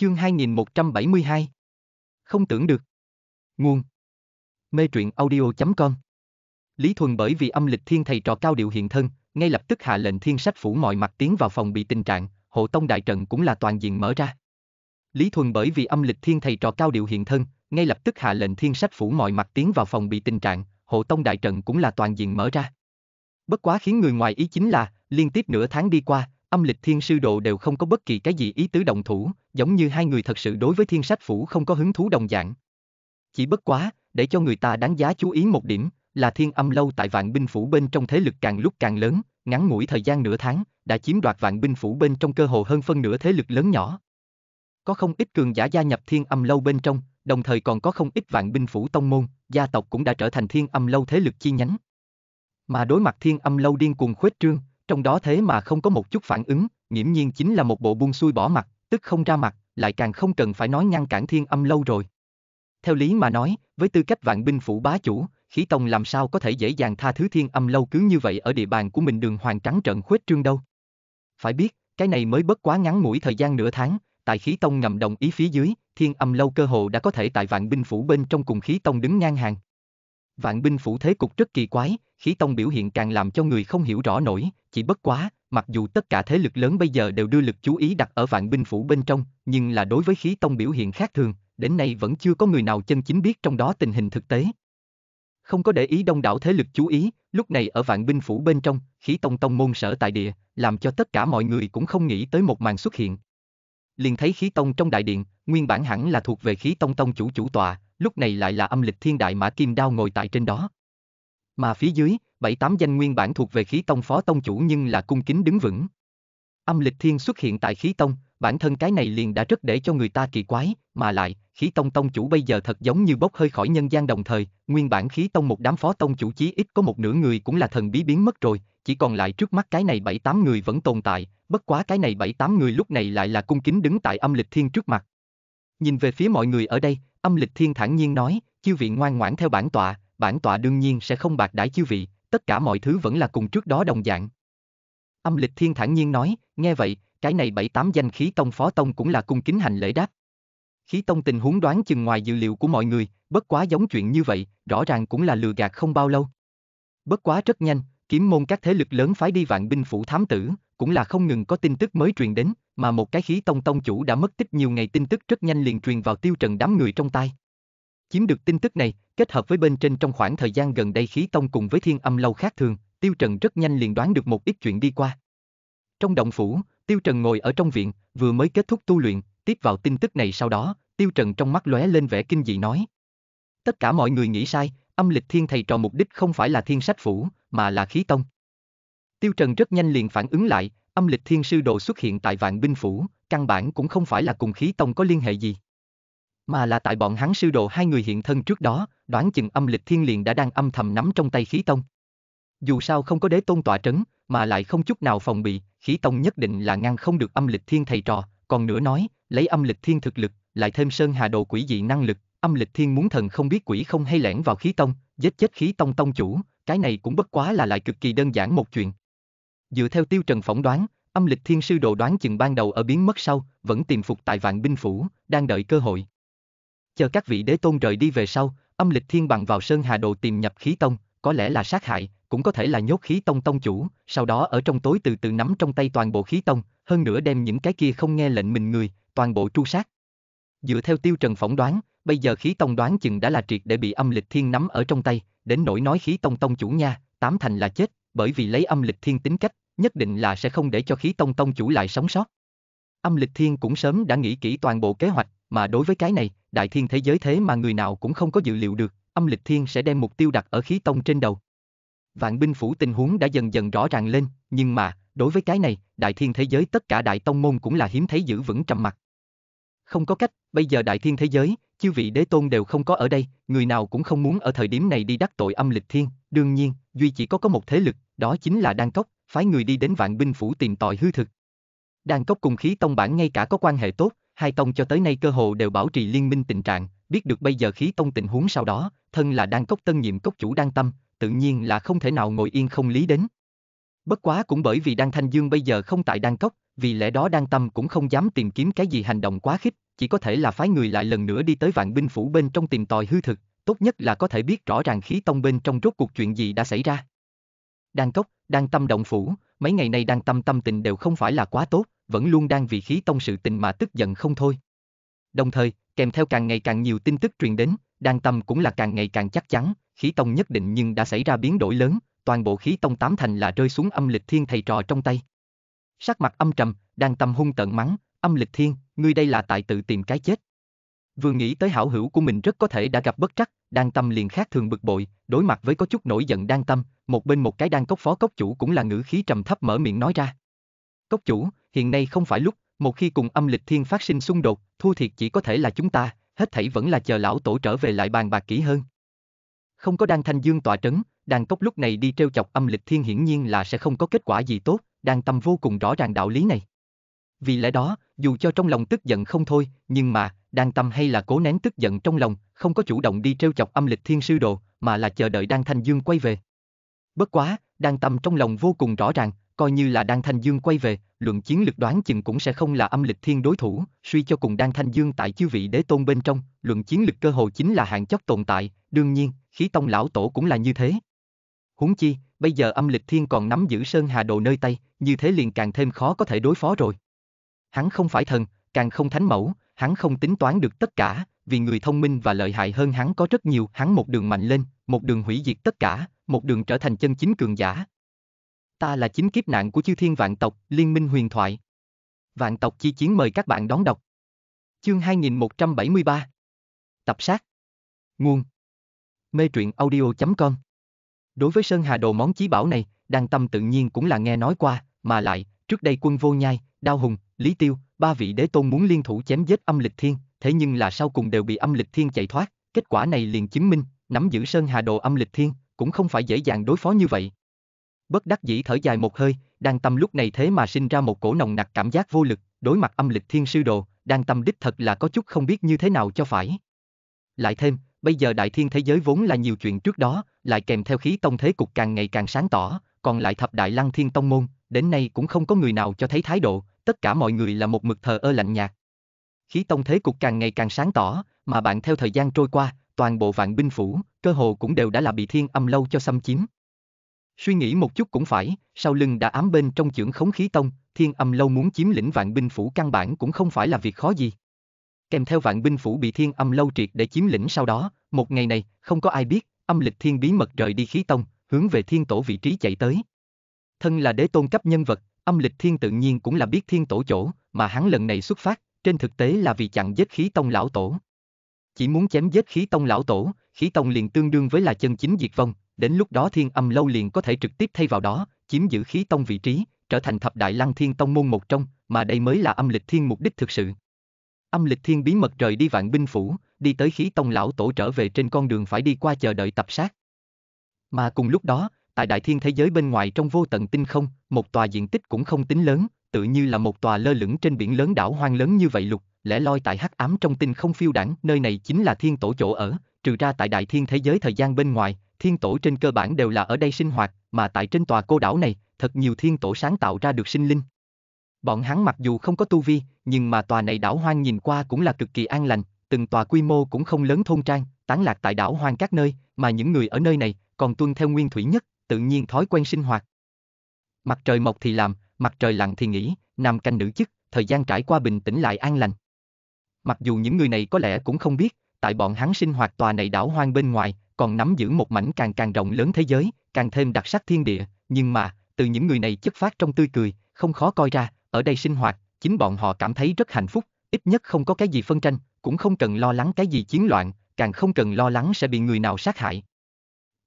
Chương 2172 Không tưởng được Nguồn Mê truyện audio.com Lý Thuần bởi vì âm lịch thiên thầy trò cao điệu hiện thân, ngay lập tức hạ lệnh thiên sách phủ mọi mặt tiến vào phòng bị tình trạng, hộ tông đại trận cũng là toàn diện mở ra. Lý Thuần bởi vì âm lịch thiên thầy trò cao điệu hiện thân, ngay lập tức hạ lệnh thiên sách phủ mọi mặt tiến vào phòng bị tình trạng, hộ tông đại trận cũng là toàn diện mở ra. Bất quá khiến người ngoài ý chính là, liên tiếp nửa tháng đi qua, âm lịch thiên sư đồ đều không có bất kỳ cái gì ý tứ động thủ, giống như hai người thật sự đối với thiên sách phủ không có hứng thú đồng dạng. Chỉ bất quá, để cho người ta đáng giá chú ý một điểm, là thiên âm lâu tại vạn binh phủ bên trong thế lực càng lúc càng lớn, ngắn ngủi thời gian nửa tháng, đã chiếm đoạt vạn binh phủ bên trong cơ hồ hơn phân nửa thế lực lớn nhỏ. Có không ít cường giả gia nhập thiên âm lâu bên trong, đồng thời còn có không ít vạn binh phủ tông môn, gia tộc cũng đã trở thành thiên âm lâu thế lực chi nhánh. Mà đối mặt thiên âm lâu điên cuồng khuếch trương, trong đó thế mà không có một chút phản ứng, nghiễm nhiên chính là một bộ buông xuôi bỏ mặt, tức không ra mặt, lại càng không cần phải nói ngăn cản thiên âm lâu rồi. Theo lý mà nói, với tư cách vạn binh phủ bá chủ, Khí tông làm sao có thể dễ dàng tha thứ thiên âm lâu cứ như vậy ở địa bàn của mình đường hoàng trắng trận khuếch trương đâu. Phải biết, cái này mới bất quá ngắn ngủi thời gian nửa tháng, tại khí tông ngầm đồng ý phía dưới, thiên âm lâu cơ hồ đã có thể tại vạn binh phủ bên trong cùng khí tông đứng ngang hàng. Vạn binh phủ thế cục rất kỳ quái, khí tông biểu hiện càng làm cho người không hiểu rõ nổi, chỉ bất quá, mặc dù tất cả thế lực lớn bây giờ đều đưa lực chú ý đặt ở vạn binh phủ bên trong, nhưng là đối với khí tông biểu hiện khác thường, đến nay vẫn chưa có người nào chân chính biết trong đó tình hình thực tế. Không có để ý đông đảo thế lực chú ý, lúc này ở vạn binh phủ bên trong, khí tông tông môn sở tại địa, làm cho tất cả mọi người cũng không nghĩ tới một màn xuất hiện. Liền thấy khí tông trong đại điện, nguyên bản hẳn là thuộc về khí tông tông chủ chủ tọa, lúc này lại là âm lịch thiên đại mã kim đao ngồi tại trên đó. Mà phía dưới, bảy tám danh nguyên bản thuộc về khí tông phó tông chủ nhưng là cung kính đứng vững. Âm lịch thiên xuất hiện tại khí tông, bản thân cái này liền đã rất để cho người ta kỳ quái, mà lại, khí tông tông chủ bây giờ thật giống như bốc hơi khỏi nhân gian đồng thời, nguyên bản khí tông một đám phó tông chủ chí ít có một nửa người cũng là thần bí biến mất rồi, chỉ còn lại trước mắt cái này bảy tám người vẫn tồn tại, bất quá cái này bảy tám người lúc này lại là cung kính đứng tại âm lịch thiên trước mặt. Nhìn về phía mọi người ở đây, âm lịch thiên thản nhiên nói, chiêu vị ngoan ngoãn theo bản tọa, bản tọa đương nhiên sẽ không bạc đãi chiêu vị, tất cả mọi thứ vẫn là cùng trước đó đồng dạng. Âm lịch thiên thản nhiên nói, nghe vậy, cái này bảy tám danh khí tông phó tông cũng là cung kính hành lễ đáp. Khí tông tình huống đoán chừng ngoài dự liệu của mọi người, bất quá giống chuyện như vậy, rõ ràng cũng là lừa gạt không bao lâu. Bất quá rất nhanh, kiếm môn các thế lực lớn phái đi vạn binh phủ thám tử, cũng là không ngừng có tin tức mới truyền đến, mà một cái khí tông tông chủ đã mất tích nhiều ngày tin tức rất nhanh liền truyền vào tiêu trần đám người trong tay. Chiếm được tin tức này, Kết hợp với bên trên trong khoảng thời gian gần đây khí tông cùng với thiên âm lâu khác thường, Tiêu Trần rất nhanh liền đoán được một ít chuyện đi qua. Trong động phủ, Tiêu Trần ngồi ở trong viện, vừa mới kết thúc tu luyện, tiếp vào tin tức này sau đó, Tiêu Trần trong mắt lóe lên vẻ kinh dị nói. Tất cả mọi người nghĩ sai, âm lịch thiên thầy trò mục đích không phải là thiên sách phủ, mà là khí tông. Tiêu Trần rất nhanh liền phản ứng lại, âm lịch thiên sư đồ xuất hiện tại vạn binh phủ, căn bản cũng không phải là cùng khí tông có liên hệ gì. Mà là tại bọn hắn sư đồ hai người hiện thân trước đó, đoán chừng âm lịch thiên liền đã đang âm thầm nắm trong tay khí tông. Dù sao không có đế tôn tỏa trấn, mà lại không chút nào phòng bị, khí tông nhất định là ngăn không được âm lịch thiên thầy trò, còn nữa nói, lấy âm lịch thiên thực lực, lại thêm sơn hà đồ quỷ dị năng lực, âm lịch thiên muốn thần không biết quỷ không hay lẻn vào khí tông, giết chết khí tông tông chủ, cái này cũng bất quá là lại cực kỳ đơn giản một chuyện. Dựa theo tiêu trần phỏng đoán, âm lịch thiên sư đồ đoán chừng ban đầu ở biến mất sau, vẫn tìm phục tại vạn binh phủ, đang đợi cơ hội. Chờ các vị đế tôn rời đi về sau, Âm lịch thiên bằng vào Sơn Hà Đồ tìm nhập khí tông, có lẽ là sát hại, cũng có thể là nhốt khí tông tông chủ, sau đó ở trong tối từ từ nắm trong tay toàn bộ khí tông, hơn nữa đem những cái kia không nghe lệnh mình người, toàn bộ tru sát. Dựa theo tiêu trần phỏng đoán, bây giờ khí tông đoán chừng đã là triệt để bị âm lịch thiên nắm ở trong tay, đến nỗi nói khí tông tông chủ nha, tám thành là chết, bởi vì lấy âm lịch thiên tính cách, nhất định là sẽ không để cho khí tông tông chủ lại sống sót. Âm lịch thiên cũng sớm đã nghĩ kỹ toàn bộ kế hoạch, mà đối với cái này, đại thiên thế giới thế mà người nào cũng không có dự liệu được, âm lịch thiên sẽ đem mục tiêu đặt ở khí tông trên đầu. Vạn binh phủ tình huống đã dần dần rõ ràng lên, nhưng mà, đối với cái này, đại thiên thế giới tất cả đại tông môn cũng là hiếm thấy giữ vững trầm mặt. Không có cách, bây giờ đại thiên thế giới, chư vị đế tôn đều không có ở đây, người nào cũng không muốn ở thời điểm này đi đắc tội âm lịch thiên, đương nhiên, duy chỉ có có một thế lực, đó chính là Đan Cốc, phái người đi đến vạn binh phủ tìm tội hư thực. Đan Cốc cùng khí tông bản ngay cả có quan hệ tốt, hai tông cho tới nay cơ hồ đều bảo trì liên minh tình trạng, biết được bây giờ khí tông tình huống sau đó, thân là đang cốc tân nhiệm cốc chủ đang tâm, tự nhiên là không thể nào ngồi yên không lý đến. Bất quá cũng bởi vì đang Thanh Dương bây giờ không tại đang Cốc, vì lẽ đó đang Tâm cũng không dám tìm kiếm cái gì hành động quá khích, chỉ có thể là phái người lại lần nữa đi tới vạn binh phủ bên trong tìm tòi hư thực, tốt nhất là có thể biết rõ ràng khí tông bên trong rốt cuộc chuyện gì đã xảy ra. Đang Cốc, đang Tâm động phủ, mấy ngày nay đang Tâm tâm tình đều không phải là quá tốt, vẫn luôn đang vì khí tông sự tình mà tức giận không thôi. Đồng thời, kèm theo càng ngày càng nhiều tin tức truyền đến, đan tâm cũng là càng ngày càng chắc chắn, khí tông nhất định nhưng đã xảy ra biến đổi lớn, toàn bộ khí tông tám thành là rơi xuống âm lịch thiên thầy trò trong tay. Sắc mặt âm trầm, đan tâm hung tận mắng, âm lịch thiên, ngươi đây là tại tự tìm cái chết. Vừa nghĩ tới hảo hữu của mình rất có thể đã gặp bất trắc, đan tâm liền khác thường bực bội, đối mặt với có chút nổi giận đan tâm, một bên một cái đan cốc phó cốc chủ cũng là ngữ khí trầm thấp mở miệng nói ra. Cốc chủ, hiện nay không phải lúc, một khi cùng âm lịch thiên phát sinh xung đột, thua thiệt chỉ có thể là chúng ta, hết thảy vẫn là chờ lão tổ trở về lại bàn bạc kỹ hơn. Không có đang thanh dương tỏa trấn, đàn cốc lúc này đi treo chọc âm lịch thiên hiển nhiên là sẽ không có kết quả gì tốt, đàn tâm vô cùng rõ ràng đạo lý này. Vì lẽ đó, dù cho trong lòng tức giận không thôi, nhưng mà, đan tâm hay là cố nén tức giận trong lòng, không có chủ động đi treo chọc âm lịch thiên sư đồ, mà là chờ đợi đan thanh dương quay về. Bất quá, đan tâm trong lòng vô cùng rõ ràng, coi như là Đan Thanh Dương quay về, luận chiến lực đoán chừng cũng sẽ không là âm lịch thiên đối thủ, suy cho cùng Đan Thanh Dương tại chư vị đế tôn bên trong, luận chiến lực cơ hồ chính là hạng chót tồn tại, đương nhiên, khí tông lão tổ cũng là như thế. Huống chi, bây giờ âm lịch thiên còn nắm giữ Sơn Hà Đồ nơi tay, như thế liền càng thêm khó có thể đối phó rồi. Hắn không phải thần, càng không thánh mẫu, hắn không tính toán được tất cả, vì người thông minh và lợi hại hơn hắn có rất nhiều, hắn một đường mạnh lên, một đường hủy diệt tất cả, một đường trở thành chân chính cường giả, Ta là chính kiếp nạn của chư thiên vạn tộc, liên minh huyền thoại. Vạn tộc chi chiến mời các bạn đón đọc. Chương 2173 Tập sát Nguồn Mê truyện audio.com Đối với Sơn Hà Đồ món chí bảo này, Đan Tâm tự nhiên cũng là nghe nói qua, mà lại, trước đây quân vô nhai, Đao Hùng, Lý Tiêu, ba vị đế tôn muốn liên thủ chém giết âm lịch thiên, thế nhưng là sau cùng đều bị âm lịch thiên chạy thoát, kết quả này liền chứng minh, nắm giữ Sơn Hà Đồ âm lịch thiên, cũng không phải dễ dàng đối phó như vậy bất đắc dĩ thở dài một hơi, đang tâm lúc này thế mà sinh ra một cổ nồng nặc cảm giác vô lực, đối mặt âm lịch thiên sư đồ, đang tâm đích thật là có chút không biết như thế nào cho phải. Lại thêm, bây giờ đại thiên thế giới vốn là nhiều chuyện trước đó, lại kèm theo khí tông thế cục càng ngày càng sáng tỏ, còn lại thập đại lăng thiên tông môn, đến nay cũng không có người nào cho thấy thái độ, tất cả mọi người là một mực thờ ơ lạnh nhạt. Khí tông thế cục càng ngày càng sáng tỏ, mà bạn theo thời gian trôi qua, toàn bộ vạn binh phủ, cơ hồ cũng đều đã là bị thiên âm lâu cho xâm chiếm. Suy nghĩ một chút cũng phải, sau lưng đã ám bên trong trưởng khống khí tông, thiên âm lâu muốn chiếm lĩnh vạn binh phủ căn bản cũng không phải là việc khó gì. Kèm theo vạn binh phủ bị thiên âm lâu triệt để chiếm lĩnh sau đó, một ngày này, không có ai biết, âm lịch thiên bí mật rời đi khí tông, hướng về thiên tổ vị trí chạy tới. Thân là đế tôn cấp nhân vật, âm lịch thiên tự nhiên cũng là biết thiên tổ chỗ, mà hắn lần này xuất phát, trên thực tế là vì chặn giết khí tông lão tổ. Chỉ muốn chém giết khí tông lão tổ, khí tông liền tương đương với là chân chính diệt vong, đến lúc đó thiên âm lâu liền có thể trực tiếp thay vào đó, chiếm giữ khí tông vị trí, trở thành thập đại lăng thiên tông môn một trong, mà đây mới là âm lịch thiên mục đích thực sự. Âm lịch thiên bí mật rời đi vạn binh phủ, đi tới khí tông lão tổ trở về trên con đường phải đi qua chờ đợi tập sát. Mà cùng lúc đó, tại đại thiên thế giới bên ngoài trong vô tận tinh không, một tòa diện tích cũng không tính lớn, tự như là một tòa lơ lửng trên biển lớn đảo hoang lớn như vậy lục, lẽ loi tại hắc ám trong tinh không phiêu đảng, nơi này chính là thiên tổ chỗ ở, trừ ra tại đại thiên thế giới thời gian bên ngoài, thiên tổ trên cơ bản đều là ở đây sinh hoạt, mà tại trên tòa cô đảo này, thật nhiều thiên tổ sáng tạo ra được sinh linh. Bọn hắn mặc dù không có tu vi, nhưng mà tòa này đảo hoang nhìn qua cũng là cực kỳ an lành, từng tòa quy mô cũng không lớn thôn trang, tán lạc tại đảo hoang các nơi, mà những người ở nơi này còn tuân theo nguyên thủy nhất, tự nhiên thói quen sinh hoạt. Mặt trời mọc thì làm, mặt trời lặn thì nghỉ, nằm canh nữ chức, thời gian trải qua bình tĩnh lại an lành. Mặc dù những người này có lẽ cũng không biết, tại bọn hắn sinh hoạt tòa này đảo hoang bên ngoài, còn nắm giữ một mảnh càng càng rộng lớn thế giới, càng thêm đặc sắc thiên địa, nhưng mà, từ những người này chất phát trong tươi cười, không khó coi ra, ở đây sinh hoạt, chính bọn họ cảm thấy rất hạnh phúc, ít nhất không có cái gì phân tranh, cũng không cần lo lắng cái gì chiến loạn, càng không cần lo lắng sẽ bị người nào sát hại.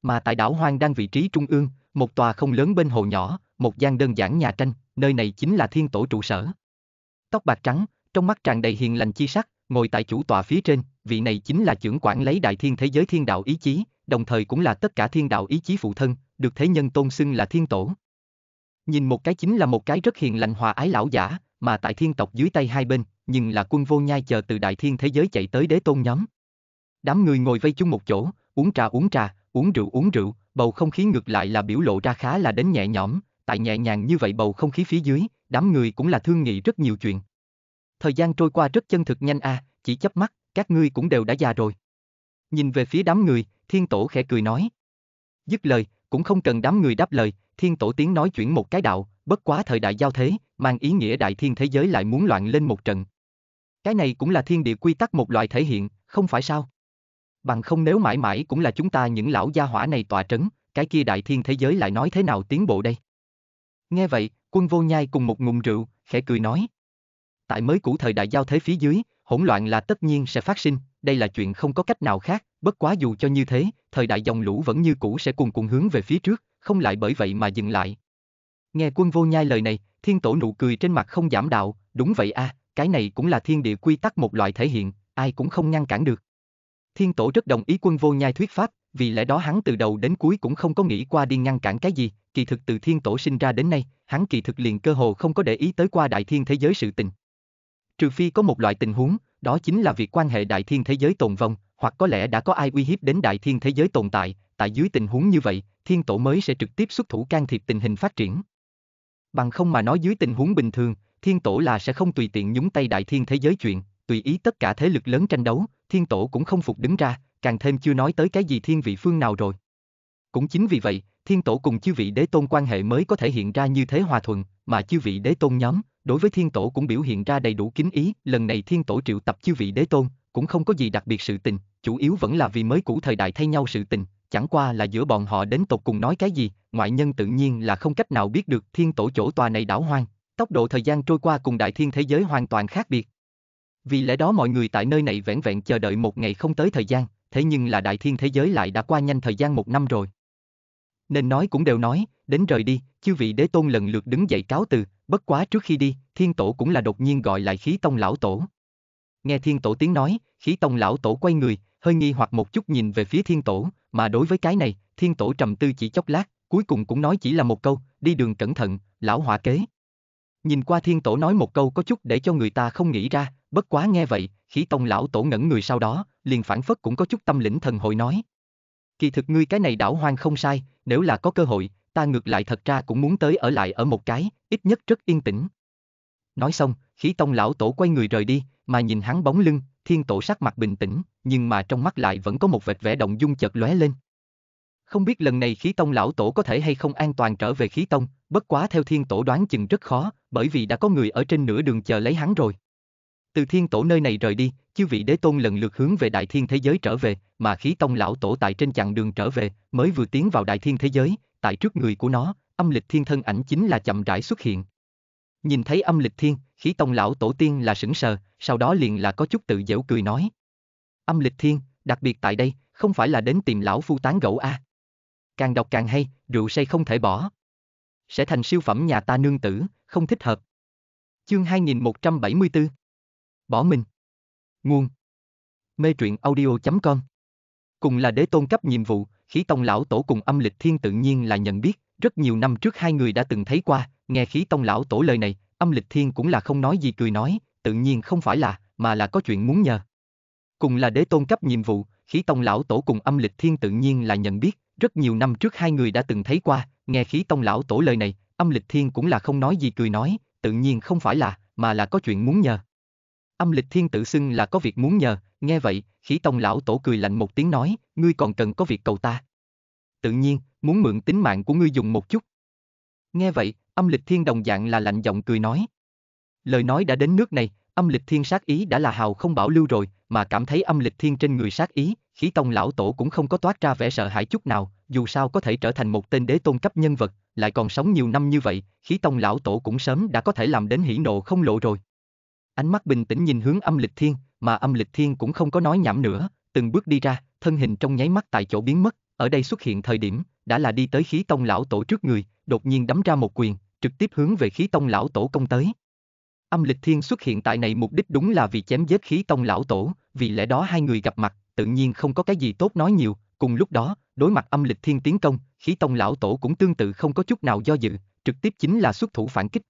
Mà tại đảo Hoang đang vị trí trung ương, một tòa không lớn bên hồ nhỏ, một gian đơn giản nhà tranh, nơi này chính là thiên tổ trụ sở. Tóc bạc trắng, trong mắt tràn đầy hiền lành chi sắc, ngồi tại chủ tòa phía trên, vị này chính là trưởng quản lấy đại thiên thế giới thiên đạo ý chí, đồng thời cũng là tất cả thiên đạo ý chí phụ thân, được thế nhân tôn xưng là thiên tổ. Nhìn một cái chính là một cái rất hiền lành hòa ái lão giả, mà tại thiên tộc dưới tay hai bên, nhưng là quân vô nhai chờ từ đại thiên thế giới chạy tới đế tôn nhóm. Đám người ngồi vây chung một chỗ, uống trà uống trà, uống rượu uống rượu, bầu không khí ngược lại là biểu lộ ra khá là đến nhẹ nhõm, tại nhẹ nhàng như vậy bầu không khí phía dưới, đám người cũng là thương nghị rất nhiều chuyện thời gian trôi qua rất chân thực nhanh à, chỉ chớp mắt, các ngươi cũng đều đã già rồi. Nhìn về phía đám người, thiên tổ khẽ cười nói. Dứt lời, cũng không cần đám người đáp lời, thiên tổ tiếng nói chuyển một cái đạo, bất quá thời đại giao thế, mang ý nghĩa đại thiên thế giới lại muốn loạn lên một trận. Cái này cũng là thiên địa quy tắc một loại thể hiện, không phải sao? Bằng không nếu mãi mãi cũng là chúng ta những lão gia hỏa này tọa trấn, cái kia đại thiên thế giới lại nói thế nào tiến bộ đây? Nghe vậy, quân vô nhai cùng một ngụm rượu, khẽ cười nói tại mới cũ thời đại giao thế phía dưới, hỗn loạn là tất nhiên sẽ phát sinh, đây là chuyện không có cách nào khác, bất quá dù cho như thế, thời đại dòng lũ vẫn như cũ sẽ cùng cùng hướng về phía trước, không lại bởi vậy mà dừng lại. Nghe quân vô nhai lời này, thiên tổ nụ cười trên mặt không giảm đạo, đúng vậy a, à, cái này cũng là thiên địa quy tắc một loại thể hiện, ai cũng không ngăn cản được. Thiên tổ rất đồng ý quân vô nhai thuyết pháp, vì lẽ đó hắn từ đầu đến cuối cũng không có nghĩ qua đi ngăn cản cái gì, kỳ thực từ thiên tổ sinh ra đến nay, hắn kỳ thực liền cơ hồ không có để ý tới qua đại thiên thế giới sự tình. Trừ phi có một loại tình huống, đó chính là việc quan hệ đại thiên thế giới tồn vong, hoặc có lẽ đã có ai uy hiếp đến đại thiên thế giới tồn tại, tại dưới tình huống như vậy, thiên tổ mới sẽ trực tiếp xuất thủ can thiệp tình hình phát triển. Bằng không mà nói dưới tình huống bình thường, thiên tổ là sẽ không tùy tiện nhúng tay đại thiên thế giới chuyện, tùy ý tất cả thế lực lớn tranh đấu, thiên tổ cũng không phục đứng ra, càng thêm chưa nói tới cái gì thiên vị phương nào rồi. Cũng chính vì vậy, thiên tổ cùng chư vị đế tôn quan hệ mới có thể hiện ra như thế hòa thuận, mà chư vị đế tôn nhóm, đối với thiên tổ cũng biểu hiện ra đầy đủ kính ý, lần này thiên tổ triệu tập chư vị đế tôn, cũng không có gì đặc biệt sự tình, chủ yếu vẫn là vì mới cũ thời đại thay nhau sự tình, chẳng qua là giữa bọn họ đến tộc cùng nói cái gì, ngoại nhân tự nhiên là không cách nào biết được thiên tổ chỗ tòa này đảo hoang, tốc độ thời gian trôi qua cùng đại thiên thế giới hoàn toàn khác biệt. Vì lẽ đó mọi người tại nơi này vẻn vẹn chờ đợi một ngày không tới thời gian, thế nhưng là đại thiên thế giới lại đã qua nhanh thời gian một năm rồi. Nên nói cũng đều nói, đến rời đi, chư vị đế tôn lần lượt đứng dậy cáo từ, bất quá trước khi đi, thiên tổ cũng là đột nhiên gọi lại khí tông lão tổ. Nghe thiên tổ tiếng nói, khí tông lão tổ quay người, hơi nghi hoặc một chút nhìn về phía thiên tổ, mà đối với cái này, thiên tổ trầm tư chỉ chốc lát, cuối cùng cũng nói chỉ là một câu, đi đường cẩn thận, lão hỏa kế. Nhìn qua thiên tổ nói một câu có chút để cho người ta không nghĩ ra, bất quá nghe vậy, khí tông lão tổ ngẩn người sau đó, liền phản phất cũng có chút tâm lĩnh thần hội nói. Kỳ thực ngươi cái này đảo hoang không sai, nếu là có cơ hội, ta ngược lại thật ra cũng muốn tới ở lại ở một cái, ít nhất rất yên tĩnh. Nói xong, khí tông lão tổ quay người rời đi, mà nhìn hắn bóng lưng, thiên tổ sắc mặt bình tĩnh, nhưng mà trong mắt lại vẫn có một vệt vẻ động dung chợt lóe lên. Không biết lần này khí tông lão tổ có thể hay không an toàn trở về khí tông, bất quá theo thiên tổ đoán chừng rất khó, bởi vì đã có người ở trên nửa đường chờ lấy hắn rồi. Từ thiên tổ nơi này rời đi, chư vị đế tôn lần lượt hướng về đại thiên thế giới trở về, mà khí tông lão tổ tại trên chặng đường trở về, mới vừa tiến vào đại thiên thế giới, tại trước người của nó, âm lịch thiên thân ảnh chính là chậm rãi xuất hiện. Nhìn thấy âm lịch thiên, khí tông lão tổ tiên là sững sờ, sau đó liền là có chút tự dễu cười nói. Âm lịch thiên, đặc biệt tại đây, không phải là đến tìm lão phu tán gẫu a. À. Càng đọc càng hay, rượu say không thể bỏ. Sẽ thành siêu phẩm nhà ta nương tử, không thích hợp. Chương 2174 Bỏ mình Nguồn Mê truyện audio.com Cùng là đế tôn cấp nhiệm vụ, khí tông lão tổ cùng âm lịch thiên tự nhiên là nhận biết, rất nhiều năm trước hai người đã từng thấy qua, nghe khí tông lão tổ lời này, âm lịch thiên cũng là không nói gì cười nói, tự nhiên không phải là, mà là có chuyện muốn nhờ. Cùng là đế tôn cấp nhiệm vụ, khí tông lão tổ cùng âm lịch thiên tự nhiên là nhận biết, rất nhiều năm trước hai người đã từng thấy qua, nghe khí tông lão tổ lời này, âm lịch thiên cũng là không nói gì cười nói, tự nhiên không phải là, mà là có chuyện muốn nhờ. Âm lịch thiên tự xưng là có việc muốn nhờ, nghe vậy, khí tông lão tổ cười lạnh một tiếng nói, ngươi còn cần có việc cầu ta. Tự nhiên, muốn mượn tính mạng của ngươi dùng một chút. Nghe vậy, âm lịch thiên đồng dạng là lạnh giọng cười nói. Lời nói đã đến nước này, âm lịch thiên sát ý đã là hào không bảo lưu rồi, mà cảm thấy âm lịch thiên trên người sát ý, khí tông lão tổ cũng không có toát ra vẻ sợ hãi chút nào, dù sao có thể trở thành một tên đế tôn cấp nhân vật, lại còn sống nhiều năm như vậy, khí tông lão tổ cũng sớm đã có thể làm đến hỉ nộ không lộ rồi. Ánh mắt bình tĩnh nhìn hướng âm lịch thiên, mà âm lịch thiên cũng không có nói nhảm nữa, từng bước đi ra, thân hình trong nháy mắt tại chỗ biến mất, ở đây xuất hiện thời điểm, đã là đi tới khí tông lão tổ trước người, đột nhiên đấm ra một quyền, trực tiếp hướng về khí tông lão tổ công tới. Âm lịch thiên xuất hiện tại này mục đích đúng là vì chém giết khí tông lão tổ, vì lẽ đó hai người gặp mặt, tự nhiên không có cái gì tốt nói nhiều, cùng lúc đó, đối mặt âm lịch thiên tiến công, khí tông lão tổ cũng tương tự không có chút nào do dự, trực tiếp chính là xuất thủ phản kích.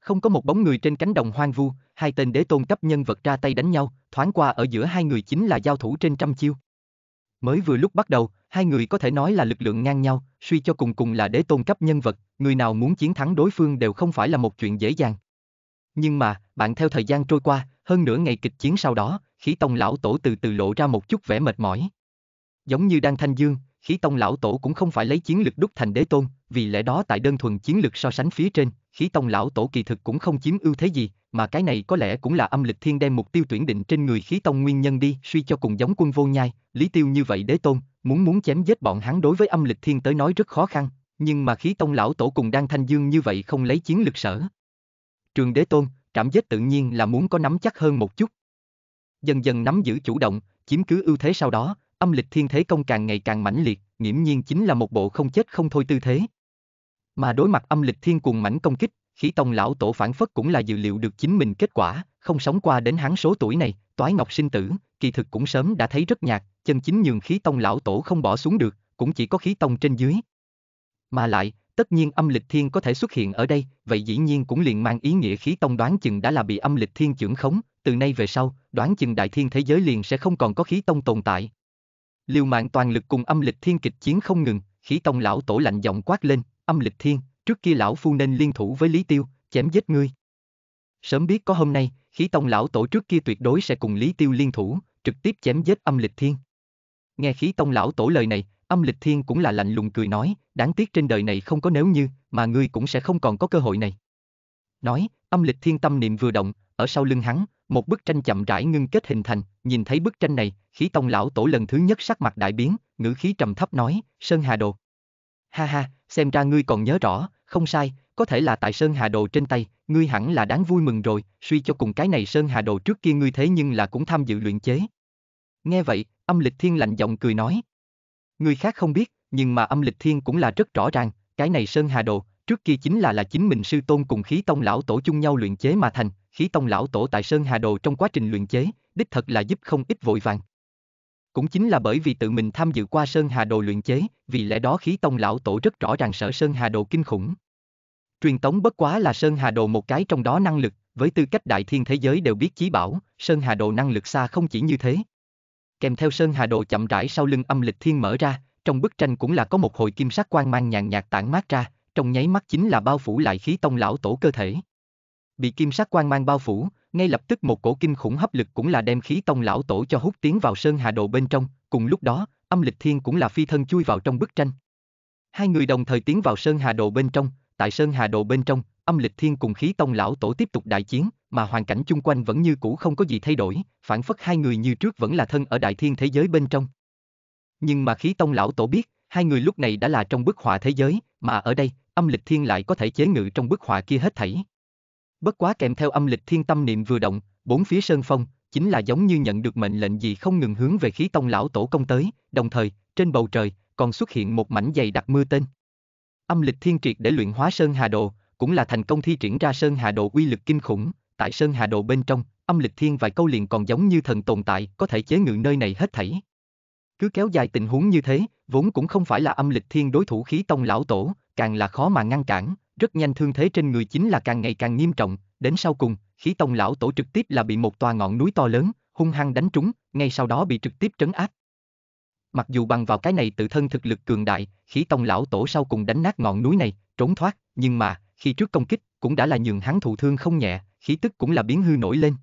Không có một bóng người trên cánh đồng hoang vu, hai tên đế tôn cấp nhân vật ra tay đánh nhau, thoáng qua ở giữa hai người chính là giao thủ trên trăm chiêu. Mới vừa lúc bắt đầu, hai người có thể nói là lực lượng ngang nhau, suy cho cùng cùng là đế tôn cấp nhân vật, người nào muốn chiến thắng đối phương đều không phải là một chuyện dễ dàng. Nhưng mà, bạn theo thời gian trôi qua, hơn nửa ngày kịch chiến sau đó, khí tông lão tổ từ từ lộ ra một chút vẻ mệt mỏi. Giống như đang thanh dương, khí tông lão tổ cũng không phải lấy chiến lực đúc thành đế tôn, vì lẽ đó tại đơn thuần chiến lực so sánh phía trên, khí tông lão tổ kỳ thực cũng không chiếm ưu thế gì, mà cái này có lẽ cũng là âm lịch thiên đem mục tiêu tuyển định trên người khí tông nguyên nhân đi, suy cho cùng giống quân vô nhai, lý tiêu như vậy đế tôn, muốn muốn chém giết bọn hắn đối với âm lịch thiên tới nói rất khó khăn, nhưng mà khí tông lão tổ cùng đang thanh dương như vậy không lấy chiến lược sở. Trường đế tôn, trảm giết tự nhiên là muốn có nắm chắc hơn một chút. Dần dần nắm giữ chủ động, chiếm cứ ưu thế sau đó, âm lịch thiên thế công càng ngày càng mãnh liệt, nghiễm nhiên chính là một bộ không chết không thôi tư thế. Mà đối mặt âm lịch thiên cuồng mảnh công kích, khí tông lão tổ phản phất cũng là dự liệu được chính mình kết quả, không sống qua đến hắn số tuổi này, toái ngọc sinh tử, kỳ thực cũng sớm đã thấy rất nhạt, chân chính nhường khí tông lão tổ không bỏ xuống được, cũng chỉ có khí tông trên dưới. Mà lại, tất nhiên âm lịch thiên có thể xuất hiện ở đây, vậy dĩ nhiên cũng liền mang ý nghĩa khí tông đoán chừng đã là bị âm lịch thiên chưởng khống, từ nay về sau, đoán chừng đại thiên thế giới liền sẽ không còn có khí tông tồn tại. Liều mạng toàn lực cùng âm lịch thiên kịch chiến không ngừng, khí tông lão tổ lạnh giọng quát lên, âm lịch thiên, trước kia lão phu nên liên thủ với Lý Tiêu, chém giết ngươi. Sớm biết có hôm nay, khí tông lão tổ trước kia tuyệt đối sẽ cùng Lý Tiêu liên thủ, trực tiếp chém giết âm lịch thiên. Nghe khí tông lão tổ lời này, âm lịch thiên cũng là lạnh lùng cười nói, đáng tiếc trên đời này không có nếu như, mà ngươi cũng sẽ không còn có cơ hội này. Nói, âm lịch thiên tâm niệm vừa động, ở sau lưng hắn, một bức tranh chậm rãi ngưng kết hình thành, nhìn thấy bức tranh này, khí tông lão tổ lần thứ nhất sắc mặt đại biến, ngữ khí trầm thấp nói, Sơn Hà Đồ. Ha ha, xem ra ngươi còn nhớ rõ, không sai, có thể là tại Sơn Hà Đồ trên tay, ngươi hẳn là đáng vui mừng rồi, suy cho cùng cái này Sơn Hà Đồ trước kia ngươi thế nhưng là cũng tham dự luyện chế. Nghe vậy, âm lịch thiên lạnh giọng cười nói. Người khác không biết, nhưng mà âm lịch thiên cũng là rất rõ ràng, cái này Sơn Hà Đồ, trước kia chính là là chính mình sư tôn cùng khí tông lão tổ chung nhau luyện chế mà thành, khí tông lão tổ tại Sơn Hà Đồ trong quá trình luyện chế, đích thật là giúp không ít vội vàng, cũng chính là bởi vì tự mình tham dự qua Sơn Hà Đồ luyện chế, vì lẽ đó khí tông lão tổ rất rõ ràng sở Sơn Hà Đồ kinh khủng. Truyền tống bất quá là Sơn Hà Đồ một cái trong đó năng lực, với tư cách đại thiên thế giới đều biết chí bảo, Sơn Hà Đồ năng lực xa không chỉ như thế. Kèm theo Sơn Hà Đồ chậm rãi sau lưng âm lịch thiên mở ra, trong bức tranh cũng là có một hồi kim sắc quang mang nhàn nhạt tản mát ra, trong nháy mắt chính là bao phủ lại khí tông lão tổ cơ thể bị kim sắc quan mang bao phủ, ngay lập tức một cổ kinh khủng hấp lực cũng là đem khí tông lão tổ cho hút tiến vào sơn hà độ bên trong, cùng lúc đó, âm lịch thiên cũng là phi thân chui vào trong bức tranh. Hai người đồng thời tiến vào sơn hà độ bên trong, tại sơn hà độ bên trong, âm lịch thiên cùng khí tông lão tổ tiếp tục đại chiến, mà hoàn cảnh chung quanh vẫn như cũ không có gì thay đổi, phản phất hai người như trước vẫn là thân ở đại thiên thế giới bên trong. Nhưng mà khí tông lão tổ biết, hai người lúc này đã là trong bức họa thế giới, mà ở đây, âm lịch thiên lại có thể chế ngự trong bức họa kia hết thảy, bất quá kèm theo âm lịch thiên tâm niệm vừa động, bốn phía sơn phong, chính là giống như nhận được mệnh lệnh gì không ngừng hướng về khí tông lão tổ công tới, đồng thời, trên bầu trời, còn xuất hiện một mảnh dày đặc mưa tên. Âm lịch thiên triệt để luyện hóa Sơn Hà Đồ, cũng là thành công thi triển ra Sơn Hà Đồ uy lực kinh khủng, tại Sơn Hà Đồ bên trong, âm lịch thiên vài câu liền còn giống như thần tồn tại, có thể chế ngự nơi này hết thảy. Cứ kéo dài tình huống như thế, vốn cũng không phải là âm lịch thiên đối thủ khí tông lão tổ, càng là khó mà ngăn cản, rất nhanh thương thế trên người chính là càng ngày càng nghiêm trọng, đến sau cùng, khí tông lão tổ trực tiếp là bị một tòa ngọn núi to lớn, hung hăng đánh trúng, ngay sau đó bị trực tiếp trấn áp. Mặc dù bằng vào cái này tự thân thực lực cường đại, khí tông lão tổ sau cùng đánh nát ngọn núi này, trốn thoát, nhưng mà, khi trước công kích, cũng đã là nhường hắn thụ thương không nhẹ, khí tức cũng là biến hư nổi lên.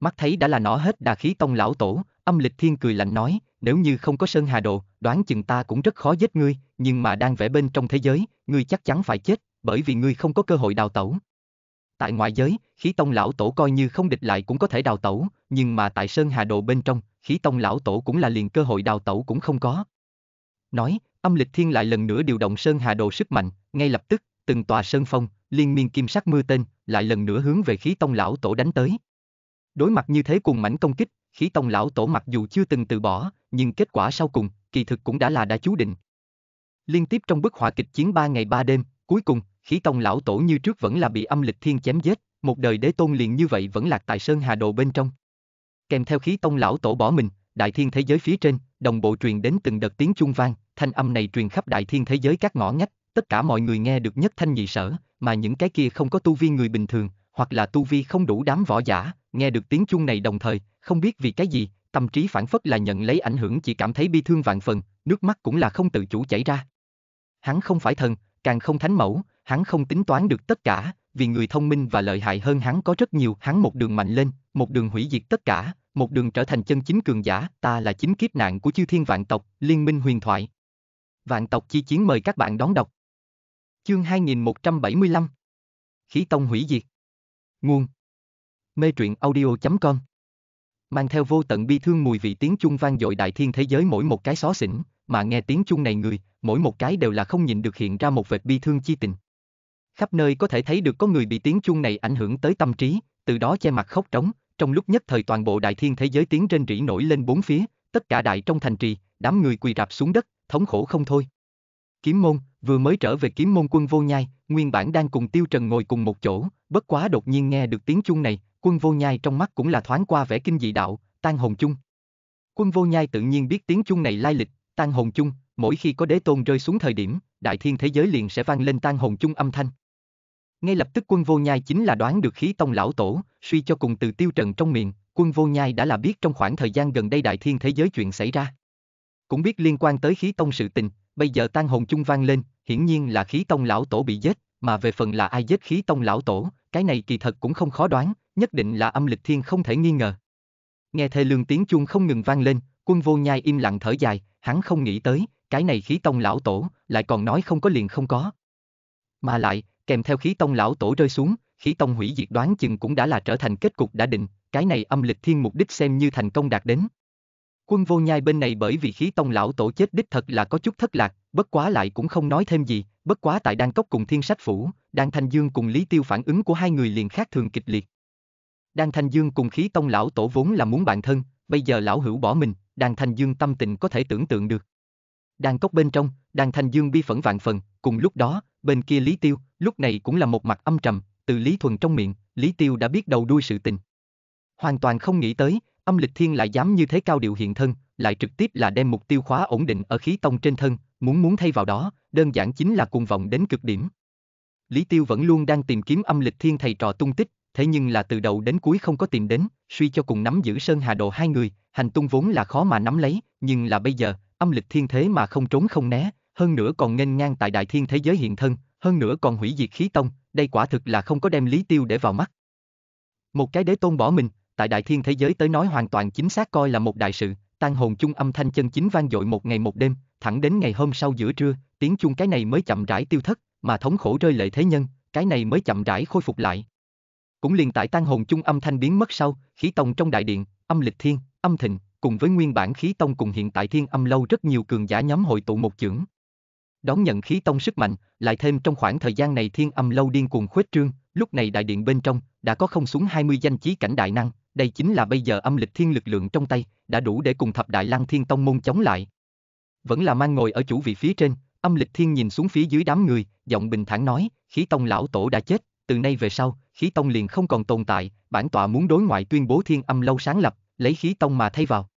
Mắt thấy đã là nó hết đà khí tông lão tổ, âm lịch thiên cười lạnh nói, nếu như không có sơn hà đồ, đoán chừng ta cũng rất khó giết ngươi, nhưng mà đang vẽ bên trong thế giới, ngươi chắc chắn phải chết, bởi vì ngươi không có cơ hội đào tẩu. Tại ngoại giới, khí tông lão tổ coi như không địch lại cũng có thể đào tẩu, nhưng mà tại Sơn Hà Đồ bên trong, khí tông lão tổ cũng là liền cơ hội đào tẩu cũng không có. Nói, âm lịch thiên lại lần nữa điều động Sơn Hà Đồ sức mạnh, ngay lập tức, từng tòa Sơn Phong, liên miên kim sắc mưa tên, lại lần nữa hướng về khí tông lão tổ đánh tới. Đối mặt như thế cùng mảnh công kích, khí tông lão tổ mặc dù chưa từng từ bỏ, nhưng kết quả sau cùng, kỳ thực cũng đã là đã chú định. Liên tiếp trong bức họa kịch chiến 3 ngày 3 đêm, cuối cùng, khí tông lão tổ như trước vẫn là bị âm lịch thiên chém giết, một đời đế tôn liền như vậy vẫn lạc tại Sơn Hà Đồ bên trong. Kèm theo khí tông lão tổ bỏ mình, đại thiên thế giới phía trên, đồng bộ truyền đến từng đợt tiếng chuông vang, thanh âm này truyền khắp đại thiên thế giới các ngõ ngách, tất cả mọi người nghe được nhất thanh nhị sở, mà những cái kia không có tu vi người bình thường, hoặc là tu vi không đủ đám võ giả, nghe được tiếng chuông này đồng thời, không biết vì cái gì, tâm trí phản phất là nhận lấy ảnh hưởng chỉ cảm thấy bi thương vạn phần, nước mắt cũng là không tự chủ chảy ra. Hắn không phải thần, càng không thánh mẫu, hắn không tính toán được tất cả, vì người thông minh và lợi hại hơn hắn có rất nhiều, hắn một đường mạnh lên, một đường hủy diệt tất cả, một đường trở thành chân chính cường giả, ta là chính kiếp nạn của chư thiên vạn tộc, liên minh huyền thoại. Vạn tộc chi chiến mời các bạn đón đọc. Chương 2175 Khí tông hủy diệt Nguồn Mê truyện audio.com Mang theo vô tận bi thương mùi vị tiếng chuông vang dội đại thiên thế giới mỗi một cái xó xỉnh, mà nghe tiếng chung này người, mỗi một cái đều là không nhìn được hiện ra một vệt bi thương chi tình. Khắp nơi có thể thấy được có người bị tiếng chung này ảnh hưởng tới tâm trí, từ đó che mặt khóc trống, trong lúc nhất thời toàn bộ đại thiên thế giới tiếng trên rỉ nổi lên bốn phía, tất cả đại trong thành trì, đám người quỳ rạp xuống đất, thống khổ không thôi. Kiếm môn, vừa mới trở về kiếm môn quân vô nhai, nguyên bản đang cùng tiêu trần ngồi cùng một chỗ, bất quá đột nhiên nghe được tiếng chung này, quân vô nhai trong mắt cũng là thoáng qua vẻ kinh dị đạo, tan hồn chung. Quân vô nhai tự nhiên biết tiếng chung này lai lịch, tan hồn chung, mỗi khi có đế tôn rơi xuống thời điểm, đại thiên thế giới liền sẽ vang lên tan hồn chung âm thanh. Ngay lập tức quân vô nhai chính là đoán được khí tông lão tổ, suy cho cùng từ tiêu trần trong miệng, quân vô nhai đã là biết trong khoảng thời gian gần đây đại thiên thế giới chuyện xảy ra. Cũng biết liên quan tới khí tông sự tình, bây giờ tan hồn chung vang lên, hiển nhiên là khí tông lão tổ bị giết, mà về phần là ai giết khí tông lão tổ, cái này kỳ thật cũng không khó đoán, nhất định là âm lịch thiên không thể nghi ngờ. Nghe thê lương tiếng chuông không ngừng vang lên, quân vô nhai im lặng thở dài, hắn không nghĩ tới, cái này khí tông lão tổ, lại còn nói không có liền không có. Mà lại, kèm theo khí tông lão tổ rơi xuống, khí tông hủy diệt đoán chừng cũng đã là trở thành kết cục đã định, cái này âm lịch thiên mục đích xem như thành công đạt đến. Quân vô nhai bên này bởi vì khí tông lão tổ chết đích thật là có chút thất lạc, bất quá lại cũng không nói thêm gì, bất quá tại đan cốc cùng thiên sách phủ, đan thanh dương cùng lý tiêu phản ứng của hai người liền khác thường kịch liệt. Đan thanh dương cùng khí tông lão tổ vốn là muốn bạn thân, bây giờ lão hữu bỏ mình, đàn thanh dương tâm tình có thể tưởng tượng được. Đàn cốc bên trong, đàn thanh dương bi phẫn vạn phần, cùng lúc đó, bên kia Lý Tiêu, lúc này cũng là một mặt âm trầm, từ Lý Thuần trong miệng, Lý Tiêu đã biết đầu đuôi sự tình. Hoàn toàn không nghĩ tới, âm lịch thiên lại dám như thế cao điệu hiện thân, lại trực tiếp là đem mục tiêu khóa ổn định ở khí tông trên thân, muốn muốn thay vào đó, đơn giản chính là cuồng vọng đến cực điểm. Lý Tiêu vẫn luôn đang tìm kiếm âm lịch thiên thầy trò tung tích, thế nhưng là từ đầu đến cuối không có tìm đến, suy cho cùng nắm giữ Sơn Hà đồ hai người, hành tung vốn là khó mà nắm lấy, nhưng là bây giờ, âm lực thiên thế mà không trốn không né, hơn nữa còn nghênh ngang tại đại thiên thế giới hiện thân, hơn nữa còn hủy diệt khí tông, đây quả thực là không có đem Lý Tiêu để vào mắt. Một cái đế tôn bỏ mình, tại đại thiên thế giới tới nói hoàn toàn chính xác coi là một đại sự, tan hồn chung âm thanh chân chính vang dội một ngày một đêm, thẳng đến ngày hôm sau giữa trưa, tiếng chung cái này mới chậm rãi tiêu thất, mà thống khổ rơi lệ thế nhân, cái này mới chậm rãi khôi phục lại. Cũng liền tại tan hồn chung âm thanh biến mất sau, khí tông trong đại điện, âm lịch thiên, âm thịnh, cùng với nguyên bản khí tông cùng hiện tại thiên âm lâu rất nhiều cường giả nhóm hội tụ một chưởng. Đón nhận khí tông sức mạnh, lại thêm trong khoảng thời gian này thiên âm lâu điên cuồng khuếch trương, lúc này đại điện bên trong đã có không xuống 20 danh chí cảnh đại năng, đây chính là bây giờ âm lịch thiên lực lượng trong tay, đã đủ để cùng thập đại lang thiên tông môn chống lại. Vẫn là mang ngồi ở chủ vị phía trên, âm lịch thiên nhìn xuống phía dưới đám người, giọng bình thản nói, khí tông lão tổ đã chết, từ nay về sau, khí tông liền không còn tồn tại, bản tọa muốn đối ngoại tuyên bố thiên âm lâu sáng lập, lấy khí tông mà thay vào.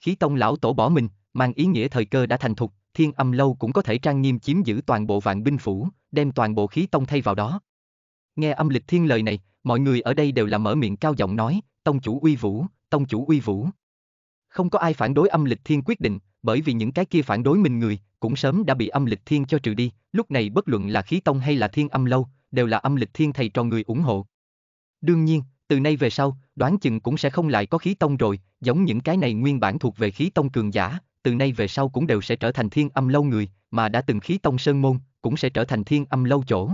Khí tông lão tổ bỏ mình, mang ý nghĩa thời cơ đã thành thục, thiên âm lâu cũng có thể trang nghiêm chiếm giữ toàn bộ vạn binh phủ, đem toàn bộ khí tông thay vào đó. Nghe âm lịch thiên lời này, mọi người ở đây đều là mở miệng cao giọng nói, tông chủ uy vũ, tông chủ uy vũ. Không có ai phản đối âm lịch thiên quyết định, bởi vì những cái kia phản đối mình người, cũng sớm đã bị âm lịch thiên cho trừ đi, lúc này bất luận là khí tông hay là thiên âm lâu, đều là âm lịch thiên thầy trò người ủng hộ. Đương nhiên, từ nay về sau, đoán chừng cũng sẽ không lại có khí tông rồi, giống những cái này nguyên bản thuộc về khí tông cường giả, từ nay về sau cũng đều sẽ trở thành thiên âm lâu người, mà đã từng khí tông sơn môn, cũng sẽ trở thành thiên âm lâu chỗ.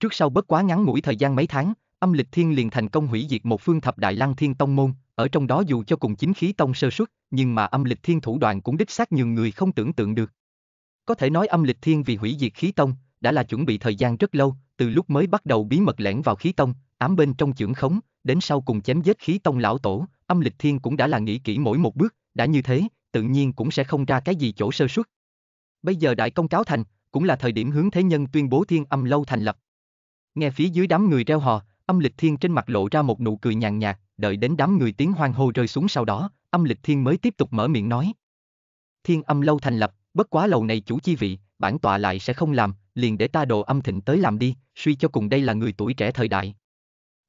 Trước sau bất quá ngắn ngủi thời gian mấy tháng, âm lịch thiên liền thành công hủy diệt một phương thập đại lăng thiên tông môn, ở trong đó dù cho cùng chính khí tông sơ xuất, nhưng mà âm lịch thiên thủ đoạn cũng đích xác nhường người không tưởng tượng được. Có thể nói âm lịch thiên vì hủy diệt khí tông, đã là chuẩn bị thời gian rất lâu, từ lúc mới bắt đầu bí mật lẻn vào khí tông, ám bên trong chưởng khống, đến sau cùng chém giết khí tông lão tổ, âm lịch thiên cũng đã là nghĩ kỹ mỗi một bước, đã như thế, tự nhiên cũng sẽ không ra cái gì chỗ sơ suất. Bây giờ đại công cáo thành, cũng là thời điểm hướng thế nhân tuyên bố thiên âm lâu thành lập. Nghe phía dưới đám người reo hò, âm lịch thiên trên mặt lộ ra một nụ cười nhàn nhạt, đợi đến đám người tiếng hoang hô rơi xuống sau đó, âm lịch thiên mới tiếp tục mở miệng nói. Thiên âm lâu thành lập, bất quá lầu này chủ chi vị, bản tọa lại sẽ không làm, liền để ta đồ âm thịnh tới làm đi, suy cho cùng đây là người tuổi trẻ thời đại,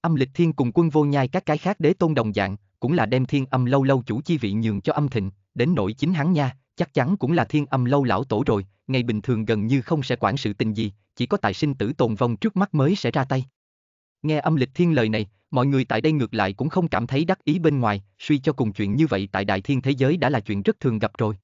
Âm lịch thiên cùng quân vô nhai các cái khác đế tôn đồng dạng, cũng là đem thiên âm lâu lâu chủ chi vị nhường cho âm thịnh, đến nội chính hắn nha, chắc chắn cũng là thiên âm lâu lão tổ rồi, ngày bình thường gần như không sẽ quản sự tình gì, chỉ có tài sinh tử tồn vong trước mắt mới sẽ ra tay. Nghe âm lịch thiên lời này, mọi người tại đây ngược lại cũng không cảm thấy đắc ý bên ngoài, suy cho cùng chuyện như vậy tại đại thiên thế giới đã là chuyện rất thường gặp rồi.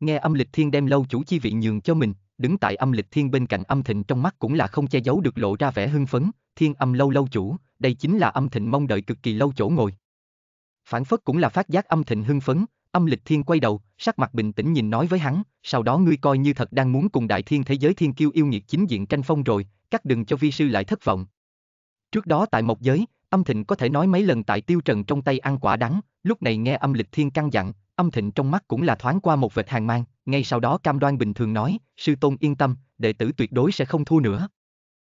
Nghe âm lịch thiên đem lâu chủ chi vị nhường cho mình, đứng tại âm lịch thiên bên cạnh âm thịnh trong mắt cũng là không che giấu được lộ ra vẻ hưng phấn, thiên âm lâu lâu chủ, đây chính là âm thịnh mong đợi cực kỳ lâu chỗ ngồi. Phản phất cũng là phát giác âm thịnh hưng phấn, âm lịch thiên quay đầu, sắc mặt bình tĩnh nhìn nói với hắn, sau đó ngươi coi như thật đang muốn cùng đại thiên thế giới thiên kiêu yêu nghiệt chính diện tranh phong rồi, cắt đừng cho vi sư lại thất vọng. Trước đó tại một giới, âm thịnh có thể nói mấy lần tại tiêu trần trong tay ăn quả đắng, lúc này nghe âm lịch thiên căng dặn, âm thịnh trong mắt cũng là thoáng qua một vệt hàng mang, ngay sau đó cam đoan bình thường nói, sư tôn yên tâm, đệ tử tuyệt đối sẽ không thua nữa.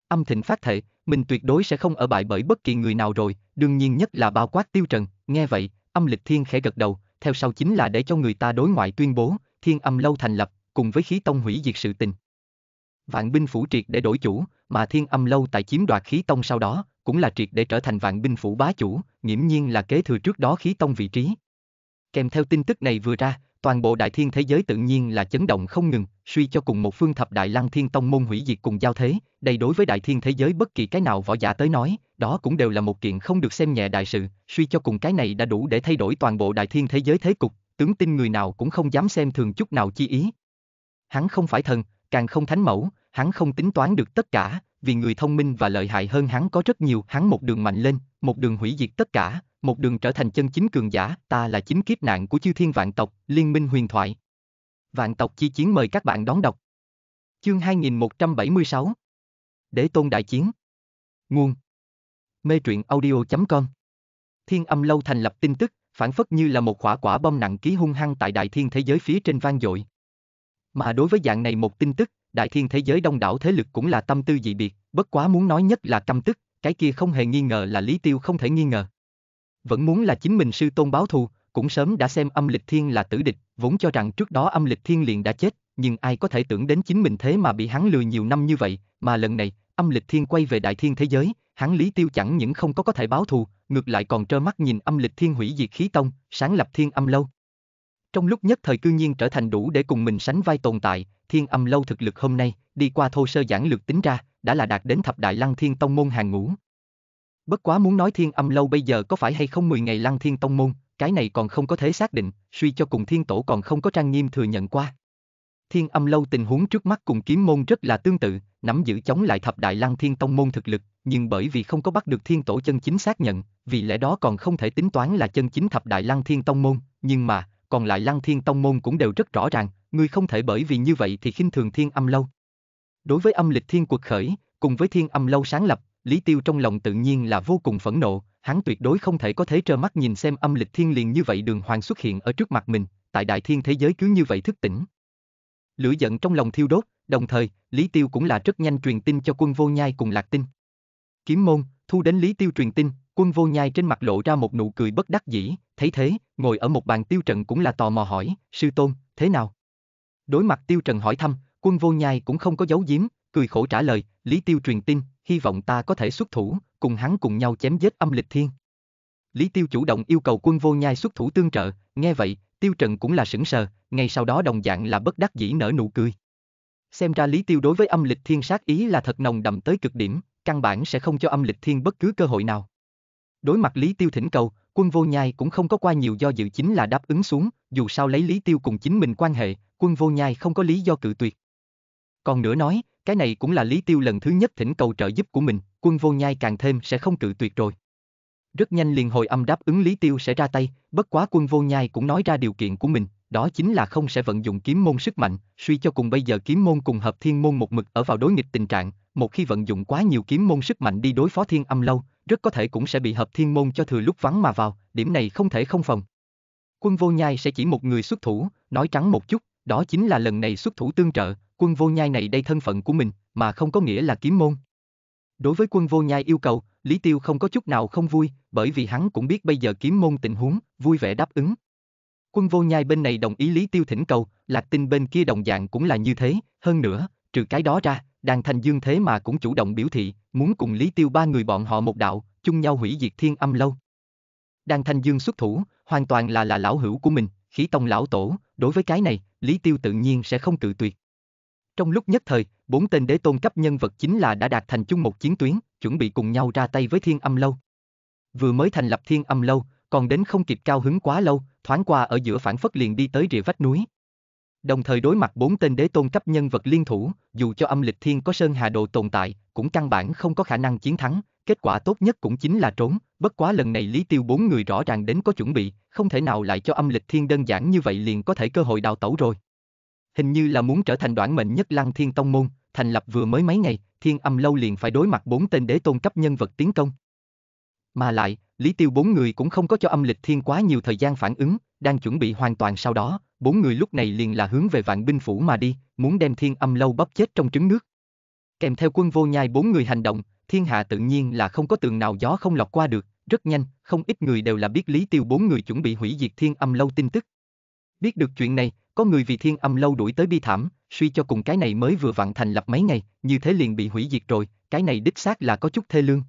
Âm thịnh phát thệ, mình tuyệt đối sẽ không ở bại bởi bất kỳ người nào rồi, đương nhiên nhất là bao quát tiêu trần, nghe vậy, âm lịch thiên khẽ gật đầu, theo sau chính là để cho người ta đối ngoại tuyên bố, thiên âm lâu thành lập, cùng với khí tông hủy diệt sự tình. Vạn binh phủ triệt để đổi chủ, mà thiên âm lâu tại chiếm đoạt khí tông sau đó, cũng là triệt để trở thành vạn binh phủ bá chủ, nghiễm nhiên là kế thừa trước đó khí tông vị trí. Kèm theo tin tức này vừa ra, toàn bộ đại thiên thế giới tự nhiên là chấn động không ngừng, suy cho cùng một phương thập đại lăng thiên tông môn hủy diệt cùng giao thế, đây đối với đại thiên thế giới bất kỳ cái nào võ giả tới nói, đó cũng đều là một kiện không được xem nhẹ đại sự, suy cho cùng cái này đã đủ để thay đổi toàn bộ đại thiên thế giới thế cục, tướng tin người nào cũng không dám xem thường chút nào chi ý. Hắn không phải thần, càng không thánh mẫu, hắn không tính toán được tất cả, vì người thông minh và lợi hại hơn hắn có rất nhiều, hắn một đường mạnh lên, một đường hủy diệt tất cả, một đường trở thành chân chính cường giả, ta là chính kiếp nạn của chư thiên vạn tộc, liên minh huyền thoại, Vạn tộc chi chiến mời các bạn đón đọc. Chương 2176 Đế tôn đại chiến Nguồn Mê truyện audio.com Thiên âm lâu thành lập tin tức, phản phất như là một quả quả bom nặng ký hung hăng tại đại thiên thế giới phía trên vang dội. Mà đối với dạng này một tin tức, đại thiên thế giới đông đảo thế lực cũng là tâm tư dị biệt, bất quá muốn nói nhất là căm tức, cái kia không hề nghi ngờ là lý tiêu không thể nghi ngờ. Vẫn muốn là chính mình sư tôn báo thù, cũng sớm đã xem âm lịch thiên là tử địch, vốn cho rằng trước đó âm lịch thiên liền đã chết, nhưng ai có thể tưởng đến chính mình thế mà bị hắn lừa nhiều năm như vậy, mà lần này, âm lịch thiên quay về đại thiên thế giới, hắn Lý Tiêu chẳng những không có có thể báo thù, ngược lại còn trơ mắt nhìn âm lịch thiên hủy diệt khí tông, sáng lập thiên âm lâu. Trong lúc nhất thời cư nhiên trở thành đủ để cùng mình sánh vai tồn tại, thiên âm lâu thực lực hôm nay, đi qua thô sơ giản lược tính ra, đã là đạt đến thập đại lăng thiên tông môn hàng ngũ. Bất quá muốn nói thiên âm lâu bây giờ có phải hay không 10 ngày lăng thiên tông môn, cái này còn không có thể xác định, suy cho cùng thiên tổ còn không có trang nghiêm thừa nhận qua. Thiên âm lâu tình huống trước mắt cùng kiếm môn rất là tương tự, nắm giữ chống lại thập đại lăng thiên tông môn thực lực, nhưng bởi vì không có bắt được thiên tổ chân chính xác nhận, vì lẽ đó còn không thể tính toán là chân chính thập đại lăng thiên tông môn, nhưng mà, còn lại lăng thiên tông môn cũng đều rất rõ ràng, người không thể bởi vì như vậy thì khinh thường thiên âm lâu. Đối với âm lịch thiên cuộc khởi, cùng với thiên âm lâu sáng lập, Lý Tiêu trong lòng tự nhiên là vô cùng phẫn nộ, hắn tuyệt đối không thể có thế trơ mắt nhìn xem âm lịch thiên liền như vậy đường hoàng xuất hiện ở trước mặt mình, tại đại thiên thế giới cứ như vậy thức tỉnh. Lửa giận trong lòng thiêu đốt, đồng thời, Lý Tiêu cũng là rất nhanh truyền tin cho quân vô nhai cùng lạc tinh. Kiếm môn, thu đến Lý Tiêu truyền tin, quân vô nhai trên mặt lộ ra một nụ cười bất đắc dĩ, thấy thế, ngồi ở một bàn tiêu trận cũng là tò mò hỏi, sư tôn, thế nào? Đối mặt tiêu trần hỏi thăm, quân vô nhai cũng không có giấu giếm, cười khổ trả lời, Lý Tiêu truyền tin, hy vọng ta có thể xuất thủ, cùng hắn cùng nhau chém giết âm lịch thiên. Lý Tiêu chủ động yêu cầu quân vô nhai xuất thủ tương trợ, nghe vậy, Tiêu Trần cũng là sững sờ, ngay sau đó đồng dạng là bất đắc dĩ nở nụ cười. Xem ra Lý Tiêu đối với âm lịch thiên sát ý là thật nồng đậm tới cực điểm, căn bản sẽ không cho âm lịch thiên bất cứ cơ hội nào. Đối mặt Lý Tiêu thỉnh cầu, quân vô nhai cũng không có qua nhiều do dự chính là đáp ứng xuống, dù sao lấy Lý Tiêu cùng chính mình quan hệ, quân vô nhai không có lý do cự tuyệt. Còn nữa nói, cái này cũng là Lý Tiêu lần thứ nhất thỉnh cầu trợ giúp của mình, quân vô nhai càng thêm sẽ không cự tuyệt rồi. Rất nhanh liền hồi âm đáp ứng Lý Tiêu sẽ ra tay, bất quá quân vô nhai cũng nói ra điều kiện của mình, đó chính là không sẽ vận dụng kiếm môn sức mạnh, suy cho cùng bây giờ kiếm môn cùng hợp thiên môn một mực ở vào đối nghịch tình trạng, một khi vận dụng quá nhiều kiếm môn sức mạnh đi đối phó thiên âm lâu, rất có thể cũng sẽ bị hợp thiên môn cho thừa lúc vắng mà vào, điểm này không thể không phòng. Quân vô nhai sẽ chỉ một người xuất thủ, nói trắng một chút, đó chính là lần này xuất thủ tương trợ, quân vô nhai này đây thân phận của mình, mà không có nghĩa là kiếm môn. Đối với quân vô nhai yêu cầu, Lý Tiêu không có chút nào không vui, bởi vì hắn cũng biết bây giờ kiếm môn tình huống, vui vẻ đáp ứng. Quân vô nhai bên này đồng ý Lý Tiêu thỉnh cầu, Lạc Tinh bên kia đồng dạng cũng là như thế, hơn nữa, trừ cái đó ra, Đàn Thành Dương thế mà cũng chủ động biểu thị, muốn cùng Lý Tiêu ba người bọn họ một đạo, chung nhau hủy diệt thiên âm lâu. Đàn Thành Dương xuất thủ, hoàn toàn là là lão hữu của mình, khí tông lão tổ, đối với cái này, Lý Tiêu tự nhiên sẽ không cự tuyệt. Trong lúc nhất thời, bốn tên đế tôn cấp nhân vật chính là đã đạt thành chung một chiến tuyến, chuẩn bị cùng nhau ra tay với thiên âm lâu. Vừa mới thành lập thiên âm lâu, còn đến không kịp cao hứng quá lâu, thoáng qua ở giữa phản phất liền đi tới rìa vách núi. Đồng thời đối mặt bốn tên đế tôn cấp nhân vật liên thủ, dù cho âm lịch thiên có sơn hà đồ tồn tại, cũng căn bản không có khả năng chiến thắng, kết quả tốt nhất cũng chính là trốn, bất quá lần này Lý Tiêu bốn người rõ ràng đến có chuẩn bị, không thể nào lại cho âm lịch thiên đơn giản như vậy liền có thể cơ hội đào tẩu rồi hình như là muốn trở thành đoạn mệnh nhất lăng thiên tông môn, thành lập vừa mới mấy ngày, thiên âm lâu liền phải đối mặt bốn tên đế tôn cấp nhân vật tiến công. Mà lại, Lý Tiêu bốn người cũng không có cho âm lịch thiên quá nhiều thời gian phản ứng, đang chuẩn bị hoàn toàn sau đó, bốn người lúc này liền là hướng về vạn binh phủ mà đi, muốn đem thiên âm lâu bóp chết trong trứng nước. Kèm theo quân vô nhai bốn người hành động, thiên hạ tự nhiên là không có tường nào gió không lọt qua được, rất nhanh, không ít người đều là biết Lý Tiêu bốn người chuẩn bị hủy diệt thiên âm lâu tin tức. Biết được chuyện này, có người vì thiên âm lâu đuổi tới bi thảm, suy cho cùng cái này mới vừa vặn thành lập mấy ngày, như thế liền bị hủy diệt rồi, cái này đích xác là có chút thê lương.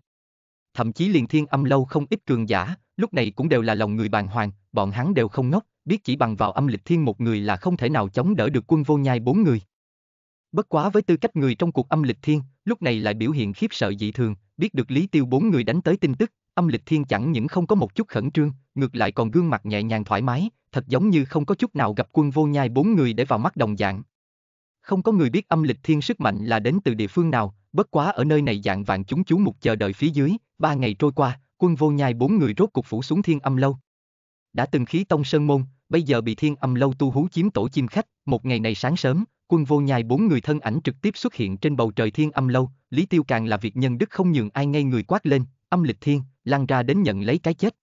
Thậm chí liền thiên âm lâu không ít cường giả, lúc này cũng đều là lòng người bàn hoàng, bọn hắn đều không ngốc, biết chỉ bằng vào âm lịch thiên một người là không thể nào chống đỡ được quân vô nhai bốn người. Bất quá với tư cách người trong cuộc âm lịch thiên, lúc này lại biểu hiện khiếp sợ dị thường, biết được Lý Tiêu bốn người đánh tới tin tức, âm lịch thiên chẳng những không có một chút khẩn trương, ngược lại còn gương mặt nhẹ nhàng thoải mái, thật giống như không có chút nào gặp quân vô nhai bốn người để vào mắt đồng dạng. Không có người biết âm lịch thiên sức mạnh là đến từ địa phương nào, bất quá ở nơi này dạng vạn chúng chú mục chờ đợi phía dưới, ba ngày trôi qua, quân vô nhai bốn người rốt cục phủ xuống thiên âm lâu. Đã từng khí tông sơn môn, bây giờ bị thiên âm lâu tu hú chiếm tổ chim khách, một ngày này sáng sớm, quân vô nhai bốn người thân ảnh trực tiếp xuất hiện trên bầu trời thiên âm lâu, Lý Tiêu càng là việc nhân đức không nhường ai ngay người quát lên, âm lịch thiên, lăn ra đến nhận lấy cái chết.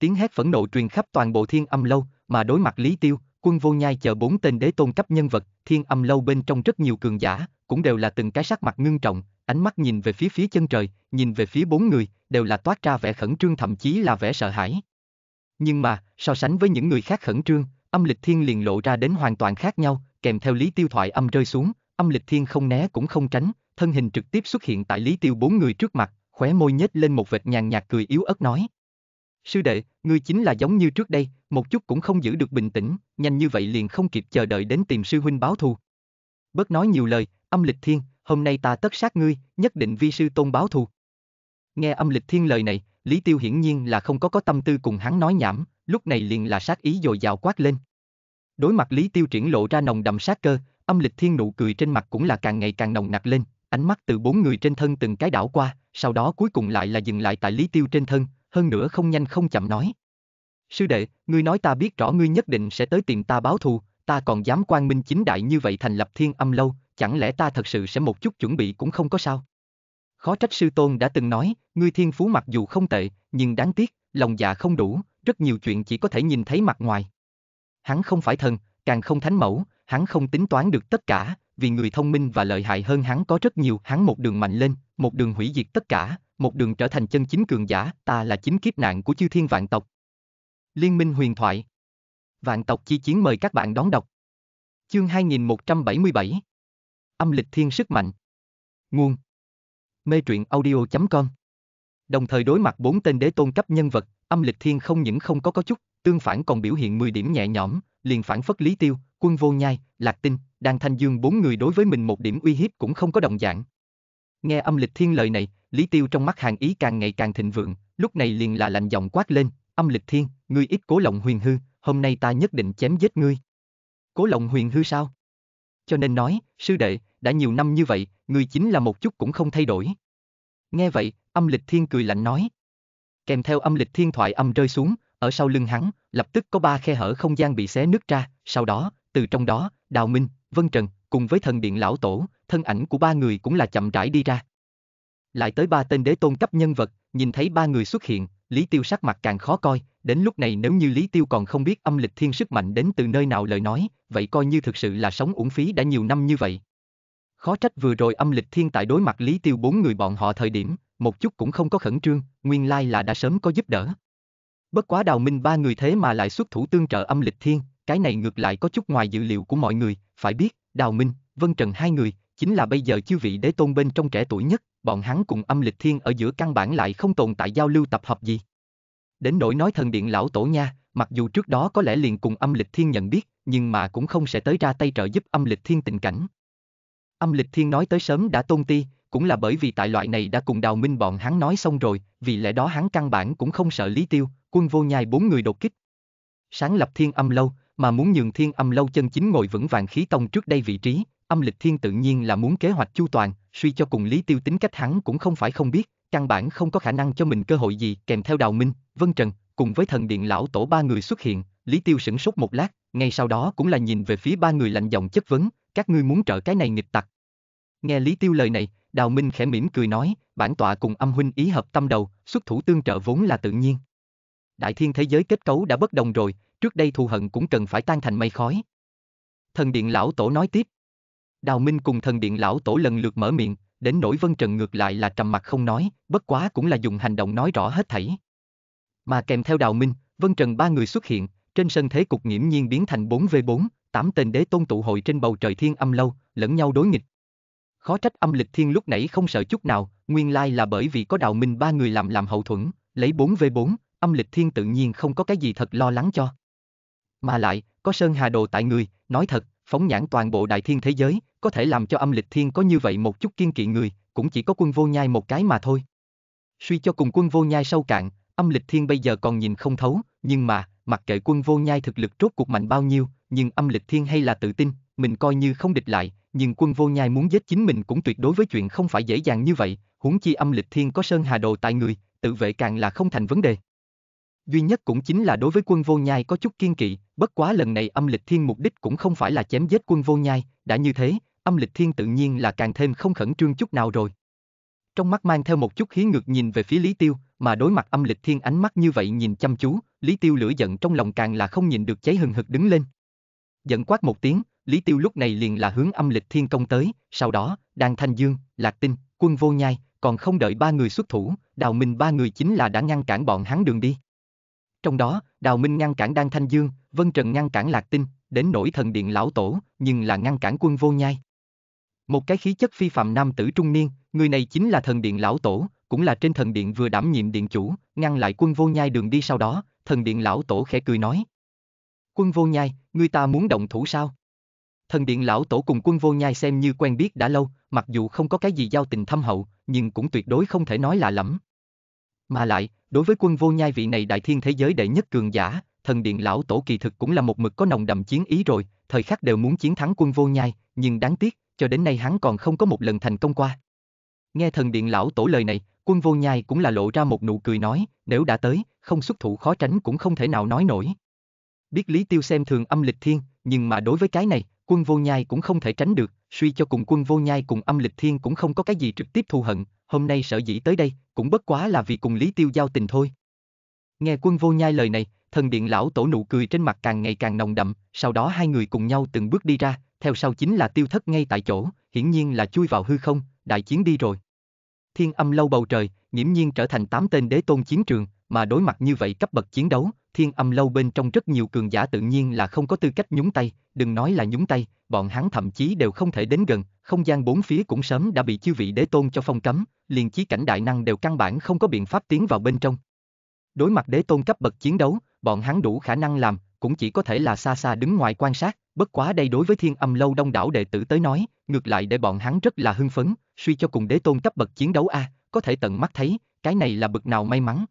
Tiếng hét phẫn nộ truyền khắp toàn bộ thiên âm lâu, mà đối mặt Lý Tiêu, quân vô nhai chờ bốn tên đế tôn cấp nhân vật, thiên âm lâu bên trong rất nhiều cường giả, cũng đều là từng cái sắc mặt ngưng trọng, ánh mắt nhìn về phía phía chân trời, nhìn về phía bốn người, đều là toát ra vẻ khẩn trương thậm chí là vẻ sợ hãi. Nhưng mà, so sánh với những người khác khẩn trương, âm lịch thiên liền lộ ra đến hoàn toàn khác nhau, kèm theo lý tiêu thoại âm rơi xuống, âm lịch thiên không né cũng không tránh, thân hình trực tiếp xuất hiện tại lý tiêu bốn người trước mặt, khóe môi nhếch lên một vệt nhàn nhạt cười yếu ớt nói. Sư đệ, ngươi chính là giống như trước đây, một chút cũng không giữ được bình tĩnh, nhanh như vậy liền không kịp chờ đợi đến tìm sư huynh báo thù. Bớt nói nhiều lời, âm lịch thiên, hôm nay ta tất sát ngươi, nhất định vi sư tôn báo thù. Nghe âm lịch thiên lời này, Lý Tiêu hiển nhiên là không có có tâm tư cùng hắn nói nhảm, lúc này liền là sát ý dồi dào quát lên. Đối mặt Lý Tiêu triển lộ ra nồng đậm sát cơ, âm lịch thiên nụ cười trên mặt cũng là càng ngày càng nồng nặc lên, ánh mắt từ bốn người trên thân từng cái đảo qua, sau đó cuối cùng lại là dừng lại tại Lý Tiêu trên thân, hơn nữa không nhanh không chậm nói. Sư đệ, ngươi nói ta biết rõ ngươi nhất định sẽ tới tìm ta báo thù, ta còn dám quan minh chính đại như vậy thành lập thiên âm lâu, chẳng lẽ ta thật sự sẽ một chút chuẩn bị cũng không có sao? Khó trách sư tôn đã từng nói, ngươi thiên phú mặc dù không tệ, nhưng đáng tiếc, lòng dạ không đủ, rất nhiều chuyện chỉ có thể nhìn thấy mặt ngoài. Hắn không phải thần, càng không thánh mẫu, hắn không tính toán được tất cả, vì người thông minh và lợi hại hơn hắn có rất nhiều, hắn một đường mạnh lên, một đường hủy diệt tất cả, một đường trở thành chân chính cường giả, ta là chính kiếp nạn của chư thiên vạn tộc. Liên minh huyền thoại. Vạn tộc chi chiến mời các bạn đón đọc. Chương 2177. Âm lịch thiên sức mạnh. Nguồn. Mê truyện audio.com. Đồng thời đối mặt bốn tên đế tôn cấp nhân vật, âm lịch thiên không những không có có chút, tương phản còn biểu hiện 10 điểm nhẹ nhõm, liền phản phất lý tiêu, quân vô nhai, lạc tinh, đang thanh dương bốn người đối với mình một điểm uy hiếp cũng không có đồng dạng. Nghe âm lịch thiên lời này, Lý Tiêu trong mắt hàng ý càng ngày càng thịnh vượng, lúc này liền là lạnh giọng quát lên, âm lịch thiên, ngươi ít cố lòng huyền hư, hôm nay ta nhất định chém giết ngươi. Cố lòng huyền hư sao? Cho nên nói, sư đệ, đã nhiều năm như vậy, ngươi chính là một chút cũng không thay đổi. Nghe vậy, âm lịch thiên cười lạnh nói. Kèm theo âm lịch thiên thoại âm rơi xuống, ở sau lưng hắn, lập tức có ba khe hở không gian bị xé nứt ra, sau đó, từ trong đó, Đào Minh, Vân Trần, cùng với thần điện lão tổ, thân ảnh của ba người cũng là chậm rãi đi ra. Lại tới ba tên đế tôn cấp nhân vật, nhìn thấy ba người xuất hiện, Lý Tiêu sắc mặt càng khó coi, đến lúc này nếu như Lý Tiêu còn không biết âm lịch thiên sức mạnh đến từ nơi nào lời nói, vậy coi như thực sự là sống uổng phí đã nhiều năm như vậy. Khó trách vừa rồi âm lịch thiên tại đối mặt Lý Tiêu bốn người bọn họ thời điểm, một chút cũng không có khẩn trương, nguyên lai là đã sớm có giúp đỡ. Bất quá đào minh ba người thế mà lại xuất thủ tương trợ âm lịch thiên, cái này ngược lại có chút ngoài dự liệu của mọi người, phải biết, Đào Minh, Vân Trần hai người, chính là bây giờ chư vị đế tôn bên trong trẻ tuổi nhất, bọn hắn cùng âm lịch thiên ở giữa căn bản lại không tồn tại giao lưu tập hợp gì. Đến nỗi nói thần điện lão tổ nha, mặc dù trước đó có lẽ liền cùng âm lịch thiên nhận biết, nhưng mà cũng không sẽ tới ra tay trợ giúp âm lịch thiên tình cảnh. Âm lịch thiên nói tới sớm đã tôn ti, cũng là bởi vì tại loại này đã cùng đào minh bọn hắn nói xong rồi, vì lẽ đó hắn căn bản cũng không sợ lý tiêu, quân vô nhai bốn người đột kích. Sáng lập thiên âm lâu, mà muốn nhường thiên âm lâu chân chính ngồi vững vàng khí tông trước đây vị trí, âm lịch thiên tự nhiên là muốn kế hoạch chu toàn, suy cho cùng lý tiêu tính cách hắn cũng không phải không biết, căn bản không có khả năng cho mình cơ hội gì kèm theo đào minh, vân trần, cùng với thần điện lão tổ ba người xuất hiện, lý tiêu sửng sốt một lát, ngay sau đó cũng là nhìn về phía ba người lạnh giọng chất vấn, các ngươi muốn trợ cái này nghịch tặc. Nghe lý tiêu lời này, đào minh khẽ mỉm cười nói, bản tọa cùng âm huynh ý hợp tâm đầu, xuất thủ tương trợ vốn là tự nhiên. Đại thiên thế giới kết cấu đã bất đồng rồi, Trước đây thù hận cũng cần phải tan thành mây khói. Thần điện lão tổ nói tiếp. Đào Minh cùng thần điện lão tổ lần lượt mở miệng, đến nỗi Vân Trần ngược lại là trầm mặt không nói, bất quá cũng là dùng hành động nói rõ hết thảy. Mà kèm theo Đào Minh, Vân Trần ba người xuất hiện, trên sân thế cục nghiễm nhiên biến thành 4v4, tám tên đế tôn tụ hội trên bầu trời thiên âm lâu, lẫn nhau đối nghịch. Khó trách âm lịch thiên lúc nãy không sợ chút nào, nguyên lai là bởi vì có Đào Minh ba người làm làm hậu thuẫn, lấy 4v4, âm lịch thiên tự nhiên không có cái gì thật lo lắng cho. Mà lại, có Sơn Hà Đồ tại người, nói thật, phóng nhãn toàn bộ đại thiên thế giới, có thể làm cho âm lịch thiên có như vậy một chút kiên kỵ người, cũng chỉ có quân vô nhai một cái mà thôi. Suy cho cùng quân vô nhai sâu cạn, âm lịch thiên bây giờ còn nhìn không thấu, nhưng mà, mặc kệ quân vô nhai thực lực rốt cuộc mạnh bao nhiêu, nhưng âm lịch thiên hay là tự tin, mình coi như không địch lại, nhưng quân vô nhai muốn giết chính mình cũng tuyệt đối với chuyện không phải dễ dàng như vậy, huống chi âm lịch thiên có sơn hà đồ tại người, tự vệ càng là không thành vấn đề duy nhất cũng chính là đối với quân vô nhai có chút kiên kỵ, bất quá lần này âm lịch thiên mục đích cũng không phải là chém giết quân vô nhai, đã như thế, âm lịch thiên tự nhiên là càng thêm không khẩn trương chút nào rồi. Trong mắt mang theo một chút hí ngược nhìn về phía Lý Tiêu, mà đối mặt âm lịch thiên ánh mắt như vậy nhìn chăm chú, Lý Tiêu lửa giận trong lòng càng là không nhìn được cháy hừng hực đứng lên. Giận quát một tiếng, Lý Tiêu lúc này liền là hướng âm lịch thiên công tới, sau đó, Đan Thanh Dương, Lạc Tinh, quân vô nhai, còn không đợi ba người xuất thủ, đào mình ba người chính là đã ngăn cản bọn hắn đường đi. Trong đó, Đào Minh ngăn cản Đan Thanh Dương, Vân Trần ngăn cản Lạc Tinh, đến nổi thần điện lão tổ, nhưng là ngăn cản quân vô nhai. Một cái khí chất phi phạm nam tử trung niên, người này chính là thần điện lão tổ, cũng là trên thần điện vừa đảm nhiệm điện chủ, ngăn lại quân vô nhai đường đi sau đó, thần điện lão tổ khẽ cười nói. Quân vô nhai, người ta muốn động thủ sao? Thần điện lão tổ cùng quân vô nhai xem như quen biết đã lâu, mặc dù không có cái gì giao tình thâm hậu, nhưng cũng tuyệt đối không thể nói là lắm. Mà lại, đối với quân vô nhai vị này đại thiên thế giới đệ nhất cường giả, thần điện lão tổ kỳ thực cũng là một mực có nồng đậm chiến ý rồi, thời khắc đều muốn chiến thắng quân vô nhai, nhưng đáng tiếc, cho đến nay hắn còn không có một lần thành công qua. Nghe thần điện lão tổ lời này, quân vô nhai cũng là lộ ra một nụ cười nói, nếu đã tới, không xuất thủ khó tránh cũng không thể nào nói nổi. Biết Lý Tiêu xem thường âm lịch thiên, nhưng mà đối với cái này, quân vô nhai cũng không thể tránh được, suy cho cùng quân vô nhai cùng âm lịch thiên cũng không có cái gì trực tiếp thù hận, hôm nay sở dĩ tới đây, cũng bất quá là vì cùng Lý Tiêu giao tình thôi. Nghe quân vô nhai lời này, thần điện lão tổ nụ cười trên mặt càng ngày càng nồng đậm, sau đó hai người cùng nhau từng bước đi ra, theo sau chính là tiêu thất ngay tại chỗ, hiển nhiên là chui vào hư không, đại chiến đi rồi. Thiên âm lâu bầu trời, nghiễm nhiên trở thành tám tên đế tôn chiến trường, mà đối mặt như vậy cấp bậc chiến đấu, thiên âm lâu bên trong rất nhiều cường giả tự nhiên là không có tư cách nhúng tay, đừng nói là nhúng tay, bọn hắn thậm chí đều không thể đến gần, không gian bốn phía cũng sớm đã bị chư vị đế tôn cho phong cấm, liền chí cảnh đại năng đều căn bản không có biện pháp tiến vào bên trong. Đối mặt đế tôn cấp bậc chiến đấu, bọn hắn đủ khả năng làm, cũng chỉ có thể là xa xa đứng ngoài quan sát, bất quá đây đối với thiên âm lâu đông đảo đệ tử tới nói, ngược lại để bọn hắn rất là hưng phấn, suy cho cùng đế tôn cấp bậc chiến đấu a, à, có thể tận mắt thấy, cái này là bực nào may mắn.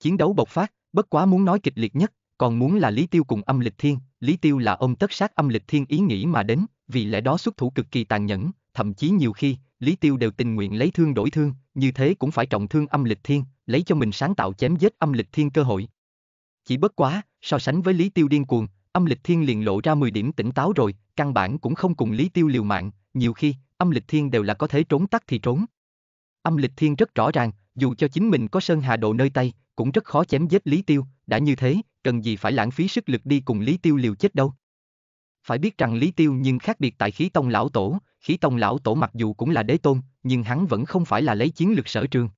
Chiến đấu bộc phát, bất quá muốn nói kịch liệt nhất, còn muốn là Lý Tiêu cùng âm lịch thiên, Lý Tiêu là ông tất sát âm lịch thiên ý nghĩ mà đến, vì lẽ đó xuất thủ cực kỳ tàn nhẫn, thậm chí nhiều khi, Lý Tiêu đều tình nguyện lấy thương đổi thương, như thế cũng phải trọng thương âm lịch thiên, lấy cho mình sáng tạo chém giết âm lịch thiên cơ hội. Chỉ bất quá, so sánh với Lý Tiêu điên cuồng, âm lịch thiên liền lộ ra 10 điểm tỉnh táo rồi, căn bản cũng không cùng Lý Tiêu liều mạng, nhiều khi, âm lịch thiên đều là có thể trốn tắt thì trốn. Âm lịch thiên rất rõ ràng, dù cho chính mình có sơn hà độ nơi tay, cũng rất khó chém giết Lý Tiêu, đã như thế, cần gì phải lãng phí sức lực đi cùng Lý Tiêu liều chết đâu. Phải biết rằng Lý Tiêu nhưng khác biệt tại khí tông lão tổ, khí tông lão tổ mặc dù cũng là đế tôn, nhưng hắn vẫn không phải là lấy chiến lực sở trường.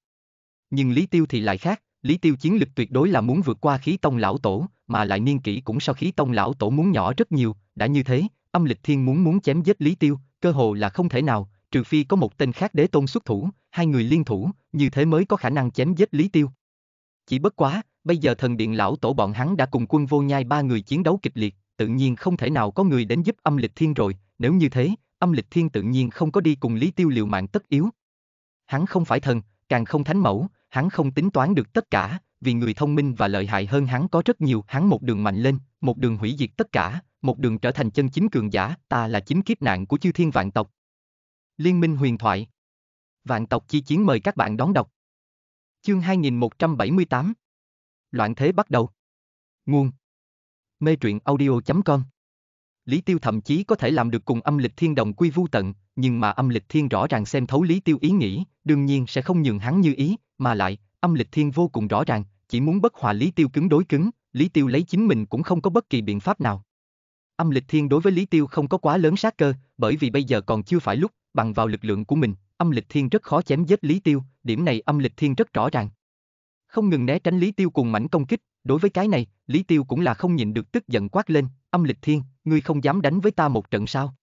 Nhưng Lý Tiêu thì lại khác, Lý Tiêu chiến lực tuyệt đối là muốn vượt qua khí tông lão tổ, mà lại niên kỷ cũng so khí tông lão tổ muốn nhỏ rất nhiều, đã như thế, âm lịch thiên muốn muốn chém giết Lý Tiêu, cơ hồ là không thể nào, trừ phi có một tên khác đế tôn xuất thủ, hai người liên thủ, như thế mới có khả năng chém giết Lý Tiêu. Chỉ bất quá, Bây giờ thần điện lão tổ bọn hắn đã cùng quân vô nhai ba người chiến đấu kịch liệt, tự nhiên không thể nào có người đến giúp âm lịch thiên rồi, nếu như thế, âm lịch thiên tự nhiên không có đi cùng lý tiêu liều mạng tất yếu. Hắn không phải thần, càng không thánh mẫu, hắn không tính toán được tất cả, vì người thông minh và lợi hại hơn hắn có rất nhiều, hắn một đường mạnh lên, một đường hủy diệt tất cả, một đường trở thành chân chính cường giả, ta là chính kiếp nạn của chư thiên vạn tộc. Liên minh huyền thoại Vạn tộc chi chiến mời các bạn đón đọc. Chương 2178 Loạn thế bắt đầu. Nguồn. Mê truyện audio.com Lý Tiêu thậm chí có thể làm được cùng âm lịch thiên đồng quy vu tận, nhưng mà âm lịch thiên rõ ràng xem thấu Lý Tiêu ý nghĩ, đương nhiên sẽ không nhường hắn như ý, mà lại, âm lịch thiên vô cùng rõ ràng, chỉ muốn bất hòa Lý Tiêu cứng đối cứng, Lý Tiêu lấy chính mình cũng không có bất kỳ biện pháp nào. Âm lịch thiên đối với Lý Tiêu không có quá lớn sát cơ, bởi vì bây giờ còn chưa phải lúc, bằng vào lực lượng của mình, âm lịch thiên rất khó chém giết Lý Tiêu, điểm này âm lịch thiên rất rõ ràng không ngừng né tránh Lý Tiêu cùng mảnh công kích, đối với cái này, Lý Tiêu cũng là không nhịn được tức giận quát lên, âm lịch thiên, ngươi không dám đánh với ta một trận sao?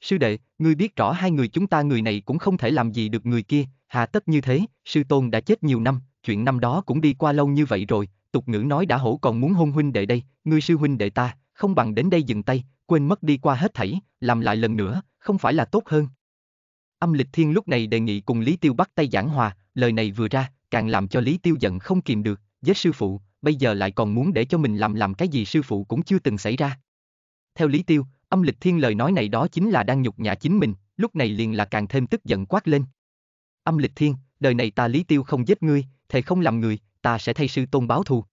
Sư đệ, ngươi biết rõ hai người chúng ta người này cũng không thể làm gì được người kia, hà tất như thế, sư tôn đã chết nhiều năm, chuyện năm đó cũng đi qua lâu như vậy rồi, tục ngữ nói đã hổ còn muốn hôn huynh đệ đây, ngươi sư huynh đệ ta, không bằng đến đây dừng tay, quên mất đi qua hết thảy, làm lại lần nữa, không phải là tốt hơn. Âm lịch thiên lúc này đề nghị cùng Lý Tiêu bắt tay giảng hòa, lời này vừa ra, càng làm cho Lý Tiêu giận không kìm được, giết sư phụ, bây giờ lại còn muốn để cho mình làm làm cái gì sư phụ cũng chưa từng xảy ra. Theo Lý Tiêu, âm lịch thiên lời nói này đó chính là đang nhục nhã chính mình, lúc này liền là càng thêm tức giận quát lên. Âm lịch thiên, đời này ta Lý Tiêu không giết ngươi, thề không làm người, ta sẽ thay sư tôn báo thù.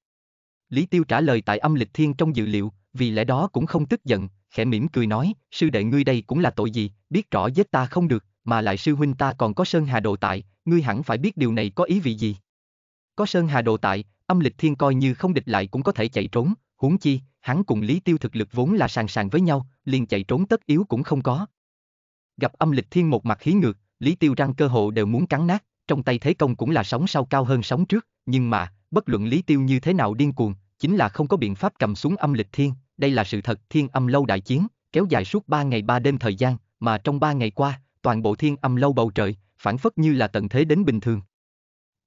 Lý Tiêu trả lời tại âm lịch thiên trong dự liệu, vì lẽ đó cũng không tức giận, khẽ mỉm cười nói, sư đệ ngươi đây cũng là tội gì, biết rõ giết ta không được, mà lại sư huynh ta còn có Sơn Hà Đồ tại, ngươi hẳn phải biết điều này có ý vị gì. Có Sơn Hà Đồ tại, âm lịch thiên coi như không địch lại cũng có thể chạy trốn, huống chi, hắn cùng Lý Tiêu thực lực vốn là sàng sàng với nhau, liền chạy trốn tất yếu cũng không có. Gặp âm lịch thiên một mặt khí ngược, Lý Tiêu răng cơ hộ đều muốn cắn nát, trong tay thế công cũng là sóng sau cao hơn sóng trước, nhưng mà, bất luận Lý Tiêu như thế nào điên cuồng, chính là không có biện pháp cầm xuống âm lịch thiên, đây là sự thật thiên âm lâu đại chiến, kéo dài suốt 3 ngày 3 đêm thời gian, mà trong 3 ngày qua, toàn bộ thiên âm lâu bầu trời, phản phất như là tận thế đến bình thường.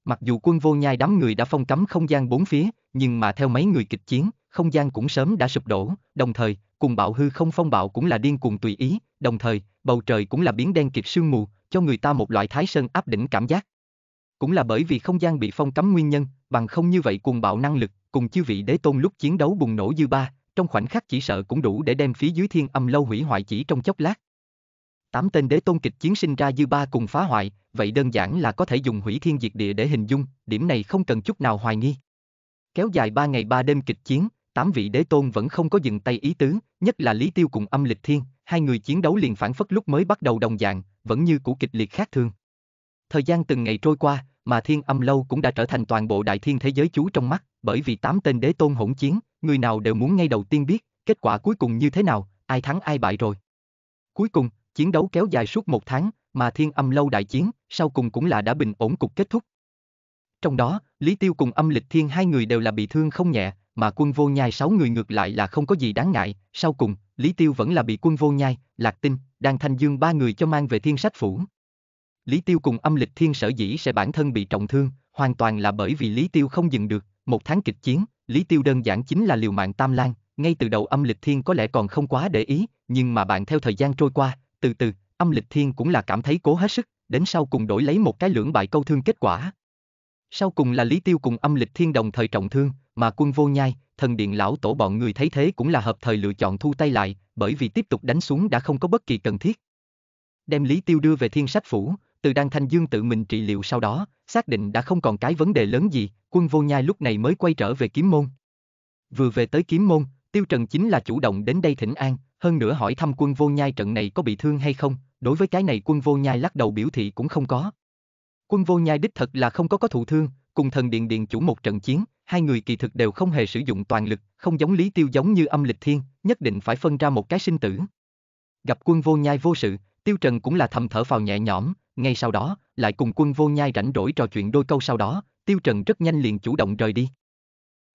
Mặc dù quân vô nhai đám người đã phong cấm không gian bốn phía, nhưng mà theo mấy người kịch chiến, không gian cũng sớm đã sụp đổ, đồng thời, cùng bạo hư không phong bạo cũng là điên cuồng tùy ý, đồng thời, bầu trời cũng là biến đen kịp sương mù, cho người ta một loại thái sơn áp đỉnh cảm giác. Cũng là bởi vì không gian bị phong cấm nguyên nhân, bằng không như vậy cùng bạo năng lực, cùng chư vị đế tôn lúc chiến đấu bùng nổ dư ba, trong khoảnh khắc chỉ sợ cũng đủ để đem phía dưới thiên âm lâu hủy hoại chỉ trong chốc lát tám tên đế tôn kịch chiến sinh ra dư ba cùng phá hoại, vậy đơn giản là có thể dùng hủy thiên diệt địa để hình dung, điểm này không cần chút nào hoài nghi. Kéo dài ba ngày ba đêm kịch chiến, tám vị đế tôn vẫn không có dừng tay ý tứ, nhất là Lý Tiêu cùng âm lịch thiên, hai người chiến đấu liền phản phất lúc mới bắt đầu đồng dạng, vẫn như cũ kịch liệt khác thường. Thời gian từng ngày trôi qua, mà thiên âm lâu cũng đã trở thành toàn bộ đại thiên thế giới chú trong mắt, bởi vì tám tên đế tôn hỗn chiến, người nào đều muốn ngay đầu tiên biết, kết quả cuối cùng như thế nào, ai thắng ai bại rồi. Cuối cùng, Chiến đấu kéo dài suốt một tháng, mà thiên âm lâu đại chiến, sau cùng cũng là đã bình ổn cục kết thúc. Trong đó, Lý Tiêu cùng âm lịch thiên hai người đều là bị thương không nhẹ, mà quân vô nhai sáu người ngược lại là không có gì đáng ngại, sau cùng, Lý Tiêu vẫn là bị quân vô nhai, Lạc Tinh, đang thanh dương ba người cho mang về thiên sách phủ. Lý Tiêu cùng âm lịch thiên sở dĩ sẽ bản thân bị trọng thương, hoàn toàn là bởi vì Lý Tiêu không dừng được, một tháng kịch chiến, Lý Tiêu đơn giản chính là liều mạng tam lan, ngay từ đầu âm lịch thiên có lẽ còn không quá để ý, nhưng mà bạn theo thời gian trôi qua, từ từ, âm lịch thiên cũng là cảm thấy cố hết sức, đến sau cùng đổi lấy một cái lưỡng bại câu thương kết quả. Sau cùng là Lý Tiêu cùng âm lịch thiên đồng thời trọng thương, mà quân vô nhai, thần điện lão tổ bọn người thấy thế cũng là hợp thời lựa chọn thu tay lại, bởi vì tiếp tục đánh xuống đã không có bất kỳ cần thiết. Đem Lý Tiêu đưa về thiên sách phủ, từ Đan Thanh Dương tự mình trị liệu sau đó, xác định đã không còn cái vấn đề lớn gì, quân vô nhai lúc này mới quay trở về kiếm môn. Vừa về tới kiếm môn, Tiêu Trần chính là chủ động đến đây thỉnh an, hơn nữa hỏi thăm quân vô nhai trận này có bị thương hay không, đối với cái này quân vô nhai lắc đầu biểu thị cũng không có. Quân vô nhai đích thật là không có có thụ thương, cùng thần điện điện chủ một trận chiến, hai người kỳ thực đều không hề sử dụng toàn lực, không giống Lý Tiêu giống như âm lịch thiên, nhất định phải phân ra một cái sinh tử. Gặp quân vô nhai vô sự, Tiêu Trần cũng là thầm thở phào nhẹ nhõm, ngay sau đó, lại cùng quân vô nhai rảnh rỗi trò chuyện đôi câu sau đó, Tiêu Trần rất nhanh liền chủ động rời đi.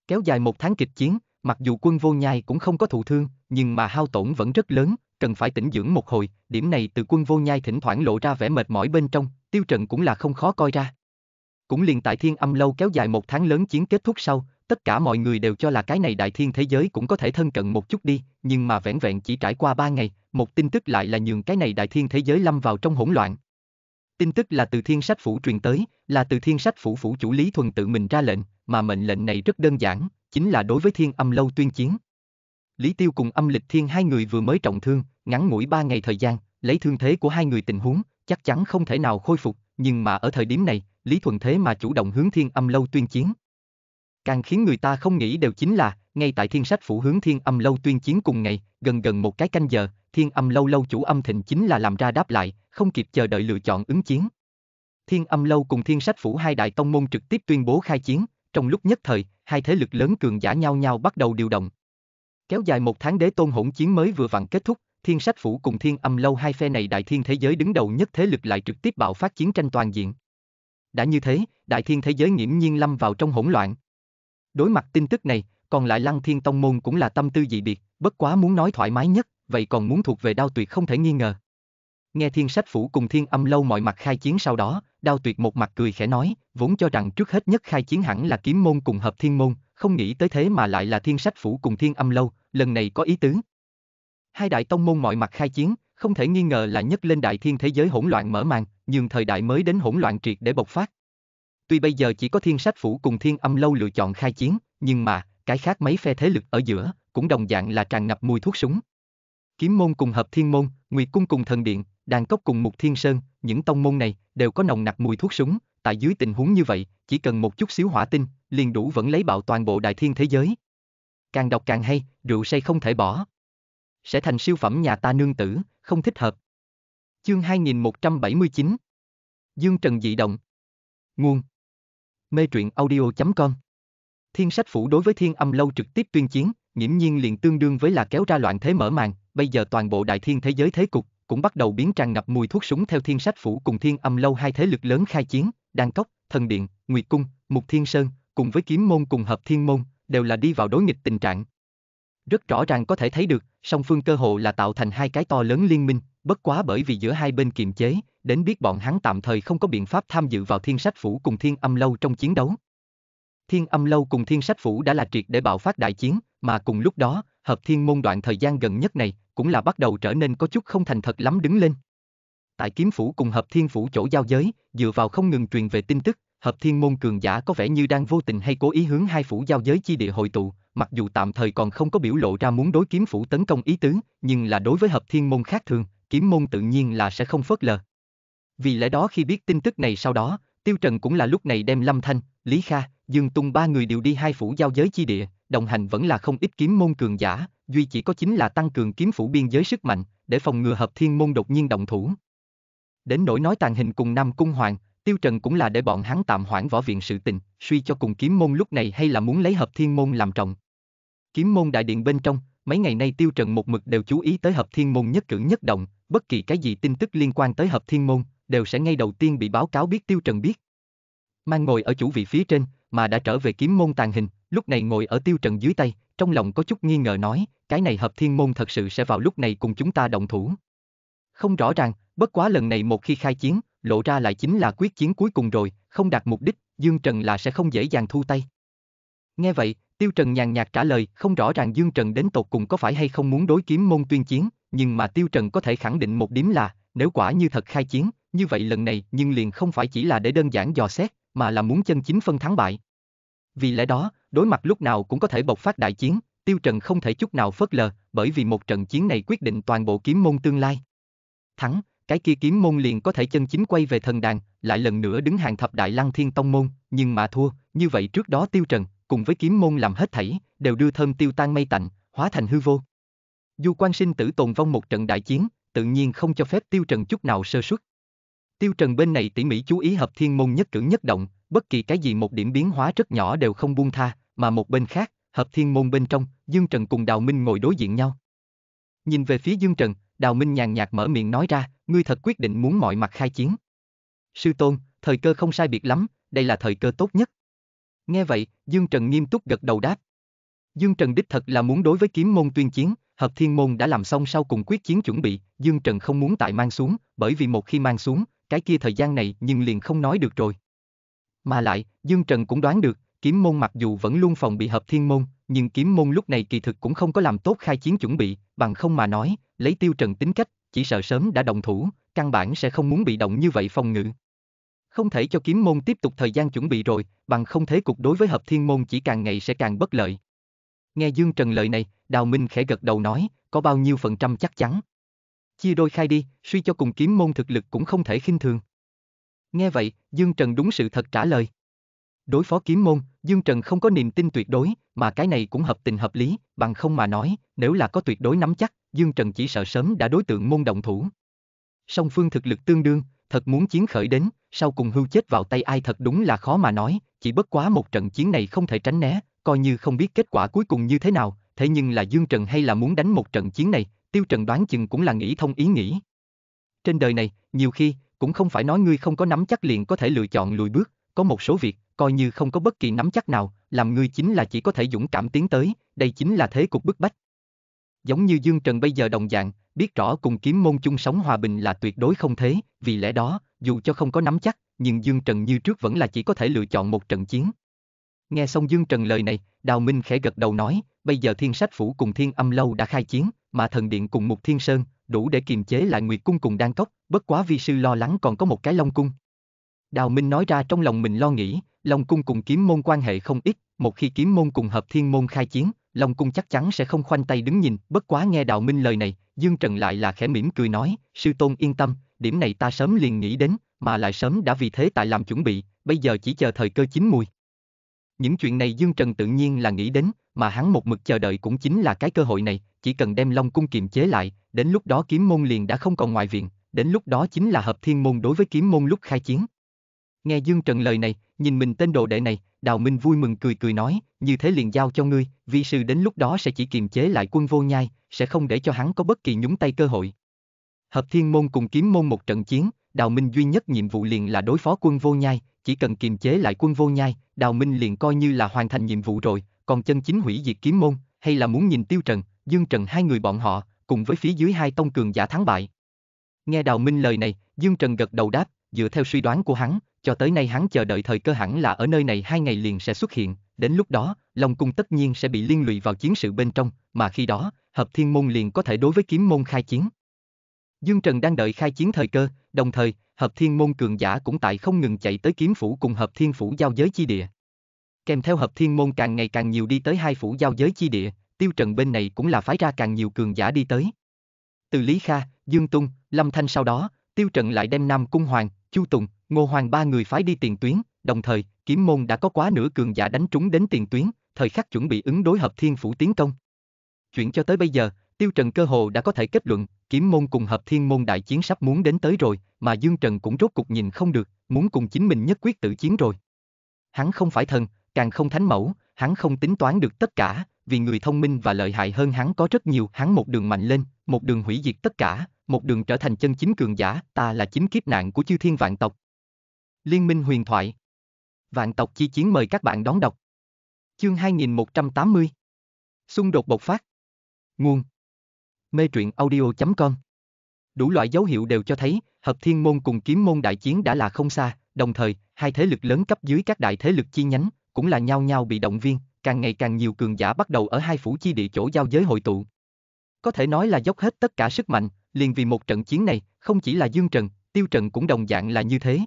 Kéo dài một tháng kịch chiến, Mặc dù quân vô nhai cũng không có thụ thương, nhưng mà hao tổn vẫn rất lớn, cần phải tĩnh dưỡng một hồi, điểm này từ quân vô nhai thỉnh thoảng lộ ra vẻ mệt mỏi bên trong, tiêu trần cũng là không khó coi ra. Cũng liền tại thiên âm lâu kéo dài một tháng lớn chiến kết thúc sau, tất cả mọi người đều cho là cái này đại thiên thế giới cũng có thể thân cận một chút đi, nhưng mà vẹn vẹn chỉ trải qua ba ngày, một tin tức lại là nhường cái này đại thiên thế giới lâm vào trong hỗn loạn. Tin tức là từ thiên sách phủ truyền tới, là từ thiên sách phủ phủ chủ lý thuần tự mình ra lệnh, mà mệnh lệnh này rất đơn giản, chính là đối với thiên âm lâu tuyên chiến. Lý Tiêu cùng âm lịch thiên hai người vừa mới trọng thương, ngắn ngủi ba ngày thời gian, lấy thương thế của hai người tình huống, chắc chắn không thể nào khôi phục, nhưng mà ở thời điểm này, Lý Thuận thế mà chủ động hướng thiên âm lâu tuyên chiến. Càng khiến người ta không nghĩ đều chính là, ngay tại thiên sách phủ hướng thiên âm lâu tuyên chiến cùng ngày, gần gần một cái canh giờ, thiên âm lâu lâu chủ âm thịnh chính là làm ra đáp lại, không kịp chờ đợi lựa chọn ứng chiến. Thiên âm lâu cùng thiên sách phủ hai đại tông môn trực tiếp tuyên bố khai chiến, trong lúc nhất thời, hai thế lực lớn cường giả nhau nhau bắt đầu điều động. Kéo dài một tháng đế tôn hỗn chiến mới vừa vặn kết thúc, thiên sách phủ cùng thiên âm lâu hai phe này đại thiên thế giới đứng đầu nhất thế lực lại trực tiếp bạo phát chiến tranh toàn diện. Đã như thế, đại thiên thế giới nghiễm nhiên lâm vào trong hỗn loạn. Đối mặt tin tức này, còn lại lăng thiên tông môn cũng là tâm tư dị biệt, bất quá muốn nói thoải mái nhất, vậy còn muốn thuộc về đao tuyệt không thể nghi ngờ. Nghe thiên sách phủ cùng thiên âm lâu mọi mặt khai chiến sau đó, đao tuyệt một mặt cười khẽ nói, vốn cho rằng trước hết nhất khai chiến hẳn là kiếm môn cùng hợp thiên môn, không nghĩ tới thế mà lại là thiên sách phủ cùng thiên âm lâu, lần này có ý tứ. Hai đại tông môn mọi mặt khai chiến, không thể nghi ngờ là nhất lên đại thiên thế giới hỗn loạn mở màn, nhưng thời đại mới đến hỗn loạn triệt để bộc phát. Tuy bây giờ chỉ có thiên sách phủ cùng thiên âm lâu lựa chọn khai chiến, nhưng mà, cái khác mấy phe thế lực ở giữa, cũng đồng dạng là tràn ngập mùi thuốc súng. Kiếm môn cùng hợp thiên môn, nguyệt cung cùng thần điện, Đàn Cốc cùng Mục Thiên Sơn, những tông môn này đều có nồng nặc mùi thuốc súng, tại dưới tình huống như vậy, chỉ cần một chút xíu hỏa tinh, liền đủ vẫn lấy bạo toàn bộ đại thiên thế giới. Càng đọc càng hay, rượu say không thể bỏ. Sẽ thành siêu phẩm nhà ta nương tử, không thích hợp. Chương 2179 Dương Trần dị động Nguồn Mê truyện audio.com Thiên sách phủ đối với thiên âm lâu trực tiếp tuyên chiến, nghiễm nhiên liền tương đương với là kéo ra loạn thế mở màn, bây giờ toàn bộ đại thiên thế giới thế cục, cũng bắt đầu biến tràn ngập mùi thuốc súng theo thiên sách phủ cùng thiên âm lâu hai thế lực lớn khai chiến, Đan Cốc, Thần Điện, Nguyệt Cung, Mục Thiên Sơn, cùng với kiếm môn cùng hợp thiên môn, đều là đi vào đối nghịch tình trạng. Rất rõ ràng có thể thấy được, song phương cơ hồ là tạo thành hai cái to lớn liên minh, bất quá bởi vì giữa hai bên kiềm chế, đến biết bọn hắn tạm thời không có biện pháp tham dự vào thiên sách phủ cùng thiên âm lâu trong chiến đấu. Thiên âm lâu cùng thiên sách phủ đã là triệt để bạo phát đại chiến, mà cùng lúc đó, hợp thiên môn đoạn thời gian gần nhất này, cũng là bắt đầu trở nên có chút không thành thật lắm đứng lên. Tại kiếm phủ cùng hợp thiên phủ chỗ giao giới, dựa vào không ngừng truyền về tin tức, hợp thiên môn cường giả có vẻ như đang vô tình hay cố ý hướng hai phủ giao giới chi địa hội tụ, mặc dù tạm thời còn không có biểu lộ ra muốn đối kiếm phủ tấn công ý tứ, nhưng là đối với hợp thiên môn khác thường, kiếm môn tự nhiên là sẽ không phớt lờ. Vì lẽ đó khi biết tin tức này sau đó, Tiêu Trần cũng là lúc này đem Lâm Thanh, Lý Kha, Dương Tung ba người đều đi hai phủ giao giới chi địa, đồng hành vẫn là không ít kiếm môn cường giả, duy chỉ có chính là tăng cường kiếm phủ biên giới sức mạnh, để phòng ngừa hợp thiên môn đột nhiên động thủ. Đến nỗi nói tàn hình cùng năm Cung Hoàng, Tiêu Trần cũng là để bọn hắn tạm hoãn võ viện sự tình, suy cho cùng kiếm môn lúc này hay là muốn lấy hợp thiên môn làm trọng. Kiếm môn đại điện bên trong, mấy ngày nay Tiêu Trần một mực đều chú ý tới hợp thiên môn nhất cử nhất động, bất kỳ cái gì tin tức liên quan tới hợp thiên môn, đều sẽ ngay đầu tiên bị báo cáo biết Tiêu Trần biết. Mang ngồi ở chủ vị phía trên, mà đã trở về kiếm môn tàn hình, Lúc này ngồi ở tiêu trần dưới tay, trong lòng có chút nghi ngờ nói, cái này hợp thiên môn thật sự sẽ vào lúc này cùng chúng ta động thủ. Không rõ ràng, bất quá lần này một khi khai chiến, lộ ra lại chính là quyết chiến cuối cùng rồi, không đạt mục đích, Dương Trần là sẽ không dễ dàng thu tay. Nghe vậy, Tiêu Trần nhàn nhạt trả lời, không rõ ràng Dương Trần đến tột cùng có phải hay không muốn đối kiếm môn tuyên chiến, nhưng mà Tiêu Trần có thể khẳng định một điểm là, nếu quả như thật khai chiến, như vậy lần này nhưng liền không phải chỉ là để đơn giản dò xét, mà là muốn chân chính phân thắng bại. Vì lẽ đó, đối mặt lúc nào cũng có thể bộc phát đại chiến, Tiêu Trần không thể chút nào phớt lờ, bởi vì một trận chiến này quyết định toàn bộ kiếm môn tương lai. Thắng, cái kia kiếm môn liền có thể chân chính quay về thần đàn, lại lần nữa đứng hàng thập đại lăng thiên tông môn, nhưng mà thua, như vậy trước đó Tiêu Trần, cùng với kiếm môn làm hết thảy, đều đưa thơm tiêu tan mây tạnh, hóa thành hư vô. Dù quan sinh tử tồn vong một trận đại chiến, tự nhiên không cho phép Tiêu Trần chút nào sơ suất. Tiêu Trần bên này tỉ mỉ chú ý hợp thiên môn nhất cử nhất động, bất kỳ cái gì một điểm biến hóa rất nhỏ đều không buông tha, mà một bên khác, hợp thiên môn bên trong, Dương Trần cùng Đào Minh ngồi đối diện nhau. Nhìn về phía Dương Trần, Đào Minh nhàn nhạt mở miệng nói ra, ngươi thật quyết định muốn mọi mặt khai chiến. Sư tôn, thời cơ không sai biệt lắm, đây là thời cơ tốt nhất. Nghe vậy, Dương Trần nghiêm túc gật đầu đáp. Dương Trần đích thật là muốn đối với kiếm môn tuyên chiến, hợp thiên môn đã làm xong sau cùng quyết chiến chuẩn bị, Dương Trần không muốn tại mang xuống, bởi vì một khi mang xuống, cái kia thời gian này nhưng liền không nói được rồi. Mà lại, Dương Trần cũng đoán được, kiếm môn mặc dù vẫn luôn phòng bị hợp thiên môn, nhưng kiếm môn lúc này kỳ thực cũng không có làm tốt khai chiến chuẩn bị, bằng không mà nói, lấy tiêu trần tính cách, chỉ sợ sớm đã đồng thủ, căn bản sẽ không muốn bị động như vậy phòng ngự. Không thể cho kiếm môn tiếp tục thời gian chuẩn bị rồi, bằng không thế cục đối với hợp thiên môn chỉ càng ngày sẽ càng bất lợi. Nghe Dương Trần lời này, Đào Minh khẽ gật đầu nói, có bao nhiêu phần trăm chắc chắn. Chia đôi khai đi, suy cho cùng kiếm môn thực lực cũng không thể khinh thường. Nghe vậy, Dương Trần đúng sự thật trả lời. Đối phó kiếm môn, Dương Trần không có niềm tin tuyệt đối, mà cái này cũng hợp tình hợp lý, bằng không mà nói, nếu là có tuyệt đối nắm chắc, Dương Trần chỉ sợ sớm đã đối tượng môn động thủ. Song phương thực lực tương đương, thật muốn chiến khởi đến, sau cùng hưu chết vào tay ai thật đúng là khó mà nói, chỉ bất quá một trận chiến này không thể tránh né, coi như không biết kết quả cuối cùng như thế nào, thế nhưng là Dương Trần hay là muốn đánh một trận chiến này, Tiêu Trần đoán chừng cũng là nghĩ thông ý nghĩ. Trên đời này, nhiều khi, cũng không phải nói ngươi không có nắm chắc liền có thể lựa chọn lùi bước, có một số việc, coi như không có bất kỳ nắm chắc nào, làm ngươi chính là chỉ có thể dũng cảm tiến tới, đây chính là thế cục bức bách. Giống như Dương Trần bây giờ đồng dạng, biết rõ cùng kiếm môn chung sống hòa bình là tuyệt đối không thế, vì lẽ đó, dù cho không có nắm chắc, nhưng Dương Trần như trước vẫn là chỉ có thể lựa chọn một trận chiến. Nghe xong Dương Trần lời này, Đào Minh khẽ gật đầu nói, bây giờ Thiên Sách Phủ cùng Thiên Âm Lâu đã khai chiến, mà Thần Điện cùng Mục Thiên Sơn, đủ để kiềm chế lại Nguyệt Cung cùng Đan Cốc, bất quá vi sư lo lắng còn có một cái Long Cung. Đào Minh nói ra trong lòng mình lo nghĩ, Long Cung cùng kiếm môn quan hệ không ít, một khi kiếm môn cùng hợp thiên môn khai chiến, Long Cung chắc chắn sẽ không khoanh tay đứng nhìn, bất quá nghe Đào Minh lời này, Dương Trần lại là khẽ mỉm cười nói, sư tôn yên tâm, điểm này ta sớm liền nghĩ đến, mà lại sớm đã vì thế tại làm chuẩn bị, bây giờ chỉ chờ thời cơ chín mùi. Những chuyện này Dương Trần tự nhiên là nghĩ đến, mà hắn một mực chờ đợi cũng chính là cái cơ hội này, chỉ cần đem Long Cung kiềm chế lại, đến lúc đó kiếm môn liền đã không còn ngoại viện, đến lúc đó chính là hợp thiên môn đối với kiếm môn lúc khai chiến, Nghe Dương Trần lời này, nhìn mình tên đồ đệ này, Đào Minh vui mừng cười cười nói, như thế liền giao cho ngươi, vi sư đến lúc đó sẽ chỉ kiềm chế lại quân vô nhai, sẽ không để cho hắn có bất kỳ nhúng tay cơ hội. Hợp Thiên Môn cùng Kiếm Môn một trận chiến, Đào Minh duy nhất nhiệm vụ liền là đối phó quân vô nhai, chỉ cần kiềm chế lại quân vô nhai, Đào Minh liền coi như là hoàn thành nhiệm vụ rồi, còn chân chính hủy diệt Kiếm Môn, hay là muốn nhìn Tiêu Trần, Dương Trần hai người bọn họ, cùng với phía dưới hai tông cường giả thắng bại. Nghe Đào Minh lời này, Dương Trần gật đầu đáp, dựa theo suy đoán của hắn, cho tới nay hắn chờ đợi thời cơ hẳn là ở nơi này hai ngày liền sẽ xuất hiện, đến lúc đó, Long Cung tất nhiên sẽ bị liên lụy vào chiến sự bên trong, mà khi đó, hợp thiên môn liền có thể đối với kiếm môn khai chiến. Dương Trần đang đợi khai chiến thời cơ, đồng thời, hợp thiên môn cường giả cũng tại không ngừng chạy tới kiếm phủ cùng hợp thiên phủ giao giới chi địa. Kèm theo hợp thiên môn càng ngày càng nhiều đi tới hai phủ giao giới chi địa, tiêu trần bên này cũng là phái ra càng nhiều cường giả đi tới. Từ Lý Kha, Dương Tung, Lâm Thanh sau đó, tiêu trần lại đem Nam Cung Hoàng, Chu Tùng, Ngô Hoàng ba người phái đi tiền tuyến, đồng thời, kiếm môn đã có quá nửa cường giả đánh trúng đến tiền tuyến, thời khắc chuẩn bị ứng đối hợp thiên phủ tiến công. Chuyện cho tới bây giờ, Tiêu Trần cơ hồ đã có thể kết luận, kiếm môn cùng hợp thiên môn đại chiến sắp muốn đến tới rồi, mà Dương Trần cũng rốt cục nhìn không được, muốn cùng chính mình nhất quyết tự chiến rồi. Hắn không phải thần, càng không thánh mẫu, hắn không tính toán được tất cả, vì người thông minh và lợi hại hơn hắn có rất nhiều, hắn một đường mạnh lên, một đường hủy diệt tất cả, một đường trở thành chân chính cường giả, ta là chính kiếp nạn của chư thiên vạn tộc, Liên minh huyền thoại. Vạn tộc chi chiến mời các bạn đón đọc. Chương 2180. Xung đột bộc phát. Nguồn. Mê truyện audio.com. Đủ loại dấu hiệu đều cho thấy, hợp thiên môn cùng kiếm môn đại chiến đã là không xa, đồng thời, hai thế lực lớn cấp dưới các đại thế lực chi nhánh, cũng là nhau nhau bị động viên, càng ngày càng nhiều cường giả bắt đầu ở hai phủ chi địa chỗ giao giới hội tụ. Có thể nói là dốc hết tất cả sức mạnh, liền vì một trận chiến này, không chỉ là Dương Trần, Tiêu Trần cũng đồng dạng là như thế,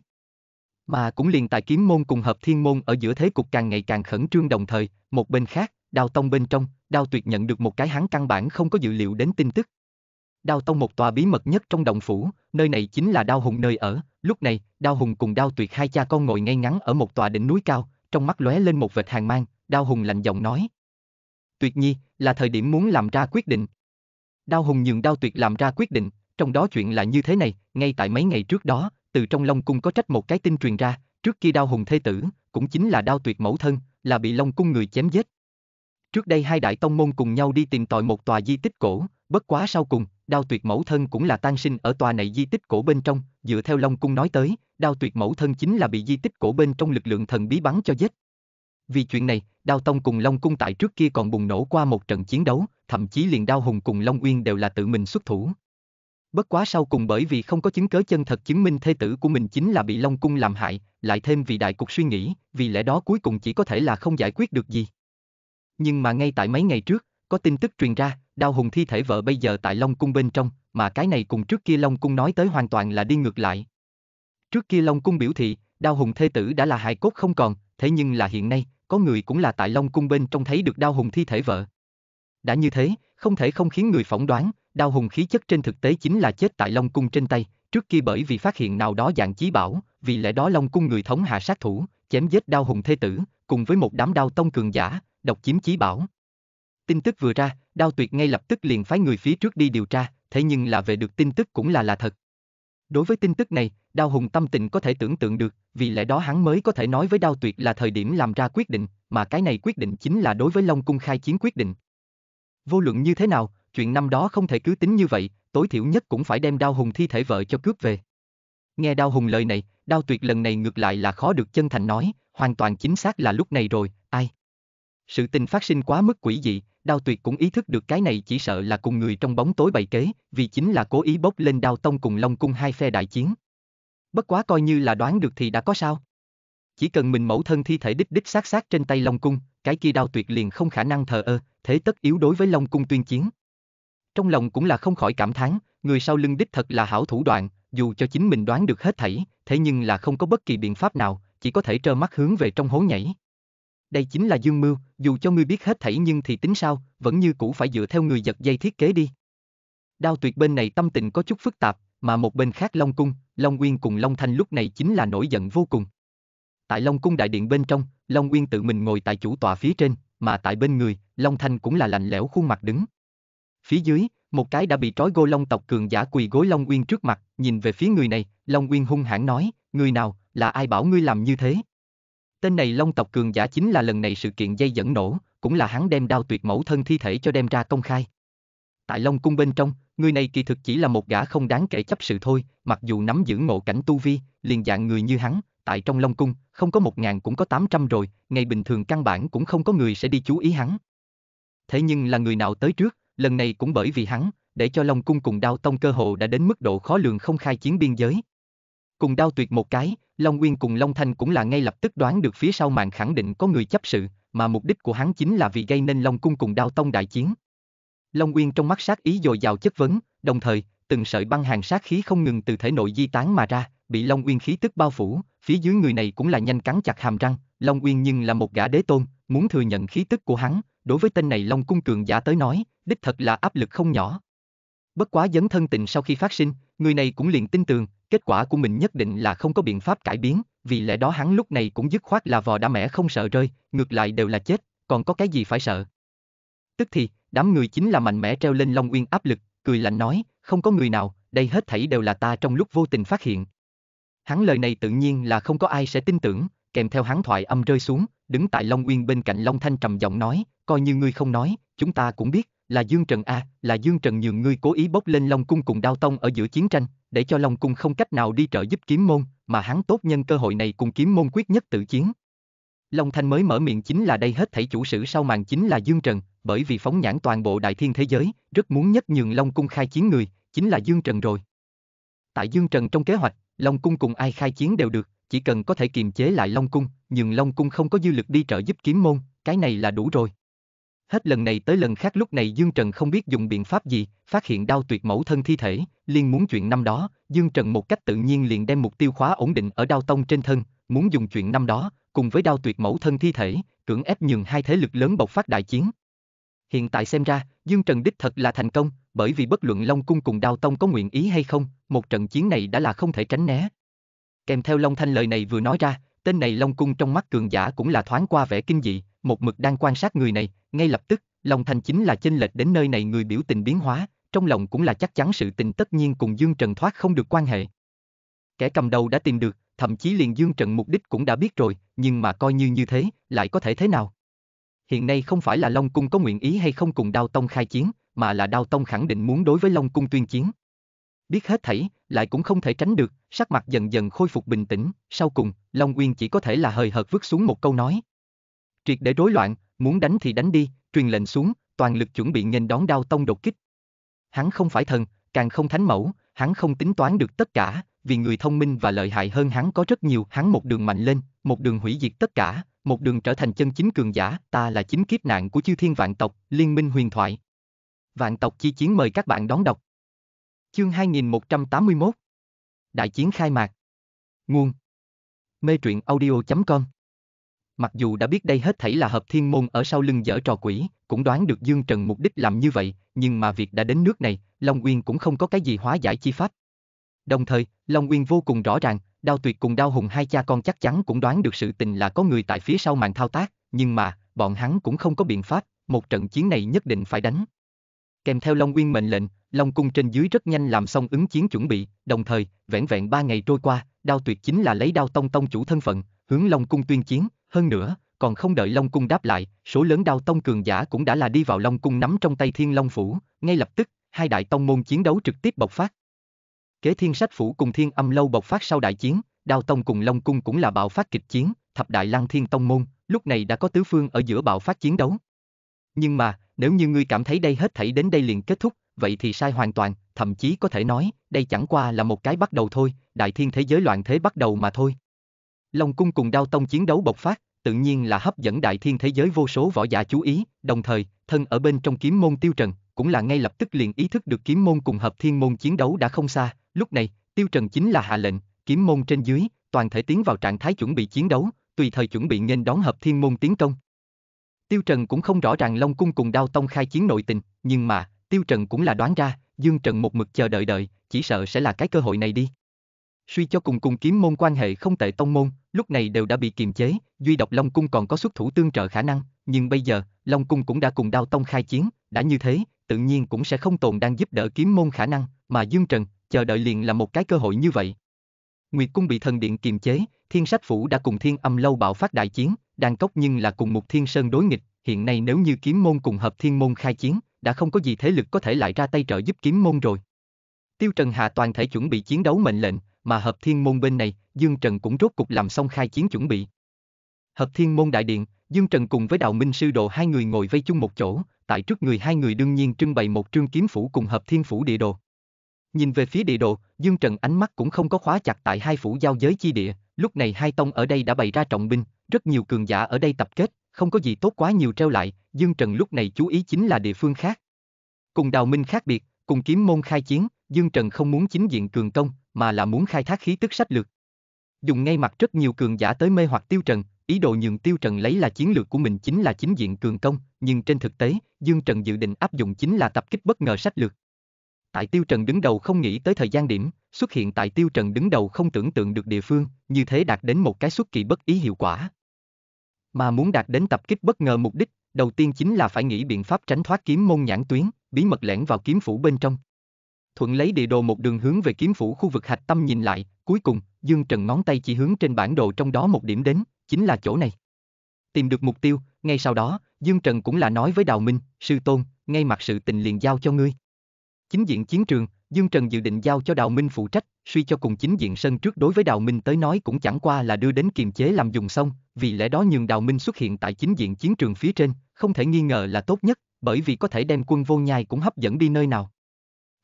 mà cũng liền tại kiếm môn cùng hợp thiên môn ở giữa thế cục càng ngày càng khẩn trương đồng thời, một bên khác, đào tông bên trong, đào tuyệt nhận được một cái hắn căn bản không có dự liệu đến tin tức. Đao Tông một tòa bí mật nhất trong động phủ, nơi này chính là Đao Hùng nơi ở. Lúc này, Đao Hùng cùng Đao Tuyệt hai cha con ngồi ngay ngắn ở một tòa đỉnh núi cao, trong mắt lóe lên một vệt hàng mang, Đao Hùng lạnh giọng nói. Tuyệt nhi, là thời điểm muốn làm ra quyết định. Đao Hùng nhường Đao Tuyệt làm ra quyết định, trong đó chuyện là như thế này, ngay tại mấy ngày trước đó, từ trong Long Cung có trách một cái tin truyền ra, trước kia đao hùng thê tử, cũng chính là đao tuyệt mẫu thân, là bị Long Cung người chém giết. Trước đây hai đại tông môn cùng nhau đi tìm tòi một tòa di tích cổ, bất quá sau cùng, đao tuyệt mẫu thân cũng là tan sinh ở tòa này di tích cổ bên trong, dựa theo Long Cung nói tới, đao tuyệt mẫu thân chính là bị di tích cổ bên trong lực lượng thần bí bắn cho giết. Vì chuyện này, Đao Tông cùng Long Cung tại trước kia còn bùng nổ qua một trận chiến đấu, thậm chí liền Đao Hùng cùng Long Uyên đều là tự mình xuất thủ, Bất quá sau cùng bởi vì không có chứng cớ chân thật chứng minh thê tử của mình chính là bị Long Cung làm hại, lại thêm vì đại cục suy nghĩ, vì lẽ đó cuối cùng chỉ có thể là không giải quyết được gì. Nhưng mà ngay tại mấy ngày trước, có tin tức truyền ra, Đao Hùng thi thể vợ bây giờ tại Long Cung bên trong, mà cái này cùng trước kia Long Cung nói tới hoàn toàn là đi ngược lại. Trước kia Long Cung biểu thị, Đao Hùng thê tử đã là hài cốt không còn, thế nhưng là hiện nay, có người cũng là tại Long Cung bên trong thấy được Đao Hùng thi thể vợ. Đã như thế, không thể không khiến người phỏng đoán, Đao hùng khí chất trên thực tế chính là chết tại Long Cung trên tay, trước kia bởi vì phát hiện nào đó dạng chí bảo, vì lẽ đó Long Cung người thống hạ sát thủ, chém giết đao hùng thê tử, cùng với một đám đao tông cường giả, độc chiếm chí bảo. Tin tức vừa ra, đao tuyệt ngay lập tức liền phái người phía trước đi điều tra, thế nhưng là về được tin tức cũng là là thật. Đối với tin tức này, Đao Hùng tâm tình có thể tưởng tượng được, vì lẽ đó hắn mới có thể nói với Đao Tuyệt là thời điểm làm ra quyết định, mà cái này quyết định chính là đối với Long Cung khai chiến quyết định. Vô luận như thế nào, chuyện năm đó không thể cứ tính như vậy, tối thiểu nhất cũng phải đem đao hùng thi thể vợ cho cướp về. Nghe đao hùng lời này, đao tuyệt lần này ngược lại là khó được chân thành nói, hoàn toàn chính xác là lúc này rồi, ai. Sự tình phát sinh quá mức quỷ dị, đao tuyệt cũng ý thức được cái này chỉ sợ là cùng người trong bóng tối bày kế, vì chính là cố ý bốc lên đao tông cùng Long cung hai phe đại chiến. Bất quá coi như là đoán được thì đã có sao. Chỉ cần mình mẫu thân thi thể đích đích xác xác trên tay Long cung, cái kia đao tuyệt liền không khả năng thờ ơ, thế tất yếu đối với Long cung tuyên chiến. Trong lòng cũng là không khỏi cảm thán, người sau lưng đích thật là hảo thủ đoạn, dù cho chính mình đoán được hết thảy, thế nhưng là không có bất kỳ biện pháp nào, chỉ có thể trơ mắt hướng về trong hố nhảy. Đây chính là dương mưu, dù cho ngươi biết hết thảy nhưng thì tính sao, vẫn như cũ phải dựa theo người giật dây thiết kế đi. Đao tuyệt bên này tâm tình có chút phức tạp, mà một bên khác Long Cung, Long Nguyên cùng Long Thanh lúc này chính là nổi giận vô cùng. Tại Long Cung đại điện bên trong, Long Nguyên tự mình ngồi tại chủ tòa phía trên, mà tại bên người, Long Thanh cũng là lạnh lẽo khuôn mặt đứng. Phía dưới, một cái đã bị trói gô long tộc cường giả quỳ gối Long Uyên trước mặt, nhìn về phía người này, Long Uyên hung hãn nói, người nào, là ai bảo ngươi làm như thế? Tên này Long tộc cường giả chính là lần này sự kiện dây dẫn nổ, cũng là hắn đem đao tuyệt mẫu thân thi thể cho đem ra công khai. Tại Long cung bên trong, người này kỳ thực chỉ là một gã không đáng kể chấp sự thôi, mặc dù nắm giữ ngộ cảnh tu vi, liền dạng người như hắn, tại trong Long cung, không có một ngàn cũng có tám trăm rồi, ngày bình thường căn bản cũng không có người sẽ đi chú ý hắn. Thế nhưng là người nào tới trước, lần này cũng bởi vì hắn, để cho Long Cung cùng Đao Tông cơ hồ đã đến mức độ khó lường không khai chiến biên giới. Cùng Đao Tuyệt một cái, Long Nguyên cùng Long Thanh cũng là ngay lập tức đoán được phía sau màn khẳng định có người chấp sự, mà mục đích của hắn chính là vì gây nên Long Cung cùng Đao Tông đại chiến. Long Nguyên trong mắt sát ý dồi dào chất vấn, đồng thời, từng sợi băng hàng sát khí không ngừng từ thể nội di tán mà ra, bị Long Nguyên khí tức bao phủ, phía dưới người này cũng là nhanh cắn chặt hàm răng, Long Nguyên nhưng là một gã đế tôn, muốn thừa nhận khí tức của hắn, đối với tên này Long Cung cường giả tới nói, đích thật là áp lực không nhỏ. Bất quá dấn thân tình sau khi phát sinh, người này cũng liền tin tưởng, kết quả của mình nhất định là không có biện pháp cải biến, vì lẽ đó hắn lúc này cũng dứt khoát là vò đã mẻ không sợ rơi, ngược lại đều là chết, còn có cái gì phải sợ. Tức thì, đám người chính là mạnh mẽ treo lên Long Uyên áp lực, cười lạnh nói, không có người nào, đây hết thảy đều là ta trong lúc vô tình phát hiện. Hắn lời này tự nhiên là không có ai sẽ tin tưởng, kèm theo hắn thoại âm rơi xuống, đứng tại Long Uyên bên cạnh Long Thanh trầm giọng nói, coi như ngươi không nói, chúng ta cũng biết, là Dương Trần A, là Dương Trần nhường ngươi cố ý bốc lên Long Cung cùng Đao Tông ở giữa chiến tranh, để cho Long Cung không cách nào đi trợ giúp kiếm môn, mà hắn tốt nhân cơ hội này cùng kiếm môn quyết nhất tự chiến. Long Thanh mới mở miệng chính là đây hết thảy chủ sử sau màn chính là Dương Trần, bởi vì phóng nhãn toàn bộ đại thiên thế giới, rất muốn nhất nhường Long Cung khai chiến người, chính là Dương Trần rồi. Tại Dương Trần trong kế hoạch, Long Cung cùng ai khai chiến đều được, chỉ cần có thể kiềm chế lại Long Cung, nhưng Long Cung không có dư lực đi trợ giúp kiếm môn, cái này là đủ rồi hết lần này tới lần khác lúc này Dương Trần không biết dùng biện pháp gì, phát hiện đau tuyệt mẫu thân thi thể, liền muốn chuyện năm đó, Dương Trần một cách tự nhiên liền đem mục tiêu khóa ổn định ở đau tông trên thân, muốn dùng chuyện năm đó, cùng với đau tuyệt mẫu thân thi thể, cưỡng ép nhường hai thế lực lớn bộc phát đại chiến. Hiện tại xem ra, Dương Trần đích thật là thành công, bởi vì bất luận Long Cung cùng Đao Tông có nguyện ý hay không, một trận chiến này đã là không thể tránh né. Kèm theo Long Thanh lời này vừa nói ra, tên này Long Cung trong mắt cường giả cũng là thoáng qua vẻ kinh dị, một mực đang quan sát người này, ngay lập tức, lòng thành chính là chênh lệch đến nơi này người biểu tình biến hóa, trong lòng cũng là chắc chắn sự tình tất nhiên cùng Dương Trần thoát không được quan hệ. Kẻ cầm đầu đã tìm được, thậm chí liền Dương Trần mục đích cũng đã biết rồi, nhưng mà coi như như thế, lại có thể thế nào? Hiện nay không phải là Long Cung có nguyện ý hay không cùng Đao Tông khai chiến, mà là Đao Tông khẳng định muốn đối với Long Cung tuyên chiến. Biết hết thảy, lại cũng không thể tránh được, sắc mặt dần dần khôi phục bình tĩnh, sau cùng, Long Uyên chỉ có thể là hời hợt vứt xuống một câu nói, triệt để rối loạn, muốn đánh thì đánh đi, truyền lệnh xuống, toàn lực chuẩn bị nghênh đón đao tông đột kích. Hắn không phải thần, càng không thánh mẫu, hắn không tính toán được tất cả, vì người thông minh và lợi hại hơn hắn có rất nhiều, hắn một đường mạnh lên, một đường hủy diệt tất cả, một đường trở thành chân chính cường giả, ta là chính kiếp nạn của chư thiên vạn tộc, liên minh huyền thoại. Vạn tộc chi chiến mời các bạn đón đọc. Chương 2181 Đại chiến khai mạc Nguồn Mê truyện audio.com Mặc dù đã biết đây hết thảy là hợp thiên môn ở sau lưng dở trò quỷ, cũng đoán được Dương Trần mục đích làm như vậy, nhưng mà việc đã đến nước này, Long Nguyên cũng không có cái gì hóa giải chi pháp. Đồng thời, Long Nguyên vô cùng rõ ràng, Đao Tuyệt cùng Đao Hùng hai cha con chắc chắn cũng đoán được sự tình là có người tại phía sau màn thao tác, nhưng mà, bọn hắn cũng không có biện pháp, một trận chiến này nhất định phải đánh. Kèm theo Long Nguyên mệnh lệnh, Long Cung trên dưới rất nhanh làm xong ứng chiến chuẩn bị, đồng thời, vẹn vẹn ba ngày trôi qua, Đao Tuyệt chính là lấy Đao Tông Tông chủ thân phận, hướng Long Cung tuyên chiến, hơn nữa, còn không đợi Long Cung đáp lại, số lớn đao tông cường giả cũng đã là đi vào Long Cung nắm trong tay Thiên Long Phủ, ngay lập tức, hai đại tông môn chiến đấu trực tiếp bộc phát. Kế Thiên Sách Phủ cùng Thiên Âm Lâu bộc phát sau đại chiến, đao tông cùng Long Cung cũng là bạo phát kịch chiến, thập đại lang thiên tông môn, lúc này đã có tứ phương ở giữa bạo phát chiến đấu. Nhưng mà, nếu như ngươi cảm thấy đây hết thảy đến đây liền kết thúc, vậy thì sai hoàn toàn, thậm chí có thể nói, đây chẳng qua là một cái bắt đầu thôi, đại thiên thế giới loạn thế bắt đầu mà thôi. Long cung cùng đao tông chiến đấu bộc phát, tự nhiên là hấp dẫn đại thiên thế giới vô số võ giả chú ý, đồng thời, thân ở bên trong kiếm môn tiêu trần, cũng là ngay lập tức liền ý thức được kiếm môn cùng hợp thiên môn chiến đấu đã không xa, lúc này, tiêu trần chính là hạ lệnh, kiếm môn trên dưới, toàn thể tiến vào trạng thái chuẩn bị chiến đấu, tùy thời chuẩn bị nên đón hợp thiên môn tiến công. Tiêu Trần cũng không rõ ràng Long Cung cùng Đao Tông khai chiến nội tình, nhưng mà, Tiêu Trần cũng là đoán ra, Dương Trần một mực chờ đợi đợi, chỉ sợ sẽ là cái cơ hội này đi. Suy cho cùng cùng kiếm môn quan hệ không tệ tông môn, lúc này đều đã bị kiềm chế, duy độc Long Cung còn có xuất thủ tương trợ khả năng, nhưng bây giờ, Long Cung cũng đã cùng Đao Tông khai chiến, đã như thế, tự nhiên cũng sẽ không tồn đang giúp đỡ kiếm môn khả năng, mà Dương Trần, chờ đợi liền là một cái cơ hội như vậy. Nguyệt Cung bị thần điện kiềm chế, Thiên Sách Phủ đã cùng Thiên Âm Lâu bạo phát đại chiến, đang cốc nhưng là cùng một Thiên Sơn đối nghịch, hiện nay nếu như kiếm môn cùng hợp thiên môn khai chiến, đã không có gì thế lực có thể lại ra tay trợ giúp kiếm môn rồi. Tiêu Trần Hạ toàn thể chuẩn bị chiến đấu mệnh lệnh, mà hợp thiên môn bên này, Dương Trần cũng rốt cục làm xong khai chiến chuẩn bị. Hợp thiên môn đại điện, Dương Trần cùng với đạo minh sư đồ hai người ngồi vây chung một chỗ, tại trước người hai người đương nhiên trưng bày một trương kiếm phủ cùng hợp thiên phủ địa đồ. Nhìn về phía địa đồ, Dương Trần ánh mắt cũng không có khóa chặt tại hai phủ giao giới chi địa, lúc này hai tông ở đây đã bày ra trọng binh, rất nhiều cường giả ở đây tập kết, không có gì tốt quá nhiều treo lại, Dương Trần lúc này chú ý chính là địa phương khác. Cùng đào minh khác biệt, cùng kiếm môn khai chiến, Dương Trần không muốn chính diện cường công, mà là muốn khai thác khí tức sách lược. Dùng ngay mặt rất nhiều cường giả tới mê hoặc tiêu trần, ý đồ nhường tiêu trần lấy là chiến lược của mình chính là chính diện cường công, nhưng trên thực tế, Dương Trần dự định áp dụng chính là tập kích bất ngờ sách lược. Tại tiêu trần đứng đầu không nghĩ tới thời gian điểm, xuất hiện tại tiêu trần đứng đầu không tưởng tượng được địa phương, như thế đạt đến một cái xuất kỳ bất ý hiệu quả. Mà muốn đạt đến tập kích bất ngờ mục đích, đầu tiên chính là phải nghĩ biện pháp tránh thoát kiếm môn nhãn tuyến, bí mật lẻn vào kiếm phủ bên trong, Thuận lấy địa đồ một đường hướng về kiếm phủ khu vực hạch tâm nhìn lại, cuối cùng, Dương Trần ngón tay chỉ hướng trên bản đồ trong đó một điểm đến, chính là chỗ này. Tìm được mục tiêu, ngay sau đó, Dương Trần cũng là nói với Đào Minh, sư tôn, ngay mặt sự tình liền giao cho ngươi. Chính diện chiến trường, Dương Trần dự định giao cho Đào Minh phụ trách, suy cho cùng chính diện sân trước đối với Đào Minh tới nói cũng chẳng qua là đưa đến kiềm chế làm dùng xong, vì lẽ đó nhường Đào Minh xuất hiện tại chính diện chiến trường phía trên, không thể nghi ngờ là tốt nhất, bởi vì có thể đem quân vô nhai cũng hấp dẫn đi nơi nào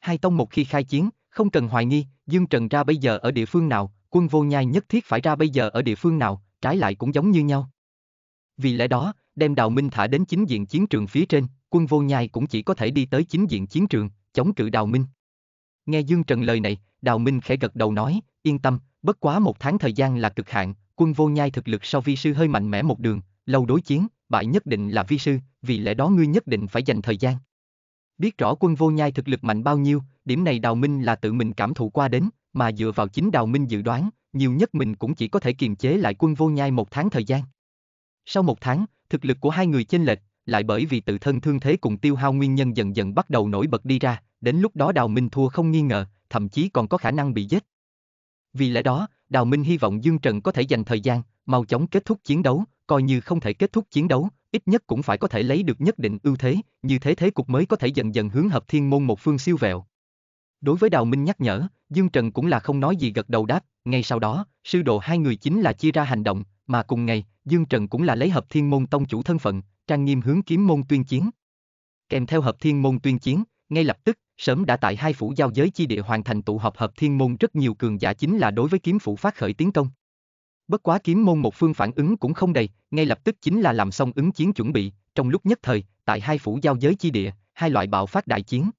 hai tông một khi khai chiến, không cần hoài nghi, Dương Trần ra bây giờ ở địa phương nào, quân vô nhai nhất thiết phải ra bây giờ ở địa phương nào, trái lại cũng giống như nhau. Vì lẽ đó, đem Đào Minh thả đến chính diện chiến trường phía trên, quân vô nhai cũng chỉ có thể đi tới chính diện chiến trường, chống cự Đào Minh. Nghe Dương Trần lời này, Đào Minh khẽ gật đầu nói, yên tâm, bất quá một tháng thời gian là cực hạn, quân vô nhai thực lực so vi sư hơi mạnh mẽ một đường, lâu đối chiến, bại nhất định là vi sư, vì lẽ đó ngươi nhất định phải dành thời gian. Biết rõ quân vô nhai thực lực mạnh bao nhiêu, điểm này Đào Minh là tự mình cảm thụ qua đến, mà dựa vào chính Đào Minh dự đoán, nhiều nhất mình cũng chỉ có thể kiềm chế lại quân vô nhai một tháng thời gian. Sau một tháng, thực lực của hai người chênh lệch, lại bởi vì tự thân thương thế cùng tiêu hao nguyên nhân dần dần bắt đầu nổi bật đi ra, đến lúc đó Đào Minh thua không nghi ngờ, thậm chí còn có khả năng bị giết. Vì lẽ đó, Đào Minh hy vọng Dương Trần có thể dành thời gian, mau chóng kết thúc chiến đấu, coi như không thể kết thúc chiến đấu, ít nhất cũng phải có thể lấy được nhất định ưu thế, như thế thế cục mới có thể dần dần hướng hợp thiên môn một phương siêu vẹo. Đối với Đào Minh nhắc nhở, Dương Trần cũng là không nói gì gật đầu đáp, ngay sau đó, sư đồ hai người chính là chia ra hành động, mà cùng ngày, Dương Trần cũng là lấy hợp thiên môn tông chủ thân phận, trang nghiêm hướng kiếm môn tuyên chiến. Kèm theo hợp thiên môn tuyên chiến, ngay lập tức, sớm đã tại hai phủ giao giới chi địa hoàn thành tụ họp hợp thiên môn rất nhiều cường giả chính là đối với kiếm phủ phát khởi tiến công. Bất quá kiếm môn một phương phản ứng cũng không đầy, ngay lập tức chính là làm xong ứng chiến chuẩn bị, trong lúc nhất thời, tại hai phủ giao giới chi địa, hai loại bạo phát đại chiến.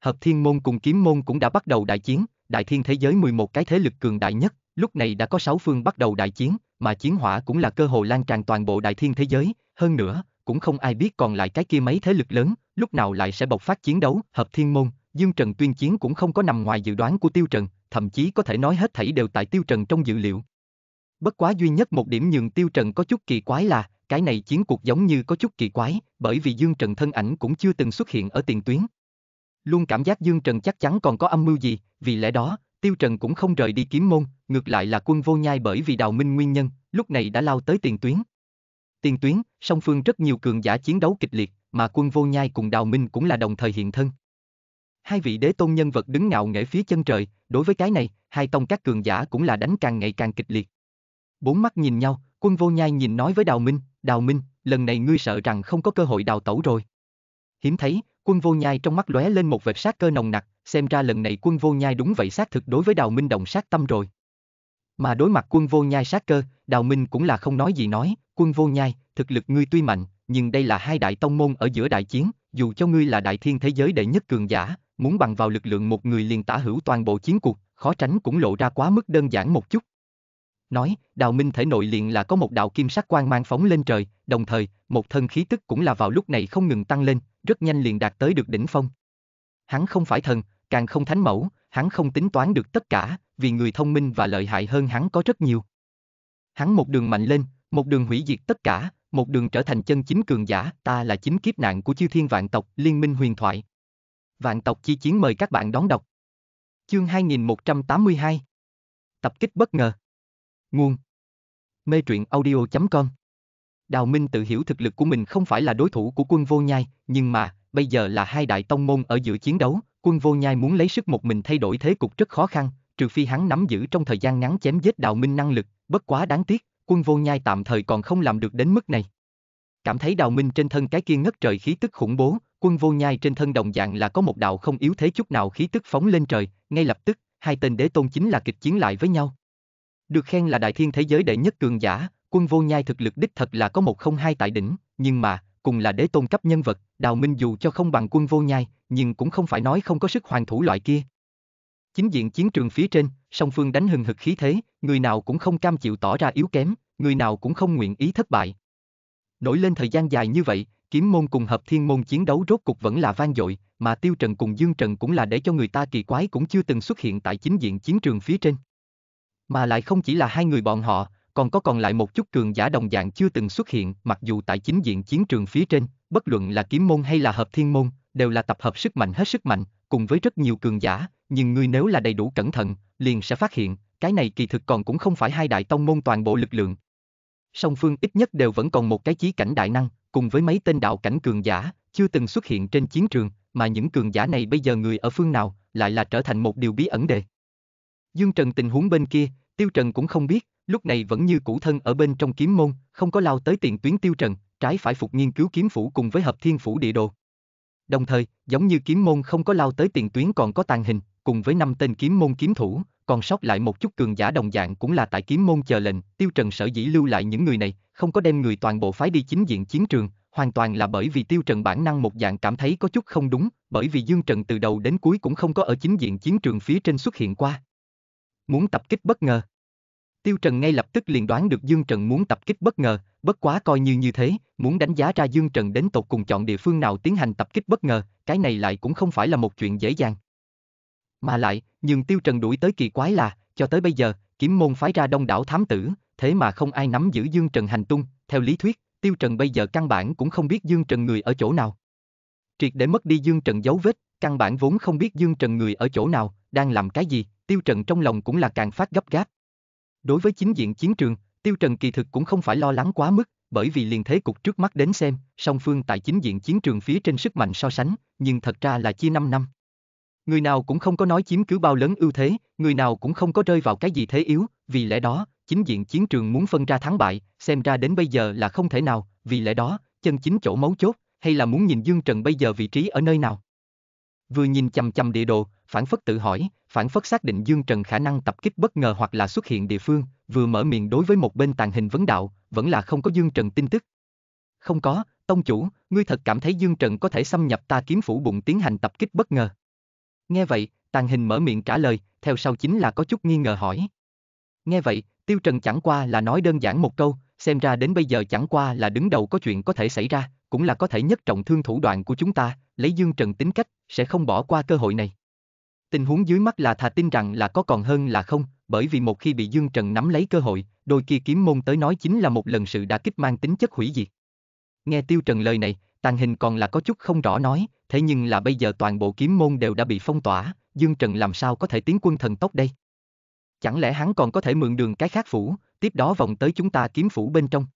Hợp thiên môn cùng kiếm môn cũng đã bắt đầu đại chiến, đại thiên thế giới 11 cái thế lực cường đại nhất, lúc này đã có 6 phương bắt đầu đại chiến, mà chiến hỏa cũng là cơ hội lan tràn toàn bộ đại thiên thế giới, hơn nữa, cũng không ai biết còn lại cái kia mấy thế lực lớn, lúc nào lại sẽ bộc phát chiến đấu, hợp thiên môn, Dương Trần tuyên chiến cũng không có nằm ngoài dự đoán của Tiêu Trần, thậm chí có thể nói hết thảy đều tại Tiêu Trần trong dự liệu, Bất quá duy nhất một điểm nhường Tiêu Trần có chút kỳ quái là, cái này chiến cuộc giống như có chút kỳ quái, bởi vì Dương Trần thân ảnh cũng chưa từng xuất hiện ở tiền tuyến. Luôn cảm giác Dương Trần chắc chắn còn có âm mưu gì, vì lẽ đó, Tiêu Trần cũng không rời đi kiếm môn, ngược lại là quân vô nhai bởi vì đào minh nguyên nhân, lúc này đã lao tới tiền tuyến. Tiền tuyến, song phương rất nhiều cường giả chiến đấu kịch liệt, mà quân vô nhai cùng đào minh cũng là đồng thời hiện thân. Hai vị đế tôn nhân vật đứng ngạo nghễ phía chân trời, đối với cái này, hai tông các cường giả cũng là đánh càng ngày càng kịch liệt. Bốn mắt nhìn nhau, quân vô nhai nhìn nói với Đào Minh, Đào Minh, lần này ngươi sợ rằng không có cơ hội đào tẩu rồi. Hiếm thấy, quân vô nhai trong mắt lóe lên một vệt sát cơ nồng nặc, xem ra lần này quân vô nhai đúng vậy xác thực đối với Đào Minh động sát tâm rồi. Mà đối mặt quân vô nhai sát cơ, Đào Minh cũng là không nói gì nói, quân vô nhai, thực lực ngươi tuy mạnh, nhưng đây là hai đại tông môn ở giữa đại chiến, dù cho ngươi là đại thiên thế giới đệ nhất cường giả, muốn bằng vào lực lượng một người liền tả hữu toàn bộ chiến cuộc, khó tránh cũng lộ ra quá mức đơn giản một chút nói, đào minh thể nội liền là có một đạo kim sắc quang mang phóng lên trời, đồng thời, một thân khí tức cũng là vào lúc này không ngừng tăng lên, rất nhanh liền đạt tới được đỉnh phong. Hắn không phải thần, càng không thánh mẫu, hắn không tính toán được tất cả, vì người thông minh và lợi hại hơn hắn có rất nhiều. Hắn một đường mạnh lên, một đường hủy diệt tất cả, một đường trở thành chân chính cường giả, ta là chính kiếp nạn của chư thiên vạn tộc, liên minh huyền thoại. Vạn tộc chi chiến mời các bạn đón đọc. Chương 2182 Tập kích bất ngờ Nguồn Mê truyện audio.com Đào Minh tự hiểu thực lực của mình không phải là đối thủ của quân vô nhai, nhưng mà, bây giờ là hai đại tông môn ở giữa chiến đấu, quân vô nhai muốn lấy sức một mình thay đổi thế cục rất khó khăn, trừ phi hắn nắm giữ trong thời gian ngắn chém giết Đào Minh năng lực, bất quá đáng tiếc, quân vô nhai tạm thời còn không làm được đến mức này. Cảm thấy Đào Minh trên thân cái kia ngất trời khí tức khủng bố, quân vô nhai trên thân đồng dạng là có một đạo không yếu thế chút nào khí tức phóng lên trời, ngay lập tức, hai tên đế tôn chính là kịch chiến lại với nhau. Được khen là đại thiên thế giới đệ nhất cường giả, quân vô nhai thực lực đích thật là có một không hai tại đỉnh, nhưng mà, cùng là đế tôn cấp nhân vật, Đào Minh dù cho không bằng quân vô nhai, nhưng cũng không phải nói không có sức hoàn thủ loại kia. Chính diện chiến trường phía trên, song phương đánh hừng hực khí thế, người nào cũng không cam chịu tỏ ra yếu kém, người nào cũng không nguyện ý thất bại. Nổi lên thời gian dài như vậy, kiếm môn cùng hợp thiên môn chiến đấu rốt cục vẫn là vang dội, mà Tiêu Trần cùng Dương Trần cũng là để cho người ta kỳ quái cũng chưa từng xuất hiện tại chính diện chiến trường phía trên. Mà lại không chỉ là hai người bọn họ, còn có còn lại một chút cường giả đồng dạng chưa từng xuất hiện, mặc dù tại chính diện chiến trường phía trên, bất luận là kiếm môn hay là hợp thiên môn, đều là tập hợp sức mạnh hết sức mạnh, cùng với rất nhiều cường giả, nhưng ngươi nếu là đầy đủ cẩn thận, liền sẽ phát hiện, cái này kỳ thực còn cũng không phải hai đại tông môn toàn bộ lực lượng. Song phương ít nhất đều vẫn còn một cái chí cảnh đại năng, cùng với mấy tên đạo cảnh cường giả, chưa từng xuất hiện trên chiến trường, mà những cường giả này bây giờ người ở phương nào, lại là trở thành một điều bí ẩn đề. Dương Trần tình huống bên kia, Tiêu Trần cũng không biết, lúc này vẫn như cũ thân ở bên trong kiếm môn, không có lao tới tiền tuyến Tiêu Trần, trái phải phục nghiên cứu kiếm phủ cùng với hợp thiên phủ địa đồ. Đồng thời, giống như kiếm môn không có lao tới tiền tuyến còn có tàn hình, cùng với năm tên kiếm môn kiếm thủ, còn sót lại một chút cường giả đồng dạng cũng là tại kiếm môn chờ lệnh, Tiêu Trần sở dĩ lưu lại những người này, không có đem người toàn bộ phái đi chính diện chiến trường, hoàn toàn là bởi vì Tiêu Trần bản năng một dạng cảm thấy có chút không đúng, bởi vì Dương Trần từ đầu đến cuối cũng không có ở chính diện chiến trường phía trên xuất hiện qua muốn tập kích bất ngờ. Tiêu Trần ngay lập tức liền đoán được Dương Trần muốn tập kích bất ngờ, bất quá coi như như thế, muốn đánh giá ra Dương Trần đến tột cùng chọn địa phương nào tiến hành tập kích bất ngờ, cái này lại cũng không phải là một chuyện dễ dàng. Mà lại, nhưng Tiêu Trần đuổi tới kỳ quái là, cho tới bây giờ, kiếm môn phái ra đông đảo thám tử, thế mà không ai nắm giữ Dương Trần hành tung, theo lý thuyết, Tiêu Trần bây giờ căn bản cũng không biết Dương Trần người ở chỗ nào. Triệt để mất đi Dương Trần dấu vết, căn bản vốn không biết Dương Trần người ở chỗ nào, đang làm cái gì, Tiêu Trần trong lòng cũng là càng phát gấp gáp. Đối với chính diện chiến trường, Tiêu Trần kỳ thực cũng không phải lo lắng quá mức, bởi vì liền thế cục trước mắt đến xem, song phương tại chính diện chiến trường phía trên sức mạnh so sánh, nhưng thật ra là chia 5 năm. Người nào cũng không có nói chiếm cứ bao lớn ưu thế, người nào cũng không có rơi vào cái gì thế yếu, vì lẽ đó, chính diện chiến trường muốn phân ra thắng bại, xem ra đến bây giờ là không thể nào, vì lẽ đó, chân chính chỗ mấu chốt, hay là muốn nhìn Dương Trần bây giờ vị trí ở nơi nào. Vừa nhìn chằm chằm địa đồ, phản phất tự hỏi, phản phất xác định Dương Trần khả năng tập kích bất ngờ hoặc là xuất hiện địa phương, vừa mở miệng đối với một bên tàn hình vấn đạo, vẫn là không có Dương Trần tin tức. Không có, tông chủ, ngươi thật cảm thấy Dương Trần có thể xâm nhập ta kiếm phủ bụng tiến hành tập kích bất ngờ. Nghe vậy, tàn hình mở miệng trả lời, theo sau chính là có chút nghi ngờ hỏi. Nghe vậy, Tiêu Trần chẳng qua là nói đơn giản một câu, xem ra đến bây giờ chẳng qua là đứng đầu có chuyện có thể xảy ra, cũng là có thể nhất trọng thương thủ đoạn của chúng ta, lấy Dương Trần tính cách, sẽ không bỏ qua cơ hội này. Tình huống dưới mắt là thà tin rằng là có còn hơn là không, bởi vì một khi bị Dương Trần nắm lấy cơ hội, đôi kia kiếm môn tới nói chính là một lần sự đã kích mang tính chất hủy diệt. Nghe Tiêu Trần lời này, tàn hình còn là có chút không rõ nói, thế nhưng là bây giờ toàn bộ kiếm môn đều đã bị phong tỏa, Dương Trần làm sao có thể tiến quân thần tốc đây? Chẳng lẽ hắn còn có thể mượn đường cái khác phủ, tiếp đó vòng tới chúng ta kiếm phủ bên trong?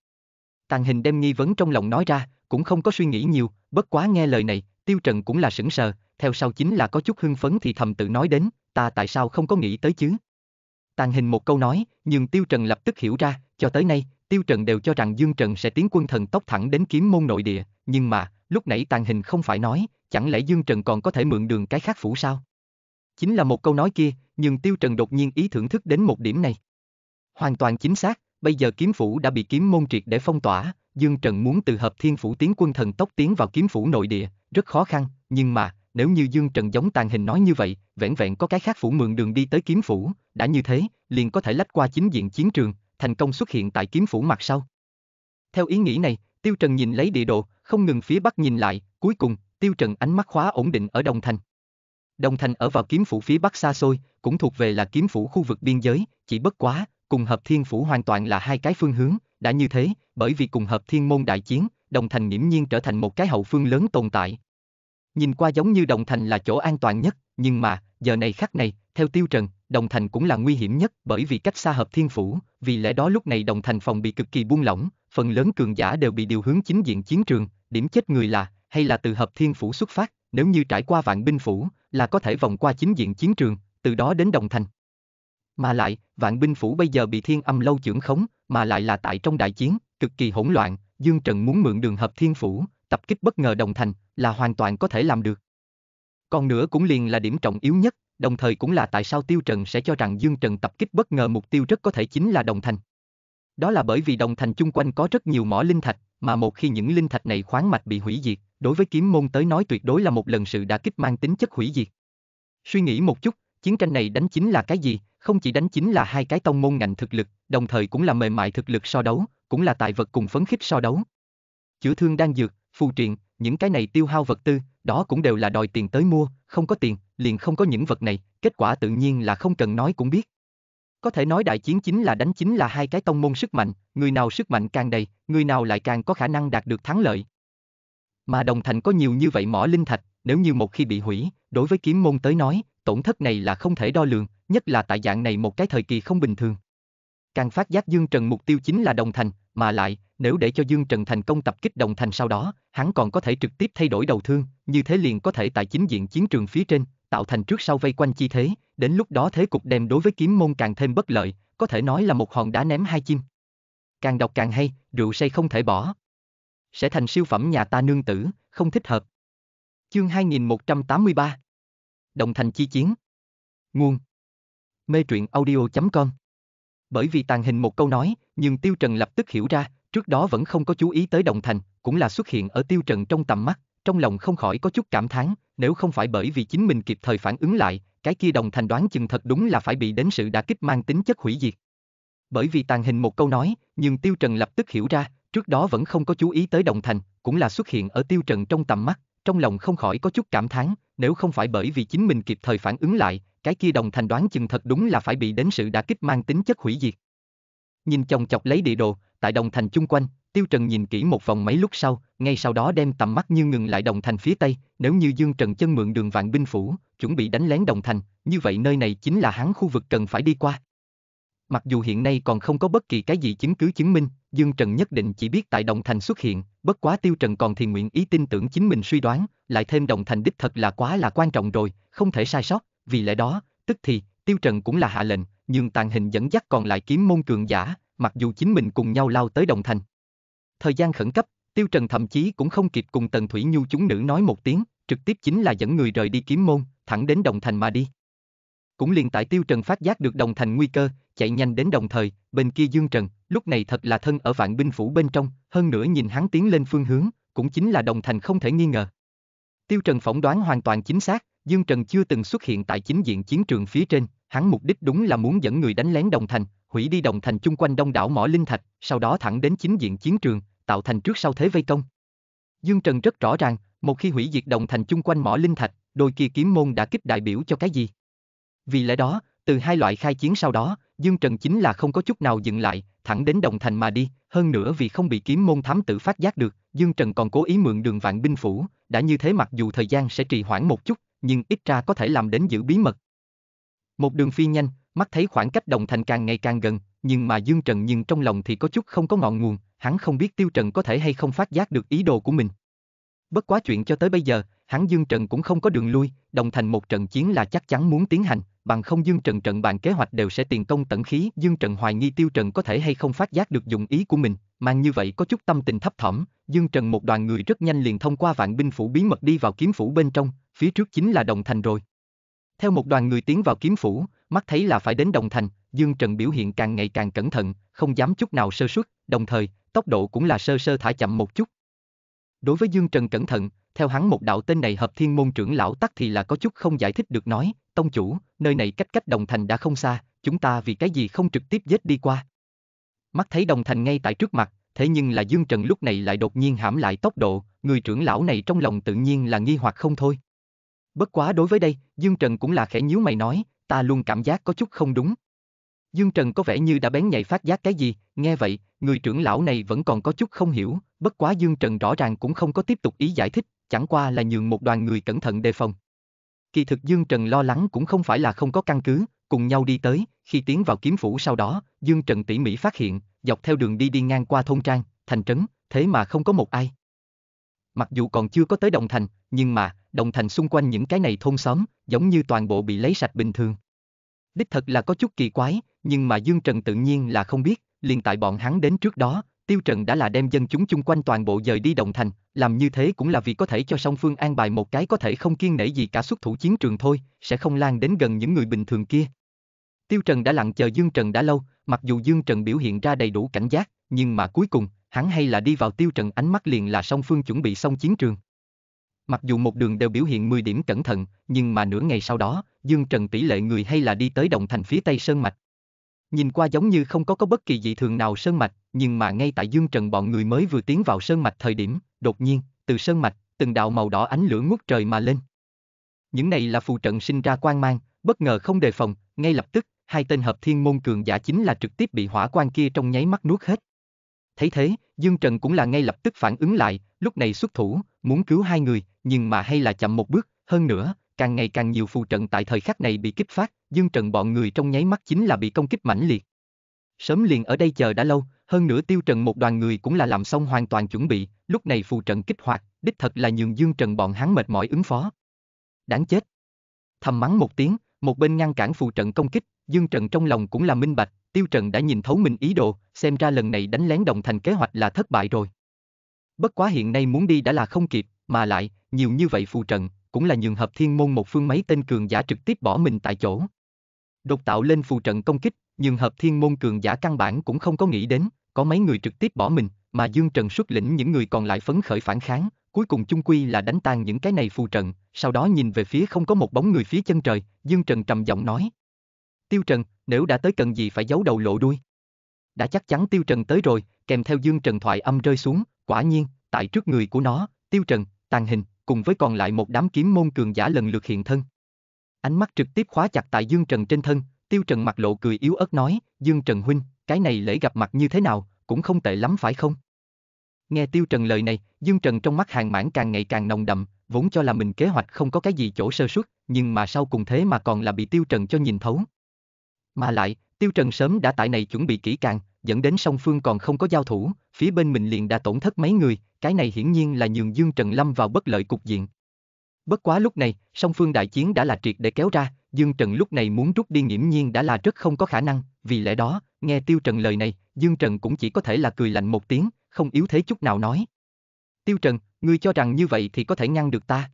Tàn hình đem nghi vấn trong lòng nói ra, cũng không có suy nghĩ nhiều, bất quá nghe lời này, Tiêu Trần cũng là sững sờ, theo sau chính là có chút hưng phấn thì thầm tự nói đến, ta tại sao không có nghĩ tới chứ? Tàn hình một câu nói, nhưng Tiêu Trần lập tức hiểu ra, cho tới nay, Tiêu Trần đều cho rằng Dương Trần sẽ tiến quân thần tốc thẳng đến kiếm môn nội địa, nhưng mà, lúc nãy tàn hình không phải nói, chẳng lẽ Dương Trần còn có thể mượn đường cái khác phủ sao? Chính là một câu nói kia, nhưng Tiêu Trần đột nhiên ý thưởng thức đến một điểm này. Hoàn toàn chính xác, bây giờ kiếm phủ đã bị kiếm môn triệt để phong tỏa, Dương Trần muốn từ hợp thiên phủ tiến quân thần tốc tiến vào kiếm phủ nội địa, rất khó khăn, nhưng mà, nếu như Dương Trần giống tàn hình nói như vậy, vẹn vẹn có cái khác phủ mượn đường đi tới kiếm phủ, đã như thế, liền có thể lách qua chính diện chiến trường, thành công xuất hiện tại kiếm phủ mặt sau. Theo ý nghĩ này, Tiêu Trần nhìn lấy địa đồ, không ngừng phía bắc nhìn lại, cuối cùng, Tiêu Trần ánh mắt khóa ổn định ở Đồng Thành. Đồng Thành ở vào kiếm phủ phía bắc xa xôi, cũng thuộc về là kiếm phủ khu vực biên giới, chỉ bất quá, cùng hợp thiên phủ hoàn toàn là hai cái phương hướng, đã như thế, bởi vì cùng hợp thiên môn đại chiến, đồng thành nghiễm nhiên trở thành một cái hậu phương lớn tồn tại. Nhìn qua giống như đồng thành là chỗ an toàn nhất, nhưng mà, giờ này khắc này, theo tiêu trần, đồng thành cũng là nguy hiểm nhất bởi vì cách xa hợp thiên phủ, vì lẽ đó lúc này đồng thành phòng bị cực kỳ buông lỏng, phần lớn cường giả đều bị điều hướng chính diện chiến trường, điểm chết người là, hay là từ hợp thiên phủ xuất phát, nếu như trải qua vạn binh phủ, là có thể vòng qua chính diện chiến trường, từ đó đến đồng thành. Mà lại, vạn binh phủ bây giờ bị thiên âm lâu trưởng khống, mà lại là tại trong đại chiến, cực kỳ hỗn loạn, Dương Trần muốn mượn đường hợp thiên phủ, tập kích bất ngờ đồng thành, là hoàn toàn có thể làm được. Còn nữa cũng liền là điểm trọng yếu nhất, đồng thời cũng là tại sao Tiêu Trần sẽ cho rằng Dương Trần tập kích bất ngờ mục tiêu rất có thể chính là đồng thành. Đó là bởi vì đồng thành chung quanh có rất nhiều mỏ linh thạch, mà một khi những linh thạch này khoáng mạch bị hủy diệt, đối với kiếm môn tới nói tuyệt đối là một lần sự đã kích mang tính chất hủy diệt. Suy nghĩ một chút, chiến tranh này đánh chính là cái gì, không chỉ đánh chính là hai cái tông môn ngành thực lực, đồng thời cũng là mềm mại thực lực so đấu, cũng là tài vật cùng phấn khích so đấu. Chữa thương đang dược, phù triện, những cái này tiêu hao vật tư, đó cũng đều là đòi tiền tới mua, không có tiền, liền không có những vật này, kết quả tự nhiên là không cần nói cũng biết. Có thể nói đại chiến chính là đánh chính là hai cái tông môn sức mạnh, người nào sức mạnh càng đầy, người nào lại càng có khả năng đạt được thắng lợi. Mà đồng thành có nhiều như vậy mỏ linh thạch, nếu như một khi bị hủy, đối với kiếm môn tới nói, tổn thất này là không thể đo lường, nhất là tại dạng này một cái thời kỳ không bình thường. Càng phát giác Dương Trần mục tiêu chính là Đồng Thành, mà lại, nếu để cho Dương Trần thành công tập kích Đồng Thành sau đó, hắn còn có thể trực tiếp thay đổi đầu thương, như thế liền có thể tại chính diện chiến trường phía trên, tạo thành trước sau vây quanh chi thế, đến lúc đó thế cục đem đối với kiếm môn càng thêm bất lợi, có thể nói là một hòn đá ném hai chim. Càng đọc càng hay, rượu say không thể bỏ. Sẽ thành siêu phẩm nhà ta nương tử, không thích hợp. Chương 2183 Đồng Thành Chi Chiến Nguồn mê truyện audio.com. Bởi vì tàn hình một câu nói, nhưng Tiêu Trần lập tức hiểu ra, trước đó vẫn không có chú ý tới Đồng Thành, cũng là xuất hiện ở Tiêu Trần trong tầm mắt, trong lòng không khỏi có chút cảm thán, nếu không phải bởi vì chính mình kịp thời phản ứng lại, cái kia Đồng Thành đoán chừng thật đúng là phải bị đến sự đả kích mang tính chất hủy diệt. Bởi vì tàn hình một câu nói, nhưng Tiêu Trần lập tức hiểu ra, trước đó vẫn không có chú ý tới Đồng Thành, cũng là xuất hiện ở Tiêu Trần trong tầm mắt, trong lòng không khỏi có chút cảm thán, nếu không phải bởi vì chính mình kịp thời phản ứng lại, cái kia đồng thành đoán chừng thật đúng là phải bị đến sự đả kích mang tính chất hủy diệt. Nhìn chồng chọc lấy địa đồ, tại đồng thành chung quanh, Tiêu Trần nhìn kỹ một vòng mấy lúc sau, ngay sau đó đem tầm mắt như ngừng lại đồng thành phía tây, nếu như Dương Trần chân mượn đường vạn binh phủ, chuẩn bị đánh lén đồng thành, như vậy nơi này chính là hắn khu vực cần phải đi qua. Mặc dù hiện nay còn không có bất kỳ cái gì chứng cứ chứng minh, Dương Trần nhất định chỉ biết tại Đồng Thành xuất hiện, bất quá Tiêu Trần còn thì nguyện ý tin tưởng chính mình suy đoán, lại thêm Đồng Thành đích thật là quá là quan trọng rồi, không thể sai sót, vì lẽ đó, tức thì, Tiêu Trần cũng là hạ lệnh, nhưng tàn hình dẫn dắt còn lại kiếm môn cường giả, mặc dù chính mình cùng nhau lao tới Đồng Thành. Thời gian khẩn cấp, Tiêu Trần thậm chí cũng không kịp cùng Tần Thủy Nhu chúng nữ nói một tiếng, trực tiếp chính là dẫn người rời đi kiếm môn, thẳng đến Đồng Thành mà đi. Cũng liền tại Tiêu Trần phát giác được Đồng Thành nguy cơ, chạy nhanh đến đồng thời, bên kia Dương Trần, lúc này thật là thân ở vạn binh phủ bên trong, hơn nữa nhìn hắn tiến lên phương hướng, cũng chính là đồng thành không thể nghi ngờ. Tiêu Trần phỏng đoán hoàn toàn chính xác, Dương Trần chưa từng xuất hiện tại chính diện chiến trường phía trên, hắn mục đích đúng là muốn dẫn người đánh lén đồng thành, hủy đi đồng thành chung quanh đông đảo mỏ linh thạch, sau đó thẳng đến chính diện chiến trường, tạo thành trước sau thế vây công. Dương Trần rất rõ ràng, một khi hủy diệt đồng thành chung quanh mỏ linh thạch, đôi kia kiếm môn đã kích đại biểu cho cái gì. Vì lẽ đó, từ hai loại khai chiến sau đó, Dương Trần chính là không có chút nào dừng lại, thẳng đến đồng thành mà đi, hơn nữa vì không bị kiếm môn thám tử phát giác được, Dương Trần còn cố ý mượn đường vạn binh phủ, đã như thế mặc dù thời gian sẽ trì hoãn một chút, nhưng ít ra có thể làm đến giữ bí mật. Một đường phi nhanh, mắt thấy khoảng cách đồng thành càng ngày càng gần, nhưng mà Dương Trần nhưng trong lòng thì có chút không có ngọn nguồn, hắn không biết Tiêu Trần có thể hay không phát giác được ý đồ của mình. Bất quá chuyện cho tới bây giờ, hắn Dương Trần cũng không có đường lui, đồng thành một trận chiến là chắc chắn muốn tiến hành, bằng không Dương Trần trận bàn kế hoạch đều sẽ tiền công tận khí. Dương Trần hoài nghi Tiêu Trần có thể hay không phát giác được dụng ý của mình, mang như vậy có chút tâm tình thấp thỏm. Dương Trần một đoàn người rất nhanh liền thông qua vạn binh phủ bí mật đi vào kiếm phủ bên trong, phía trước chính là đồng thành rồi. Theo một đoàn người tiến vào kiếm phủ, mắt thấy là phải đến đồng thành, Dương Trần biểu hiện càng ngày càng cẩn thận, không dám chút nào sơ suất, đồng thời, tốc độ cũng là sơ sơ thả chậm một chút, Đối với Dương Trần cẩn thận, theo hắn một đạo tên này hợp thiên môn trưởng lão tắc thì là có chút không giải thích được nói, tông chủ, nơi này cách cách đồng thành đã không xa, chúng ta vì cái gì không trực tiếp giết đi qua. Mắt thấy đồng thành ngay tại trước mặt, thế nhưng là Dương Trần lúc này lại đột nhiên hãm lại tốc độ, người trưởng lão này trong lòng tự nhiên là nghi hoặc không thôi. Bất quá đối với đây, Dương Trần cũng là khẽ nhíu mày nói, ta luôn cảm giác có chút không đúng. Dương Trần có vẻ như đã bén nhạy phát giác cái gì, nghe vậy, người trưởng lão này vẫn còn có chút không hiểu, bất quá Dương Trần rõ ràng cũng không có tiếp tục ý giải thích, chẳng qua là nhường một đoàn người cẩn thận đề phòng. Kỳ thực Dương Trần lo lắng cũng không phải là không có căn cứ, cùng nhau đi tới, khi tiến vào kiếm phủ sau đó, Dương Trần tỉ mỉ phát hiện, dọc theo đường đi đi ngang qua thôn trang, thành trấn, thế mà không có một ai. Mặc dù còn chưa có tới đồng thành, nhưng mà, đồng thành xung quanh những cái này thôn xóm, giống như toàn bộ bị lấy sạch bình thường. Đích thật là có chút kỳ quái, nhưng mà Dương Trần tự nhiên là không biết, liền tại bọn hắn đến trước đó, Tiêu Trần đã là đem dân chúng chung quanh toàn bộ dời đi đồng thành, làm như thế cũng là vì có thể cho song phương an bài một cái có thể không kiên nể gì cả xuất thủ chiến trường thôi, sẽ không lan đến gần những người bình thường kia. Tiêu Trần đã lặng chờ Dương Trần đã lâu, mặc dù Dương Trần biểu hiện ra đầy đủ cảnh giác, nhưng mà cuối cùng, hắn hay là đi vào Tiêu Trần ánh mắt liền là song phương chuẩn bị xong chiến trường. Mặc dù một đường đều biểu hiện 10 điểm cẩn thận, nhưng mà nửa ngày sau đó, Dương Trần tỷ lệ người hay là đi tới động thành phía tây Sơn Mạch. Nhìn qua giống như không có có bất kỳ dị thường nào Sơn Mạch, nhưng mà ngay tại Dương Trần bọn người mới vừa tiến vào Sơn Mạch thời điểm, đột nhiên, từ Sơn Mạch, từng đạo màu đỏ ánh lửa ngút trời mà lên. Những này là phù trận sinh ra quang mang, bất ngờ không đề phòng, ngay lập tức, hai tên hợp thiên môn cường giả chính là trực tiếp bị hỏa quan kia trong nháy mắt nuốt hết. Thấy thế, Dương Trần cũng là ngay lập tức phản ứng lại, lúc này xuất thủ, muốn cứu hai người, nhưng mà hay là chậm một bước, hơn nữa, càng ngày càng nhiều phù trận tại thời khắc này bị kích phát, dương trần bọn người trong nháy mắt chính là bị công kích mãnh liệt. Sớm liền ở đây chờ đã lâu, hơn nữa tiêu trần một đoàn người cũng là làm xong hoàn toàn chuẩn bị, lúc này phù trận kích hoạt, đích thật là nhường dương trần bọn hắn mệt mỏi ứng phó. Đáng chết. Thầm mắng một tiếng, một bên ngăn cản phù trận công kích, dương trần trong lòng cũng là minh bạch, tiêu trần đã nhìn thấu mình ý đồ, xem ra lần này đánh lén đồng thành kế hoạch là thất bại rồi. Bất quá hiện nay muốn đi đã là không kịp, mà lại, nhiều như vậy phù trận, cũng là nhường hợp thiên môn một phương mấy tên cường giả trực tiếp bỏ mình tại chỗ. Đột tạo lên phù trận công kích, nhưng hợp thiên môn cường giả căn bản cũng không có nghĩ đến, có mấy người trực tiếp bỏ mình, mà Dương Trần xuất lĩnh những người còn lại phấn khởi phản kháng, cuối cùng chung quy là đánh tan những cái này phù trận, sau đó nhìn về phía không có một bóng người phía chân trời, Dương Trần trầm giọng nói. Tiêu Trần, nếu đã tới cần gì phải giấu đầu lộ đuôi. Đã chắc chắn Tiêu Trần tới rồi, kèm theo Dương Trần thoại âm rơi xuống, quả nhiên, tại trước người của nó, Tiêu Trần, tàn hình cùng với còn lại một đám kiếm môn cường giả lần lượt hiện thân. Ánh mắt trực tiếp khóa chặt tại Dương Trần trên thân, Tiêu Trần mặt lộ cười yếu ớt nói, Dương Trần huynh, cái này lễ gặp mặt như thế nào, cũng không tệ lắm phải không? Nghe Tiêu Trần lời này, Dương Trần trong mắt hàng mãn càng ngày càng nồng đậm, vốn cho là mình kế hoạch không có cái gì chỗ sơ suất, nhưng mà sau cùng thế mà còn là bị Tiêu Trần cho nhìn thấu. Mà lại, Tiêu Trần sớm đã tại này chuẩn bị kỹ càng, dẫn đến song phương còn không có giao thủ, phía bên mình liền đã tổn thất mấy người, cái này hiển nhiên là nhường Dương Trần lâm vào bất lợi cục diện. Bất quá lúc này, song phương đại chiến đã là triệt để kéo ra, Dương Trần lúc này muốn rút đi nghiễm nhiên đã là rất không có khả năng, vì lẽ đó, nghe Tiêu Trần lời này, Dương Trần cũng chỉ có thể là cười lạnh một tiếng, không yếu thế chút nào nói. Tiêu Trần, ngươi cho rằng như vậy thì có thể ngăn được ta.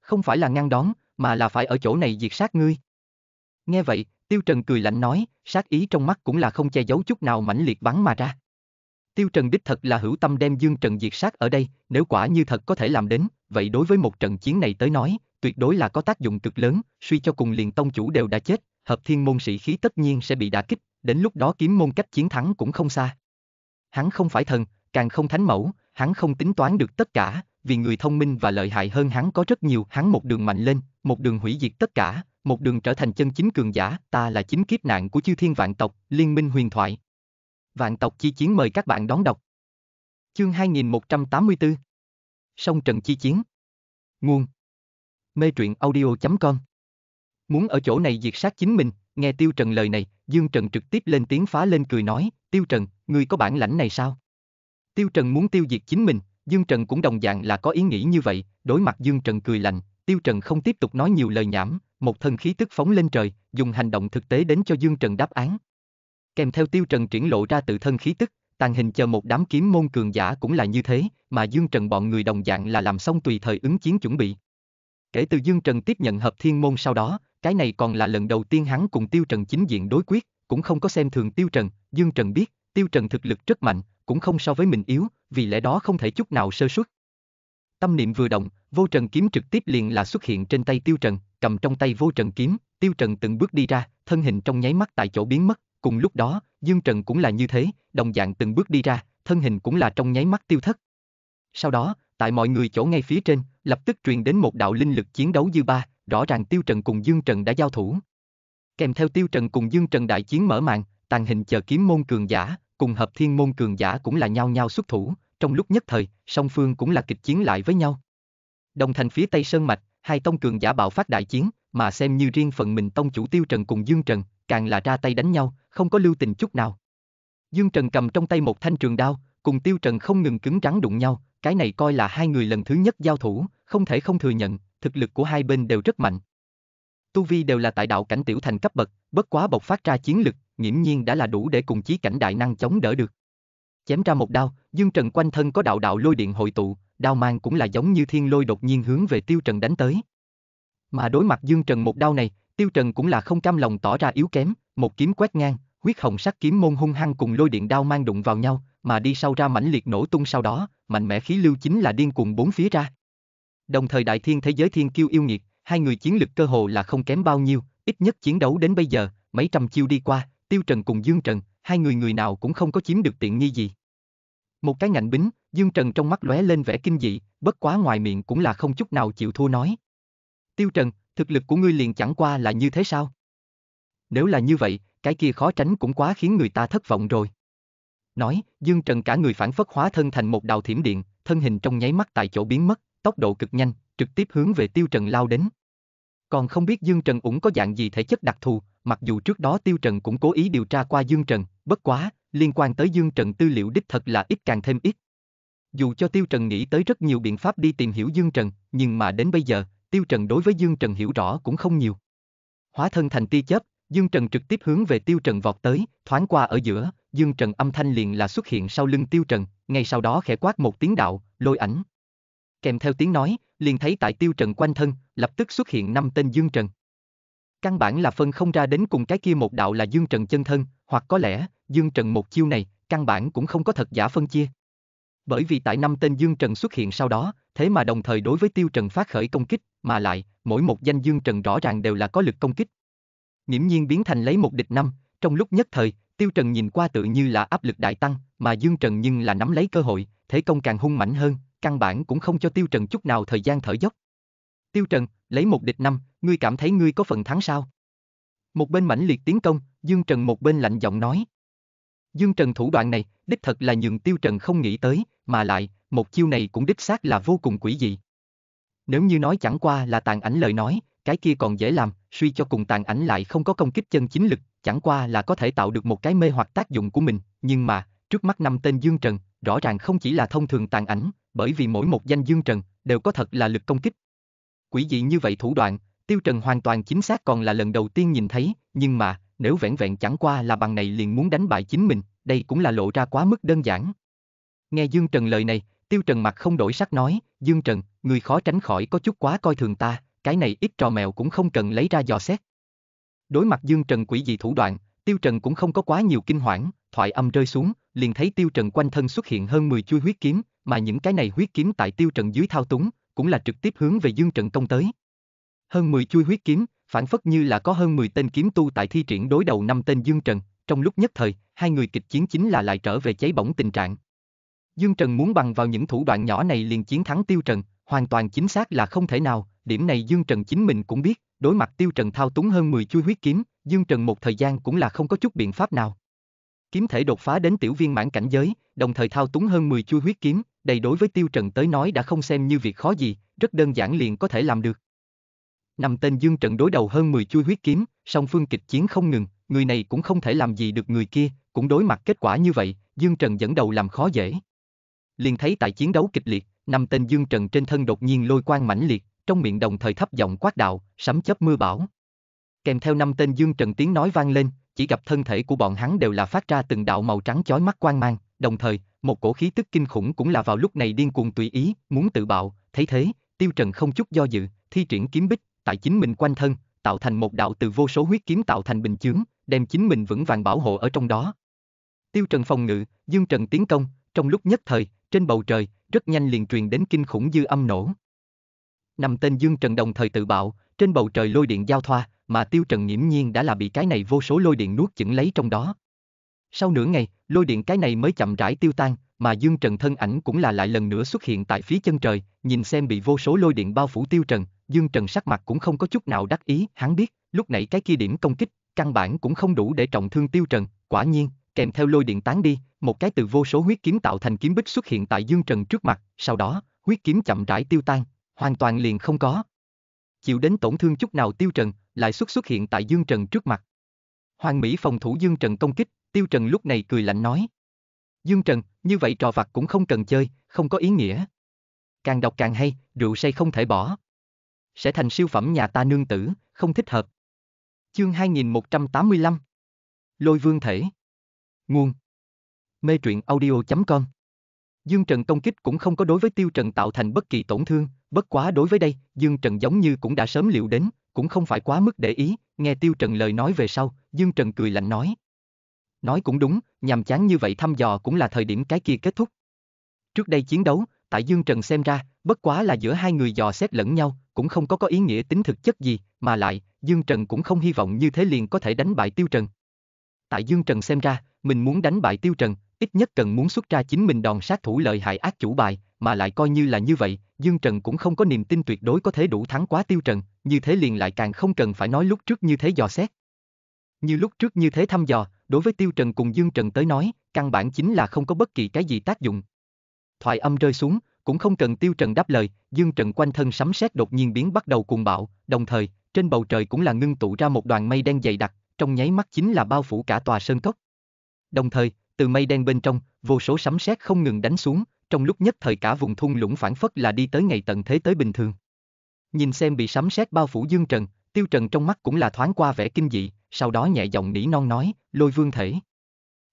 Không phải là ngăn đón, mà là phải ở chỗ này diệt sát ngươi. Nghe vậy, Tiêu Trần cười lạnh nói, sát ý trong mắt cũng là không che giấu chút nào mãnh liệt bắn mà ra. Tiêu Trần đích thật là hữu tâm đem Dương Trần diệt sát ở đây, nếu quả như thật có thể làm đến, vậy đối với một trận chiến này tới nói, tuyệt đối là có tác dụng cực lớn, suy cho cùng liền tông chủ đều đã chết, hợp thiên môn sĩ khí tất nhiên sẽ bị đả kích, đến lúc đó kiếm môn cách chiến thắng cũng không xa. Hắn không phải thần, càng không thánh mẫu, hắn không tính toán được tất cả, vì người thông minh và lợi hại hơn hắn có rất nhiều, hắn một đường mạnh lên, một đường hủy diệt tất cả, một đường trở thành chân chính cường giả, ta là chính kiếp nạn của chư thiên vạn tộc, liên minh huyền thoại. Vạn tộc chi chiến mời các bạn đón đọc. Chương 2184 Sông Trần Chi Chiến Nguồn Mê truyện audio.com Muốn ở chỗ này diệt sát chính mình, nghe Tiêu Trần lời này, Dương Trần trực tiếp lên tiếng phá lên cười nói, Tiêu Trần, người có bản lãnh này sao? Tiêu Trần muốn tiêu diệt chính mình, Dương Trần cũng đồng dạng là có ý nghĩ như vậy, đối mặt Dương Trần cười lạnh, Tiêu Trần không tiếp tục nói nhiều lời nhảm, một thân khí tức phóng lên trời, dùng hành động thực tế đến cho Dương Trần đáp án. Kèm theo Tiêu Trần triển lộ ra tự thân khí tức, tàn hình chờ một đám kiếm môn cường giả cũng là như thế, mà Dương Trần bọn người đồng dạng là làm xong tùy thời ứng chiến chuẩn bị. Kể từ Dương Trần tiếp nhận hợp thiên môn sau đó, cái này còn là lần đầu tiên hắn cùng Tiêu Trần chính diện đối quyết, cũng không có xem thường Tiêu Trần, Dương Trần biết, Tiêu Trần thực lực rất mạnh, cũng không so với mình yếu, vì lẽ đó không thể chút nào sơ suất. Tâm niệm vừa động, vô trần kiếm trực tiếp liền là xuất hiện trên tay Tiêu Trần, cầm trong tay vô trần kiếm, tiêu trần từng bước đi ra, thân hình trong nháy mắt tại chỗ biến mất, cùng lúc đó, Dương Trần cũng là như thế, đồng dạng từng bước đi ra, thân hình cũng là trong nháy mắt tiêu thất. Sau đó, tại mọi người chỗ ngay phía trên, lập tức truyền đến một đạo linh lực chiến đấu dư ba, rõ ràng Tiêu Trần cùng Dương Trần đã giao thủ. Kèm theo Tiêu Trần cùng Dương Trần đại chiến mở màn, tàng hình chờ kiếm môn cường giả, cùng hợp thiên môn cường giả cũng là nhau nhau xuất thủ, trong lúc nhất thời, song phương cũng là kịch chiến lại với nhau. Đồng thành phía Tây Sơn Mạch, hai tông cường giả bạo phát đại chiến, mà xem như riêng phần mình tông chủ Tiêu Trần cùng Dương Trần, càng là ra tay đánh nhau, không có lưu tình chút nào. Dương Trần cầm trong tay một thanh trường đao, cùng Tiêu Trần không ngừng cứng rắn đụng nhau, cái này coi là hai người lần thứ nhất giao thủ, không thể không thừa nhận, thực lực của hai bên đều rất mạnh. Tu vi đều là tại đạo cảnh tiểu thành cấp bậc, bất quá bộc phát ra chiến lực, nghiễm nhiên đã là đủ để cùng chí cảnh đại năng chống đỡ được. Chém ra một đao, Dương Trần quanh thân có đạo đạo lôi điện hội tụ, đao mang cũng là giống như thiên lôi đột nhiên hướng về Tiêu Trần đánh tới. Mà đối mặt Dương Trần một đao này, Tiêu Trần cũng là không cam lòng tỏ ra yếu kém, một kiếm quét ngang, huyết hồng sắc kiếm môn hung hăng cùng lôi điện đao mang đụng vào nhau, mà đi sau ra mãnh liệt nổ tung sau đó, mạnh mẽ khí lưu chính là điên cuồng bốn phía ra. Đồng thời đại thiên thế giới thiên kiêu yêu nghiệt, hai người chiến lực cơ hồ là không kém bao nhiêu, ít nhất chiến đấu đến bây giờ, mấy trăm chiêu đi qua, Tiêu Trần cùng Dương Trần, hai người người nào cũng không có chiếm được tiện nghi gì. Một cái ngạnh bính, Dương Trần trong mắt lóe lên vẻ kinh dị, bất quá ngoài miệng cũng là không chút nào chịu thua nói. Tiêu Trần, thực lực của ngươi liền chẳng qua là như thế sao? Nếu là như vậy, cái kia khó tránh cũng quá khiến người ta thất vọng rồi. Nói, Dương Trần cả người phản phất hóa thân thành một đạo thiểm điện, thân hình trong nháy mắt tại chỗ biến mất, tốc độ cực nhanh, trực tiếp hướng về Tiêu Trần lao đến. Còn không biết Dương Trần cũng có dạng gì thể chất đặc thù, mặc dù trước đó Tiêu Trần cũng cố ý điều tra qua Dương Trần, bất quá, liên quan tới Dương Trần tư liệu đích thật là ít càng thêm ít, dù cho Tiêu Trần nghĩ tới rất nhiều biện pháp đi tìm hiểu Dương Trần, nhưng mà đến bây giờ, Tiêu Trần đối với Dương Trần hiểu rõ cũng không nhiều. Hóa thân thành tia chớp, Dương Trần trực tiếp hướng về Tiêu Trần vọt tới, thoáng qua ở giữa, Dương Trần âm thanh liền là xuất hiện sau lưng Tiêu Trần, ngay sau đó khẽ quát một tiếng đạo, lôi ảnh. Kèm theo tiếng nói, liền thấy tại Tiêu Trần quanh thân, lập tức xuất hiện năm tên Dương Trần. Căn bản là phân không ra đến cùng cái kia một đạo là Dương Trần chân thân, hoặc có lẽ, Dương Trần một chiêu này, căn bản cũng không có thật giả phân chia bởi vì tại năm tên Dương Trần xuất hiện sau đó, thế mà đồng thời đối với Tiêu Trần phát khởi công kích, mà lại, mỗi một danh Dương Trần rõ ràng đều là có lực công kích. Nghiễm nhiên biến thành lấy một địch năm, trong lúc nhất thời, Tiêu Trần nhìn qua tự như là áp lực đại tăng, mà Dương Trần nhưng là nắm lấy cơ hội, thế công càng hung mạnh hơn, căn bản cũng không cho Tiêu Trần chút nào thời gian thở dốc. Tiêu Trần, lấy một địch năm, ngươi cảm thấy ngươi có phần thắng sao? Một bên mãnh liệt tiến công, Dương Trần một bên lạnh giọng nói. Dương Trần thủ đoạn này, đích thật là nhường Tiêu Trần không nghĩ tới, mà lại, một chiêu này cũng đích xác là vô cùng quỷ dị. Nếu như nói chẳng qua là tàn ảnh lời nói, cái kia còn dễ làm, suy cho cùng tàn ảnh lại không có công kích chân chính lực, chẳng qua là có thể tạo được một cái mê hoặc tác dụng của mình, nhưng mà, trước mắt năm tên Dương Trần, rõ ràng không chỉ là thông thường tàn ảnh, bởi vì mỗi một danh Dương Trần đều có thật là lực công kích. Quỷ dị như vậy thủ đoạn, Tiêu Trần hoàn toàn chính xác còn là lần đầu tiên nhìn thấy, nhưng mà, nếu vẹn vẹn chẳng qua là bằng này liền muốn đánh bại chính mình, đây cũng là lộ ra quá mức đơn giản. Nghe Dương Trần lời này, Tiêu Trần mặt không đổi sắc nói, Dương Trần, người khó tránh khỏi có chút quá coi thường ta, cái này ít trò mèo cũng không cần lấy ra dò xét. Đối mặt Dương Trần quỷ dị thủ đoạn, Tiêu Trần cũng không có quá nhiều kinh hoảng, thoại âm rơi xuống, liền thấy Tiêu Trần quanh thân xuất hiện hơn 10 chuôi huyết kiếm, mà những cái này huyết kiếm tại Tiêu Trần dưới thao túng, cũng là trực tiếp hướng về Dương Trần công tới. Hơn 10 chuôi huyết kiếm, phản phất như là có hơn 10 tên kiếm tu tại thi triển đối đầu năm tên Dương Trần, trong lúc nhất thời, hai người kịch chiến chính là lại trở về cháy bỏng tình trạng. Dương Trần muốn bằng vào những thủ đoạn nhỏ này liền chiến thắng Tiêu Trần, hoàn toàn chính xác là không thể nào, điểm này Dương Trần chính mình cũng biết, đối mặt Tiêu Trần thao túng hơn 10 chui huyết kiếm, Dương Trần một thời gian cũng là không có chút biện pháp nào. Kiếm thể đột phá đến tiểu viên mãn cảnh giới, đồng thời thao túng hơn 10 chui huyết kiếm, đây đối với Tiêu Trần tới nói đã không xem như việc khó gì, rất đơn giản liền có thể làm được. Năm tên Dương Trận đối đầu hơn 10 chui huyết kiếm, song phương kịch chiến không ngừng, người này cũng không thể làm gì được người kia, cũng đối mặt kết quả như vậy, Dương Trần dẫn đầu làm khó dễ. Liền thấy tại chiến đấu kịch liệt, năm tên Dương Trần trên thân đột nhiên lôi quang mãnh liệt, trong miệng đồng thời thấp giọng quát đạo, sấm chớp mưa bão. Kèm theo năm tên Dương Trần tiếng nói vang lên, chỉ gặp thân thể của bọn hắn đều là phát ra từng đạo màu trắng chói mắt quang mang, đồng thời, một cổ khí tức kinh khủng cũng là vào lúc này điên cuồng tùy ý, muốn tự bạo, thấy thế, Tiêu Trần không chút do dự, thi triển kiếm bích, tại chính mình quanh thân, tạo thành một đạo từ vô số huyết kiếm tạo thành bình chướng, đem chính mình vững vàng bảo hộ ở trong đó. Tiêu Trần phòng ngự, Dương Trần tiến công, trong lúc nhất thời, trên bầu trời, rất nhanh liền truyền đến kinh khủng dư âm nổ. Nằm tên Dương Trần đồng thời tự bạo, trên bầu trời lôi điện giao thoa, mà Tiêu Trần nghiễm nhiên đã là bị cái này vô số lôi điện nuốt chửng lấy trong đó. Sau nửa ngày, lôi điện cái này mới chậm rãi tiêu tan, mà Dương Trần thân ảnh cũng là lại lần nữa xuất hiện tại phía chân trời, nhìn xem bị vô số lôi điện bao phủ Tiêu Trần, Dương Trần sắc mặt cũng không có chút nào đắc ý, hắn biết, lúc nãy cái kia điểm công kích, căn bản cũng không đủ để trọng thương Tiêu Trần, quả nhiên, kèm theo lôi điện tán đi, một cái từ vô số huyết kiếm tạo thành kiếm bích xuất hiện tại Dương Trần trước mặt, sau đó, huyết kiếm chậm rãi tiêu tan, hoàn toàn liền không có. Chịu đến tổn thương chút nào Tiêu Trần, lại xuất xuất hiện tại Dương Trần trước mặt. Hoàng Mỹ phòng thủ Dương Trần công kích, Tiêu Trần lúc này cười lạnh nói. Dương Trần, như vậy trò vặt cũng không cần chơi, không có ý nghĩa. Càng đọc càng hay, rượu say không thể bỏ sẽ thành siêu phẩm nhà ta nương tử, không thích hợp. Chương 2185 Lôi vương thể Nguồn Mê truyện audio.com Dương Trần công kích cũng không có đối với Tiêu Trần tạo thành bất kỳ tổn thương, bất quá đối với đây, Dương Trần giống như cũng đã sớm liệu đến, cũng không phải quá mức để ý, nghe Tiêu Trần lời nói về sau, Dương Trần cười lạnh nói. Nói cũng đúng, nhàm chán như vậy thăm dò cũng là thời điểm cái kia kết thúc. Trước đây chiến đấu, tại Dương Trần xem ra, bất quá là giữa hai người dò xét lẫn nhau, cũng không có có ý nghĩa tính thực chất gì, mà lại, Dương Trần cũng không hy vọng như thế liền có thể đánh bại Tiêu Trần. Tại Dương Trần xem ra, mình muốn đánh bại Tiêu Trần, ít nhất cần muốn xuất ra chính mình đòn sát thủ lợi hại ác chủ bài, mà lại coi như là như vậy, Dương Trần cũng không có niềm tin tuyệt đối có thể đủ thắng quá Tiêu Trần, như thế liền lại càng không cần phải nói lúc trước như thế dò xét. Như lúc trước như thế thăm dò, đối với Tiêu Trần cùng Dương Trần tới nói, căn bản chính là không có bất kỳ cái gì tác dụng. Thoại âm rơi xuống, cũng không cần tiêu trần đáp lời, dương trần quanh thân sấm sét đột nhiên biến bắt đầu cuồng bạo, đồng thời, trên bầu trời cũng là ngưng tụ ra một đoàn mây đen dày đặc, trong nháy mắt chính là bao phủ cả tòa sơn cốc. Đồng thời, từ mây đen bên trong, vô số sấm sét không ngừng đánh xuống, trong lúc nhất thời cả vùng thung lũng phản phất là đi tới ngày tận thế tới bình thường. Nhìn xem bị sấm sét bao phủ Dương Trần, Tiêu Trần trong mắt cũng là thoáng qua vẻ kinh dị, sau đó nhẹ giọng nỉ non nói, "Lôi Vương thể."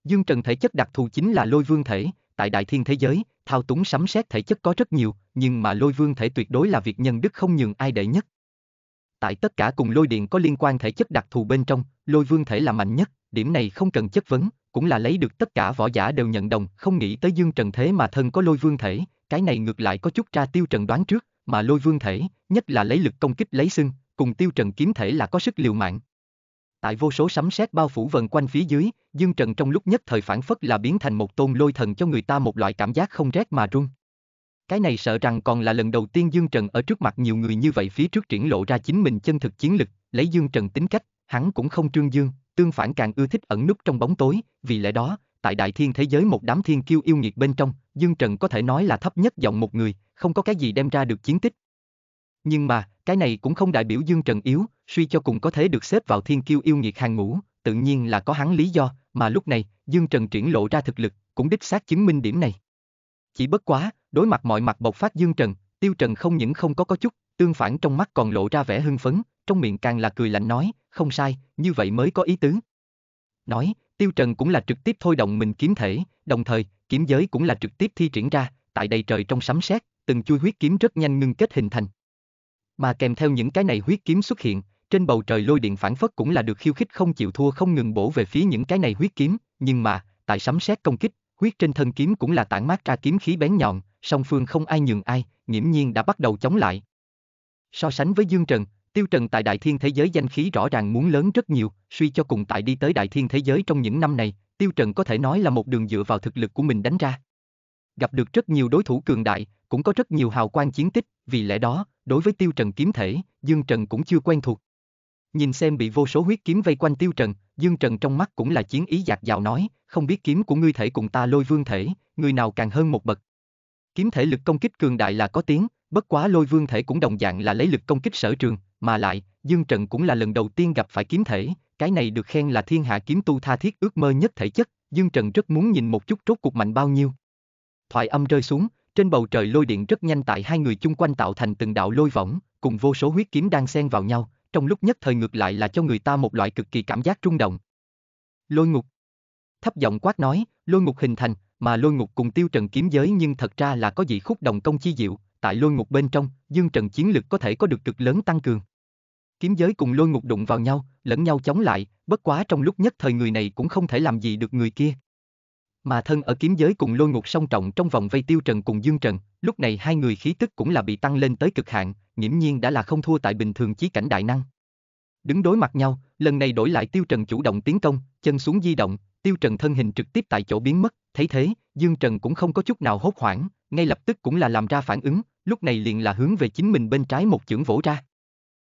Dương Trần thể chất đặc thù chính là Lôi Vương thể, tại đại thiên thế giới, thao túng sấm sét thể chất có rất nhiều, nhưng mà lôi vương thể tuyệt đối là việc nhân đức không nhường ai đệ nhất. Tại tất cả cùng lôi điện có liên quan thể chất đặc thù bên trong, lôi vương thể là mạnh nhất, điểm này không cần chất vấn, cũng là lấy được tất cả võ giả đều nhận đồng, không nghĩ tới dương trần thế mà thân có lôi vương thể, cái này ngược lại có chút ra tiêu trần đoán trước, mà lôi vương thể, nhất là lấy lực công kích lấy xưng, cùng tiêu trần kiếm thể là có sức liều mạng. Tại vô số sấm sét bao phủ vần quanh phía dưới, Dương Trần trong lúc nhất thời phản phất là biến thành một tôn lôi thần cho người ta một loại cảm giác không rét mà run. Cái này sợ rằng còn là lần đầu tiên Dương Trần ở trước mặt nhiều người như vậy phía trước triển lộ ra chính mình chân thực chiến lực, lấy Dương Trần tính cách, hắn cũng không trương dương, tương phản càng ưa thích ẩn núp trong bóng tối, vì lẽ đó, tại đại thiên thế giới một đám thiên kiêu yêu nghiệt bên trong, Dương Trần có thể nói là thấp nhất giọng một người, không có cái gì đem ra được chiến tích. Nhưng mà, cái này cũng không đại biểu Dương Trần yếu, suy cho cùng có thể được xếp vào thiên kiêu yêu nghiệt hàng ngũ, tự nhiên là có hắn lý do, mà lúc này, Dương Trần triển lộ ra thực lực, cũng đích xác chứng minh điểm này. Chỉ bất quá, đối mặt mọi mặt bộc phát Dương Trần, Tiêu Trần không những không có có chút, tương phản trong mắt còn lộ ra vẻ hưng phấn, trong miệng càng là cười lạnh nói, không sai, như vậy mới có ý tứ. Nói, Tiêu Trần cũng là trực tiếp thôi động mình kiếm thể, đồng thời, kiếm giới cũng là trực tiếp thi triển ra, tại đầy trời trong sấm sét, từng chui huyết kiếm rất nhanh ngưng kết hình thành. Mà kèm theo những cái này huyết kiếm xuất hiện, trên bầu trời lôi điện phản phất cũng là được khiêu khích không chịu thua không ngừng bổ về phía những cái này huyết kiếm, nhưng mà, tại sấm sét công kích, huyết trên thân kiếm cũng là tản mát ra kiếm khí bén nhọn, song phương không ai nhường ai, nghiễm nhiên đã bắt đầu chống lại. So sánh với Dương Trần, Tiêu Trần tại Đại Thiên Thế Giới danh khí rõ ràng muốn lớn rất nhiều, suy cho cùng tại đi tới Đại Thiên Thế Giới trong những năm này, Tiêu Trần có thể nói là một đường dựa vào thực lực của mình đánh ra. Gặp được rất nhiều đối thủ cường đại, cũng có rất nhiều hào quang chiến tích, vì lẽ đó, đối với Tiêu Trần kiếm thể, Dương Trần cũng chưa quen thuộc. Nhìn xem bị vô số huyết kiếm vây quanh tiêu trần, dương trần trong mắt cũng là chiến ý giạt dào nói, không biết kiếm của ngươi thể cùng ta lôi vương thể, người nào càng hơn một bậc. Kiếm thể lực công kích cường đại là có tiếng, bất quá lôi vương thể cũng đồng dạng là lấy lực công kích sở trường, mà lại, dương trần cũng là lần đầu tiên gặp phải kiếm thể, cái này được khen là thiên hạ kiếm tu tha thiết ước mơ nhất thể chất, dương trần rất muốn nhìn một chút rốt cuộc mạnh bao nhiêu. Thoại âm rơi xuống, trên bầu trời lôi điện rất nhanh tại hai người chung quanh tạo thành từng đạo lôi võng, cùng vô số huyết kiếm đang xen vào nhau, trong lúc nhất thời ngược lại là cho người ta một loại cực kỳ cảm giác rung động. Lôi ngục. Thấp giọng quát nói, lôi ngục hình thành, mà lôi ngục cùng tiêu trần kiếm giới nhưng thật ra là có dị khúc đồng công chi diệu, tại lôi ngục bên trong, dương trần chiến lực có thể có được cực lớn tăng cường. Kiếm giới cùng lôi ngục đụng vào nhau, lẫn nhau chống lại, bất quá trong lúc nhất thời người này cũng không thể làm gì được người kia, mà thân ở kiếm giới cùng lôi ngục song trọng trong vòng vây tiêu trần cùng dương trần, lúc này hai người khí tức cũng là bị tăng lên tới cực hạn, nghiễm nhiên đã là không thua tại bình thường chí cảnh đại năng. Đứng đối mặt nhau, lần này đổi lại tiêu trần chủ động tiến công, chân xuống di động, tiêu trần thân hình trực tiếp tại chỗ biến mất, thấy thế, dương trần cũng không có chút nào hốt hoảng, ngay lập tức cũng là làm ra phản ứng, lúc này liền là hướng về chính mình bên trái một chưởng vỗ ra.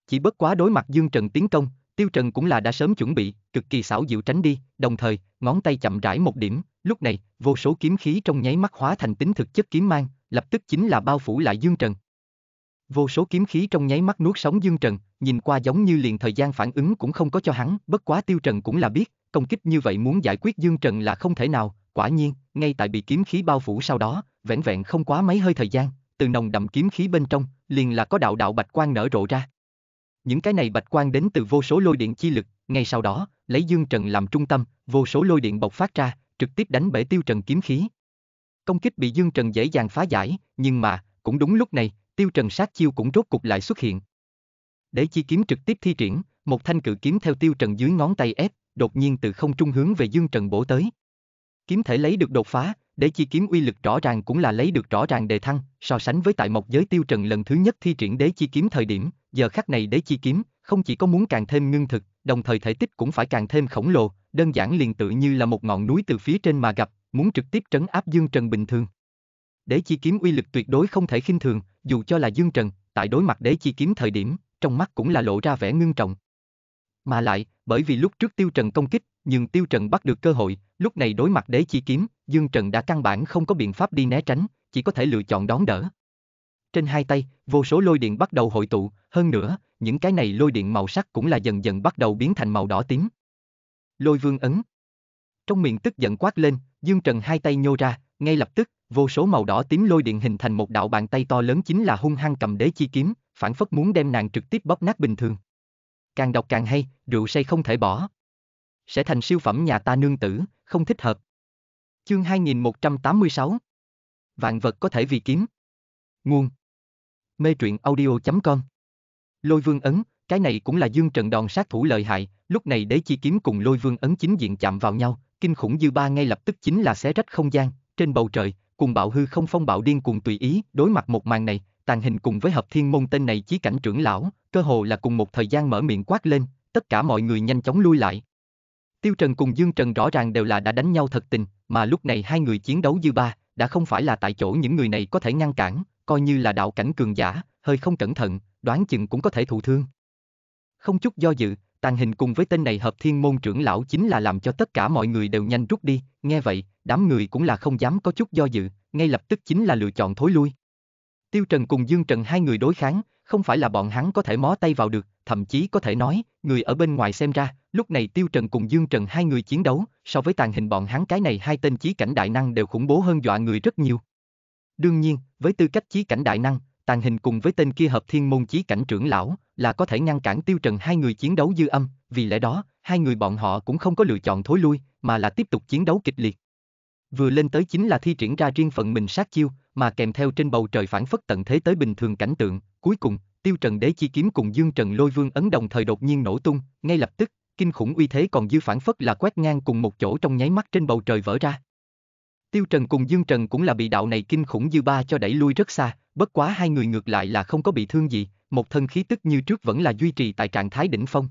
Chỉ bất quá đối mặt dương trần tiến công, Tiêu Trần cũng là đã sớm chuẩn bị, cực kỳ xảo diệu tránh đi, đồng thời, ngón tay chậm rãi một điểm, lúc này, vô số kiếm khí trong nháy mắt hóa thành tính thực chất kiếm mang, lập tức chính là bao phủ lại Dương Trần. Vô số kiếm khí trong nháy mắt nuốt sống Dương Trần, nhìn qua giống như liền thời gian phản ứng cũng không có cho hắn, bất quá Tiêu Trần cũng là biết, công kích như vậy muốn giải quyết Dương Trần là không thể nào, quả nhiên, ngay tại bị kiếm khí bao phủ sau đó, vẹn vẹn không quá mấy hơi thời gian, từ nồng đậm kiếm khí bên trong, liền là có đạo đạo bạch quang nở rộ ra những cái này bạch quang đến từ vô số lôi điện chi lực, ngay sau đó, lấy Dương Trần làm trung tâm, vô số lôi điện bộc phát ra, trực tiếp đánh bể Tiêu Trần kiếm khí. Công kích bị Dương Trần dễ dàng phá giải, nhưng mà, cũng đúng lúc này, Tiêu Trần sát chiêu cũng rốt cục lại xuất hiện. Để chi kiếm trực tiếp thi triển, một thanh cự kiếm theo Tiêu Trần dưới ngón tay ép, đột nhiên từ không trung hướng về Dương Trần bổ tới. Kiếm thể lấy được đột phá, Đế chi kiếm uy lực rõ ràng cũng là lấy được rõ ràng đề thăng, so sánh với tại mộc giới tiêu trần lần thứ nhất thi triển đế chi kiếm thời điểm, giờ khắc này đế chi kiếm, không chỉ có muốn càng thêm ngưng thực, đồng thời thể tích cũng phải càng thêm khổng lồ, đơn giản liền tự như là một ngọn núi từ phía trên mà gặp, muốn trực tiếp trấn áp Dương Trần bình thường. Đế chi kiếm uy lực tuyệt đối không thể khinh thường, dù cho là Dương Trần, tại đối mặt đế chi kiếm thời điểm, trong mắt cũng là lộ ra vẻ ngưng trọng. Mà lại, bởi vì lúc trước Tiêu Trần công kích, nhưng Tiêu Trần bắt được cơ hội, lúc này đối mặt đế chi kiếm, Dương Trần đã căn bản không có biện pháp đi né tránh, chỉ có thể lựa chọn đón đỡ. Trên hai tay, vô số lôi điện bắt đầu hội tụ, hơn nữa, những cái này lôi điện màu sắc cũng là dần dần bắt đầu biến thành màu đỏ tím. Lôi vương ấn. Trong miệng tức giận quát lên, Dương Trần hai tay nhô ra, ngay lập tức, vô số màu đỏ tím lôi điện hình thành một đạo bàn tay to lớn chính là hung hăng cầm đế chi kiếm, phản phất muốn đem nàng trực tiếp bóp nát bình thường. Càng đọc càng hay, rượu say không thể bỏ sẽ thành siêu phẩm nhà ta nương tử, không thích hợp. Chương 2186 Vạn vật có thể vì kiếm. Nguồn Mê truyện audio.com Lôi vương ấn, cái này cũng là dương trận đòn sát thủ lợi hại, lúc này đế chi kiếm cùng lôi vương ấn chính diện chạm vào nhau, kinh khủng dư ba ngay lập tức chính là xé rách không gian, trên bầu trời, cùng bạo hư không phong bạo điên cùng tùy ý, đối mặt một màn này, tàn hình cùng với hợp thiên môn tên này chí cảnh trưởng lão, cơ hồ là cùng một thời gian mở miệng quát lên, tất cả mọi người nhanh chóng lui lại, Tiêu Trần cùng Dương Trần rõ ràng đều là đã đánh nhau thật tình, mà lúc này hai người chiến đấu dư ba, đã không phải là tại chỗ những người này có thể ngăn cản, coi như là đạo cảnh cường giả, hơi không cẩn thận, đoán chừng cũng có thể thụ thương. Không chút do dự, tàn hình cùng với tên này hợp thiên môn trưởng lão chính là làm cho tất cả mọi người đều nhanh rút đi, nghe vậy, đám người cũng là không dám có chút do dự, ngay lập tức chính là lựa chọn thối lui. Tiêu Trần cùng Dương Trần hai người đối kháng, không phải là bọn hắn có thể mó tay vào được, thậm chí có thể nói, người ở bên ngoài xem ra, Lúc này Tiêu Trần cùng Dương Trần hai người chiến đấu, so với tàn hình bọn hắn cái này hai tên chí cảnh đại năng đều khủng bố hơn dọa người rất nhiều. Đương nhiên, với tư cách chí cảnh đại năng, tàn hình cùng với tên kia hợp thiên môn chí cảnh trưởng lão, là có thể ngăn cản Tiêu Trần hai người chiến đấu dư âm, vì lẽ đó, hai người bọn họ cũng không có lựa chọn thối lui, mà là tiếp tục chiến đấu kịch liệt. Vừa lên tới chính là thi triển ra riêng phận mình sát chiêu, mà kèm theo trên bầu trời phản phất tận thế tới bình thường cảnh tượng, cuối cùng, Tiêu Trần đế chi kiếm cùng Dương Trần lôi vương ấn đồng thời đột nhiên nổ tung, ngay lập tức, kinh khủng uy thế còn dư phản phất là quét ngang cùng một chỗ trong nháy mắt trên bầu trời vỡ ra. Tiêu Trần cùng Dương Trần cũng là bị đạo này kinh khủng dư ba cho đẩy lui rất xa, bất quá hai người ngược lại là không có bị thương gì, một thân khí tức như trước vẫn là duy trì tại trạng thái đỉnh phong.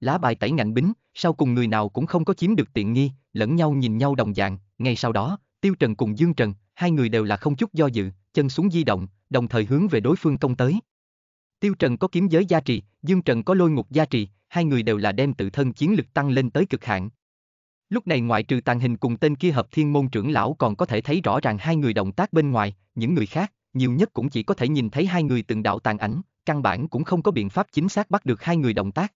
Lá bài tẩy ngạnh bính, sau cùng người nào cũng không có chiếm được tiện nghi, lẫn nhau nhìn nhau đồng dạng, ngay sau đó, Tiêu Trần cùng Dương Trần, hai người đều là không chút do dự, chân xuống di động, đồng thời hướng về đối phương công tới. Tiêu Trần có kiếm giới gia trì, Dương Trần có lôi ngục gia trì, hai người đều là đem tự thân chiến lực tăng lên tới cực hạn. Lúc này ngoại trừ tàn hình cùng tên kia hợp thiên môn trưởng lão còn có thể thấy rõ ràng hai người động tác bên ngoài, những người khác, nhiều nhất cũng chỉ có thể nhìn thấy hai người từng đạo tàn ảnh, căn bản cũng không có biện pháp chính xác bắt được hai người động tác.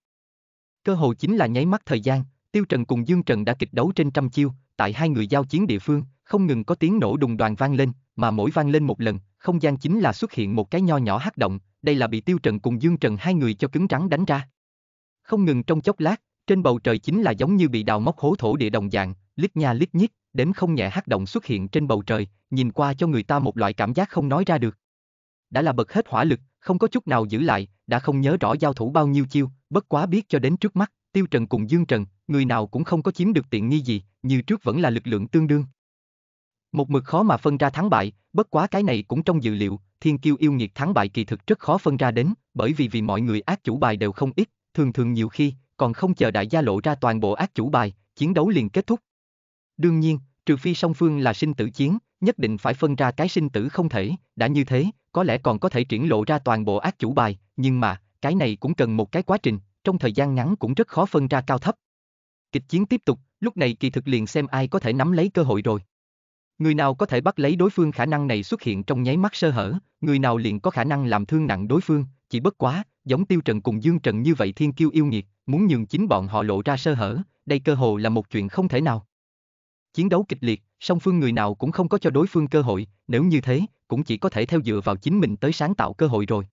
Cơ hồ chính là nháy mắt thời gian, Tiêu Trần cùng Dương Trần đã kịch đấu trên trăm chiêu, tại hai người giao chiến địa phương, không ngừng có tiếng nổ đùng đoàn vang lên, mà mỗi vang lên một lần, không gian chính là xuất hiện một cái nho nhỏ hắc động, đây là bị Tiêu Trần cùng Dương Trần hai người cho cứng trắng đánh ra không ngừng trong chốc lát, trên bầu trời chính là giống như bị đào móc hố thổ địa đồng dạng, lít nha lít nhít, đếm không nhẹ hắc động xuất hiện trên bầu trời, nhìn qua cho người ta một loại cảm giác không nói ra được. Đã là bật hết hỏa lực, không có chút nào giữ lại, đã không nhớ rõ giao thủ bao nhiêu chiêu, bất quá biết cho đến trước mắt, Tiêu Trần cùng Dương Trần, người nào cũng không có chiếm được tiện nghi gì, như trước vẫn là lực lượng tương đương. Một mực khó mà phân ra thắng bại, bất quá cái này cũng trong dự liệu, Thiên Kiêu yêu nghiệt thắng bại kỳ thực rất khó phân ra đến, bởi vì vì mọi người ác chủ bài đều không ít, thường thường nhiều khi, còn không chờ đại gia lộ ra toàn bộ ác chủ bài, chiến đấu liền kết thúc. Đương nhiên, trừ phi song phương là sinh tử chiến, nhất định phải phân ra cái sinh tử không thể, đã như thế, có lẽ còn có thể triển lộ ra toàn bộ ác chủ bài, nhưng mà, cái này cũng cần một cái quá trình, trong thời gian ngắn cũng rất khó phân ra cao thấp. Kịch chiến tiếp tục, lúc này kỳ thực liền xem ai có thể nắm lấy cơ hội rồi. Người nào có thể bắt lấy đối phương khả năng này xuất hiện trong nháy mắt sơ hở, người nào liền có khả năng làm thương nặng đối phương, chỉ bất quá, giống Tiêu Trần cùng Dương Trần như vậy thiên kiêu yêu nghiệt, muốn nhường chính bọn họ lộ ra sơ hở, đây cơ hồ là một chuyện không thể nào. Chiến đấu kịch liệt, song phương người nào cũng không có cho đối phương cơ hội, nếu như thế, cũng chỉ có thể theo dựa vào chính mình tới sáng tạo cơ hội rồi.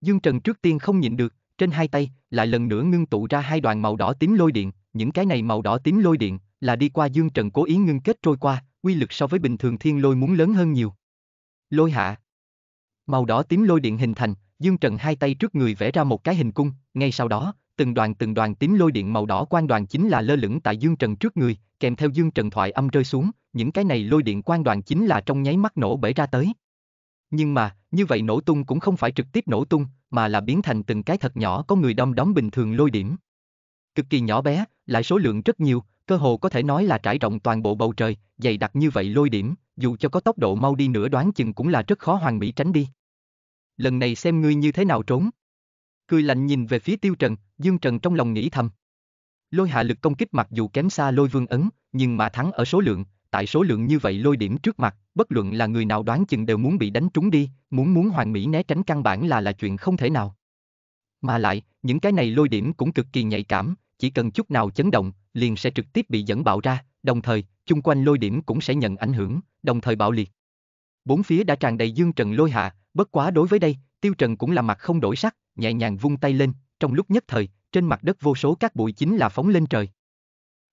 Dương Trần trước tiên không nhịn được, trên hai tay, lại lần nữa ngưng tụ ra hai đoàn màu đỏ tím lôi điện, những cái này màu đỏ tím lôi điện, là đi qua Dương Trần cố ý ngưng kết trôi qua, quy lực so với bình thường thiên lôi muốn lớn hơn nhiều. Lôi hạ Màu đỏ tím lôi điện hình thành, Dương Trần hai tay trước người vẽ ra một cái hình cung, ngay sau đó, từng đoàn từng đoàn tím lôi điện màu đỏ quan đoàn chính là lơ lửng tại Dương Trần trước người, kèm theo Dương Trần thoại âm rơi xuống, những cái này lôi điện quan đoàn chính là trong nháy mắt nổ bể ra tới. Nhưng mà, như vậy nổ tung cũng không phải trực tiếp nổ tung, mà là biến thành từng cái thật nhỏ có người đom đóm bình thường lôi điểm. Cực kỳ nhỏ bé, lại số lượng rất nhiều, cơ hồ có thể nói là trải rộng toàn bộ bầu trời, dày đặc như vậy lôi điểm, dù cho có tốc độ mau đi nữa đoán chừng cũng là rất khó hoàn mỹ tránh đi lần này xem ngươi như thế nào trốn. Cười lạnh nhìn về phía tiêu trần, dương trần trong lòng nghĩ thầm. Lôi hạ lực công kích mặc dù kém xa lôi vương ấn, nhưng mà thắng ở số lượng, tại số lượng như vậy lôi điểm trước mặt, bất luận là người nào đoán chừng đều muốn bị đánh trúng đi, muốn muốn hoàng mỹ né tránh căn bản là là chuyện không thể nào. Mà lại, những cái này lôi điểm cũng cực kỳ nhạy cảm, chỉ cần chút nào chấn động, liền sẽ trực tiếp bị dẫn bạo ra, đồng thời, chung quanh lôi điểm cũng sẽ nhận ảnh hưởng, đồng thời bạo liệt. Bốn phía đã tràn đầy dương trần lôi hạ, Bất quá đối với đây, Tiêu Trần cũng là mặt không đổi sắc, nhẹ nhàng vung tay lên, trong lúc nhất thời, trên mặt đất vô số các bụi chính là phóng lên trời.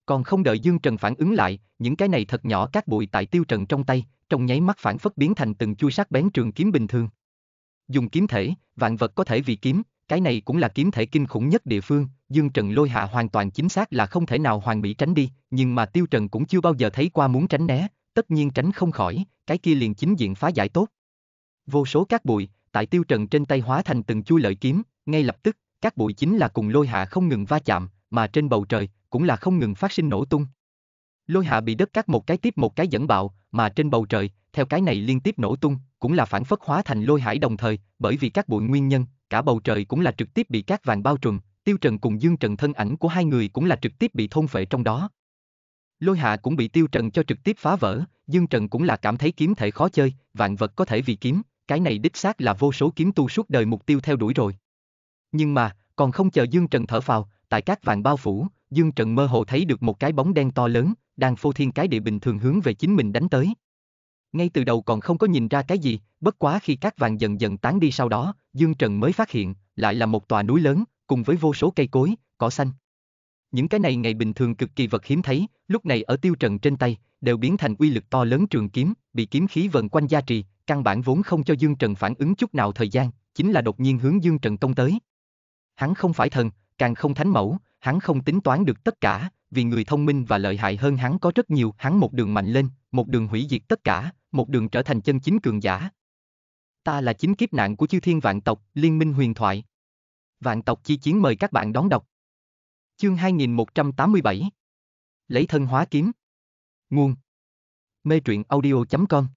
Còn không đợi Dương Trần phản ứng lại, những cái này thật nhỏ các bụi tại Tiêu Trần trong tay, trong nháy mắt phản phất biến thành từng chui sắc bén trường kiếm bình thường. Dùng kiếm thể, vạn vật có thể vì kiếm, cái này cũng là kiếm thể kinh khủng nhất địa phương, Dương Trần lôi hạ hoàn toàn chính xác là không thể nào hoàn mỹ tránh đi, nhưng mà Tiêu Trần cũng chưa bao giờ thấy qua muốn tránh né, tất nhiên tránh không khỏi, cái kia liền chính diện phá giải tốt vô số cát bụi, tại tiêu trần trên tay hóa thành từng chui lợi kiếm, ngay lập tức, cát bụi chính là cùng lôi hạ không ngừng va chạm, mà trên bầu trời, cũng là không ngừng phát sinh nổ tung. Lôi hạ bị đất cát một cái tiếp một cái dẫn bạo, mà trên bầu trời, theo cái này liên tiếp nổ tung, cũng là phản phất hóa thành lôi hải đồng thời, bởi vì các bụi nguyên nhân, cả bầu trời cũng là trực tiếp bị cát vàng bao trùm, Tiêu Trần cùng Dương Trần thân ảnh của hai người cũng là trực tiếp bị thôn phệ trong đó. Lôi hạ cũng bị Tiêu Trần cho trực tiếp phá vỡ, Dương Trần cũng là cảm thấy kiếm thể khó chơi, vạn vật có thể vì kiếm, cái này đích xác là vô số kiếm tu suốt đời mục tiêu theo đuổi rồi. Nhưng mà, còn không chờ Dương Trần thở phào, tại các vạn bao phủ, Dương Trần mơ hồ thấy được một cái bóng đen to lớn, đang phô thiên cái địa bình thường hướng về chính mình đánh tới. Ngay từ đầu còn không có nhìn ra cái gì, bất quá khi các vàng dần dần tán đi sau đó, Dương Trần mới phát hiện, lại là một tòa núi lớn, cùng với vô số cây cối, cỏ xanh. Những cái này ngày bình thường cực kỳ vật hiếm thấy, lúc này ở tiêu trần trên tay, đều biến thành uy lực to lớn trường kiếm, bị kiếm khí vần quanh gia trì, căn bản vốn không cho Dương Trần phản ứng chút nào thời gian, chính là đột nhiên hướng Dương Trần công tới. Hắn không phải thần, càng không thánh mẫu, hắn không tính toán được tất cả, vì người thông minh và lợi hại hơn hắn có rất nhiều, hắn một đường mạnh lên, một đường hủy diệt tất cả, một đường trở thành chân chính cường giả. Ta là chính kiếp nạn của chư thiên vạn tộc, liên minh huyền thoại. Vạn tộc chi chiến mời các bạn đón đọc. Chương 2187 Lấy thân hóa kiếm Nguồn Mê truyện audio.com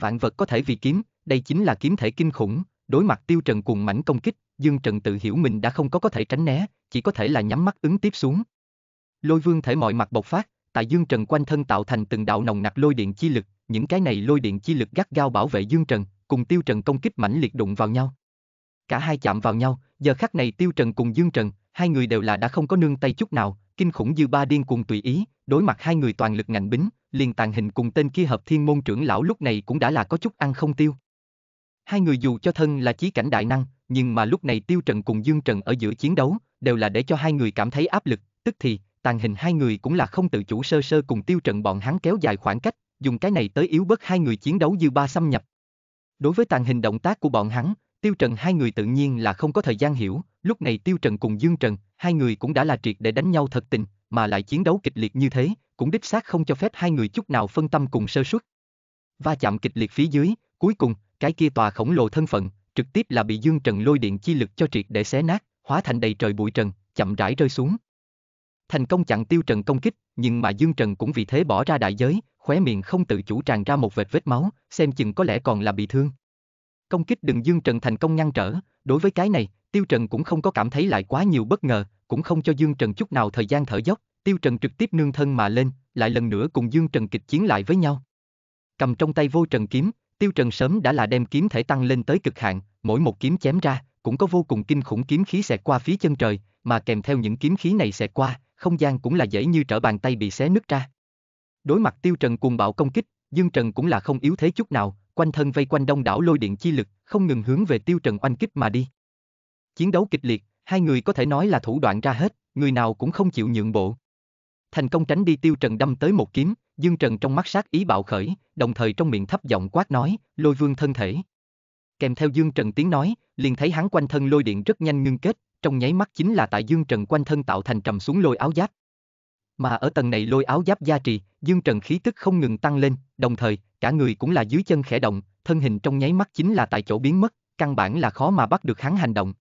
vạn vật có thể vì kiếm, đây chính là kiếm thể kinh khủng, đối mặt tiêu trần cùng mảnh công kích, Dương Trần tự hiểu mình đã không có có thể tránh né, chỉ có thể là nhắm mắt ứng tiếp xuống. Lôi vương thể mọi mặt bộc phát, tại Dương Trần quanh thân tạo thành từng đạo nồng nặc lôi điện chi lực, những cái này lôi điện chi lực gắt gao bảo vệ Dương Trần, cùng Tiêu Trần công kích mãnh liệt đụng vào nhau. Cả hai chạm vào nhau, giờ khắc này Tiêu Trần cùng Dương Trần, hai người đều là đã không có nương tay chút nào, kinh khủng dư ba điên cuồng tùy ý, đối mặt hai người toàn lực ngạnh bính, liền tàn hình cùng tên kia hợp thiên môn trưởng lão lúc này cũng đã là có chút ăn không tiêu. Hai người dù cho thân là chí cảnh đại năng, nhưng mà lúc này Tiêu Trần cùng Dương Trần ở giữa chiến đấu, đều là để cho hai người cảm thấy áp lực, tức thì, tàn hình hai người cũng là không tự chủ sơ sơ cùng Tiêu Trần bọn hắn kéo dài khoảng cách, dùng cái này tới yếu bớt hai người chiến đấu dư ba xâm nhập. Đối với tàn hình động tác của bọn hắn, Tiêu Trần hai người tự nhiên là không có thời gian hiểu, lúc này Tiêu Trần cùng Dương Trần, hai người cũng đã là triệt để đánh nhau thật tình, mà lại chiến đấu kịch liệt như thế, cũng đích xác không cho phép hai người chút nào phân tâm cùng sơ suất. Va chạm kịch liệt phía dưới, cuối cùng, cái kia tòa khổng lồ thân phận, trực tiếp là bị Dương Trần lôi điện chi lực cho triệt để xé nát, hóa thành đầy trời bụi trần, chậm rãi rơi xuống. Thành công chặn Tiêu Trần công kích, nhưng mà Dương Trần cũng vì thế bỏ ra đại giới, khóe miệng không tự chủ tràn ra một vệt vết máu, xem chừng có lẽ còn là bị thương công kích đừng Dương Trần thành công ngăn trở, đối với cái này, Tiêu Trần cũng không có cảm thấy lại quá nhiều bất ngờ, cũng không cho Dương Trần chút nào thời gian thở dốc, Tiêu Trần trực tiếp nương thân mà lên, lại lần nữa cùng Dương Trần kịch chiến lại với nhau. Cầm trong tay vô trần kiếm, Tiêu Trần sớm đã là đem kiếm thể tăng lên tới cực hạn, mỗi một kiếm chém ra, cũng có vô cùng kinh khủng kiếm khí xẹt qua phía chân trời, mà kèm theo những kiếm khí này xẹt qua, không gian cũng là dễ như trở bàn tay bị xé nứt ra. Đối mặt Tiêu Trần cuồng bạo công kích, Dương Trần cũng là không yếu thế chút nào, quanh thân vây quanh đông đảo lôi điện chi lực, không ngừng hướng về Tiêu Trần oanh kích mà đi. Chiến đấu kịch liệt, hai người có thể nói là thủ đoạn ra hết, người nào cũng không chịu nhượng bộ. Thành công tránh đi Tiêu Trần đâm tới một kiếm, Dương Trần trong mắt sát ý bạo khởi, đồng thời trong miệng thấp giọng quát nói, lôi vương thân thể. Kèm theo Dương Trần tiếng nói, liền thấy hắn quanh thân lôi điện rất nhanh ngưng kết, trong nháy mắt chính là tại Dương Trần quanh thân tạo thành trầm xuống lôi áo giáp, mà ở tầng này lôi áo giáp gia trì, Dương Trần khí tức không ngừng tăng lên, đồng thời, cả người cũng là dưới chân khẽ động, thân hình trong nháy mắt chính là tại chỗ biến mất, căn bản là khó mà bắt được hắn hành động.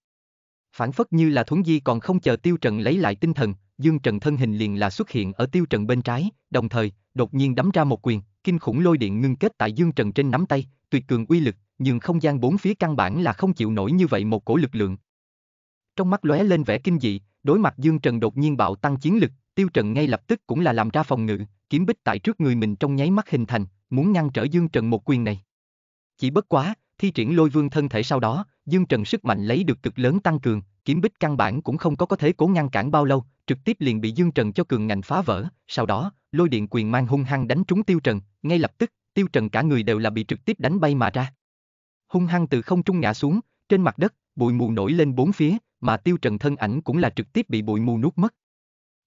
Phản phất như là thuấn di còn không chờ Tiêu Trần lấy lại tinh thần, Dương Trần thân hình liền là xuất hiện ở Tiêu Trần bên trái, đồng thời, đột nhiên đấm ra một quyền, kinh khủng lôi điện ngưng kết tại Dương Trần trên nắm tay, tuyệt cường uy lực, nhưng không gian bốn phía căn bản là không chịu nổi như vậy một cổ lực lượng. Trong mắt lóe lên vẻ kinh dị, đối mặt Dương Trần đột nhiên bạo tăng chiến lực, Tiêu Trần ngay lập tức cũng là làm ra phòng ngự, kiếm bích tại trước người mình trong nháy mắt hình thành, muốn ngăn trở Dương Trần một quyền này. Chỉ bất quá, thi triển lôi vương thân thể sau đó, Dương Trần sức mạnh lấy được cực lớn tăng cường, kiếm bích căn bản cũng không có có thể cố ngăn cản bao lâu, trực tiếp liền bị Dương Trần cho cường ngành phá vỡ, sau đó, lôi điện quyền mang hung hăng đánh trúng Tiêu Trần, ngay lập tức, Tiêu Trần cả người đều là bị trực tiếp đánh bay mà ra. Hung hăng từ không trung ngã xuống, trên mặt đất, bụi mù nổi lên bốn phía, mà Tiêu Trần thân ảnh cũng là trực tiếp bị bụi mù nuốt mất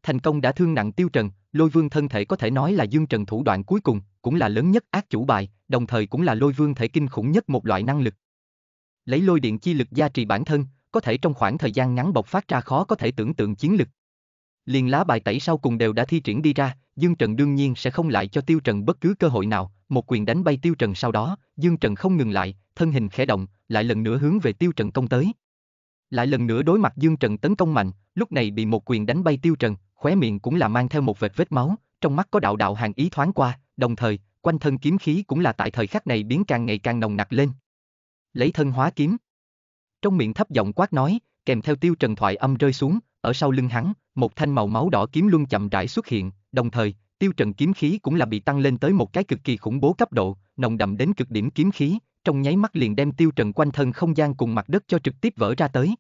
thành công đã thương nặng Tiêu Trần, Lôi Vương thân thể có thể nói là Dương Trần thủ đoạn cuối cùng, cũng là lớn nhất ác chủ bài, đồng thời cũng là Lôi Vương thể kinh khủng nhất một loại năng lực. Lấy lôi điện chi lực gia trì bản thân, có thể trong khoảng thời gian ngắn bộc phát ra khó có thể tưởng tượng chiến lực. Liền lá bài tẩy sau cùng đều đã thi triển đi ra, Dương Trần đương nhiên sẽ không lại cho Tiêu Trần bất cứ cơ hội nào, một quyền đánh bay Tiêu Trần sau đó, Dương Trần không ngừng lại, thân hình khẽ động, lại lần nữa hướng về Tiêu Trần công tới. Lại lần nữa đối mặt Dương Trần tấn công mạnh, lúc này bị một quyền đánh bay Tiêu Trần, khóe miệng cũng là mang theo một vệt vết máu, trong mắt có đạo đạo hàng ý thoáng qua, đồng thời, quanh thân kiếm khí cũng là tại thời khắc này biến càng ngày càng nồng nặc lên. Lấy thân hóa kiếm. Trong miệng thấp giọng quát nói, kèm theo tiêu trần thoại âm rơi xuống, ở sau lưng hắn, một thanh màu máu đỏ kiếm luân chậm rãi xuất hiện, đồng thời, tiêu trần kiếm khí cũng là bị tăng lên tới một cái cực kỳ khủng bố cấp độ, nồng đậm đến cực điểm kiếm khí, trong nháy mắt liền đem tiêu trần quanh thân không gian cùng mặt đất cho trực tiếp vỡ ra tới.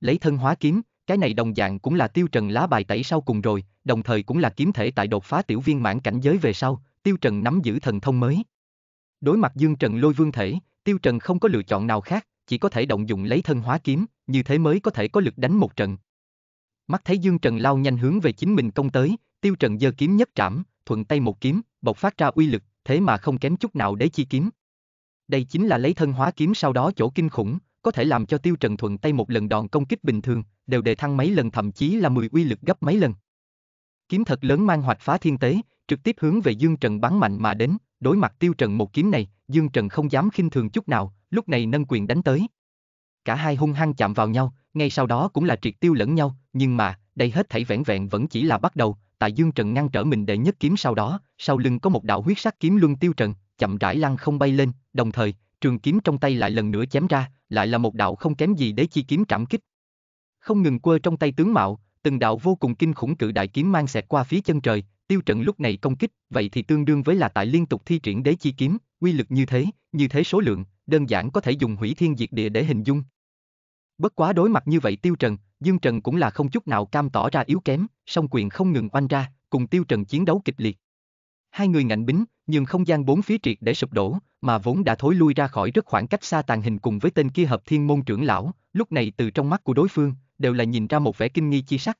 Lấy thân hóa kiếm, cái này đồng dạng cũng là tiêu trần lá bài tẩy sau cùng rồi, đồng thời cũng là kiếm thể tại đột phá tiểu viên mãn cảnh giới về sau, tiêu trần nắm giữ thần thông mới. Đối mặt dương trần lôi vương thể, tiêu trần không có lựa chọn nào khác, chỉ có thể động dụng lấy thân hóa kiếm, như thế mới có thể có lực đánh một trận. Mắt thấy dương trần lao nhanh hướng về chính mình công tới, tiêu trần giơ kiếm nhất trảm, thuận tay một kiếm, bộc phát ra uy lực, thế mà không kém chút nào để chi kiếm. Đây chính là lấy thân hóa kiếm sau đó chỗ kinh khủng, có thể làm cho Tiêu Trần thuận tay một lần đòn công kích bình thường, đều đề thăng mấy lần thậm chí là 10 uy lực gấp mấy lần. Kiếm thật lớn mang hoạch phá thiên tế, trực tiếp hướng về Dương Trần bắn mạnh mà đến, đối mặt Tiêu Trần một kiếm này, Dương Trần không dám khinh thường chút nào, lúc này nâng quyền đánh tới. Cả hai hung hăng chạm vào nhau, ngay sau đó cũng là triệt tiêu lẫn nhau, nhưng mà, đây hết thảy vẹn vẹn vẫn chỉ là bắt đầu, tại Dương Trần ngăn trở mình để nhất kiếm sau đó, sau lưng có một đạo huyết sắc kiếm luân Tiêu Trần, chậm rãi lăn không bay lên, đồng thời, Trường kiếm trong tay lại lần nữa chém ra, lại là một đạo không kém gì đế chi kiếm trảm kích. Không ngừng quơ trong tay tướng mạo, từng đạo vô cùng kinh khủng cự đại kiếm mang xẹt qua phía chân trời, tiêu trận lúc này công kích, vậy thì tương đương với là tại liên tục thi triển đế chi kiếm, quy lực như thế, như thế số lượng, đơn giản có thể dùng hủy thiên diệt địa để hình dung. Bất quá đối mặt như vậy tiêu trần, Dương Trần cũng là không chút nào cam tỏ ra yếu kém, song quyền không ngừng oanh ra, cùng tiêu trần chiến đấu kịch liệt hai người ngạnh bính, nhưng không gian bốn phía triệt để sụp đổ, mà vốn đã thối lui ra khỏi rất khoảng cách xa tàn hình cùng với tên kia hợp thiên môn trưởng lão, lúc này từ trong mắt của đối phương, đều là nhìn ra một vẻ kinh nghi chi sắc.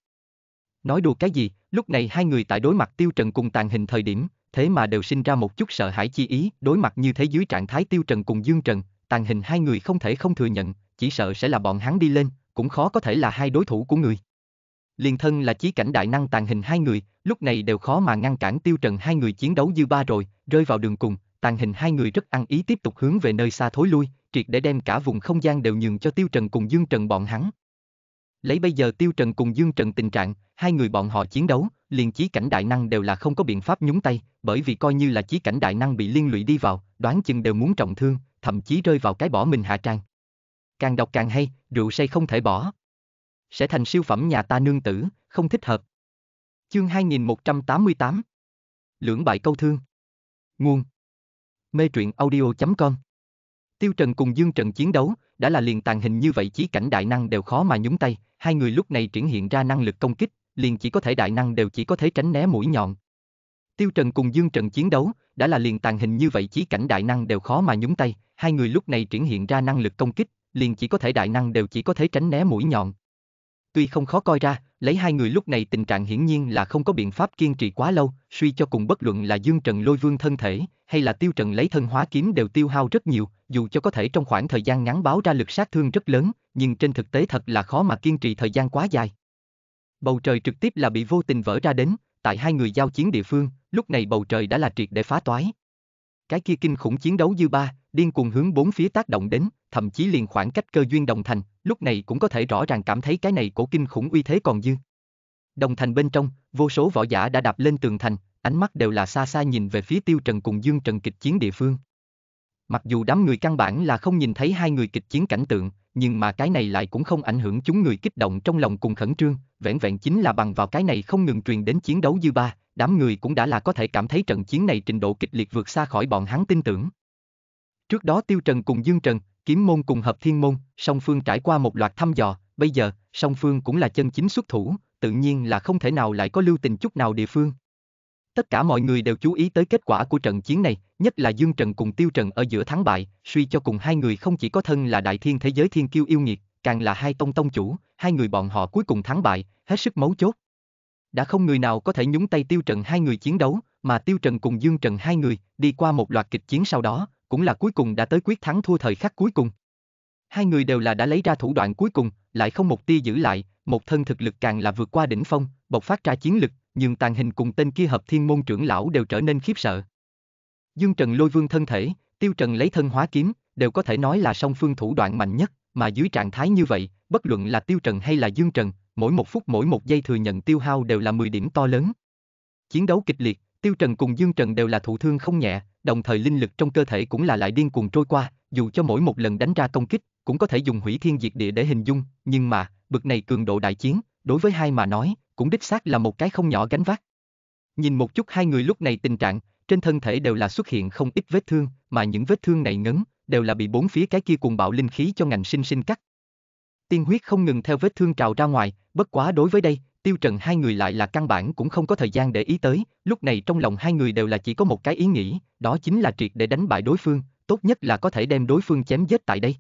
Nói đùa cái gì, lúc này hai người tại đối mặt tiêu trần cùng tàn hình thời điểm, thế mà đều sinh ra một chút sợ hãi chi ý, đối mặt như thế dưới trạng thái tiêu trần cùng dương trần, tàn hình hai người không thể không thừa nhận, chỉ sợ sẽ là bọn hắn đi lên, cũng khó có thể là hai đối thủ của người liền thân là chí cảnh đại năng tàn hình hai người, lúc này đều khó mà ngăn cản tiêu trần hai người chiến đấu dư ba rồi, rơi vào đường cùng, tàn hình hai người rất ăn ý tiếp tục hướng về nơi xa thối lui, triệt để đem cả vùng không gian đều nhường cho tiêu trần cùng dương trần bọn hắn. Lấy bây giờ tiêu trần cùng dương trần tình trạng, hai người bọn họ chiến đấu, liền chí cảnh đại năng đều là không có biện pháp nhúng tay, bởi vì coi như là chí cảnh đại năng bị liên lụy đi vào, đoán chừng đều muốn trọng thương, thậm chí rơi vào cái bỏ mình hạ trang. Càng đọc càng hay, rượu say không thể bỏ sẽ thành siêu phẩm nhà ta nương tử, không thích hợp. Chương 2188 Lưỡng bại câu thương Nguồn Mê truyện audio.com Tiêu Trần cùng Dương Trần chiến đấu, đã là liền tàn hình như vậy chí cảnh đại năng đều khó mà nhúng tay, hai người lúc này triển hiện ra năng lực công kích, liền chỉ có thể đại năng đều chỉ có thể tránh né mũi nhọn. Tiêu Trần cùng Dương Trần chiến đấu, đã là liền tàn hình như vậy chí cảnh đại năng đều khó mà nhúng tay, hai người lúc này triển hiện ra năng lực công kích, liền chỉ có thể đại năng đều chỉ có thể tránh né mũi nhọn. Tuy không khó coi ra, lấy hai người lúc này tình trạng hiển nhiên là không có biện pháp kiên trì quá lâu, suy cho cùng bất luận là Dương Trần lôi vương thân thể, hay là Tiêu Trần lấy thân hóa kiếm đều tiêu hao rất nhiều, dù cho có thể trong khoảng thời gian ngắn báo ra lực sát thương rất lớn, nhưng trên thực tế thật là khó mà kiên trì thời gian quá dài. Bầu trời trực tiếp là bị vô tình vỡ ra đến, tại hai người giao chiến địa phương, lúc này bầu trời đã là triệt để phá toái. Cái kia kinh khủng chiến đấu dư ba, điên cuồng hướng bốn phía tác động đến, thậm chí liền khoảng cách cơ duyên đồng thành, lúc này cũng có thể rõ ràng cảm thấy cái này cổ kinh khủng uy thế còn dư. Đồng thành bên trong, vô số võ giả đã đạp lên tường thành, ánh mắt đều là xa xa nhìn về phía Tiêu Trần cùng Dương Trần kịch chiến địa phương. Mặc dù đám người căn bản là không nhìn thấy hai người kịch chiến cảnh tượng, nhưng mà cái này lại cũng không ảnh hưởng chúng người kích động trong lòng cùng khẩn trương, vẻn vẹn chính là bằng vào cái này không ngừng truyền đến chiến đấu dư ba, đám người cũng đã là có thể cảm thấy trận chiến này trình độ kịch liệt vượt xa khỏi bọn hắn tin tưởng. Trước đó Tiêu Trần cùng Dương Trần, kiếm môn cùng hợp thiên môn, song phương trải qua một loạt thăm dò, bây giờ, song phương cũng là chân chính xuất thủ, tự nhiên là không thể nào lại có lưu tình chút nào địa phương. Tất cả mọi người đều chú ý tới kết quả của trận chiến này, nhất là Dương Trần cùng Tiêu Trần ở giữa thắng bại, suy cho cùng hai người không chỉ có thân là đại thiên thế giới thiên kiêu yêu nghiệt, càng là hai tông tông chủ, hai người bọn họ cuối cùng thắng bại, hết sức mấu chốt. Đã không người nào có thể nhúng tay Tiêu Trần hai người chiến đấu, mà Tiêu Trần cùng Dương Trần hai người đi qua một loạt kịch chiến sau đó, cũng là cuối cùng đã tới quyết thắng thua thời khắc cuối cùng. Hai người đều là đã lấy ra thủ đoạn cuối cùng, lại không một tia giữ lại, một thân thực lực càng là vượt qua đỉnh phong, bộc phát ra chiến lực, nhưng tàn hình cùng tên kia hợp thiên môn trưởng lão đều trở nên khiếp sợ. Dương Trần lôi vương thân thể, Tiêu Trần lấy thân hóa kiếm, đều có thể nói là song phương thủ đoạn mạnh nhất, mà dưới trạng thái như vậy, bất luận là Tiêu Trần hay là Dương Trần, mỗi một phút mỗi một giây thừa nhận tiêu hao đều là 10 điểm to lớn. Chiến đấu kịch liệt, Tiêu Trần cùng Dương Trần đều là thụ thương không nhẹ, đồng thời linh lực trong cơ thể cũng là lại điên cuồng trôi qua, dù cho mỗi một lần đánh ra công kích, cũng có thể dùng hủy thiên diệt địa để hình dung, nhưng mà, bực này cường độ đại chiến, đối với hai mà nói, cũng đích xác là một cái không nhỏ gánh vác. Nhìn một chút hai người lúc này tình trạng, trên thân thể đều là xuất hiện không ít vết thương, mà những vết thương này ngấn, đều là bị bốn phía cái kia cuồng bạo linh khí cho ngành sinh sinh cắt. Tiên huyết không ngừng theo vết thương trào ra ngoài, bất quá đối với đây, Tiêu Trần hai người lại là căn bản cũng không có thời gian để ý tới, lúc này trong lòng hai người đều là chỉ có một cái ý nghĩ, đó chính là triệt để đánh bại đối phương, tốt nhất là có thể đem đối phương chém giết tại đây.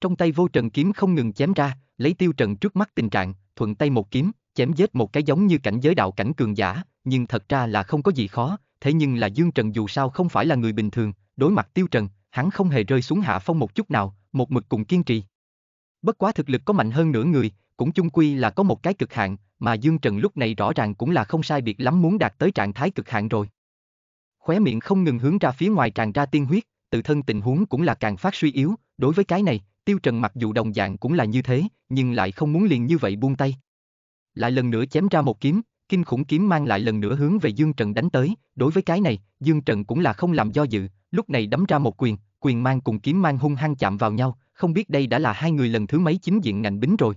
Trong tay vô trần kiếm không ngừng chém ra, lấy Tiêu Trần trước mắt tình trạng, thuận tay một kiếm, chém giết một cái giống như cảnh giới đạo cảnh cường giả, nhưng thật ra là không có gì khó, thế nhưng là Dương Trần dù sao không phải là người bình thường, đối mặt Tiêu Trần, hắn không hề rơi xuống hạ phong một chút nào, một mực cùng kiên trì. Bất quá thực lực có mạnh hơn nửa người, cũng chung quy là có một cái cực hạn, mà Dương Trần lúc này rõ ràng cũng là không sai biệt lắm muốn đạt tới trạng thái cực hạn rồi. Khóe miệng không ngừng hướng ra phía ngoài tràn ra tiên huyết, tự thân tình huống cũng là càng phát suy yếu, đối với cái này, Tiêu Trần mặc dù đồng dạng cũng là như thế, nhưng lại không muốn liền như vậy buông tay. Lại lần nữa chém ra một kiếm, kinh khủng kiếm mang lại lần nữa hướng về Dương Trần đánh tới, đối với cái này, Dương Trần cũng là không làm do dự, lúc này đấm ra một quyền, quyền mang cùng kiếm mang hung hăng chạm vào nhau, không biết đây đã là hai người lần thứ mấy chính diện ngành bính rồi.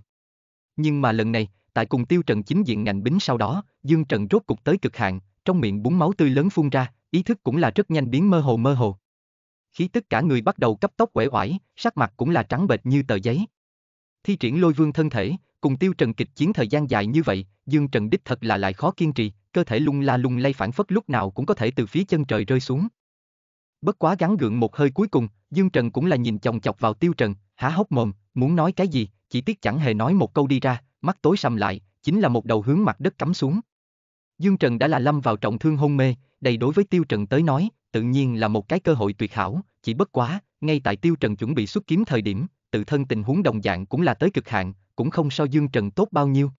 Nhưng mà lần này, tại cùng tiêu trần chính diện ngành bính sau đó, Dương Trần rốt cục tới cực hạn, trong miệng búng máu tươi lớn phun ra, ý thức cũng là rất nhanh biến mơ hồ mơ hồ. Khí tức cả người bắt đầu cấp tốc quể oải, sắc mặt cũng là trắng bệch như tờ giấy. Thi triển lôi vương thân thể, cùng tiêu trần kịch chiến thời gian dài như vậy, Dương Trần đích thật là lại khó kiên trì, cơ thể lung la lung lay phản phất lúc nào cũng có thể từ phía chân trời rơi xuống. Bất quá gắn gượng một hơi cuối cùng, Dương Trần cũng là nhìn chòng chọc vào tiêu trần, há hốc mồm, muốn nói cái gì, chỉ tiếc chẳng hề nói một câu đi ra, mắt tối sầm lại, chính là một đầu hướng mặt đất cắm xuống. Dương Trần đã là lâm vào trọng thương hôn mê, đây đối với Tiêu Trần tới nói, tự nhiên là một cái cơ hội tuyệt hảo, chỉ bất quá, ngay tại Tiêu Trần chuẩn bị xuất kiếm thời điểm, tự thân tình huống đồng dạng cũng là tới cực hạn, cũng không so Dương Trần tốt bao nhiêu.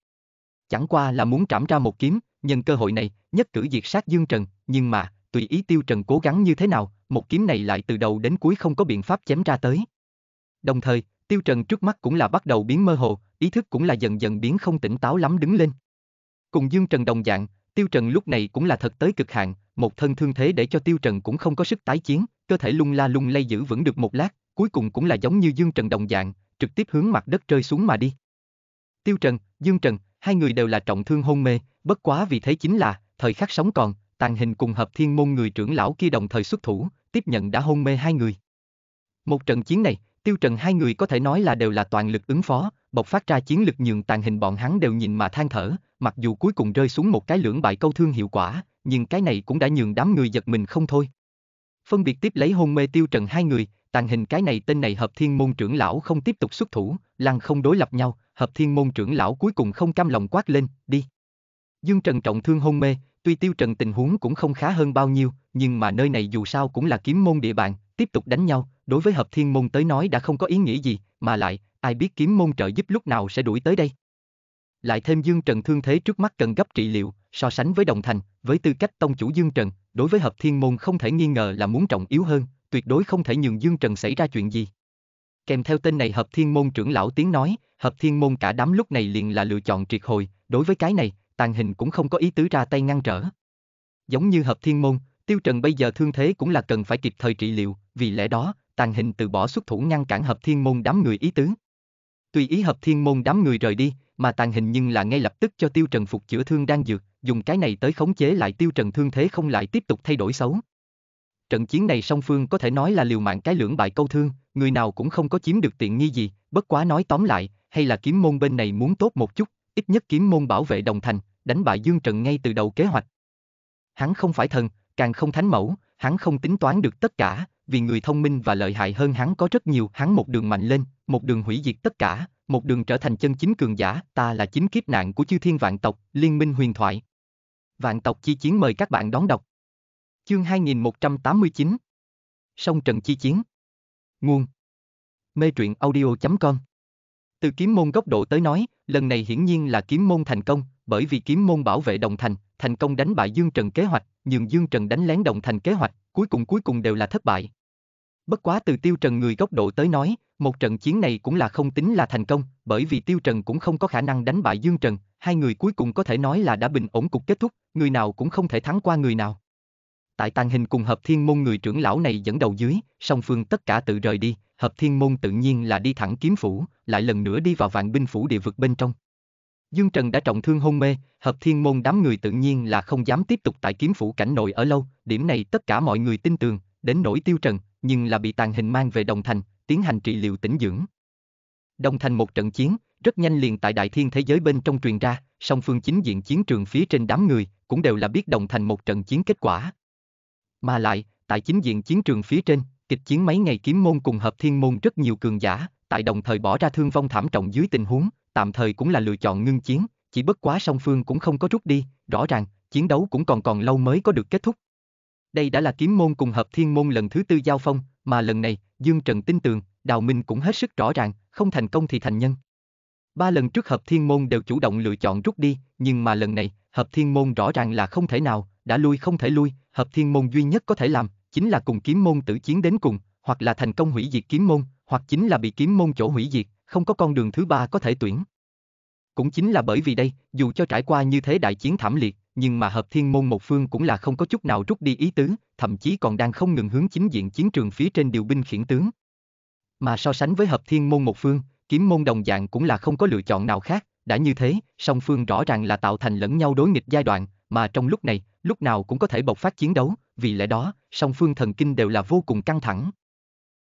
Chẳng qua là muốn trảm ra một kiếm, nhân cơ hội này, nhất cử diệt sát Dương Trần, nhưng mà, tùy ý Tiêu Trần cố gắng như thế nào, một kiếm này lại từ đầu đến cuối không có biện pháp chém ra tới. Đồng thời, tiêu trần trước mắt cũng là bắt đầu biến mơ hồ, ý thức cũng là dần dần biến không tỉnh táo lắm đứng lên. Cùng Dương Trần đồng dạng, Tiêu Trần lúc này cũng là thật tới cực hạn, một thân thương thế để cho Tiêu Trần cũng không có sức tái chiến, cơ thể lung la lung lay giữ vững được một lát, cuối cùng cũng là giống như Dương Trần đồng dạng, trực tiếp hướng mặt đất rơi xuống mà đi. Tiêu Trần, Dương Trần, hai người đều là trọng thương hôn mê, bất quá vì thế chính là, thời khắc sống còn, tàn hình cùng hợp thiên môn người trưởng lão kia đồng thời xuất thủ, tiếp nhận đã hôn mê hai người. Một trận chiến này, Tiêu Trần hai người có thể nói là đều là toàn lực ứng phó, bộc phát ra chiến lực nhường tàn hình bọn hắn đều nhìn mà than thở, mặc dù cuối cùng rơi xuống một cái lưỡng bại câu thương hiệu quả, nhưng cái này cũng đã nhường đám người giật mình không thôi. Phân biệt tiếp lấy hôn mê Tiêu Trần hai người, tàn hình cái này tên này hợp thiên môn trưởng lão không tiếp tục xuất thủ, lăng không đối lập nhau, hợp thiên môn trưởng lão cuối cùng không cam lòng quát lên, đi. Dương Trần trọng thương hôn mê, tuy Tiêu Trần tình huống cũng không khá hơn bao nhiêu, nhưng mà nơi này dù sao cũng là kiếm môn địa bàn, tiếp tục đánh nhau, đối với hợp thiên môn tới nói đã không có ý nghĩa gì, mà lại, ai biết kiếm môn trợ giúp lúc nào sẽ đuổi tới đây. Lại thêm Dương Trần thương thế trước mắt cần gấp trị liệu, so sánh với Đồng Thành, với tư cách tông chủ Dương Trần, đối với hợp thiên môn không thể nghi ngờ là muốn trọng yếu hơn, tuyệt đối không thể nhường Dương Trần xảy ra chuyện gì. Kèm theo tên này hợp thiên môn trưởng lão tiếng nói, hợp thiên môn cả đám lúc này liền là lựa chọn triệt hồi, đối với cái này, tàn hình cũng không có ý tứ ra tay ngăn trở. Giống như hợp thiên môn, Tiêu Trần bây giờ thương thế cũng là cần phải kịp thời trị liệu, vì lẽ đó, tàn hình từ bỏ xuất thủ ngăn cản hợp thiên môn đám người ý tứ. Tùy ý hợp thiên môn đám người rời đi, mà tàn hình nhưng là ngay lập tức cho tiêu trần phục chữa thương đang dược, dùng cái này tới khống chế lại tiêu trần thương thế không lại tiếp tục thay đổi xấu. Trận chiến này song phương có thể nói là liều mạng cái lưỡng bại câu thương, người nào cũng không có chiếm được tiện nghi gì, bất quá nói tóm lại, hay là kiếm môn bên này muốn tốt một chút, ít nhất kiếm môn bảo vệ đồng thành, đánh bại Dương Trần ngay từ đầu kế hoạch. Hắn không phải thần, càng không thánh mẫu, hắn không tính toán được tất cả, vì người thông minh và lợi hại hơn hắn có rất nhiều, hắn một đường mạnh lên, một đường hủy diệt tất cả, một đường trở thành chân chính cường giả, ta là chính kiếp nạn của chư thiên vạn tộc, liên minh huyền thoại. Vạn tộc chi chiến mời các bạn đón đọc. Chương 2189 Sông Trần Chi Chiến Nguồn Mê truyện audio.com Từ kiếm môn góc độ tới nói, lần này hiển nhiên là kiếm môn thành công, bởi vì kiếm môn bảo vệ đồng thành, thành công đánh bại Dương Trần kế hoạch, nhưng Dương Trần đánh lén đồng thành kế hoạch, cuối cùng cuối cùng đều là thất bại. Bất quá từ Tiêu Trần người góc độ tới nói, một trận chiến này cũng là không tính là thành công, bởi vì Tiêu Trần cũng không có khả năng đánh bại Dương Trần, hai người cuối cùng có thể nói là đã bình ổn cục kết thúc, người nào cũng không thể thắng qua người nào. Tại tàn hình cùng hợp thiên môn người trưởng lão này dẫn đầu dưới, song phương tất cả tự rời đi, hợp thiên môn tự nhiên là đi thẳng kiếm phủ, lại lần nữa đi vào vạn binh phủ địa vực bên trong. Dương Trần đã trọng thương hôn mê, hợp thiên môn đám người tự nhiên là không dám tiếp tục tại kiếm phủ cảnh nội ở lâu, điểm này tất cả mọi người tin tưởng, đến nỗi tiêu trần, nhưng là bị tàn hình mang về Đồng Thành, tiến hành trị liệu tĩnh dưỡng. Đồng Thành một trận chiến, rất nhanh liền tại đại thiên thế giới bên trong truyền ra, song phương chính diện chiến trường phía trên đám người, cũng đều là biết Đồng Thành một trận chiến kết quả. Mà lại, tại chính diện chiến trường phía trên, kịch chiến mấy ngày kiếm môn cùng hợp thiên môn rất nhiều cường giả, tại đồng thời bỏ ra thương vong thảm trọng dưới tình huống, tạm thời cũng là lựa chọn ngưng chiến, chỉ bất quá song phương cũng không có rút đi, rõ ràng, chiến đấu cũng còn còn lâu mới có được kết thúc đây đã là kiếm môn cùng hợp thiên môn lần thứ tư giao phong, mà lần này, Dương Trần tin tưởng, Đào Minh cũng hết sức rõ ràng, không thành công thì thành nhân. Ba lần trước hợp thiên môn đều chủ động lựa chọn rút đi, nhưng mà lần này, hợp thiên môn rõ ràng là không thể nào, đã lui không thể lui, hợp thiên môn duy nhất có thể làm, chính là cùng kiếm môn tử chiến đến cùng, hoặc là thành công hủy diệt kiếm môn, hoặc chính là bị kiếm môn chỗ hủy diệt, không có con đường thứ ba có thể tuyển. Cũng chính là bởi vì đây, dù cho trải qua như thế đại chiến thảm liệt, nhưng mà hợp thiên môn một phương cũng là không có chút nào rút đi ý tứ, thậm chí còn đang không ngừng hướng chính diện chiến trường phía trên điều binh khiển tướng. Mà so sánh với hợp thiên môn một phương, kiếm môn đồng dạng cũng là không có lựa chọn nào khác, đã như thế, song phương rõ ràng là tạo thành lẫn nhau đối nghịch giai đoạn, mà trong lúc này, lúc nào cũng có thể bộc phát chiến đấu, vì lẽ đó, song phương thần kinh đều là vô cùng căng thẳng.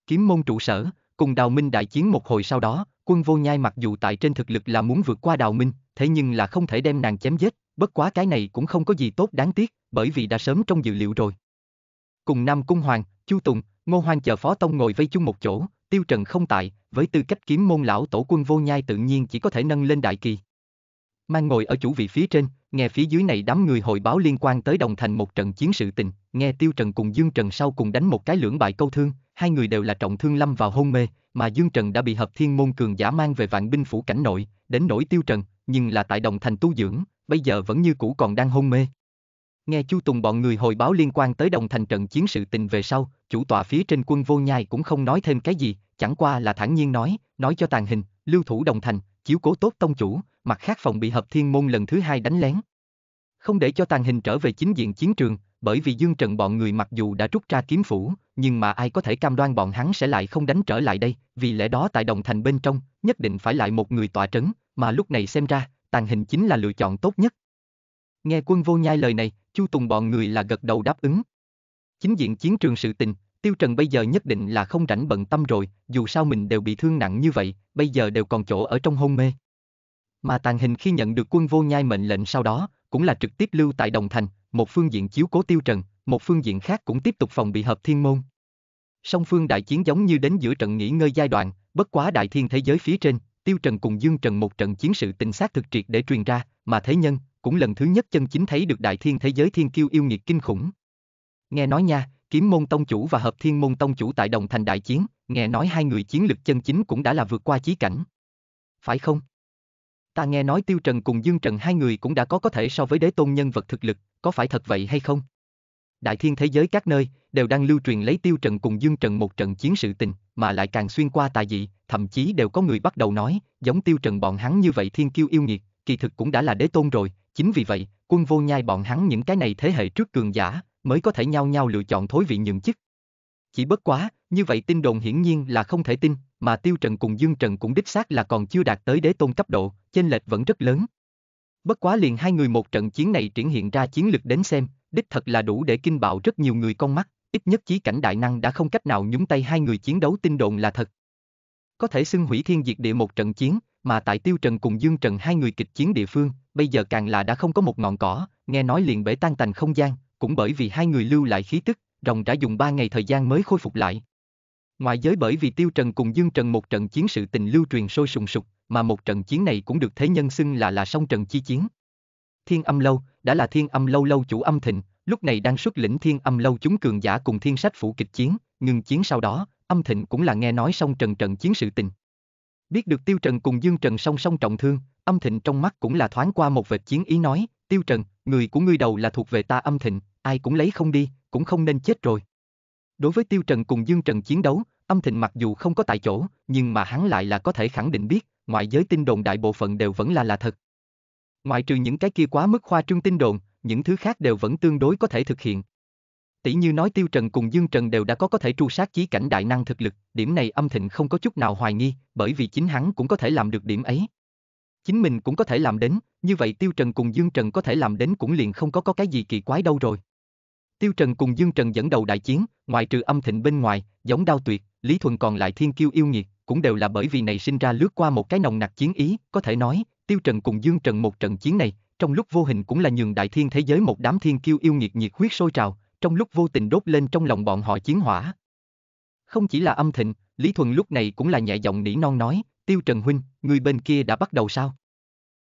Kiếm môn trụ sở, cùng Đào Minh đại chiến một hồi sau đó, quân vô nhai mặc dù tại trên thực lực là muốn vượt qua Đào Minh, thế nhưng là không thể đem nàng chém giết, bất quá cái này cũng không có gì tốt đáng tiếc, bởi vì đã sớm trong dự liệu rồi. Cùng Nam Cung Hoàng, Chu Tùng, Ngô Hoang chờ Phó Tông ngồi vây chung một chỗ, Tiêu Trần không tại, với tư cách kiếm môn lão tổ quân vô nhai tự nhiên chỉ có thể nâng lên đại kỳ. Mang ngồi ở chủ vị phía trên, nghe phía dưới này đám người hội báo liên quan tới đồng thành một trận chiến sự tình, nghe Tiêu Trần cùng Dương Trần sau cùng đánh một cái lưỡng bại câu thương, hai người đều là trọng thương lâm vào hôn mê, mà Dương Trần đã bị hợp thiên môn cường giả mang về vạn binh phủ cảnh nội, đến nỗi Tiêu Trần, nhưng là tại đồng thành tu dưỡng, bây giờ vẫn như cũ còn đang hôn mê. Nghe Chu Tùng bọn người hồi báo liên quan tới đồng thành trận chiến sự tình về sau, chủ tọa phía trên quân vô nhai cũng không nói thêm cái gì, chẳng qua là thản nhiên nói, nói cho tàn hình, lưu thủ đồng thành, chiếu cố tốt tông chủ, mặt khác phòng bị hợp thiên môn lần thứ hai đánh lén. Không để cho tàn hình trở về chính diện chiến trường, bởi vì Dương Trần bọn người mặc dù đã rút ra kiếm phủ, nhưng mà ai có thể cam đoan bọn hắn sẽ lại không đánh trở lại đây, vì lẽ đó tại đồng thành bên trong, nhất định phải lại một người tọa trấn, mà lúc này xem ra, tàng hình chính là lựa chọn tốt nhất. Nghe quân vô nhai lời này, Chu Tùng bọn người là gật đầu đáp ứng. Chính diện chiến trường sự tình, Tiêu Trần bây giờ nhất định là không rảnh bận tâm rồi, dù sao mình đều bị thương nặng như vậy, bây giờ đều còn chỗ ở trong hôn mê. Mà tàn hình khi nhận được quân vô nhai mệnh lệnh sau đó, cũng là trực tiếp lưu tại Đồng Thành, một phương diện chiếu cố Tiêu Trần, một phương diện khác cũng tiếp tục phòng bị hợp thiên môn. Song phương đại chiến giống như đến giữa trận nghỉ ngơi giai đoạn, bất quá đại thiên thế giới phía trên, Tiêu Trần cùng Dương Trần một trận chiến sự tình sát thực triệt để truyền ra, mà thế nhân cũng lần thứ nhất chân chính thấy được đại thiên thế giới thiên kiêu yêu nghiệt kinh khủng. Nghe nói nha, Kiếm Môn Tông Chủ và Hợp Thiên Môn Tông Chủ tại Đồng Thành đại chiến, nghe nói hai người chiến lực chân chính cũng đã là vượt qua chí cảnh. Phải không? Ta nghe nói Tiêu Trần cùng Dương Trần hai người cũng đã có có thể so với đế tôn nhân vật thực lực, có phải thật vậy hay không? đại thiên thế giới các nơi đều đang lưu truyền lấy tiêu trần cùng dương trần một trận chiến sự tình, mà lại càng xuyên qua tà dị, thậm chí đều có người bắt đầu nói, giống tiêu trần bọn hắn như vậy thiên kiêu yêu nghiệt, kỳ thực cũng đã là đế tôn rồi, chính vì vậy, quân vô nhai bọn hắn những cái này thế hệ trước cường giả, mới có thể nhau nhau lựa chọn thối vị nhường chức. Chỉ bất quá, như vậy tin đồn hiển nhiên là không thể tin, mà tiêu trần cùng dương trần cũng đích xác là còn chưa đạt tới đế tôn cấp độ, chênh lệch vẫn rất lớn. Bất quá liền hai người một trận chiến này triển hiện ra chiến lực đến xem, đích thật là đủ để kinh bạo rất nhiều người con mắt, ít nhất chí cảnh đại năng đã không cách nào nhúng tay hai người chiến đấu tin đồn là thật. Có thể xưng hủy thiên diệt địa một trận chiến, mà tại Tiêu Trần cùng Dương Trần hai người kịch chiến địa phương, bây giờ càng là đã không có một ngọn cỏ, nghe nói liền bể tan tành không gian, cũng bởi vì hai người lưu lại khí tức, rồng đã dùng ba ngày thời gian mới khôi phục lại. Ngoài giới bởi vì Tiêu Trần cùng Dương Trần một trận chiến sự tình lưu truyền sôi sùng sục, mà một trận chiến này cũng được thế nhân xưng là là song trận chi chiến. Thiên âm lâu, đã là thiên âm lâu lâu chủ âm thịnh, lúc này đang xuất lĩnh thiên âm lâu chúng cường giả cùng thiên sách phủ kịch chiến, ngừng chiến sau đó, âm thịnh cũng là nghe nói xong trần trận chiến sự tình. Biết được Tiêu Trần cùng Dương Trần song song trọng thương, âm thịnh trong mắt cũng là thoáng qua một vệt chiến ý nói, Tiêu Trần, người của ngươi đầu là thuộc về ta âm thịnh, ai cũng lấy không đi, cũng không nên chết rồi. Đối với Tiêu Trần cùng Dương Trần chiến đấu, âm thịnh mặc dù không có tại chỗ, nhưng mà hắn lại là có thể khẳng định biết, ngoại giới tin đồn đại bộ phận đều vẫn là là thật, Ngoại trừ những cái kia quá mức khoa trương tinh đồn, những thứ khác đều vẫn tương đối có thể thực hiện. Tỷ như nói Tiêu Trần cùng Dương Trần đều đã có có thể tru sát chí cảnh đại năng thực lực, điểm này âm thịnh không có chút nào hoài nghi, bởi vì chính hắn cũng có thể làm được điểm ấy. Chính mình cũng có thể làm đến, như vậy Tiêu Trần cùng Dương Trần có thể làm đến cũng liền không có có cái gì kỳ quái đâu rồi. Tiêu Trần cùng Dương Trần dẫn đầu đại chiến, ngoại trừ âm thịnh bên ngoài, giống đao tuyệt, Lý Thuần còn lại thiên kiêu yêu nghiệt, cũng đều là bởi vì này sinh ra lướt qua một cái nồng nặc chiến ý, có thể nói, Tiêu Trần cùng Dương Trần một trận chiến này, trong lúc vô hình cũng là nhường đại thiên thế giới một đám thiên kiêu yêu nghiệt nhiệt huyết sôi trào, trong lúc vô tình đốt lên trong lòng bọn họ chiến hỏa. Không chỉ là âm thịnh, Lý Thuần lúc này cũng là nhẹ giọng nỉ non nói, Tiêu Trần huynh, người bên kia đã bắt đầu sao?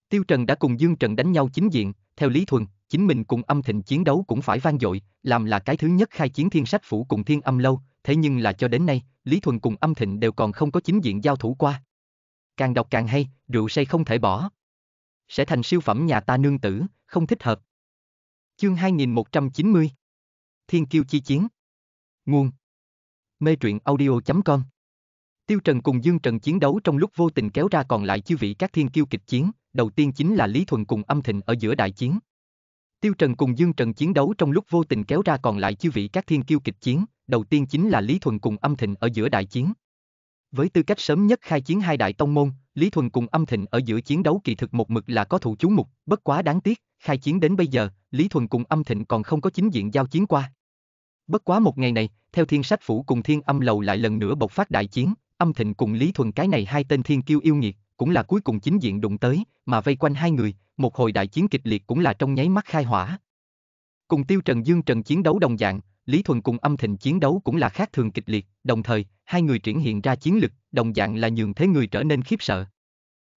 Tiêu Trần đã cùng Dương Trần đánh nhau chính diện, theo Lý Thuần, chính mình cùng âm thịnh chiến đấu cũng phải vang dội, làm là cái thứ nhất khai chiến thiên sách phủ cùng thiên âm lâu, thế nhưng là cho đến nay, Lý Thuần cùng âm thịnh đều còn không có chính diện giao thủ qua. Càng đọc càng hay, rượu say không thể bỏ sẽ thành siêu phẩm nhà ta nương tử, không thích hợp. Chương 2190 Thiên kiêu chi chiến Nguồn Mê truyện audio.com Tiêu Trần cùng Dương Trần chiến đấu trong lúc vô tình kéo ra còn lại chư vị các thiên kiêu kịch chiến, đầu tiên chính là Lý Thuần cùng âm thịnh ở giữa đại chiến. Tiêu Trần cùng Dương Trần chiến đấu trong lúc vô tình kéo ra còn lại chư vị các thiên kiêu kịch chiến, đầu tiên chính là Lý Thuần cùng âm thịnh ở giữa đại chiến. Với tư cách sớm nhất khai chiến hai đại tông môn, Lý Thuần cùng âm thịnh ở giữa chiến đấu kỳ thực một mực là có thủ chú mục, bất quá đáng tiếc, khai chiến đến bây giờ, Lý Thuần cùng âm thịnh còn không có chính diện giao chiến qua. Bất quá một ngày này, theo thiên sách phủ cùng thiên âm lầu lại lần nữa bộc phát đại chiến, âm thịnh cùng Lý Thuần cái này hai tên thiên kiêu yêu nghiệt, cũng là cuối cùng chính diện đụng tới, mà vây quanh hai người, một hồi đại chiến kịch liệt cũng là trong nháy mắt khai hỏa. Cùng Tiêu Trần Dương Trần chiến đấu đồng dạng, Lý Thuần cùng âm thịnh chiến đấu cũng là khác thường kịch liệt, đồng thời, hai người triển hiện ra chiến lực, đồng dạng là nhường thế người trở nên khiếp sợ.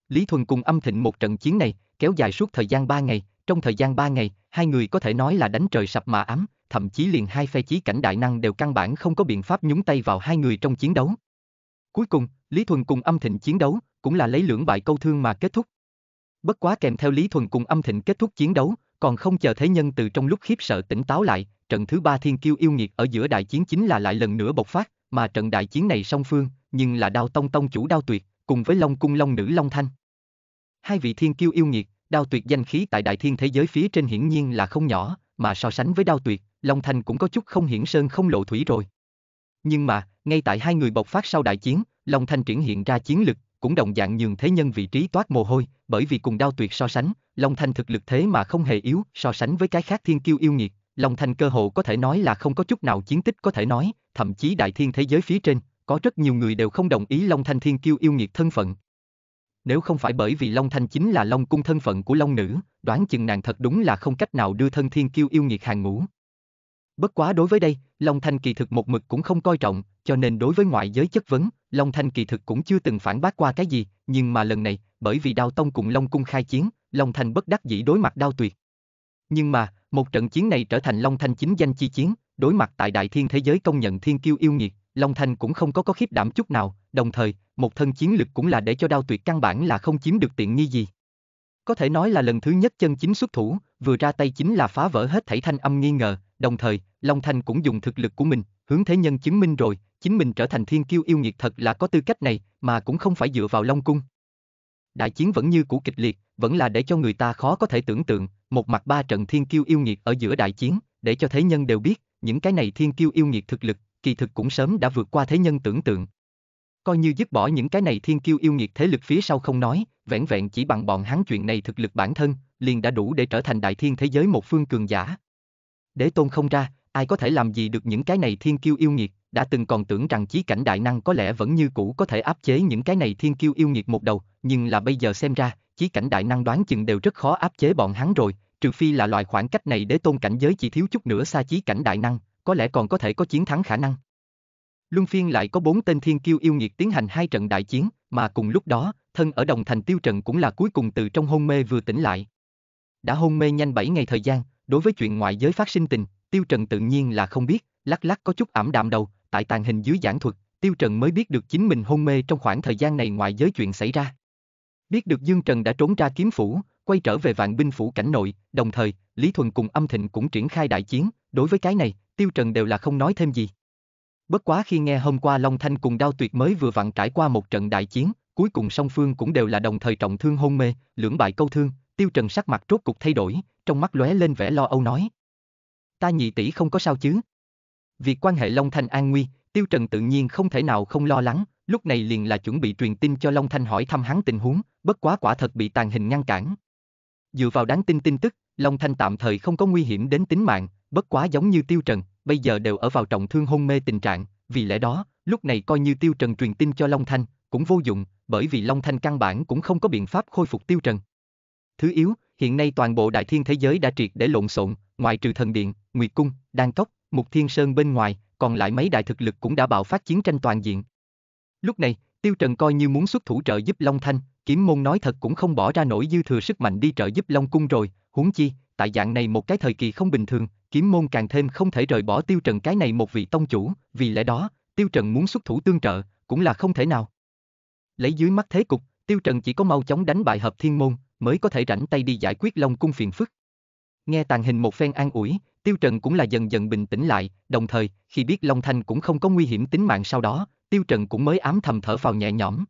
Lý Thuần cùng âm thịnh một trận chiến này, kéo dài suốt thời gian 3 ngày, trong thời gian 3 ngày, hai người có thể nói là đánh trời sập mà ấm, thậm chí liền hai phe chí cảnh đại năng đều căn bản không có biện pháp nhúng tay vào hai người trong chiến đấu. Cuối cùng, Lý Thuần cùng âm thịnh chiến đấu, cũng là lấy lưỡng bại câu thương mà kết thúc. Bất quá kèm theo Lý Thuần cùng âm thịnh kết thúc chiến đấu, còn không chờ thế nhân từ trong lúc khiếp sợ tỉnh táo lại, trận thứ ba thiên kiêu yêu nghiệt ở giữa đại chiến chính là lại lần nữa bộc phát, mà trận đại chiến này song phương, nhưng là đao tông tông chủ đao tuyệt, cùng với long cung long nữ long thanh. Hai vị thiên kiêu yêu nghiệt, đao tuyệt danh khí tại đại thiên thế giới phía trên hiển nhiên là không nhỏ, mà so sánh với đao tuyệt, long thanh cũng có chút không hiển sơn không lộ thủy rồi. Nhưng mà, ngay tại hai người bộc phát sau đại chiến, long thanh triển hiện ra chiến lực, cũng đồng dạng nhường thế nhân vị trí toát mồ hôi, bởi vì cùng đao tuyệt so sánh, Long Thanh thực lực thế mà không hề yếu so sánh với cái khác thiên kiêu yêu nghiệt, Long Thanh cơ hồ có thể nói là không có chút nào chiến tích có thể nói, thậm chí đại thiên thế giới phía trên, có rất nhiều người đều không đồng ý Long Thanh thiên kiêu yêu nghiệt thân phận. Nếu không phải bởi vì Long Thanh chính là Long cung thân phận của Long nữ, đoán chừng nàng thật đúng là không cách nào đưa thân thiên kiêu yêu nghiệt hàng ngũ. Bất quá đối với đây, Long Thanh kỳ thực một mực cũng không coi trọng, cho nên đối với ngoại giới chất vấn, Long Thanh kỳ thực cũng chưa từng phản bác qua cái gì, nhưng mà lần này, bởi vì Đao Tông cùng Long Cung khai chiến, Long Thanh bất đắc dĩ đối mặt Đao Tuyệt. Nhưng mà, một trận chiến này trở thành Long Thanh chính danh chi chiến, đối mặt tại đại thiên thế giới công nhận thiên kiêu yêu nghiệt, Long Thanh cũng không có có khiếp đảm chút nào, đồng thời, một thân chiến lực cũng là để cho đao tuyệt căn bản là không chiếm được tiện nghi gì. Có thể nói là lần thứ nhất chân chính xuất thủ, vừa ra tay chính là phá vỡ hết thảy thanh âm nghi ngờ, đồng thời, Long Thanh cũng dùng thực lực của mình, hướng thế nhân chứng minh rồi, chính mình trở thành thiên kiêu yêu nghiệt thật là có tư cách này, mà cũng không phải dựa vào Long Cung. Đại chiến vẫn như cũ kịch liệt, vẫn là để cho người ta khó có thể tưởng tượng, một mặt ba trận thiên kiêu yêu nghiệt ở giữa đại chiến, để cho thế nhân đều biết, những cái này thiên kiêu yêu nghiệt thực lực, kỳ thực cũng sớm đã vượt qua thế nhân tưởng tượng. Coi như dứt bỏ những cái này thiên kiêu yêu nghiệt thế lực phía sau không nói, vẻn vẹn chỉ bằng bọn hắn chuyện này thực lực bản thân, liền đã đủ để trở thành đại thiên thế giới một phương cường giả. Đế tôn không ra, ai có thể làm gì được những cái này thiên kiêu yêu nghiệt, đã từng còn tưởng rằng chí cảnh đại năng có lẽ vẫn như cũ có thể áp chế những cái này thiên kiêu yêu nghiệt một đầu, nhưng là bây giờ xem ra, chí cảnh đại năng đoán chừng đều rất khó áp chế bọn hắn rồi, trừ phi là loại khoảng cách này để tôn cảnh giới chỉ thiếu chút nữa xa chí cảnh đại năng, có lẽ còn có thể có chiến thắng khả năng. Luân phiên lại có bốn tên thiên kiêu yêu nghiệt tiến hành hai trận đại chiến, mà cùng lúc đó, thân ở đồng thành tiêu trần cũng là cuối cùng từ trong hôn mê vừa tỉnh lại. Đã hôn mê nhanh 7 ngày thời gian, đối với chuyện ngoại giới phát sinh tình, tiêu trần tự nhiên là không biết, lắc lắc có chút ảm đạm đầu, tại tàn hình dưới giảng thuật, tiêu trần mới biết được chính mình hôn mê trong khoảng thời gian này ngoại giới chuyện xảy ra. Biết được Dương Trần đã trốn ra kiếm phủ, quay trở về vạn binh phủ cảnh nội, đồng thời, Lý Thuần cùng âm thịnh cũng triển khai đại chiến, đối với cái này, Tiêu Trần đều là không nói thêm gì. Bất quá khi nghe hôm qua Long Thanh cùng Đao Tuyệt mới vừa vặn trải qua một trận đại chiến, cuối cùng song phương cũng đều là đồng thời trọng thương hôn mê, lưỡng bại câu thương, Tiêu Trần sắc mặt rốt cục thay đổi, trong mắt lóe lên vẻ lo âu nói. Ta nhị tỷ không có sao chứ? Việc quan hệ Long Thanh an nguy, Tiêu Trần tự nhiên không thể nào không lo lắng, lúc này liền là chuẩn bị truyền tin cho Long Thanh hỏi thăm hắn tình huống, bất quá quả thật bị tàn hình ngăn cản. Dựa vào đáng tin tin tức, Long Thanh tạm thời không có nguy hiểm đến tính mạng, bất quá giống như Tiêu Trần, bây giờ đều ở vào trọng thương hôn mê tình trạng, vì lẽ đó, lúc này coi như Tiêu Trần truyền tin cho Long Thanh, cũng vô dụng, bởi vì Long Thanh căn bản cũng không có biện pháp khôi phục Tiêu Trần. Thứ yếu, hiện nay toàn bộ đại thiên thế giới đã triệt để lộn xộn, ngoài trừ thần điện, Nguyệt Cung, Đan Cốc, Mục Thiên Sơn bên ngoài, còn lại mấy đại thực lực cũng đã bạo phát chiến tranh toàn diện, Lúc này, Tiêu Trần coi như muốn xuất thủ trợ giúp Long Thanh, kiếm môn nói thật cũng không bỏ ra nổi dư thừa sức mạnh đi trợ giúp Long Cung rồi, huống chi, tại dạng này một cái thời kỳ không bình thường, kiếm môn càng thêm không thể rời bỏ Tiêu Trần cái này một vị tông chủ, vì lẽ đó, Tiêu Trần muốn xuất thủ tương trợ, cũng là không thể nào. Lấy dưới mắt thế cục, Tiêu Trần chỉ có mau chóng đánh bại hợp thiên môn, mới có thể rảnh tay đi giải quyết Long Cung phiền phức. Nghe tàn hình một phen an ủi, Tiêu Trần cũng là dần dần bình tĩnh lại, đồng thời, khi biết Long Thanh cũng không có nguy hiểm tính mạng sau đó, Tiêu Trần cũng mới ám thầm thở phào nhẹ nhõm.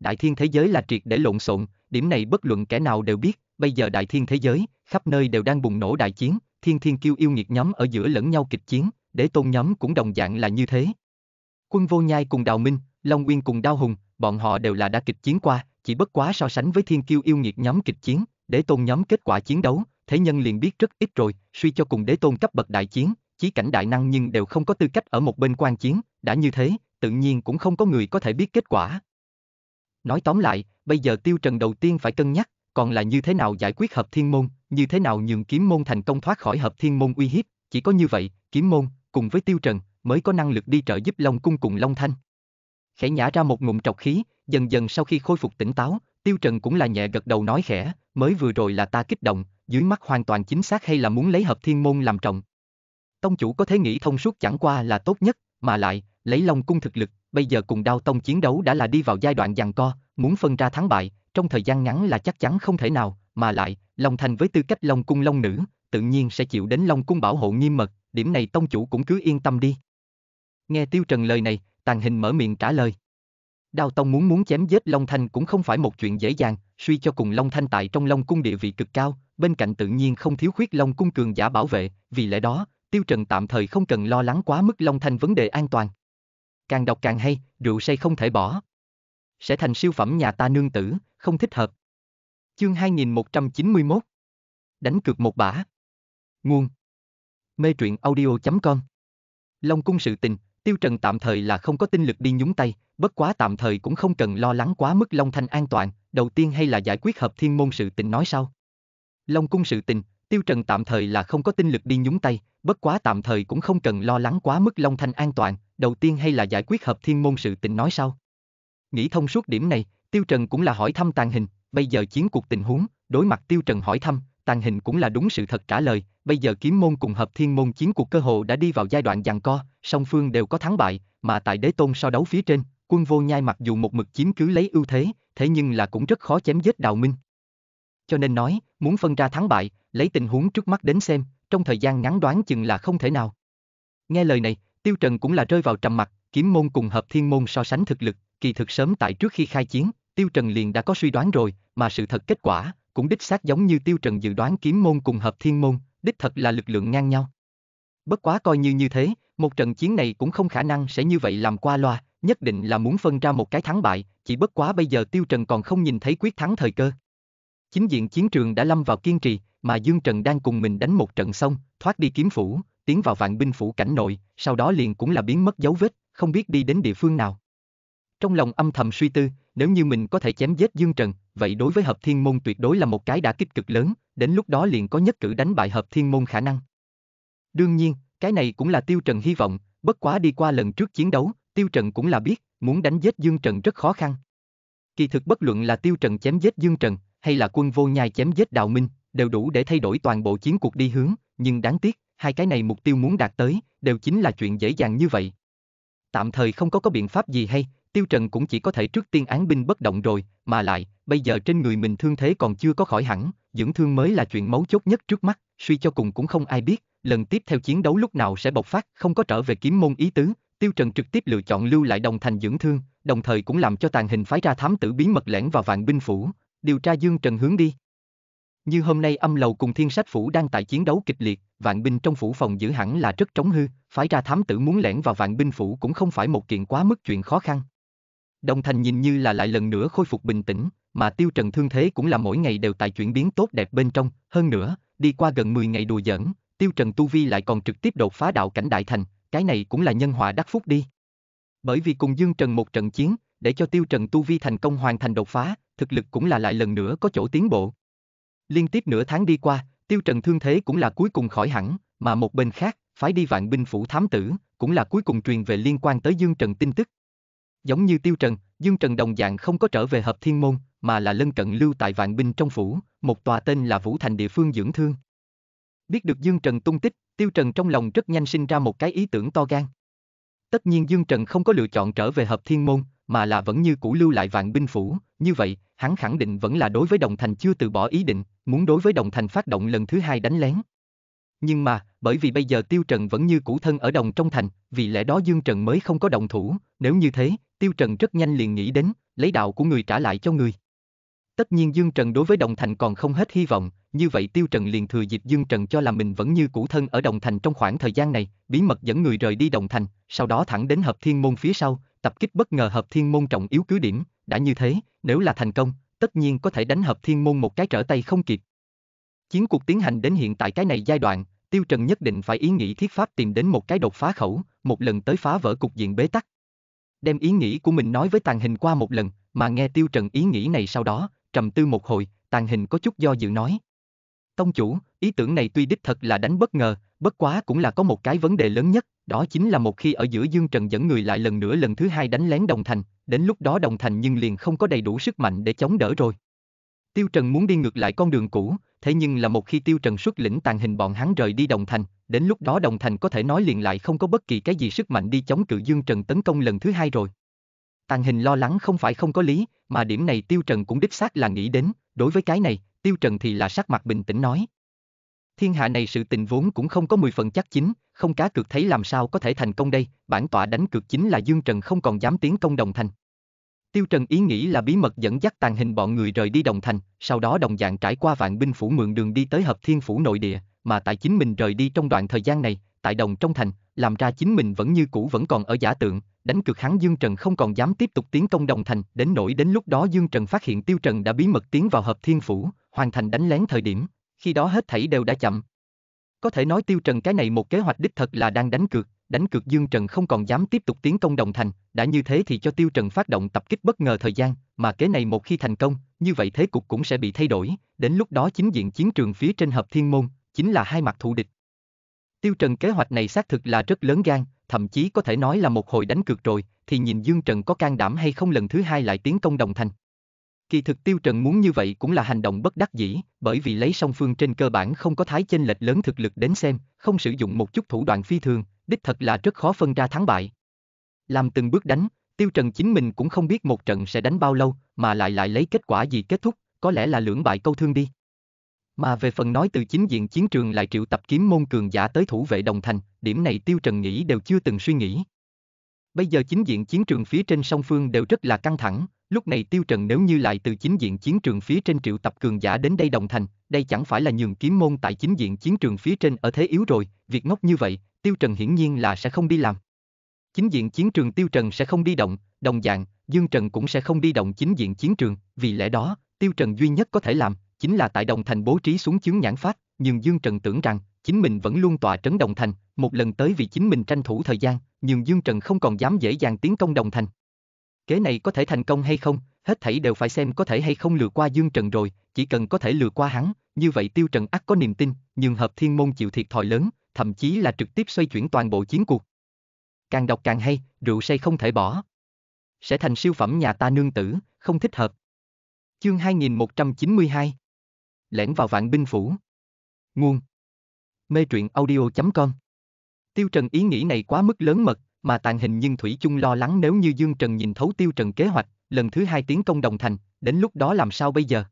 Đại thiên thế giới là triệt để lộn xộn, điểm này bất luận kẻ nào đều biết, bây giờ đại thiên thế giới, khắp nơi đều đang bùng nổ đại chiến, thiên thiên kiêu yêu nghiệt nhóm ở giữa lẫn nhau kịch chiến, để tôn nhóm cũng đồng dạng là như thế. Quân vô nhai cùng Đào Minh, Long uyên cùng Đao Hùng, bọn họ đều là đã kịch chiến qua, chỉ bất quá so sánh với thiên kiêu yêu nghiệt nhóm kịch chiến, để tôn nhóm kết quả chiến đấu, thế nhân liền biết rất ít rồi, suy cho cùng đế tôn cấp bậc đại chiến, chí cảnh đại năng nhưng đều không có tư cách ở một bên quan chiến, đã như thế, tự nhiên cũng không có người có thể biết kết quả. Nói tóm lại, bây giờ tiêu trần đầu tiên phải cân nhắc, còn là như thế nào giải quyết hợp thiên môn, như thế nào nhường kiếm môn thành công thoát khỏi hợp thiên môn uy hiếp, chỉ có như vậy, kiếm môn, cùng với tiêu trần, mới có năng lực đi trợ giúp Long Cung cùng Long Thanh. Khẽ nhả ra một ngụm trọc khí, dần dần sau khi khôi phục tỉnh táo, Tiêu Trần cũng là nhẹ gật đầu nói khẽ, mới vừa rồi là ta kích động, dưới mắt hoàn toàn chính xác hay là muốn lấy hợp thiên môn làm trọng. Tông chủ có thể nghĩ thông suốt chẳng qua là tốt nhất, mà lại, lấy long cung thực lực, bây giờ cùng đao tông chiến đấu đã là đi vào giai đoạn giằng co, muốn phân ra thắng bại, trong thời gian ngắn là chắc chắn không thể nào, mà lại, Long Thành với tư cách Long cung Long nữ, tự nhiên sẽ chịu đến Long cung bảo hộ nghiêm mật, điểm này tông chủ cũng cứ yên tâm đi. Nghe Tiêu Trần lời này, Tàn Hình mở miệng trả lời. Đao Tông muốn muốn chém giết Long Thanh cũng không phải một chuyện dễ dàng, suy cho cùng Long Thanh tại trong Long Cung địa vị cực cao, bên cạnh tự nhiên không thiếu khuyết Long Cung cường giả bảo vệ, vì lẽ đó, Tiêu Trần tạm thời không cần lo lắng quá mức Long Thanh vấn đề an toàn. Càng đọc càng hay, rượu say không thể bỏ. Sẽ thành siêu phẩm nhà ta nương tử, không thích hợp. Chương 2191 Đánh cược một bả Nguồn Mê truyện audio.com Long cung sự tình, Tiêu Trần tạm thời là không có tinh lực đi nhúng tay, bất quá tạm thời cũng không cần lo lắng quá mức Long Thanh an toàn, đầu tiên hay là giải quyết hợp thiên môn sự tình nói sau. Long cung sự tình, Tiêu Trần tạm thời là không có tinh lực đi nhúng tay, bất quá tạm thời cũng không cần lo lắng quá mức Long Thanh an toàn, đầu tiên hay là giải quyết hợp thiên môn sự tình nói sau. Nghĩ thông suốt điểm này, Tiêu Trần cũng là hỏi thăm tàn hình, bây giờ chiến cuộc tình huống, đối mặt Tiêu Trần hỏi thăm, tàn hình cũng là đúng sự thật trả lời, bây giờ kiếm môn cùng hợp thiên môn chiến cuộc cơ hồ đã đi vào giai đoạn giằng co, song phương đều có thắng bại, mà tại đế tôn so đấu phía trên, quân vô nhai mặc dù một mực chiếm cứ lấy ưu thế, thế nhưng là cũng rất khó chém giết Đào Minh. Cho nên nói, muốn phân ra thắng bại, lấy tình huống trước mắt đến xem, trong thời gian ngắn đoán chừng là không thể nào. Nghe lời này, Tiêu Trần cũng là rơi vào trầm mặt, kiếm môn cùng hợp thiên môn so sánh thực lực, kỳ thực sớm tại trước khi khai chiến, Tiêu Trần liền đã có suy đoán rồi, mà sự thật kết quả cũng đích xác giống như Tiêu Trần dự đoán kiếm môn cùng hợp thiên môn, đích thật là lực lượng ngang nhau. Bất quá coi như như thế, một trận chiến này cũng không khả năng sẽ như vậy làm qua loa, nhất định là muốn phân ra một cái thắng bại, chỉ bất quá bây giờ Tiêu Trần còn không nhìn thấy quyết thắng thời cơ. Chính diện chiến trường đã lâm vào kiên trì, mà Dương Trần đang cùng mình đánh một trận xong, thoát đi kiếm phủ, tiến vào vạn binh phủ cảnh nội, sau đó liền cũng là biến mất dấu vết, không biết đi đến địa phương nào. Trong lòng âm thầm suy tư, nếu như mình có thể chém giết Dương Trần, vậy đối với hợp thiên môn tuyệt đối là một cái đã kích cực lớn, đến lúc đó liền có nhất cử đánh bại hợp thiên môn khả năng. Đương nhiên, cái này cũng là Tiêu Trần hy vọng, bất quá đi qua lần trước chiến đấu, Tiêu Trần cũng là biết, muốn đánh giết Dương Trần rất khó khăn. Kỳ thực bất luận là Tiêu Trần chém giết Dương Trần, hay là quân vô nhai chém giết Đào Minh, đều đủ để thay đổi toàn bộ chiến cuộc đi hướng, nhưng đáng tiếc, hai cái này mục tiêu muốn đạt tới, đều chính là chuyện dễ dàng như vậy. Tạm thời không có có biện pháp gì hay, Tiêu Trần cũng chỉ có thể trước tiên án binh bất động rồi, mà lại, bây giờ trên người mình thương thế còn chưa có khỏi hẳn, dưỡng thương mới là chuyện máu chốt nhất trước mắt, suy cho cùng cũng không ai biết, lần tiếp theo chiến đấu lúc nào sẽ bộc phát, không có trở về kiếm môn ý tứ, Tiêu Trần trực tiếp lựa chọn lưu lại đồng thành dưỡng thương, đồng thời cũng làm cho tàn hình phái ra thám tử bí mật lẻn vào vạn binh phủ, điều tra Dương Trần hướng đi. Như hôm nay âm lầu cùng thiên sách phủ đang tại chiến đấu kịch liệt, vạn binh trong phủ phòng giữ hẳn là rất trống hư, phái ra thám tử muốn lẻn vào vạn binh phủ cũng không phải một kiện quá mức chuyện khó khăn. Đồng thành nhìn như là lại lần nữa khôi phục bình tĩnh, mà tiêu trần thương thế cũng là mỗi ngày đều tại chuyển biến tốt đẹp bên trong, hơn nữa, đi qua gần 10 ngày đùa giỡn, tiêu trần tu vi lại còn trực tiếp đột phá đạo cảnh đại thành, cái này cũng là nhân hòa đắc phúc đi. Bởi vì cùng Dương Trần một trận chiến, để cho Tiêu Trần tu vi thành công hoàn thành đột phá, thực lực cũng là lại lần nữa có chỗ tiến bộ. Liên tiếp nửa tháng đi qua, Tiêu Trần thương thế cũng là cuối cùng khỏi hẳn, mà một bên khác, phái đi vạn binh phủ thám tử, cũng là cuối cùng truyền về liên quan tới Dương Trần tin tức. Giống như Tiêu Trần, Dương Trần đồng dạng không có trở về hợp thiên môn, mà là lân cận lưu tại vạn binh trong phủ, một tòa tên là Vũ Thành địa phương dưỡng thương. Biết được Dương Trần tung tích, Tiêu Trần trong lòng rất nhanh sinh ra một cái ý tưởng to gan. Tất nhiên Dương Trần không có lựa chọn trở về hợp thiên môn, mà là vẫn như cũ lưu lại vạn binh phủ, như vậy, hắn khẳng định vẫn là đối với đồng thành chưa từ bỏ ý định, muốn đối với đồng thành phát động lần thứ hai đánh lén. Nhưng mà, bởi vì bây giờ Tiêu Trần vẫn như cũ thân ở đồng trong thành, vì lẽ đó Dương Trần mới không có đồng thủ, nếu như thế, Tiêu Trần rất nhanh liền nghĩ đến, lấy đạo của người trả lại cho người. Tất nhiên Dương Trần đối với Đồng Thành còn không hết hy vọng, như vậy Tiêu Trần liền thừa dịp Dương Trần cho là mình vẫn như cũ thân ở Đồng Thành trong khoảng thời gian này, bí mật dẫn người rời đi Đồng Thành, sau đó thẳng đến Hợp Thiên Môn phía sau, tập kích bất ngờ Hợp Thiên Môn trọng yếu cứ điểm, đã như thế, nếu là thành công, tất nhiên có thể đánh Hợp Thiên Môn một cái trở tay không kịp. Chiến cuộc tiến hành đến hiện tại cái này giai đoạn, Tiêu Trần nhất định phải ý nghĩ thiết pháp tìm đến một cái đột phá khẩu, một lần tới phá vỡ cục diện bế tắc. Đem ý nghĩ của mình nói với tàn hình qua một lần, mà nghe Tiêu Trần ý nghĩ này sau đó, trầm tư một hồi, tàn hình có chút do dự nói. Tông chủ, ý tưởng này tuy đích thật là đánh bất ngờ, bất quá cũng là có một cái vấn đề lớn nhất, đó chính là một khi ở giữa Dương Trần dẫn người lại lần nữa lần thứ hai đánh lén Đồng Thành, đến lúc đó Đồng Thành nhưng liền không có đầy đủ sức mạnh để chống đỡ rồi. Tiêu Trần muốn đi ngược lại con đường cũ, thế nhưng là một khi Tiêu Trần xuất lĩnh tàn hình bọn hắn rời đi Đồng Thành, đến lúc đó Đồng Thành có thể nói liền lại không có bất kỳ cái gì sức mạnh đi chống cự Dương Trần tấn công lần thứ hai rồi. Tàn hình lo lắng không phải không có lý, mà điểm này Tiêu Trần cũng đích xác là nghĩ đến, đối với cái này, Tiêu Trần thì là sắc mặt bình tĩnh nói. Thiên hạ này sự tình vốn cũng không có 10 phần chắc chính, không cá cược thấy làm sao có thể thành công đây, bản tọa đánh cược chính là Dương Trần không còn dám tiến công đồng thành. Tiêu Trần ý nghĩ là bí mật dẫn dắt tàn hình bọn người rời đi đồng thành, sau đó đồng dạng trải qua vạn binh phủ mượn đường đi tới hợp thiên phủ nội địa, mà tại chính mình rời đi trong đoạn thời gian này, tại đồng trong thành, làm ra chính mình vẫn như cũ vẫn còn ở giả tượng, đánh cược hắn Dương Trần không còn dám tiếp tục tiến công đồng thành, đến nỗi đến lúc đó Dương Trần phát hiện Tiêu Trần đã bí mật tiến vào hợp thiên phủ, hoàn thành đánh lén thời điểm, khi đó hết thảy đều đã chậm. Có thể nói Tiêu Trần cái này một kế hoạch đích thật là đang đánh cược, đánh cược Dương Trần không còn dám tiếp tục tiến công đồng thành, đã như thế thì cho Tiêu Trần phát động tập kích bất ngờ thời gian, mà kế này một khi thành công, như vậy thế cục cũng sẽ bị thay đổi, đến lúc đó chính diện chiến trường phía trên hợp thiên môn, chính là hai mặt thù địch. Tiêu Trần kế hoạch này xác thực là rất lớn gan, thậm chí có thể nói là một hồi đánh cược rồi, thì nhìn Dương Trần có can đảm hay không lần thứ hai lại tiến công đồng thành. Kỳ thực Tiêu Trần muốn như vậy cũng là hành động bất đắc dĩ, bởi vì lấy song phương trên cơ bản không có thái chênh lệch lớn thực lực đến xem, không sử dụng một chút thủ đoạn phi thường, đích thật là rất khó phân ra thắng bại. Làm từng bước đánh, Tiêu Trần chính mình cũng không biết một trận sẽ đánh bao lâu, mà lại lại lấy kết quả gì kết thúc, có lẽ là lưỡng bại câu thương đi. Mà về phần nói từ chính diện chiến trường lại triệu tập kiếm môn cường giả tới thủ vệ đồng thành, điểm này Tiêu Trần nghĩ đều chưa từng suy nghĩ. Bây giờ chính diện chiến trường phía trên song phương đều rất là căng thẳng, lúc này Tiêu Trần nếu như lại từ chính diện chiến trường phía trên triệu tập cường giả đến đây đồng thành, đây chẳng phải là nhường kiếm môn tại chính diện chiến trường phía trên ở thế yếu rồi, việc ngốc như vậy, Tiêu Trần hiển nhiên là sẽ không đi làm. Chính diện chiến trường Tiêu Trần sẽ không đi động, đồng dạng, Dương Trần cũng sẽ không đi động chính diện chiến trường, vì lẽ đó, Tiêu Trần duy nhất có thể làm chính là tại Đồng Thành bố trí xuống chướng nhãn phát, nhưng Dương Trần tưởng rằng, chính mình vẫn luôn tòa trấn Đồng Thành, một lần tới vì chính mình tranh thủ thời gian, nhưng Dương Trần không còn dám dễ dàng tiến công Đồng Thành. Kế này có thể thành công hay không, hết thảy đều phải xem có thể hay không lừa qua Dương Trần rồi, chỉ cần có thể lừa qua hắn, như vậy Tiêu Trần ắt có niềm tin, nhưng hợp thiên môn chịu thiệt thòi lớn, thậm chí là trực tiếp xoay chuyển toàn bộ chiến cuộc. Càng đọc càng hay, rượu say không thể bỏ. Sẽ thành siêu phẩm nhà ta nương tử, không thích hợp. Chương 2192 lẻn vào vạn binh phủ. Nguồn Mê truyện audio.com Tiêu Trần ý nghĩ này quá mức lớn mật, mà tàn hình nhưng Thủy chung lo lắng nếu như Dương Trần nhìn thấu Tiêu Trần kế hoạch, lần thứ hai tiến công đồng thành, đến lúc đó làm sao bây giờ?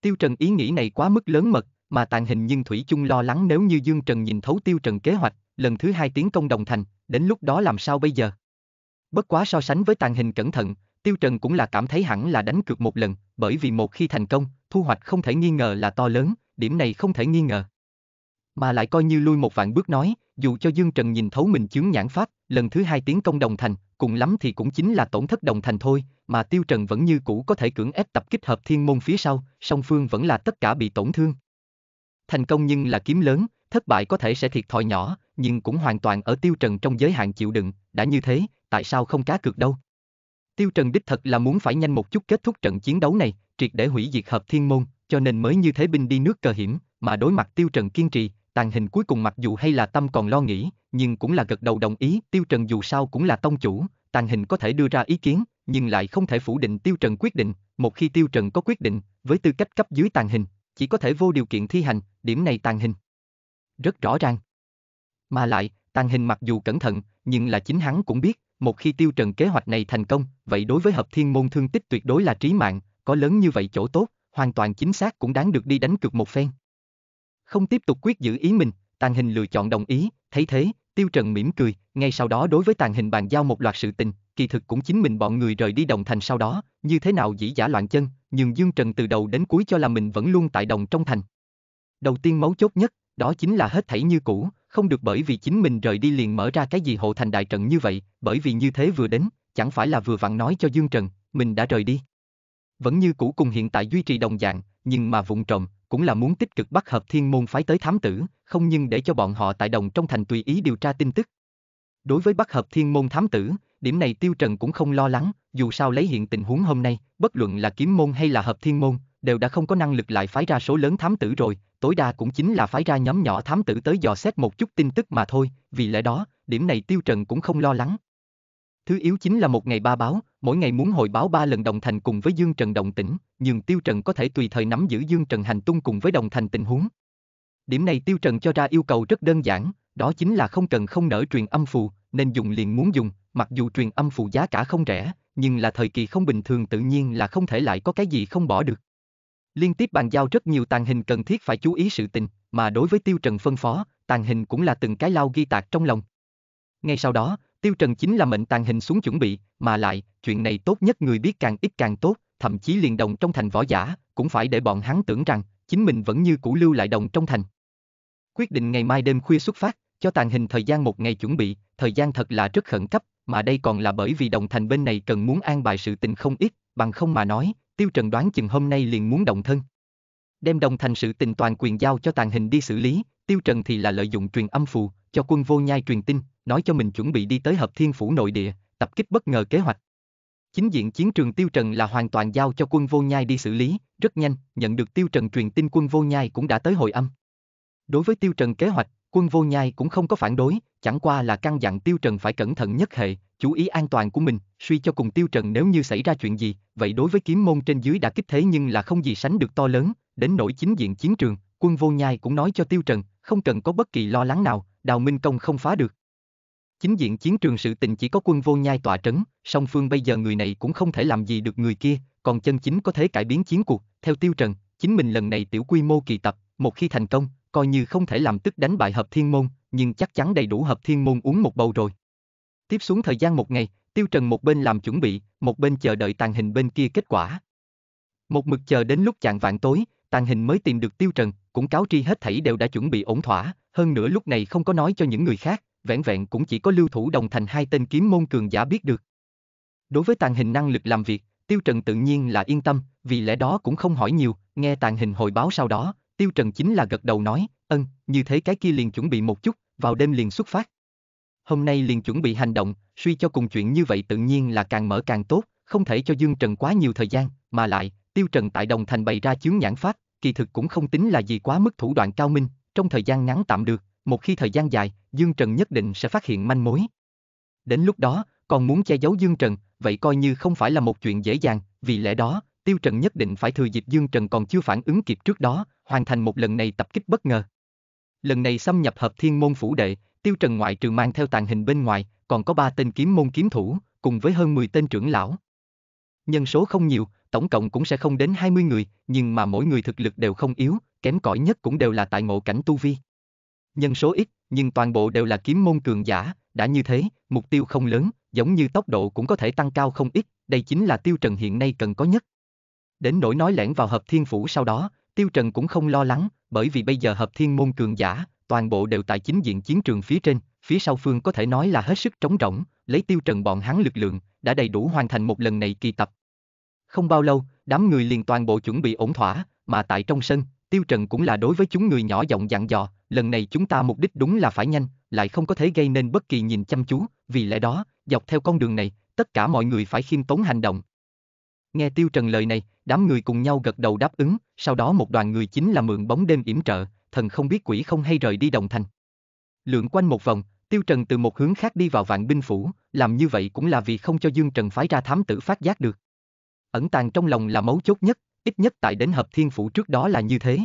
Tiêu Trần ý nghĩ này quá mức lớn mật, mà tàn hình nhưng Thủy chung lo lắng nếu như Dương Trần nhìn thấu Tiêu Trần kế hoạch, lần thứ hai tiến công đồng thành, đến lúc đó làm sao bây giờ? Bất quá so sánh với tàn hình cẩn thận, Tiêu Trần cũng là cảm thấy hẳn là đánh cược một lần, bởi vì một khi thành công, thu hoạch không thể nghi ngờ là to lớn, điểm này không thể nghi ngờ. Mà lại coi như lui một vạn bước nói, dù cho Dương Trần nhìn thấu mình chướng nhãn pháp, lần thứ hai tiến công đồng thành, cùng lắm thì cũng chính là tổn thất đồng thành thôi, mà Tiêu Trần vẫn như cũ có thể cưỡng ép tập kích hợp thiên môn phía sau, song phương vẫn là tất cả bị tổn thương. Thành công nhưng là kiếm lớn, thất bại có thể sẽ thiệt thòi nhỏ, nhưng cũng hoàn toàn ở Tiêu Trần trong giới hạn chịu đựng, đã như thế, tại sao không cá cược đâu? Tiêu Trần đích thật là muốn phải nhanh một chút kết thúc trận chiến đấu này, triệt để hủy diệt hợp thiên môn, cho nên mới như thế binh đi nước cờ hiểm, mà đối mặt Tiêu Trần kiên trì, tàn hình cuối cùng mặc dù hay là tâm còn lo nghĩ, nhưng cũng là gật đầu đồng ý, Tiêu Trần dù sao cũng là tông chủ, tàn hình có thể đưa ra ý kiến, nhưng lại không thể phủ định Tiêu Trần quyết định, một khi Tiêu Trần có quyết định, với tư cách cấp dưới tàn hình, chỉ có thể vô điều kiện thi hành, điểm này tàn hình. Rất rõ ràng. Mà lại, tàn hình mặc dù cẩn thận, nhưng là chính hắn cũng biết, một khi Tiêu Trần kế hoạch này thành công, vậy đối với hợp thiên môn thương tích tuyệt đối là trí mạng, có lớn như vậy chỗ tốt, hoàn toàn chính xác cũng đáng được đi đánh cược một phen. Không tiếp tục quyết giữ ý mình, tàn hình lựa chọn đồng ý, thấy thế, tiêu trần mỉm cười, ngay sau đó đối với tàn hình bàn giao một loạt sự tình, kỳ thực cũng chính mình bọn người rời đi đồng thành sau đó, như thế nào dĩ giả loạn chân, nhưng Dương Trần từ đầu đến cuối cho là mình vẫn luôn tại đồng trong thành. Đầu tiên mấu chốt nhất, đó chính là hết thảy như cũ, không được bởi vì chính mình rời đi liền mở ra cái gì hộ thành đại trận như vậy, bởi vì như thế vừa đến, chẳng phải là vừa vặn nói cho Dương Trần, mình đã rời đi vẫn như cũ cùng hiện tại duy trì đồng dạng, nhưng mà vụng trộm, cũng là muốn tích cực bắt hợp thiên môn phái tới thám tử, không nhưng để cho bọn họ tại đồng trong thành tùy ý điều tra tin tức. Đối với bắt hợp thiên môn thám tử, điểm này Tiêu Trần cũng không lo lắng, dù sao lấy hiện tình huống hôm nay, bất luận là kiếm môn hay là hợp thiên môn, đều đã không có năng lực lại phái ra số lớn thám tử rồi, tối đa cũng chính là phái ra nhóm nhỏ thám tử tới dò xét một chút tin tức mà thôi, vì lẽ đó, điểm này Tiêu Trần cũng không lo lắng, Thứ yếu chính là một ngày ba báo, mỗi ngày muốn hồi báo ba lần đồng thành cùng với Dương Trần đồng tỉnh, nhưng Tiêu Trần có thể tùy thời nắm giữ Dương Trần hành tung cùng với đồng thành tình huống. Điểm này Tiêu Trần cho ra yêu cầu rất đơn giản, đó chính là không cần không nở truyền âm phù, nên dùng liền muốn dùng, mặc dù truyền âm phù giá cả không rẻ, nhưng là thời kỳ không bình thường tự nhiên là không thể lại có cái gì không bỏ được. Liên tiếp bàn giao rất nhiều tàn hình cần thiết phải chú ý sự tình, mà đối với Tiêu Trần phân phó, tàn hình cũng là từng cái lao ghi tạc trong lòng. Ngay sau đó, Tiêu Trần chính là mệnh tàn hình xuống chuẩn bị, mà lại, chuyện này tốt nhất người biết càng ít càng tốt, thậm chí liền đồng trong thành võ giả, cũng phải để bọn hắn tưởng rằng, chính mình vẫn như cũ lưu lại đồng trong thành. Quyết định ngày mai đêm khuya xuất phát, cho tàn hình thời gian một ngày chuẩn bị, thời gian thật là rất khẩn cấp, mà đây còn là bởi vì đồng thành bên này cần muốn an bài sự tình không ít, bằng không mà nói, Tiêu Trần đoán chừng hôm nay liền muốn động thân. Đem đồng thành sự tình toàn quyền giao cho tàn hình đi xử lý, Tiêu Trần thì là lợi dụng truyền âm phù, cho quân vô nhai truyền tin, nói cho mình chuẩn bị đi tới hợp thiên phủ nội địa, tập kích bất ngờ kế hoạch. Chính diện chiến trường Tiêu Trần là hoàn toàn giao cho quân vô nhai đi xử lý, rất nhanh, nhận được Tiêu Trần truyền tin quân vô nhai cũng đã tới hội âm. Đối với Tiêu Trần kế hoạch, quân vô nhai cũng không có phản đối, chẳng qua là căn dặn Tiêu Trần phải cẩn thận nhất hệ, chú ý an toàn của mình, suy cho cùng Tiêu Trần nếu như xảy ra chuyện gì, vậy đối với kiếm môn trên dưới đã kích thế nhưng là không gì sánh được to lớn, đến nỗi chính diện chiến trường, quân vô nhai cũng nói cho Tiêu Trần, không cần có bất kỳ lo lắng nào, đào minh công không phá được chính diện chiến trường sự tình chỉ có quân vô nhai tọa trấn, song phương bây giờ người này cũng không thể làm gì được người kia, còn chân chính có thể cải biến chiến cuộc, theo tiêu trần, chính mình lần này tiểu quy mô kỳ tập, một khi thành công, coi như không thể làm tức đánh bại hợp thiên môn, nhưng chắc chắn đầy đủ hợp thiên môn uống một bầu rồi. Tiếp xuống thời gian một ngày, tiêu trần một bên làm chuẩn bị, một bên chờ đợi tàn hình bên kia kết quả. Một mực chờ đến lúc chạng vạn tối, tàn hình mới tìm được tiêu trần, cũng cáo tri hết thảy đều đã chuẩn bị ổn thỏa, hơn nữa lúc này không có nói cho những người khác, vẻn vẹn cũng chỉ có lưu thủ đồng thành hai tên kiếm môn cường giả biết được. Đối với tàn hình năng lực làm việc, Tiêu Trần tự nhiên là yên tâm, vì lẽ đó cũng không hỏi nhiều, nghe tàn hình hồi báo sau đó, Tiêu Trần chính là gật đầu nói, ân, như thế cái kia liền chuẩn bị một chút, vào đêm liền xuất phát. Hôm nay liền chuẩn bị hành động, suy cho cùng chuyện như vậy tự nhiên là càng mở càng tốt, không thể cho Dương Trần quá nhiều thời gian, mà lại, Tiêu Trần tại Đồng Thành bày ra chướng nhãn phát, kỳ thực cũng không tính là gì quá mức thủ đoạn cao minh, trong thời gian ngắn tạm được, một khi thời gian dài, Dương Trần nhất định sẽ phát hiện manh mối. Đến lúc đó, còn muốn che giấu Dương Trần, vậy coi như không phải là một chuyện dễ dàng, vì lẽ đó, Tiêu Trần nhất định phải thừa dịp Dương Trần còn chưa phản ứng kịp trước đó, hoàn thành một lần này tập kích bất ngờ. Lần này xâm nhập hợp thiên môn phủ đệ, Tiêu Trần ngoại trừ mang theo tàn hình bên ngoài, còn có ba tên kiếm môn kiếm thủ, cùng với hơn 10 tên trưởng lão. Nhân số không nhiều, tổng cộng cũng sẽ không đến 20 người, nhưng mà mỗi người thực lực đều không yếu, kém cỏi nhất cũng đều là tại ngộ cảnh tu vi nhân số ít, nhưng toàn bộ đều là kiếm môn cường giả, đã như thế, mục tiêu không lớn, giống như tốc độ cũng có thể tăng cao không ít, đây chính là Tiêu Trần hiện nay cần có nhất. Đến nỗi nói lẻn vào hợp thiên phủ sau đó, Tiêu Trần cũng không lo lắng, bởi vì bây giờ hợp thiên môn cường giả, toàn bộ đều tại chính diện chiến trường phía trên, phía sau phương có thể nói là hết sức trống rỗng, lấy Tiêu Trần bọn hắn lực lượng, đã đầy đủ hoàn thành một lần này kỳ tập. Không bao lâu, đám người liền toàn bộ chuẩn bị ổn thỏa, mà tại trong sân, Tiêu Trần cũng là đối với chúng người nhỏ giọng dặn dò, lần này chúng ta mục đích đúng là phải nhanh, lại không có thể gây nên bất kỳ nhìn chăm chú, vì lẽ đó, dọc theo con đường này, tất cả mọi người phải khiêm tốn hành động. Nghe Tiêu Trần lời này, đám người cùng nhau gật đầu đáp ứng, sau đó một đoàn người chính là mượn bóng đêm yểm trợ, thần không biết quỷ không hay rời đi đồng thành. Lượn quanh một vòng, Tiêu Trần từ một hướng khác đi vào vạn binh phủ, làm như vậy cũng là vì không cho Dương Trần phái ra thám tử phát giác được. Ẩn tàng trong lòng là mấu chốt nhất, ít nhất tại đến hợp thiên phủ trước đó là như thế,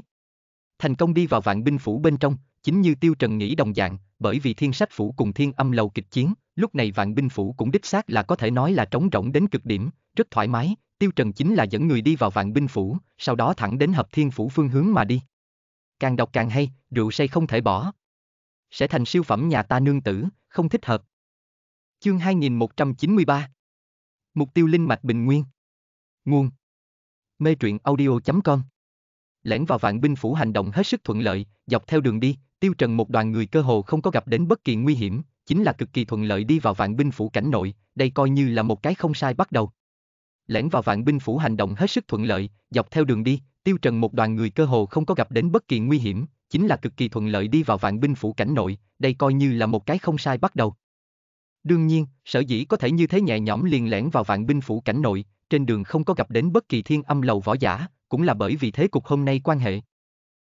thành công đi vào vạn binh phủ bên trong, chính như Tiêu Trần nghĩ đồng dạng, bởi vì thiên sách phủ cùng thiên âm lầu kịch chiến, lúc này vạn binh phủ cũng đích xác là có thể nói là trống rỗng đến cực điểm, rất thoải mái, Tiêu Trần chính là dẫn người đi vào vạn binh phủ, sau đó thẳng đến hợp thiên phủ phương hướng mà đi. Càng đọc càng hay, rượu say không thể bỏ. Sẽ thành siêu phẩm nhà ta nương tử, không thích hợp. Chương 2193 Mục tiêu linh mạch bình nguyên Nguồn Mê truyện audio.com lẻn vào vạn binh phủ hành động hết sức thuận lợi, dọc theo đường đi, tiêu trần một đoàn người cơ hồ không có gặp đến bất kỳ nguy hiểm, chính là cực kỳ thuận lợi đi vào vạn binh phủ cảnh nội, đây coi như là một cái không sai bắt đầu. Lẻn vào vạn binh phủ hành động hết sức thuận lợi, dọc theo đường đi, tiêu trần một đoàn người cơ hồ không có gặp đến bất kỳ nguy hiểm, chính là cực kỳ thuận lợi đi vào vạn binh phủ cảnh nội, đây coi như là một cái không sai bắt đầu. Đương nhiên, sở dĩ có thể như thế nhẹ nhõm liền lẻn vào vạn binh phủ cảnh nội, trên đường không có gặp đến bất kỳ thiên âm lầu võ giả, cũng là bởi vì thế cục hôm nay quan hệ.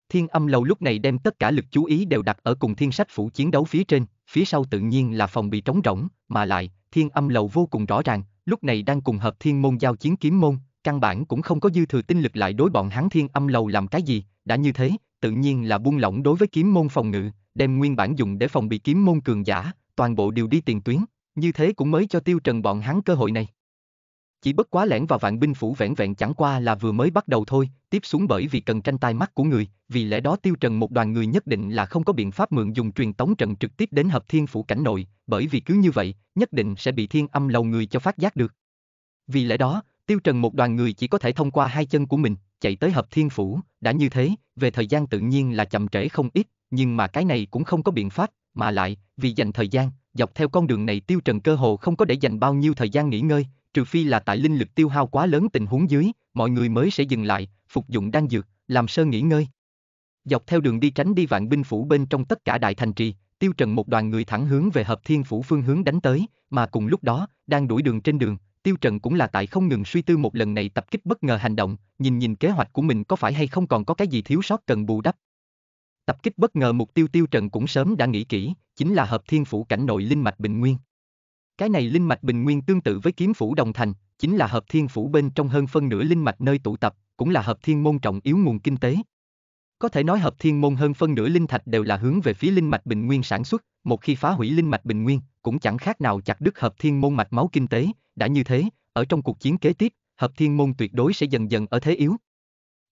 Thiên âm lầu lúc này đem tất cả lực chú ý đều đặt ở cùng thiên sách phủ chiến đấu phía trên, phía sau tự nhiên là phòng bị trống rỗng, mà lại, thiên âm lầu vô cùng rõ ràng, lúc này đang cùng hợp thiên môn giao chiến kiếm môn, căn bản cũng không có dư thừa tinh lực lại đối bọn hắn thiên âm lầu làm cái gì, đã như thế, tự nhiên là buông lỏng đối với kiếm môn phòng ngự, đem nguyên bản dùng để phòng bị kiếm môn cường giả, toàn bộ đều đi tiền tuyến, như thế cũng mới cho tiêu trần bọn hắn cơ hội này. Chỉ bất quá lẻn vào vạn binh phủ vẹn vẹn chẳng qua là vừa mới bắt đầu thôi, tiếp xuống bởi vì cần tranh tai mắt của người, vì lẽ đó tiêu trần một đoàn người nhất định là không có biện pháp mượn dùng truyền tống trận trực tiếp đến hợp thiên phủ cảnh nội, bởi vì cứ như vậy, nhất định sẽ bị thiên âm lầu người cho phát giác được. Vì lẽ đó, tiêu trần một đoàn người chỉ có thể thông qua hai chân của mình, chạy tới hợp thiên phủ, đã như thế, về thời gian tự nhiên là chậm trễ không ít, nhưng mà cái này cũng không có biện pháp, mà lại, vì dành thời gian, dọc theo con đường này tiêu trần cơ hồ không có để dành bao nhiêu thời gian nghỉ ngơi, trừ phi là tại linh lực tiêu hao quá lớn tình huống dưới, mọi người mới sẽ dừng lại, phục dụng đan dược, làm sơ nghỉ ngơi. Dọc theo đường đi tránh đi vạn binh phủ bên trong tất cả đại thành trì, Tiêu Trần một đoàn người thẳng hướng về Hợp Thiên phủ phương hướng đánh tới, mà cùng lúc đó, đang đuổi đường trên đường, Tiêu Trần cũng là tại không ngừng suy tư một lần này tập kích bất ngờ hành động, nhìn nhìn kế hoạch của mình có phải hay không còn có cái gì thiếu sót cần bù đắp. Tập kích bất ngờ mục tiêu Tiêu Trần cũng sớm đã nghĩ kỹ, chính là Hợp Thiên phủ cảnh nội linh mạch bình nguyên. Cái này linh mạch bình nguyên tương tự với kiếm phủ đồng thành, chính là hợp thiên phủ bên trong hơn phân nửa linh mạch nơi tụ tập, cũng là hợp thiên môn trọng yếu nguồn kinh tế. Có thể nói hợp thiên môn hơn phân nửa linh thạch đều là hướng về phía linh mạch bình nguyên sản xuất, một khi phá hủy linh mạch bình nguyên, cũng chẳng khác nào chặt đứt hợp thiên môn mạch máu kinh tế, đã như thế, ở trong cuộc chiến kế tiếp, hợp thiên môn tuyệt đối sẽ dần dần ở thế yếu.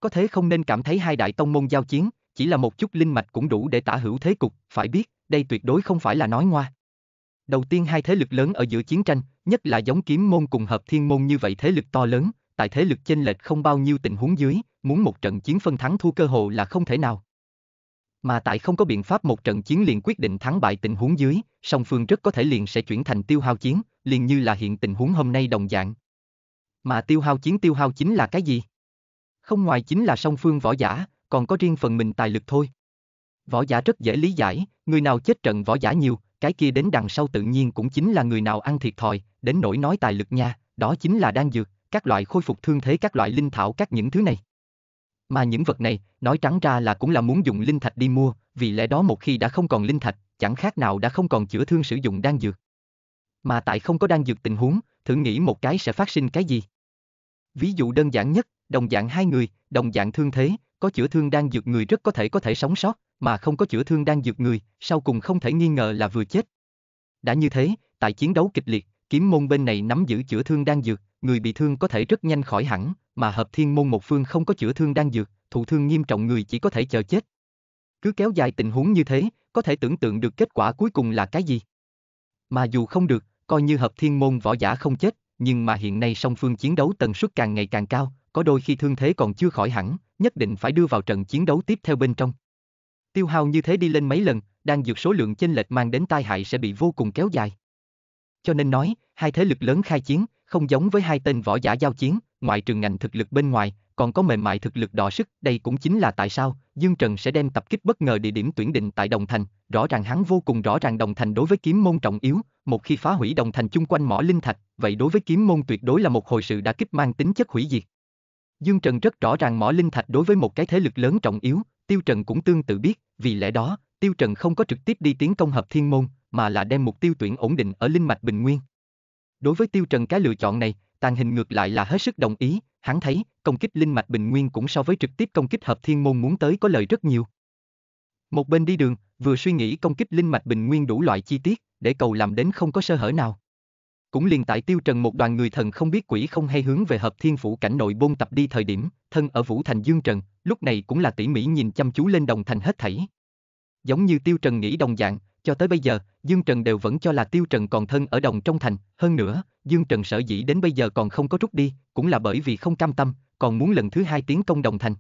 Có thế không nên cảm thấy hai đại tông môn giao chiến, chỉ là một chút linh mạch cũng đủ để tả hữu thế cục, phải biết, đây tuyệt đối không phải là nói ngoa. Đầu tiên hai thế lực lớn ở giữa chiến tranh, nhất là giống kiếm môn cùng hợp thiên môn như vậy thế lực to lớn, tại thế lực chênh lệch không bao nhiêu tình huống dưới, muốn một trận chiến phân thắng thua cơ hồ là không thể nào. Mà tại không có biện pháp một trận chiến liền quyết định thắng bại tình huống dưới, song phương rất có thể liền sẽ chuyển thành tiêu hao chiến, liền như là hiện tình huống hôm nay đồng dạng. Mà tiêu hao chiến tiêu hao chính là cái gì? Không ngoài chính là song phương võ giả, còn có riêng phần mình tài lực thôi. Võ giả rất dễ lý giải, người nào chết trận võ giả nhiều, cái kia đến đằng sau tự nhiên cũng chính là người nào ăn thiệt thòi, đến nỗi nói tài lực nha, đó chính là đan dược, các loại khôi phục thương thế các loại linh thảo các những thứ này. Mà những vật này, nói trắng ra là cũng là muốn dùng linh thạch đi mua, vì lẽ đó một khi đã không còn linh thạch, chẳng khác nào đã không còn chữa thương sử dụng đan dược. Mà tại không có đan dược tình huống, thử nghĩ một cái sẽ phát sinh cái gì. Ví dụ đơn giản nhất, đồng dạng hai người, đồng dạng thương thế, có chữa thương đan dược người rất có thể có thể sống sót, mà không có chữa thương đang dược người, sau cùng không thể nghi ngờ là vừa chết. Đã như thế, tại chiến đấu kịch liệt, kiếm môn bên này nắm giữ chữa thương đang dược, người bị thương có thể rất nhanh khỏi hẳn, mà hợp thiên môn một phương không có chữa thương đang dược, thụ thương nghiêm trọng người chỉ có thể chờ chết. Cứ kéo dài tình huống như thế, có thể tưởng tượng được kết quả cuối cùng là cái gì. Mà dù không được, coi như hợp thiên môn võ giả không chết, nhưng mà hiện nay song phương chiến đấu tần suất càng ngày càng cao, có đôi khi thương thế còn chưa khỏi hẳn, nhất định phải đưa vào trận chiến đấu tiếp theo bên trong. Tiêu hao như thế đi lên mấy lần, đang dược số lượng chênh lệch mang đến tai hại sẽ bị vô cùng kéo dài. Cho nên nói, hai thế lực lớn khai chiến, không giống với hai tên võ giả giao chiến, ngoại trừ ngành thực lực bên ngoài, còn có mềm mại thực lực đỏ sức, đây cũng chính là tại sao Dương Trần sẽ đem tập kích bất ngờ địa điểm tuyển định tại Đồng Thành, rõ ràng hắn vô cùng rõ ràng Đồng Thành đối với kiếm môn trọng yếu, một khi phá hủy Đồng Thành chung quanh mỏ linh thạch, vậy đối với kiếm môn tuyệt đối là một hồi sự đã kích mang tính chất hủy diệt. Dương Trần rất rõ ràng mỏ linh thạch đối với một cái thế lực lớn trọng yếu, Tiêu Trần cũng tương tự biết, vì lẽ đó, Tiêu Trần không có trực tiếp đi tiến công hợp thiên môn, mà là đem mục tiêu tuyển ổn định ở linh mạch bình nguyên. Đối với Tiêu Trần cái lựa chọn này, Tàn Hình ngược lại là hết sức đồng ý, hắn thấy, công kích linh mạch bình nguyên cũng so với trực tiếp công kích hợp thiên môn muốn tới có lợi rất nhiều. Một bên đi đường, vừa suy nghĩ công kích linh mạch bình nguyên đủ loại chi tiết, để cầu làm đến không có sơ hở nào. Cũng liền tại tiêu trần một đoàn người thần không biết quỷ không hay hướng về hợp thiên phủ cảnh nội bôn tập đi thời điểm, thân ở vũ thành dương trần, lúc này cũng là tỉ mỉ nhìn chăm chú lên đồng thành hết thảy. Giống như tiêu trần nghĩ đồng dạng, cho tới bây giờ, Dương Trần đều vẫn cho là Tiêu Trần còn thân ở đồng trong thành, hơn nữa, Dương Trần sở dĩ đến bây giờ còn không có rút đi, cũng là bởi vì không cam tâm, còn muốn lần thứ hai tiến công đồng thành.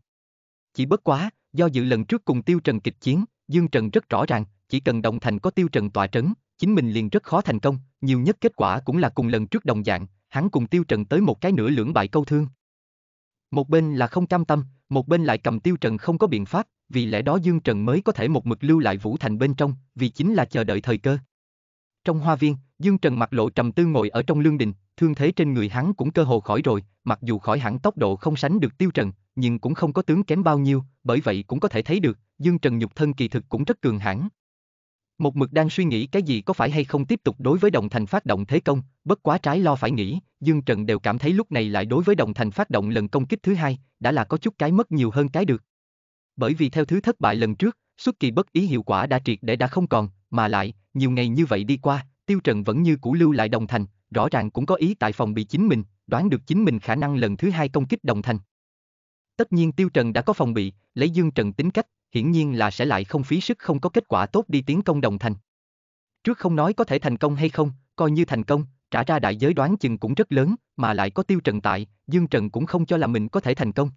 Chỉ bất quá, do dự lần trước cùng Tiêu Trần kịch chiến, Dương Trần rất rõ ràng, chỉ cần đồng thành có tiêu trần tọa trấn, chính mình liền rất khó thành công, nhiều nhất kết quả cũng là cùng lần trước đồng dạng, hắn cùng tiêu trần tới một cái nửa lưỡng bại câu thương. Một bên là không cam tâm, một bên lại cầm tiêu trần không có biện pháp, vì lẽ đó Dương Trần mới có thể một mực lưu lại Vũ Thành bên trong, vì chính là chờ đợi thời cơ. Trong hoa viên, Dương Trần mặt lộ trầm tư ngồi ở trong lương đình, thương thế trên người hắn cũng cơ hồ khỏi rồi, mặc dù khỏi hẳn tốc độ không sánh được tiêu trần, nhưng cũng không có tướng kém bao nhiêu, bởi vậy cũng có thể thấy được, Dương Trần nhục thân kỳ thực cũng rất cường hãn, một mực đang suy nghĩ cái gì có phải hay không tiếp tục đối với đồng thành phát động thế công, bất quá trái lo phải nghĩ, Dương Trần đều cảm thấy lúc này lại đối với đồng thành phát động lần công kích thứ hai, đã là có chút cái mất nhiều hơn cái được. Bởi vì theo thứ thất bại lần trước, xuất kỳ bất ý hiệu quả đã triệt để đã không còn, mà lại, nhiều ngày như vậy đi qua, Tiêu Trần vẫn như cũ lưu lại đồng thành, rõ ràng cũng có ý tại phòng bị chính mình, đoán được chính mình khả năng lần thứ hai công kích đồng thành. Tất nhiên Tiêu Trần đã có phòng bị, lấy Dương Trần tính cách, hiển nhiên là sẽ lại không phí sức không có kết quả tốt đi tiến công đồng thành. Trước không nói có thể thành công hay không, coi như thành công, trả ra đại giới đoán chừng cũng rất lớn, mà lại có Tiêu Trần tại, Dương Trần cũng không cho là mình có thể thành công.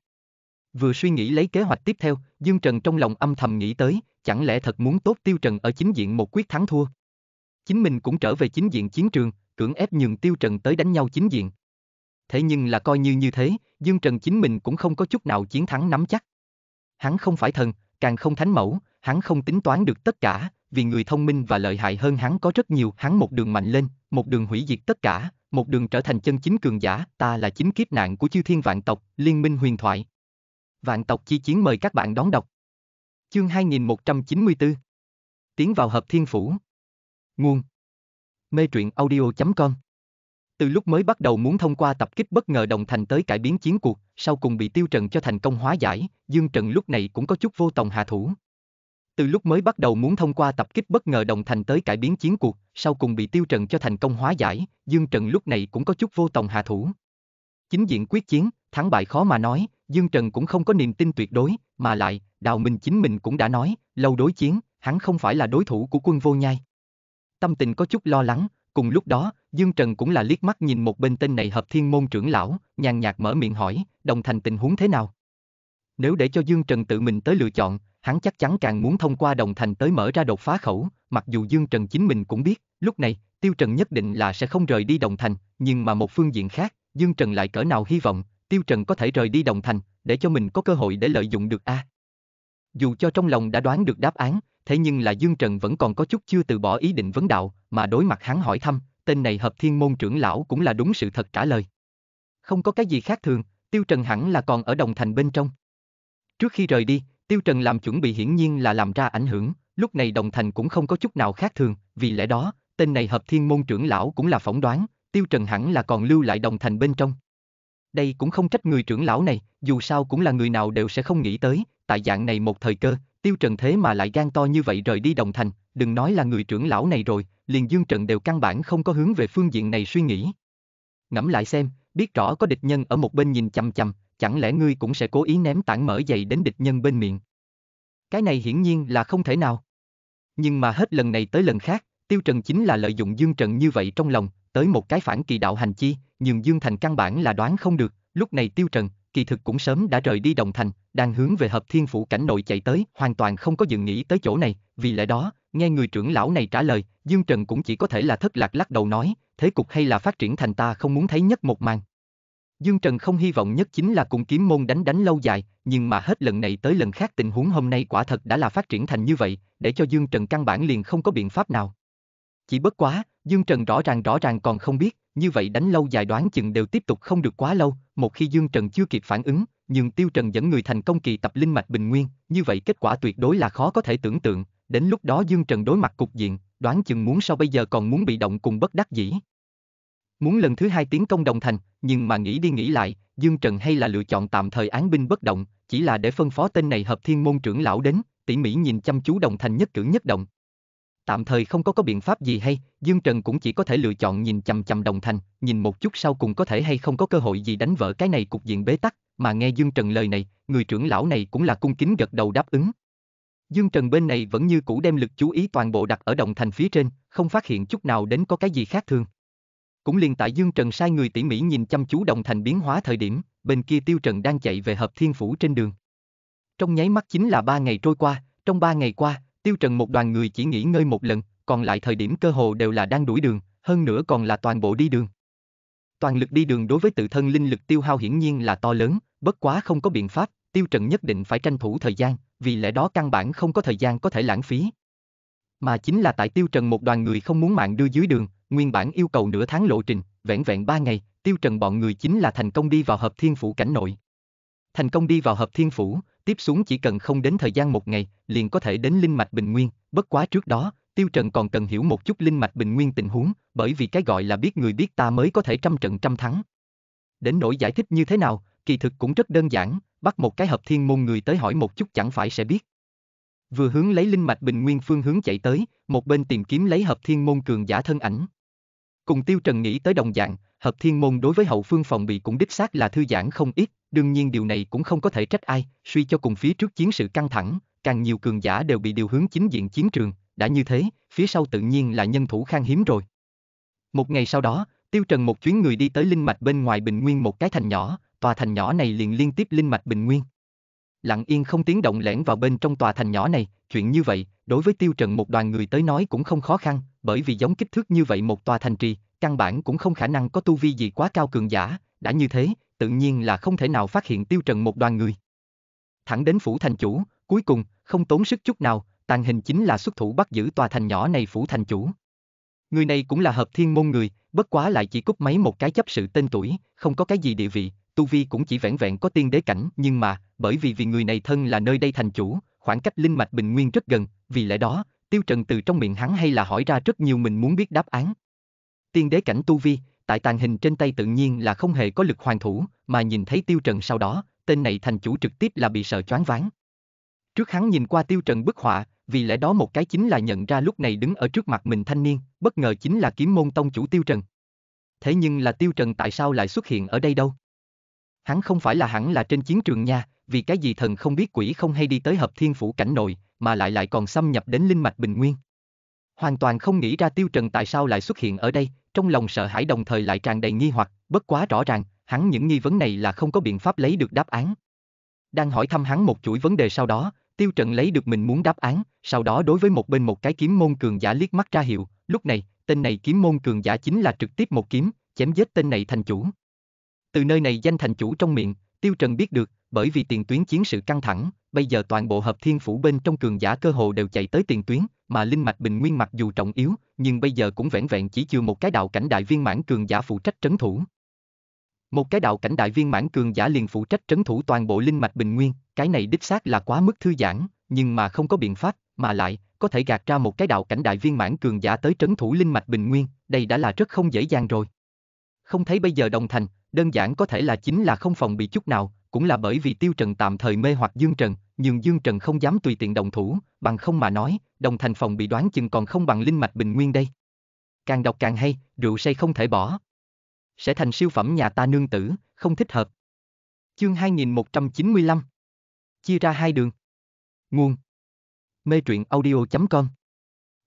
Vừa suy nghĩ lấy kế hoạch tiếp theo, Dương Trần trong lòng âm thầm nghĩ tới, chẳng lẽ thật muốn tốt Tiêu Trần ở chính diện một quyết thắng thua. Chính mình cũng trở về chính diện chiến trường, cưỡng ép nhường Tiêu Trần tới đánh nhau chính diện thế nhưng là coi như như thế, Dương Trần chính mình cũng không có chút nào chiến thắng nắm chắc. Hắn không phải thần, càng không thánh mẫu, hắn không tính toán được tất cả, vì người thông minh và lợi hại hơn hắn có rất nhiều, hắn một đường mạnh lên, một đường hủy diệt tất cả, một đường trở thành chân chính cường giả, ta là chính kiếp nạn của chư thiên vạn tộc, liên minh huyền thoại. Vạn tộc chi chiến mời các bạn đón đọc. Chương 2194 Tiến vào hợp thiên phủ Nguồn Mê truyện audio.com từ lúc mới bắt đầu muốn thông qua tập kích bất ngờ đồng thành tới cải biến chiến cuộc, sau cùng bị Tiêu Trần cho thành công hóa giải, Dương Trần lúc này cũng có chút vô tòng hạ thủ. Từ lúc mới bắt đầu muốn thông qua tập kích bất ngờ đồng thành tới cải biến chiến cuộc, sau cùng bị Tiêu Trần cho thành công hóa giải, Dương Trần lúc này cũng có chút vô tòng hạ thủ. Chính diện quyết chiến, thắng bại khó mà nói, Dương Trần cũng không có niềm tin tuyệt đối, mà lại, Đào Minh chính mình cũng đã nói, lâu đối chiến, hắn không phải là đối thủ của quân vô nhai. Tâm tình có chút lo lắng, cùng lúc đó, Dương Trần cũng là liếc mắt nhìn một bên tên này hợp thiên môn trưởng lão, nhàn nhạt mở miệng hỏi, đồng thành tình huống thế nào? Nếu để cho Dương Trần tự mình tới lựa chọn, hắn chắc chắn càng muốn thông qua đồng thành tới mở ra đột phá khẩu, mặc dù Dương Trần chính mình cũng biết, lúc này, Tiêu Trần nhất định là sẽ không rời đi đồng thành, nhưng mà một phương diện khác, Dương Trần lại cỡ nào hy vọng, Tiêu Trần có thể rời đi đồng thành, để cho mình có cơ hội để lợi dụng được a. À? Dù cho trong lòng đã đoán được đáp án, thế nhưng là Dương Trần vẫn còn có chút chưa từ bỏ ý định vấn đạo, mà đối mặt hắn hỏi thăm, tên này hợp thiên môn trưởng lão cũng là đúng sự thật trả lời. Không có cái gì khác thường, Tiêu Trần hẳn là còn ở đồng thành bên trong. Trước khi rời đi, Tiêu Trần làm chuẩn bị hiển nhiên là làm ra ảnh hưởng, lúc này đồng thành cũng không có chút nào khác thường, vì lẽ đó, tên này hợp thiên môn trưởng lão cũng là phỏng đoán, Tiêu Trần hẳn là còn lưu lại đồng thành bên trong. Đây cũng không trách người trưởng lão này, dù sao cũng là người nào đều sẽ không nghĩ tới, tại dạng này một thời cơ, Tiêu Trần thế mà lại gan to như vậy rời đi đồng thành, đừng nói là người trưởng lão này rồi, liền Dương Trần đều căn bản không có hướng về phương diện này suy nghĩ. Ngẫm lại xem, biết rõ có địch nhân ở một bên nhìn chằm chằm, chẳng lẽ ngươi cũng sẽ cố ý ném tảng mở dày đến địch nhân bên miệng? Cái này hiển nhiên là không thể nào. Nhưng mà hết lần này tới lần khác, Tiêu Trần chính là lợi dụng Dương Trần như vậy trong lòng, tới một cái phản kỳ đạo hành chi, nhưng Dương Thành căn bản là đoán không được, lúc này Tiêu Trần, kỳ thực cũng sớm đã rời đi đồng thành, đang hướng về hợp thiên phủ cảnh nội chạy tới, hoàn toàn không có dừng nghĩ tới chỗ này, vì lẽ đó, nghe người trưởng lão này trả lời, Dương Trần cũng chỉ có thể là thất lạc lắc đầu nói, thế cục hay là phát triển thành ta không muốn thấy nhất một màn. Dương Trần không hy vọng nhất chính là cùng kiếm môn đánh đánh lâu dài, nhưng mà hết lần này tới lần khác tình huống hôm nay quả thật đã là phát triển thành như vậy, để cho Dương Trần căn bản liền không có biện pháp nào. Chỉ bất quá, Dương Trần rõ ràng rõ ràng còn không biết, như vậy đánh lâu dài đoán chừng đều tiếp tục không được quá lâu, một khi Dương Trần chưa kịp phản ứng, nhưng Tiêu Trần dẫn người thành công kỳ tập linh mạch bình nguyên, như vậy kết quả tuyệt đối là khó có thể tưởng tượng, đến lúc đó Dương Trần đối mặt cục diện, đoán chừng muốn sau bây giờ còn muốn bị động cùng bất đắc dĩ. Muốn lần thứ hai tiến công đồng thành, nhưng mà nghĩ đi nghĩ lại, Dương Trần hay là lựa chọn tạm thời án binh bất động, chỉ là để phân phó tên này hợp thiên môn trưởng lão đến, tỉ mỉ nhìn chăm chú đồng thành nhất cử nhất động, Tạm thời không có có biện pháp gì hay, Dương Trần cũng chỉ có thể lựa chọn nhìn chằm chằm đồng thành, nhìn một chút sau cùng có thể hay không có cơ hội gì đánh vỡ cái này cục diện bế tắc, mà nghe Dương Trần lời này, người trưởng lão này cũng là cung kính gật đầu đáp ứng. Dương Trần bên này vẫn như cũ đem lực chú ý toàn bộ đặt ở đồng thành phía trên, không phát hiện chút nào đến có cái gì khác thường. Cũng liền tại Dương Trần sai người tỉ mỉ nhìn chăm chú đồng thành biến hóa thời điểm, bên kia Tiêu Trần đang chạy về hợp thiên phủ trên đường. Trong nháy mắt chính là ba ngày trôi qua, trong ba ngày qua, Tiêu Trần một đoàn người chỉ nghỉ ngơi một lần, còn lại thời điểm cơ hồ đều là đang đuổi đường, hơn nữa còn là toàn bộ đi đường. Toàn lực đi đường đối với tự thân linh lực tiêu hao hiển nhiên là to lớn, bất quá không có biện pháp, Tiêu Trần nhất định phải tranh thủ thời gian, vì lẽ đó căn bản không có thời gian có thể lãng phí. Mà chính là tại Tiêu Trần một đoàn người không muốn mạng đưa dưới đường, nguyên bản yêu cầu nửa tháng lộ trình, vẹn vẹn ba ngày, Tiêu Trần bọn người chính là thành công đi vào hợp thiên phủ cảnh nội. Thành công đi vào hợp thiên phủ, tiếp xuống chỉ cần không đến thời gian một ngày, liền có thể đến linh mạch bình nguyên, bất quá trước đó, Tiêu Trần còn cần hiểu một chút linh mạch bình nguyên tình huống, bởi vì cái gọi là biết người biết ta mới có thể trăm trận trăm thắng. Đến nỗi giải thích như thế nào, kỳ thực cũng rất đơn giản, bắt một cái hợp thiên môn người tới hỏi một chút chẳng phải sẽ biết. Vừa hướng lấy linh mạch bình nguyên phương hướng chạy tới, một bên tìm kiếm lấy hợp thiên môn cường giả thân ảnh. Cùng Tiêu Trần nghĩ tới đồng dạng, hợp thiên môn đối với hậu phương phòng bị cũng đích xác là thư giãn không ít, đương nhiên điều này cũng không có thể trách ai, suy cho cùng phía trước chiến sự căng thẳng, càng nhiều cường giả đều bị điều hướng chính diện chiến trường, đã như thế, phía sau tự nhiên là nhân thủ khan hiếm rồi. Một ngày sau đó, Tiêu Trần một chuyến người đi tới linh mạch bên ngoài Bình Nguyên một cái thành nhỏ, tòa thành nhỏ này liền liên tiếp linh mạch Bình Nguyên. Lặng yên không tiếng động lẻn vào bên trong tòa thành nhỏ này, chuyện như vậy, đối với Tiêu Trần một đoàn người tới nói cũng không khó khăn, bởi vì giống kích thước như vậy một tòa thành trì, căn bản cũng không khả năng có tu vi gì quá cao cường giả, đã như thế, tự nhiên là không thể nào phát hiện tiêu trần một đoàn người. Thẳng đến phủ thành chủ, cuối cùng, không tốn sức chút nào, tàn hình chính là xuất thủ bắt giữ tòa thành nhỏ này phủ thành chủ. Người này cũng là hợp thiên môn người, bất quá lại chỉ cúp mấy một cái chấp sự tên tuổi, không có cái gì địa vị, tu vi cũng chỉ vẹn vẹn có tiên đế cảnh, nhưng mà, bởi vì vì người này thân là nơi đây thành chủ, khoảng cách linh mạch bình nguyên rất gần, vì lẽ đó, Tiêu Trần từ trong miệng hắn hay là hỏi ra rất nhiều mình muốn biết đáp án. Tiên đế cảnh tu vi, tại tàn hình trên tay tự nhiên là không hề có lực hoàn thủ, mà nhìn thấy Tiêu Trần sau đó, tên này thành chủ trực tiếp là bị sợ choáng váng. Trước hắn nhìn qua Tiêu Trần bức họa, vì lẽ đó một cái chính là nhận ra lúc này đứng ở trước mặt mình thanh niên, bất ngờ chính là kiếm môn tông chủ Tiêu Trần. Thế nhưng là Tiêu Trần tại sao lại xuất hiện ở đây đâu? Hắn không phải là hẳn là trên chiến trường nha, vì cái gì thần không biết quỷ không hay đi tới hợp thiên phủ cảnh nội, mà lại lại còn xâm nhập đến linh mạch bình nguyên. Hoàn toàn không nghĩ ra Tiêu Trần tại sao lại xuất hiện ở đây, trong lòng sợ hãi đồng thời lại tràn đầy nghi hoặc, bất quá rõ ràng, hắn những nghi vấn này là không có biện pháp lấy được đáp án. Đang hỏi thăm hắn một chuỗi vấn đề sau đó, Tiêu Trần lấy được mình muốn đáp án, sau đó đối với một bên một cái kiếm môn cường giả liếc mắt ra hiệu, lúc này, tên này kiếm môn cường giả chính là trực tiếp một kiếm, chém giết tên này thành chủ. Từ nơi này danh thành chủ trong miệng, Tiêu Trần biết được, bởi vì tiền tuyến chiến sự căng thẳng, bây giờ toàn bộ hợp thiên phủ bên trong cường giả cơ hồ đều chạy tới tiền tuyến, mà linh mạch bình nguyên mặc dù trọng yếu, nhưng bây giờ cũng vẹn vẹn chỉ chưa một cái đạo cảnh đại viên mãn cường giả phụ trách trấn thủ. Một cái đạo cảnh đại viên mãn cường giả liền phụ trách trấn thủ toàn bộ linh mạch bình nguyên, cái này đích xác là quá mức thư giãn, nhưng mà không có biện pháp, mà lại có thể gạt ra một cái đạo cảnh đại viên mãn cường giả tới trấn thủ linh mạch bình nguyên, đây đã là rất không dễ dàng rồi. Không thấy bây giờ đồng thành, đơn giản có thể là chính là không phòng bị chút nào, cũng là bởi vì Tiêu Trần tạm thời mê hoặc Dương Trần, nhưng Dương Trần không dám tùy tiện đồng thủ, bằng không mà nói, đồng thành phòng bị đoán chừng còn không bằng linh mạch bình nguyên đây. Càng đọc càng hay, rượu say không thể bỏ. Sẽ thành siêu phẩm nhà ta nương tử, không thích hợp. Chương 2195 Chia ra hai đường Nguồn Mê truyện audio.com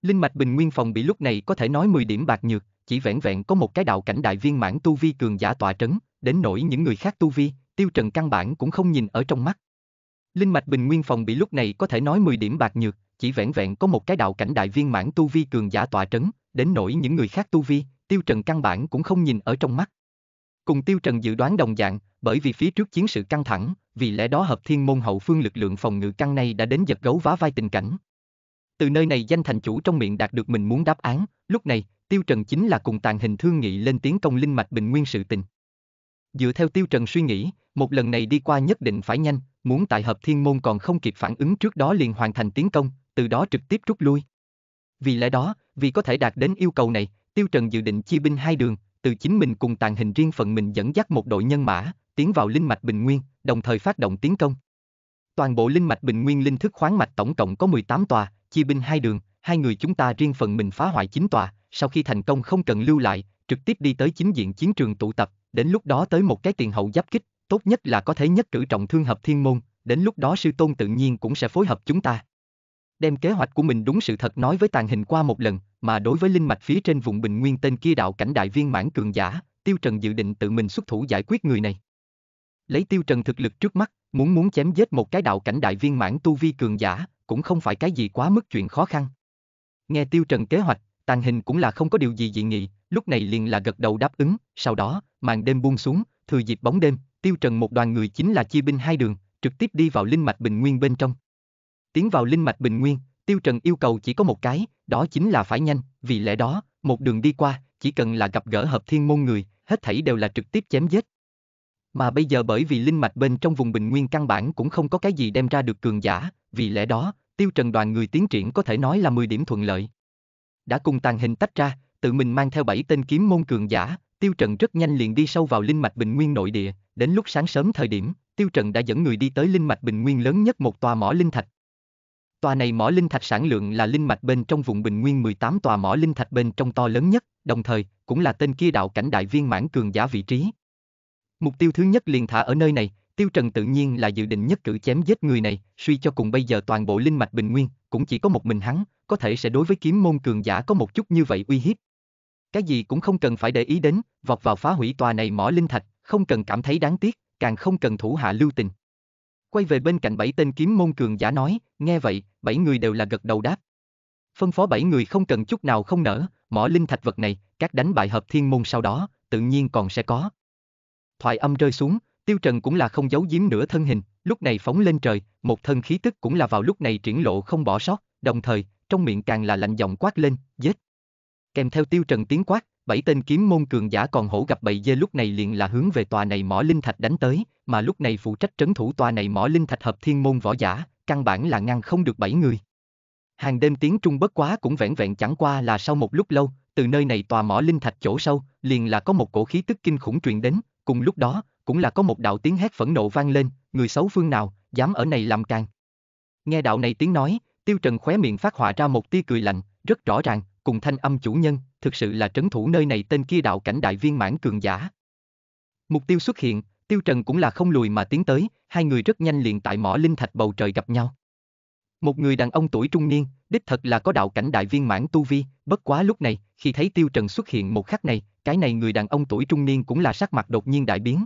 Linh mạch bình nguyên phòng bị lúc này có thể nói 10 điểm bạc nhược, chỉ vẹn vẹn có một cái đạo cảnh đại viên mãn tu vi cường giả tỏa trấn, đến nổi những người khác tu vi, Tiêu Trần căn bản cũng không nhìn ở trong mắt. Linh mạch bình nguyên phòng bị lúc này có thể nói 10 điểm bạc nhược, chỉ vẹn vẹn có một cái đạo cảnh đại viên mãn tu vi cường giả tọa trấn, đến nỗi những người khác tu vi, Tiêu Trần căn bản cũng không nhìn ở trong mắt. Cùng Tiêu Trần dự đoán đồng dạng, bởi vì phía trước chiến sự căng thẳng, vì lẽ đó hợp thiên môn hậu phương lực lượng phòng ngự căn này đã đến giật gấu vá vai tình cảnh. Từ nơi này danh thành chủ trong miệng đạt được mình muốn đáp án, lúc này, Tiêu Trần chính là cùng tàn hình thương nghị lên tiếng công linh mạch bình nguyên sự tình. Dựa theo tiêu trần suy nghĩ, một lần này đi qua nhất định phải nhanh, muốn tại hợp thiên môn còn không kịp phản ứng trước đó liền hoàn thành tiến công, từ đó trực tiếp rút lui. Vì lẽ đó, vì có thể đạt đến yêu cầu này, tiêu trần dự định chia binh hai đường, từ chính mình cùng tàn hình riêng phận mình dẫn dắt một đội nhân mã, tiến vào linh mạch bình nguyên, đồng thời phát động tiến công. Toàn bộ linh mạch bình nguyên linh thức khoáng mạch tổng cộng có 18 tòa, chia binh hai đường, hai người chúng ta riêng phần mình phá hoại 9 tòa, sau khi thành công không cần lưu lại, trực tiếp đi tới chính diện chiến trường tụ tập, đến lúc đó tới một cái tiền hậu giáp kích, tốt nhất là có thể nhất cử trọng thương hợp thiên môn, đến lúc đó sư tôn tự nhiên cũng sẽ phối hợp chúng ta. Đem kế hoạch của mình đúng sự thật nói với tàn hình qua một lần, mà đối với linh mạch phía trên vùng bình nguyên tên kia đạo cảnh đại viên mãn cường giả, Tiêu Trần dự định tự mình xuất thủ giải quyết người này. Lấy Tiêu Trần thực lực trước mắt, muốn muốn chém giết một cái đạo cảnh đại viên mãn tu vi cường giả, cũng không phải cái gì quá mức chuyện khó khăn. Nghe Tiêu Trần kế hoạch, tàn hình cũng là không có điều gì dị nghị, lúc này liền là gật đầu đáp ứng, sau đó, màn đêm buông xuống, thừa dịp bóng đêm, tiêu trần một đoàn người chính là chia binh hai đường, trực tiếp đi vào linh mạch bình nguyên bên trong. Tiến vào linh mạch bình nguyên, tiêu trần yêu cầu chỉ có một cái, đó chính là phải nhanh, vì lẽ đó, một đường đi qua, chỉ cần là gặp gỡ hợp thiên môn người, hết thảy đều là trực tiếp chém giết. Mà bây giờ bởi vì linh mạch bên trong vùng bình nguyên căn bản cũng không có cái gì đem ra được cường giả, vì lẽ đó, tiêu trần đoàn người tiến triển có thể nói là 10 điểm thuận lợi. Đã cùng tàn hình tách ra, tự mình mang theo bảy tên kiếm môn cường giả, Tiêu Trần rất nhanh liền đi sâu vào linh mạch Bình Nguyên nội địa, đến lúc sáng sớm thời điểm, Tiêu Trần đã dẫn người đi tới linh mạch Bình Nguyên lớn nhất một tòa mỏ linh thạch. Tòa này mỏ linh thạch sản lượng là linh mạch bên trong vùng Bình Nguyên 18 tòa mỏ linh thạch bên trong to lớn nhất, đồng thời cũng là tên kia đạo cảnh đại viên mãn cường giả vị trí. Mục tiêu thứ nhất liền thả ở nơi này, Tiêu Trần tự nhiên là dự định nhất cử chém giết người này, suy cho cùng bây giờ toàn bộ linh mạch Bình Nguyên cũng chỉ có một mình hắn, có thể sẽ đối với kiếm môn cường giả có một chút như vậy uy hiếp, cái gì cũng không cần phải để ý đến, vọt vào phá hủy tòa này mỏ linh thạch, không cần cảm thấy đáng tiếc, càng không cần thủ hạ lưu tình. Quay về bên cạnh bảy tên kiếm môn cường giả nói, nghe vậy, bảy người đều là gật đầu đáp. Phân phó bảy người không cần chút nào không nở, mỏ linh thạch vật này, các đánh bại hợp thiên môn sau đó, tự nhiên còn sẽ có. Thoại âm rơi xuống, tiêu trần cũng là không giấu giếm nửa thân hình, lúc này phóng lên trời, một thân khí tức cũng là vào lúc này triển lộ không bỏ sót, đồng thời, trong miệng càng là lạnh giọng quát lên, giết kèm theo tiêu trần tiếng quát, bảy tên kiếm môn cường giả còn hổ gặp bầy dê lúc này liền là hướng về tòa này mỏ linh thạch đánh tới, mà lúc này phụ trách trấn thủ tòa này mỏ linh thạch hợp thiên môn võ giả, căn bản là ngăn không được bảy người. Hàng đêm tiếng trung bất quá cũng vẹn vẹn chẳng qua là sau một lúc lâu, từ nơi này tòa mỏ linh thạch chỗ sâu, liền là có một cổ khí tức kinh khủng truyền đến, cùng lúc đó, cũng là có một đạo tiếng hét phẫn nộ vang lên, người xấu phương nào, dám ở này làm càng. Nghe đạo này tiếng nói, Tiêu Trần khóe miệng phát họa ra một tia cười lạnh, rất rõ ràng, cùng thanh âm chủ nhân, thực sự là trấn thủ nơi này tên kia đạo cảnh đại viên mãn cường giả. Mục tiêu xuất hiện, Tiêu Trần cũng là không lùi mà tiến tới, hai người rất nhanh liền tại mỏ linh thạch bầu trời gặp nhau. Một người đàn ông tuổi trung niên, đích thật là có đạo cảnh đại viên mãn tu vi, bất quá lúc này, khi thấy Tiêu Trần xuất hiện một khắc này, cái này người đàn ông tuổi trung niên cũng là sắc mặt đột nhiên đại biến.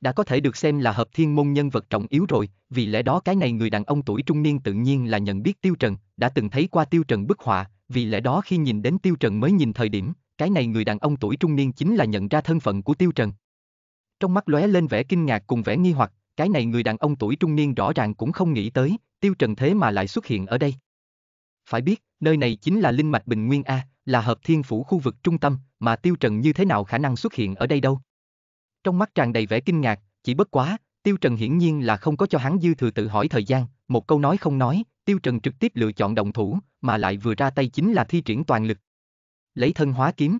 Đã có thể được xem là hợp thiên môn nhân vật trọng yếu rồi, vì lẽ đó cái này người đàn ông tuổi trung niên tự nhiên là nhận biết Tiêu Trần, đã từng thấy qua Tiêu Trần bức họa, vì lẽ đó khi nhìn đến Tiêu Trần mới nhìn thời điểm, cái này người đàn ông tuổi trung niên chính là nhận ra thân phận của Tiêu Trần. Trong mắt lóe lên vẻ kinh ngạc cùng vẻ nghi hoặc, cái này người đàn ông tuổi trung niên rõ ràng cũng không nghĩ tới, Tiêu Trần thế mà lại xuất hiện ở đây. Phải biết, nơi này chính là Linh Mạch Bình Nguyên A, là hợp thiên phủ khu vực trung tâm, mà Tiêu Trần như thế nào khả năng xuất hiện ở đây đâu. Trong mắt tràn đầy vẻ kinh ngạc, chỉ bất quá, Tiêu Trần hiển nhiên là không có cho hắn dư thừa tự hỏi thời gian, một câu nói không nói, Tiêu Trần trực tiếp lựa chọn đồng thủ, mà lại vừa ra tay chính là thi triển toàn lực. Lấy thân hóa kiếm.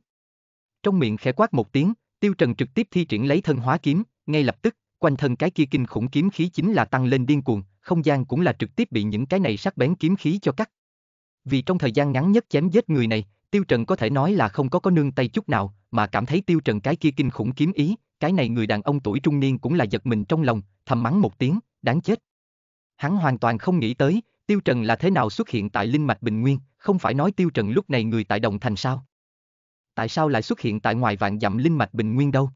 Trong miệng khẽ quát một tiếng, Tiêu Trần trực tiếp thi triển lấy thân hóa kiếm, ngay lập tức, quanh thân cái kia kinh khủng kiếm khí chính là tăng lên điên cuồng, không gian cũng là trực tiếp bị những cái này sắc bén kiếm khí cho cắt. Vì trong thời gian ngắn nhất chém giết người này, Tiêu Trần có thể nói là không có có nương tay chút nào, mà cảm thấy Tiêu Trần cái kia kinh khủng kiếm ý, cái này người đàn ông tuổi trung niên cũng là giật mình trong lòng, thầm mắng một tiếng, đáng chết. Hắn hoàn toàn không nghĩ tới, Tiêu Trần là thế nào xuất hiện tại Linh Mạch Bình Nguyên, không phải nói Tiêu Trần lúc này người tại Đồng Thành sao? Tại sao lại xuất hiện tại ngoài vạn dặm Linh Mạch Bình Nguyên đâu?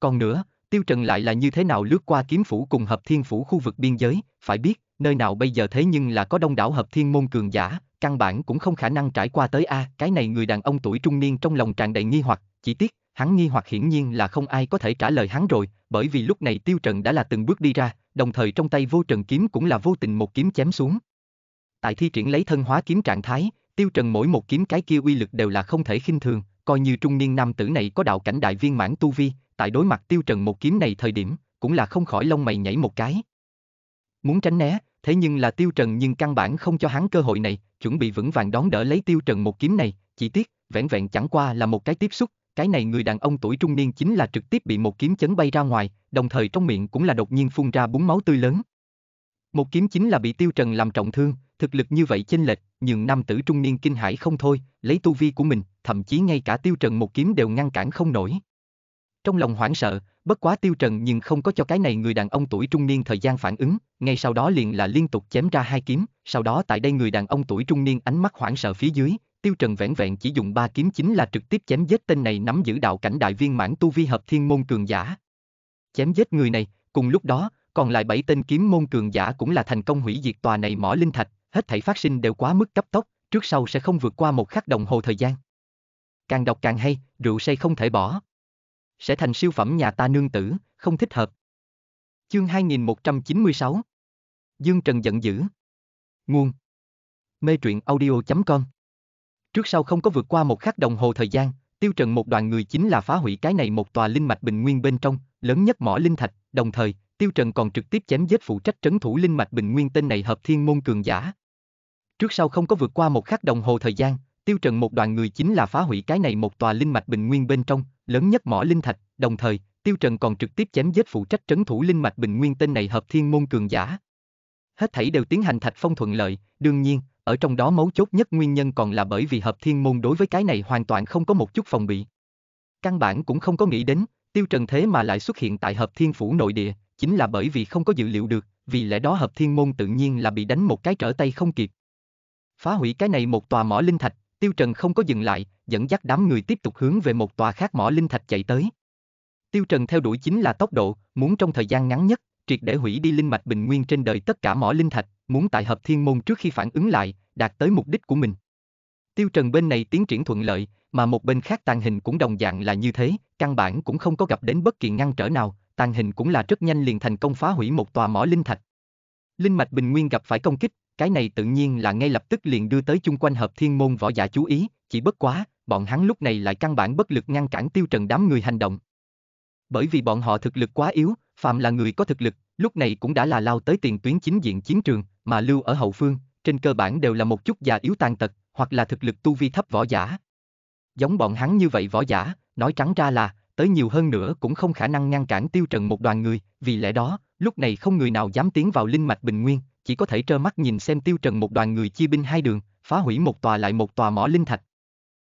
Còn nữa, Tiêu Trần lại là như thế nào lướt qua kiếm phủ cùng hợp thiên phủ khu vực biên giới, phải biết, nơi nào bây giờ thế nhưng là có đông đảo hợp thiên môn cường giả, căn bản cũng không khả năng trải qua tới A, cái này người đàn ông tuổi trung niên trong lòng tràn đầy nghi hoặc, chỉ tiếc, hắn nghi hoặc hiển nhiên là không ai có thể trả lời hắn rồi, bởi vì lúc này Tiêu Trần đã là từng bước đi ra, đồng thời trong tay vô trần kiếm cũng là vô tình một kiếm chém xuống. Tại thi triển lấy thân hóa kiếm trạng thái, tiêu trần mỗi một kiếm cái kia uy lực đều là không thể khinh thường, coi như trung niên nam tử này có đạo cảnh đại viên mãn tu vi, tại đối mặt tiêu trần một kiếm này thời điểm, cũng là không khỏi lông mày nhảy một cái. Muốn tránh né, thế nhưng là tiêu trần nhưng căn bản không cho hắn cơ hội này, chuẩn bị vững vàng đón đỡ lấy tiêu trần một kiếm này, chỉ tiếc, vẹn vẹn chẳng qua là một cái tiếp xúc, cái này người đàn ông tuổi trung niên chính là trực tiếp bị một kiếm chấn bay ra ngoài, đồng thời trong miệng cũng là đột nhiên phun ra búng máu tươi lớn. Một kiếm chính là bị Tiêu Trần làm trọng thương, thực lực như vậy chênh lệch, nhưng nam tử trung niên kinh hãi không thôi, lấy tu vi của mình, thậm chí ngay cả Tiêu Trần một kiếm đều ngăn cản không nổi. Trong lòng hoảng sợ, bất quá Tiêu Trần nhưng không có cho cái này người đàn ông tuổi trung niên thời gian phản ứng, ngay sau đó liền là liên tục chém ra hai kiếm, sau đó tại đây người đàn ông tuổi trung niên ánh mắt hoảng sợ phía dưới, Tiêu Trần vẹn vẹn chỉ dùng ba kiếm chính là trực tiếp chém giết tên này nắm giữ đạo cảnh đại viên mãn tu vi hợp thiên môn cường giả. Chém giết người này, cùng lúc đó, còn lại bảy tên kiếm môn cường giả cũng là thành công hủy diệt tòa này mỏ linh thạch, hết thảy phát sinh đều quá mức cấp tốc, trước sau sẽ không vượt qua một khắc đồng hồ thời gian. Càng đọc càng hay, rượu say không thể bỏ. Sẽ thành siêu phẩm nhà ta nương tử, không thích hợp. Chương 2196 Dương Trần giận dữ. Nguồn Mê truyện audio.com Trước sau không có vượt qua một khắc đồng hồ thời gian, tiêu trần một đoàn người chính là phá hủy cái này một tòa linh mạch bình nguyên bên trong, lớn nhất mỏ linh thạch, đồng thời, tiêu trần còn trực tiếp chém giết phụ trách trấn thủ linh mạch bình nguyên tên này hợp thiên môn cường giả. Trước sau không có vượt qua một khắc đồng hồ thời gian, tiêu trần một đoàn người chính là phá hủy cái này một tòa linh mạch bình nguyên bên trong, lớn nhất mỏ linh thạch, đồng thời, tiêu trần còn trực tiếp chém giết phụ trách trấn thủ linh mạch bình nguyên tên này hợp thiên môn cường giả. Hết thảy đều tiến hành thạch phong thuận lợi, đương nhiên, ở trong đó mấu chốt nhất nguyên nhân còn là bởi vì hợp thiên môn đối với cái này hoàn toàn không có một chút phòng bị. Căn bản cũng không có nghĩ đến, tiêu trần thế mà lại xuất hiện tại hợp thiên phủ nội địa, chính là bởi vì không có dự liệu được, vì lẽ đó hợp thiên môn tự nhiên là bị đánh một cái trở tay không kịp. Phá hủy cái này một tòa mỏ linh thạch, tiêu trần không có dừng lại, dẫn dắt đám người tiếp tục hướng về một tòa khác mỏ linh thạch chạy tới. Tiêu trần theo đuổi chính là tốc độ, muốn trong thời gian ngắn nhất, triệt để hủy đi linh mạch bình nguyên trên đời tất cả mỏ linh thạch, muốn tại hợp thiên môn trước khi phản ứng lại, đạt tới mục đích của mình. Tiêu Trần bên này tiến triển thuận lợi, mà một bên khác tàn hình cũng đồng dạng là như thế, căn bản cũng không có gặp đến bất kỳ ngăn trở nào, tàn hình cũng là rất nhanh liền thành công phá hủy một tòa mỏ linh thạch. Linh mạch bình nguyên gặp phải công kích, cái này tự nhiên là ngay lập tức liền đưa tới chung quanh hợp thiên môn võ giả chú ý, chỉ bất quá, bọn hắn lúc này lại căn bản bất lực ngăn cản tiêu trần đám người hành động. Bởi vì bọn họ thực lực quá yếu, Phạm là người có thực lực, lúc này cũng đã là lao tới tiền tuyến chính diện chiến trường, mà lưu ở hậu phương, trên cơ bản đều là một chút già yếu tàn tật, hoặc là thực lực tu vi thấp võ giả. Giống bọn hắn như vậy võ giả, nói trắng ra là, tới nhiều hơn nữa cũng không khả năng ngăn cản tiêu trần một đoàn người, vì lẽ đó, lúc này không người nào dám tiến vào linh mạch bình nguyên, chỉ có thể trơ mắt nhìn xem tiêu trần một đoàn người chia binh hai đường, phá hủy một tòa lại một tòa mỏ linh thạch.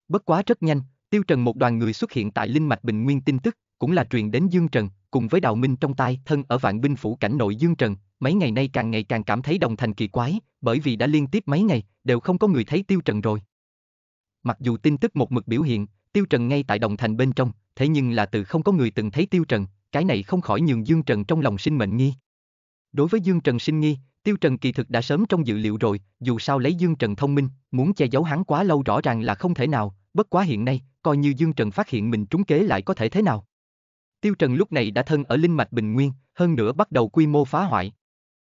Bất quá rất nhanh, tiêu trần một đoàn người xuất hiện tại linh mạch bình nguyên tin tức, cũng là truyền đến Dương Trần, cùng với Đào Minh trong tay thân ở vạn binh phủ cảnh nội Dương Trần, mấy ngày nay càng ngày càng cảm thấy đồng thành kỳ quái, bởi vì đã liên tiếp mấy ngày, đều không có người thấy Tiêu Trần rồi. Mặc dù tin tức một mực biểu hiện, Tiêu Trần ngay tại đồng thành bên trong, thế nhưng là từ không có người từng thấy Tiêu Trần, cái này không khỏi nhường Dương Trần trong lòng sinh mệnh nghi. Đối với Dương Trần sinh nghi, Tiêu Trần kỳ thực đã sớm trong dự liệu rồi, dù sao lấy Dương Trần thông minh, muốn che giấu hắn quá lâu rõ ràng là không thể nào, bất quá hiện nay, coi như Dương Trần phát hiện mình trúng kế lại có thể thế nào. Tiêu Trần lúc này đã thân ở linh mạch bình nguyên, hơn nữa bắt đầu quy mô phá hoại.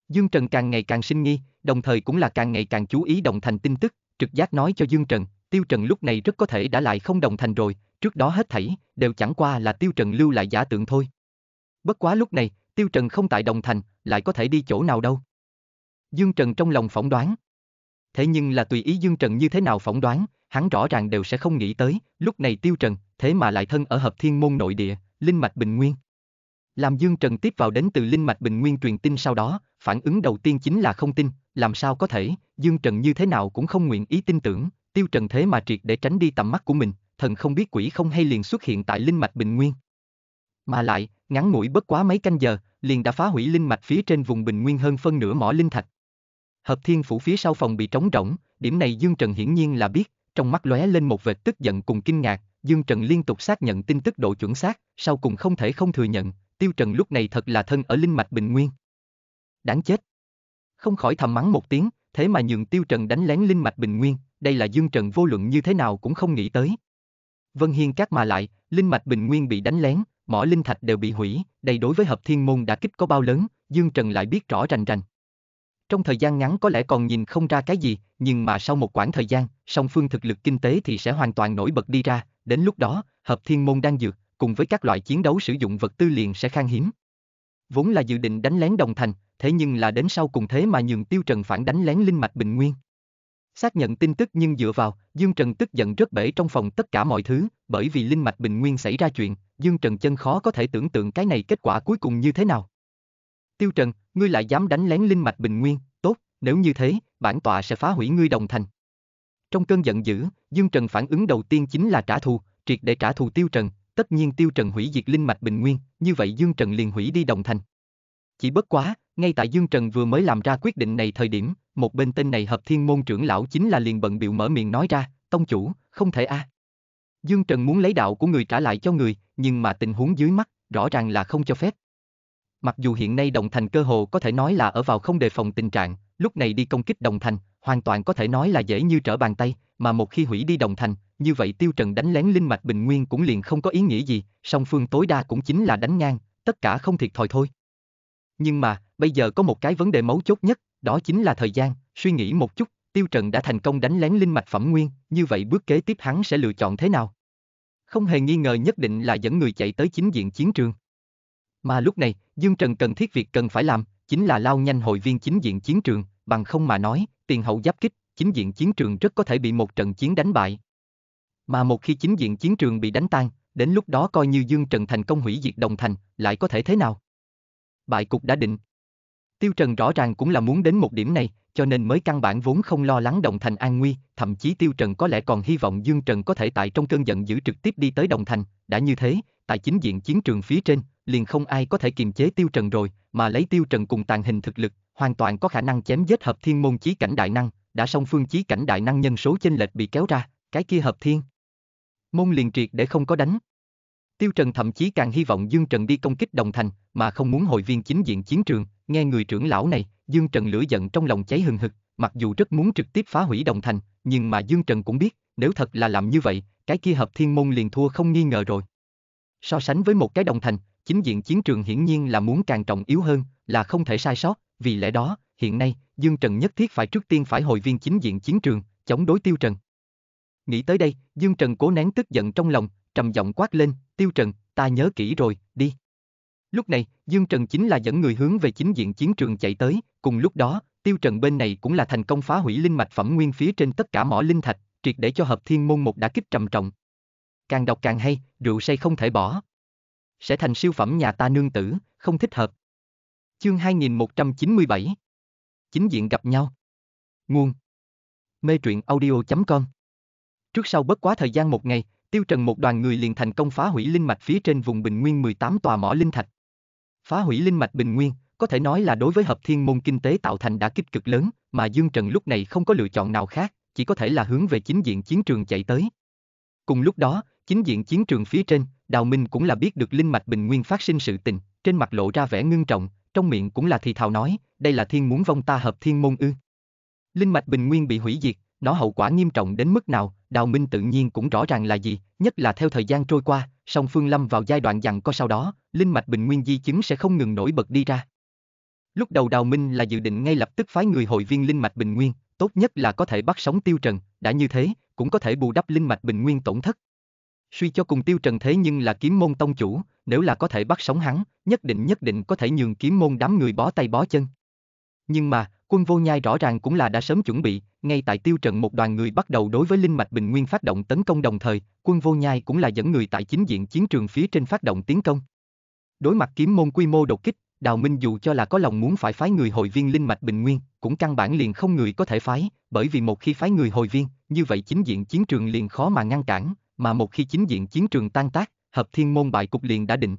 Dương Trần càng ngày càng sinh nghi, đồng thời cũng là càng ngày càng chú ý đồng thành tin tức, trực giác nói cho Dương Trần, Tiêu Trần lúc này rất có thể đã lại không đồng thành rồi, trước đó hết thảy, đều chẳng qua là Tiêu Trần lưu lại giả tượng thôi. Bất quá lúc này, Tiêu Trần không tại đồng thành, lại có thể đi chỗ nào đâu. Dương Trần trong lòng phỏng đoán. Thế nhưng là tùy ý Dương Trần như thế nào phỏng đoán, hắn rõ ràng đều sẽ không nghĩ tới, lúc này Tiêu Trần, thế mà lại thân ở hợp thiên môn nội địa, Linh mạch bình nguyên. Làm Dương Trần tiếp vào đến từ linh mạch bình nguyên truyền tin sau đó, phản ứng đầu tiên chính là không tin, làm sao có thể, Dương Trần như thế nào cũng không nguyện ý tin tưởng, Tiêu Trần thế mà triệt để tránh đi tầm mắt của mình, thần không biết quỷ không hay liền xuất hiện tại linh mạch bình nguyên. Mà lại, ngắn mũi bất quá mấy canh giờ, liền đã phá hủy linh mạch phía trên vùng bình nguyên hơn phân nửa mỏ linh thạch. Hợp Thiên phủ phía sau phòng bị trống rỗng, điểm này Dương Trần hiển nhiên là biết, trong mắt lóe lên một vệt tức giận cùng kinh ngạc, Dương Trần liên tục xác nhận tin tức độ chuẩn xác, sau cùng không thể không thừa nhận, Tiêu Trần lúc này thật là thân ở linh mạch bình nguyên. Đáng chết. Không khỏi thầm mắng một tiếng, thế mà nhường Tiêu Trần đánh lén linh mạch bình nguyên, đây là Dương Trần vô luận như thế nào cũng không nghĩ tới. Vân Hiên các mà lại, linh mạch bình nguyên bị đánh lén, mỏ linh thạch đều bị hủy, đây đối với hợp thiên môn đã kích có bao lớn, Dương Trần lại biết rõ rành rành. Trong thời gian ngắn có lẽ còn nhìn không ra cái gì, nhưng mà sau một quãng thời gian, song phương thực lực kinh tế thì sẽ hoàn toàn nổi bật đi ra, đến lúc đó, hợp thiên môn đang dược, cùng với các loại chiến đấu sử dụng vật tư liền sẽ khan hiếm. Vốn là dự định đánh lén đồng thành, thế nhưng là đến sau cùng thế mà nhường Tiêu Trần phản đánh lén linh mạch bình nguyên. Xác nhận tin tức nhưng dựa vào, Dương Trần tức giận rất bể trong phòng tất cả mọi thứ, bởi vì linh mạch bình nguyên xảy ra chuyện, Dương Trần chân khó có thể tưởng tượng cái này kết quả cuối cùng như thế nào. Tiêu Trần, ngươi lại dám đánh lén linh mạch bình nguyên, tốt, nếu như thế, bản tọa sẽ phá hủy ngươi đồng thành. Trong cơn giận dữ, Dương Trần phản ứng đầu tiên chính là trả thù, triệt để trả thù Tiêu Trần, tất nhiên Tiêu Trần hủy diệt linh mạch bình nguyên, như vậy Dương Trần liền hủy đi đồng thành. Chỉ bất quá, ngay tại Dương Trần vừa mới làm ra quyết định này thời điểm, một bên tên này hợp thiên môn trưởng lão chính là liền bận biểu mở miệng nói ra, tông chủ, không thể a. Dương Trần muốn lấy đạo của người trả lại cho người, nhưng mà tình huống dưới mắt, rõ ràng là không cho phép. Mặc dù hiện nay đồng thành cơ hồ có thể nói là ở vào không đề phòng tình trạng, lúc này đi công kích đồng thành, hoàn toàn có thể nói là dễ như trở bàn tay, mà một khi hủy đi đồng thành, như vậy tiêu trần đánh lén linh mạch bình nguyên cũng liền không có ý nghĩa gì, song phương tối đa cũng chính là đánh ngang, tất cả không thiệt thòi thôi. Nhưng mà, bây giờ có một cái vấn đề mấu chốt nhất, đó chính là thời gian, suy nghĩ một chút, tiêu trần đã thành công đánh lén linh mạch phẩm nguyên, như vậy bước kế tiếp hắn sẽ lựa chọn thế nào? Không hề nghi ngờ nhất định là dẫn người chạy tới chính diện chiến trường. Mà lúc này, Dương Trần cần thiết việc cần phải làm, chính là lao nhanh hội viên chính diện chiến trường, bằng không mà nói, tiền hậu giáp kích, chính diện chiến trường rất có thể bị một trận chiến đánh bại. Mà một khi chính diện chiến trường bị đánh tan, đến lúc đó coi như Dương Trần thành công hủy diệt đồng thành, lại có thể thế nào? Bại cục đã định. Tiêu Trần rõ ràng cũng là muốn đến một điểm này, cho nên mới căn bản vốn không lo lắng đồng thành an nguy, thậm chí Tiêu Trần có lẽ còn hy vọng Dương Trần có thể tại trong cơn giận dữ trực tiếp đi tới đồng thành, đã như thế, tại chính diện chiến trường phía trên, liền không ai có thể kiềm chế Tiêu Trần rồi, mà lấy Tiêu Trần cùng tàn hình thực lực, hoàn toàn có khả năng chém giết hợp thiên môn chí cảnh đại năng, đã song phương chí cảnh đại năng nhân số chênh lệch bị kéo ra, cái kia hợp thiên. Môn liền triệt để không có đánh. Tiêu Trần thậm chí càng hy vọng Dương Trần đi công kích đồng thành, mà không muốn hội viên chính diện chiến trường, nghe người trưởng lão này, Dương Trần lửa giận trong lòng cháy hừng hực, mặc dù rất muốn trực tiếp phá hủy đồng thành, nhưng mà Dương Trần cũng biết, nếu thật là làm như vậy, cái kia hợp thiên môn liền thua không nghi ngờ rồi. So sánh với một cái đồng thành, chính diện chiến trường hiển nhiên là muốn càng trọng yếu hơn, là không thể sai sót, vì lẽ đó, hiện nay, Dương Trần nhất thiết phải trước tiên phải hội viên chính diện chiến trường, chống đối Tiêu Trần. Nghĩ tới đây, Dương Trần cố nén tức giận trong lòng, trầm giọng quát lên, Tiêu Trần, ta nhớ kỹ rồi, đi. Lúc này, Dương Trần chính là dẫn người hướng về chính diện chiến trường chạy tới, cùng lúc đó, Tiêu Trần bên này cũng là thành công phá hủy linh mạch phẩm nguyên phía trên tất cả mỏ linh thạch, triệt để cho hợp thiên môn một đã kích trầm trọng. Càng đọc càng hay, rượu say không thể bỏ. Sẽ thành siêu phẩm nhà ta nương tử, không thích hợp. Chương 2197 Chính diện gặp nhau Nguồn Mê truyện audio.com Trước sau bất quá thời gian một ngày, Tiêu Trần một đoàn người liền thành công phá hủy linh mạch phía trên vùng Bình Nguyên 18 tòa mỏ linh thạch. Phá hủy linh mạch Bình Nguyên, có thể nói là đối với hợp thiên môn kinh tế tạo thành đã kích cực lớn, mà Dương Trần lúc này không có lựa chọn nào khác, chỉ có thể là hướng về chính diện chiến trường chạy tới. Cùng lúc đó, chính diện chiến trường phía trên, Đào Minh cũng là biết được linh mạch Bình Nguyên phát sinh sự tình, trên mặt lộ ra vẻ ngưng trọng, trong miệng cũng là thì thào nói, đây là thiên muốn vong ta hợp thiên môn ư. Linh mạch bình nguyên bị hủy diệt, nó hậu quả nghiêm trọng đến mức nào, Đào Minh tự nhiên cũng rõ ràng là gì, nhất là theo thời gian trôi qua, song Phương Lâm vào giai đoạn dặn co sau đó, linh mạch bình nguyên di chứng sẽ không ngừng nổi bật đi ra. Lúc đầu Đào Minh là dự định ngay lập tức phái người hội viên linh mạch bình nguyên, tốt nhất là có thể bắt sống Tiêu Trần, đã như thế, cũng có thể bù đắp linh mạch bình nguyên tổn thất, Suy cho cùng tiêu trần thế nhưng là kiếm môn tông chủ, nếu là có thể bắt sống hắn, nhất định nhất định có thể nhường kiếm môn đám người bó tay bó chân. Nhưng mà, quân vô nhai rõ ràng cũng là đã sớm chuẩn bị, ngay tại tiêu trần một đoàn người bắt đầu đối với linh mạch bình nguyên phát động tấn công đồng thời, quân vô nhai cũng là dẫn người tại chính diện chiến trường phía trên phát động tiến công. Đối mặt kiếm môn quy mô đột kích, Đào Minh dù cho là có lòng muốn phải phái người hội viên linh mạch bình nguyên, cũng căn bản liền không người có thể phái, bởi vì một khi phái người hội viên, như vậy chính diện chiến trường liền khó mà ngăn cản, mà một khi chính diện chiến trường tan tác, hợp thiên môn bại cục liền đã định.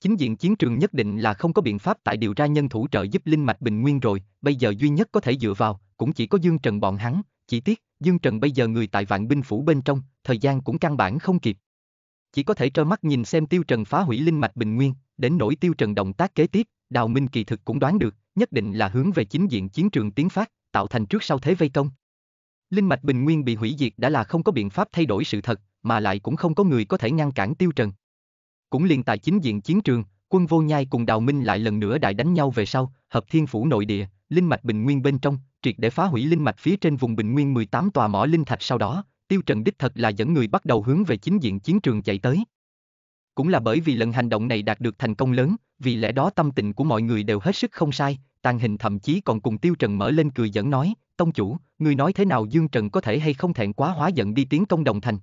Chính diện chiến trường nhất định là không có biện pháp tại điều ra nhân thủ trợ giúp Linh Mạch Bình Nguyên rồi, bây giờ duy nhất có thể dựa vào, cũng chỉ có Dương Trần bọn hắn, chỉ tiếc, Dương Trần bây giờ người tại vạn binh phủ bên trong, thời gian cũng căn bản không kịp. Chỉ có thể trơ mắt nhìn xem Tiêu Trần phá hủy Linh Mạch Bình Nguyên, đến nỗi Tiêu Trần động tác kế tiếp, Đào Minh kỳ thực cũng đoán được, nhất định là hướng về chính diện chiến trường tiến phát, tạo thành trước sau thế vây công. Linh mạch bình nguyên bị hủy diệt đã là không có biện pháp thay đổi sự thật, mà lại cũng không có người có thể ngăn cản tiêu trần. Cũng liền tại chính diện chiến trường, quân vô nhai cùng đào minh lại lần nữa đại đánh nhau về sau, hợp thiên phủ nội địa, linh mạch bình nguyên bên trong, triệt để phá hủy linh mạch phía trên vùng bình nguyên 18 tòa mỏ linh thạch sau đó, tiêu trần đích thật là dẫn người bắt đầu hướng về chính diện chiến trường chạy tới. Cũng là bởi vì lần hành động này đạt được thành công lớn, vì lẽ đó tâm tình của mọi người đều hết sức không sai, Tàn hình thậm chí còn cùng Tiêu Trần mở lên cười dẫn nói, Tông chủ, ngươi nói thế nào Dương Trần có thể hay không thẹn quá hóa giận đi tiến công đồng thành.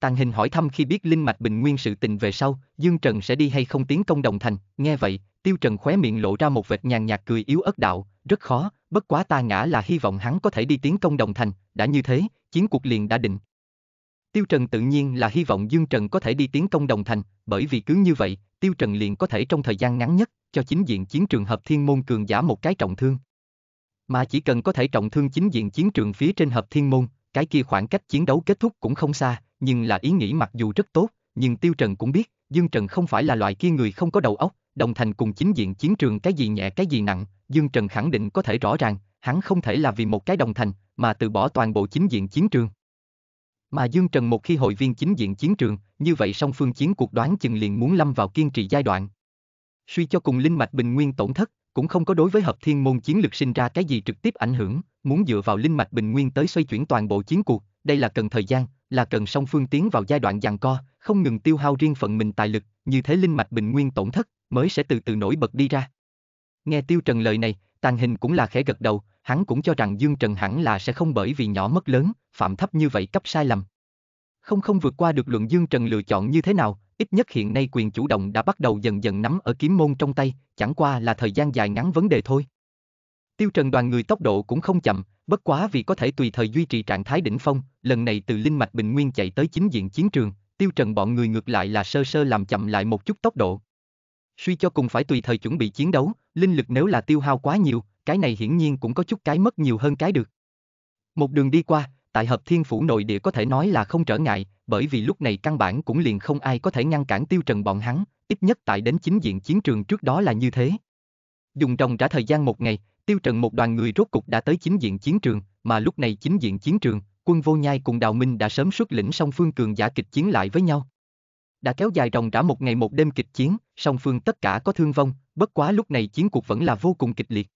Tàn hình hỏi thăm khi biết Linh Mạch Bình Nguyên sự tình về sau, Dương Trần sẽ đi hay không tiến công đồng thành, nghe vậy, Tiêu Trần khóe miệng lộ ra một vệt nhàn nhạt cười yếu ớt đạo, rất khó, bất quá ta ngã là hy vọng hắn có thể đi tiến công đồng thành, đã như thế, chiến cuộc liền đã định, Tiêu Trần tự nhiên là hy vọng Dương Trần có thể đi tiến công đồng thành, bởi vì cứ như vậy, Tiêu Trần liền có thể trong thời gian ngắn nhất, cho chính diện chiến trường hợp thiên môn cường giả một cái trọng thương. Mà chỉ cần có thể trọng thương chính diện chiến trường phía trên hợp thiên môn, cái kia khoảng cách chiến đấu kết thúc cũng không xa, nhưng là ý nghĩ mặc dù rất tốt, nhưng Tiêu Trần cũng biết, Dương Trần không phải là loại kia người không có đầu óc, đồng thành cùng chính diện chiến trường cái gì nhẹ cái gì nặng, Dương Trần khẳng định có thể rõ ràng, hắn không thể là vì một cái đồng thành, mà từ bỏ toàn bộ chính diện chiến trường. Mà Dương Trần một khi hội viên chính diện chiến trường, như vậy song phương chiến cuộc đoán chừng liền muốn lâm vào kiên trì giai đoạn. Suy cho cùng linh mạch bình nguyên tổn thất, cũng không có đối với hợp thiên môn chiến lực sinh ra cái gì trực tiếp ảnh hưởng, muốn dựa vào linh mạch bình nguyên tới xoay chuyển toàn bộ chiến cuộc, đây là cần thời gian, là cần song phương tiến vào giai đoạn giằng co, không ngừng tiêu hao riêng phận mình tài lực, như thế linh mạch bình nguyên tổn thất mới sẽ từ từ nổi bật đi ra. Nghe Tiêu Trần lời này, Tàng Hình cũng là khẽ gật đầu, hắn cũng cho rằng Dương Trần hẳn là sẽ không bởi vì nhỏ mất lớn, phạm thấp như vậy cấp sai lầm. Không không vượt qua được luận Dương Trần lựa chọn như thế nào, ít nhất hiện nay quyền chủ động đã bắt đầu dần dần nắm ở kiếm môn trong tay, chẳng qua là thời gian dài ngắn vấn đề thôi. Tiêu Trần đoàn người tốc độ cũng không chậm, bất quá vì có thể tùy thời duy trì trạng thái đỉnh phong, lần này từ linh mạch bình nguyên chạy tới chính diện chiến trường, Tiêu Trần bọn người ngược lại là sơ sơ làm chậm lại một chút tốc độ. Suy cho cùng phải tùy thời chuẩn bị chiến đấu, linh lực nếu là tiêu hao quá nhiều, cái này hiển nhiên cũng có chút cái mất nhiều hơn cái được. Một đường đi qua, tại hợp thiên phủ nội địa có thể nói là không trở ngại, bởi vì lúc này căn bản cũng liền không ai có thể ngăn cản tiêu trần bọn hắn, ít nhất tại đến chính diện chiến trường trước đó là như thế. Dùng trồng trả thời gian một ngày, tiêu trần một đoàn người rốt cục đã tới chính diện chiến trường, mà lúc này chính diện chiến trường, quân vô nhai cùng đào minh đã sớm xuất lĩnh song phương cường giả kịch chiến lại với nhau. Đã kéo dài ròng rã một ngày một đêm kịch chiến, song phương tất cả có thương vong, bất quá lúc này chiến cuộc vẫn là vô cùng kịch liệt.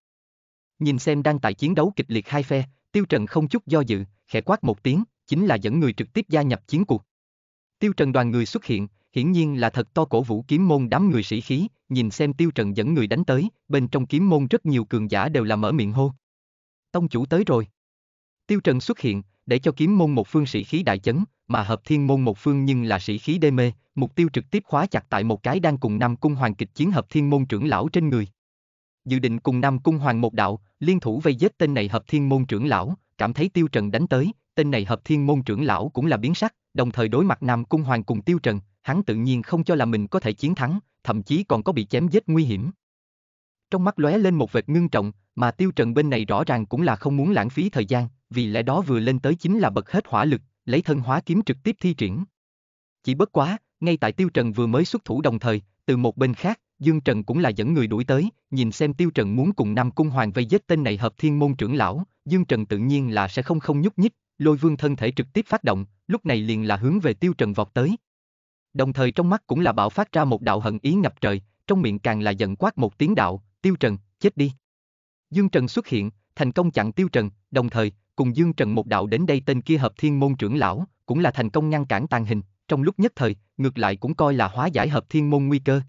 Nhìn xem đang tại chiến đấu kịch liệt hai phe, Tiêu Trần không chút do dự, khẽ quát một tiếng, chính là dẫn người trực tiếp gia nhập chiến cuộc. Tiêu Trần đoàn người xuất hiện, hiển nhiên là thật to cổ vũ kiếm môn đám người sĩ khí, nhìn xem Tiêu Trần dẫn người đánh tới, bên trong kiếm môn rất nhiều cường giả đều là mở miệng hô. Tông chủ tới rồi. Tiêu Trần xuất hiện, để cho kiếm môn một phương sĩ khí đại chấn, mà hợp thiên môn một phương nhưng là sĩ khí đê mê, mục tiêu trực tiếp khóa chặt tại một cái đang cùng Nam Cung Hoàng kịch chiến hợp thiên môn trưởng lão trên người. Dự định cùng Nam Cung Hoàng một đạo, liên thủ vây giết tên này hợp thiên môn trưởng lão, cảm thấy Tiêu Trần đánh tới, tên này hợp thiên môn trưởng lão cũng là biến sắc, đồng thời đối mặt Nam Cung Hoàng cùng Tiêu Trần, hắn tự nhiên không cho là mình có thể chiến thắng, thậm chí còn có bị chém giết nguy hiểm. Trong mắt lóe lên một vệt ngưng trọng, mà Tiêu Trần bên này rõ ràng cũng là không muốn lãng phí thời gian, vì lẽ đó vừa lên tới chính là bật hết hỏa lực, lấy thân hóa kiếm trực tiếp thi triển. Chỉ bất quá, ngay tại Tiêu Trần vừa mới xuất thủ đồng thời, từ một bên khác, Dương Trần cũng là dẫn người đuổi tới, nhìn xem Tiêu Trần muốn cùng Nam Cung Hoàng vây giết tên này hợp thiên môn trưởng lão, Dương Trần tự nhiên là sẽ không không nhúc nhích, lôi vương thân thể trực tiếp phát động, lúc này liền là hướng về Tiêu Trần vọt tới. Đồng thời trong mắt cũng là bạo phát ra một đạo hận ý ngập trời, trong miệng càng là giận quát một tiếng đạo, Tiêu Trần, chết đi. Dương Trần xuất hiện, thành công chặn Tiêu Trần, đồng thời, cùng Dương Trần một đạo đến đây tên kia hợp thiên môn trưởng lão, cũng là thành công ngăn cản tàn hình, trong lúc nhất thời, ngược lại cũng coi là hóa giải hợp thiên môn nguy cơ.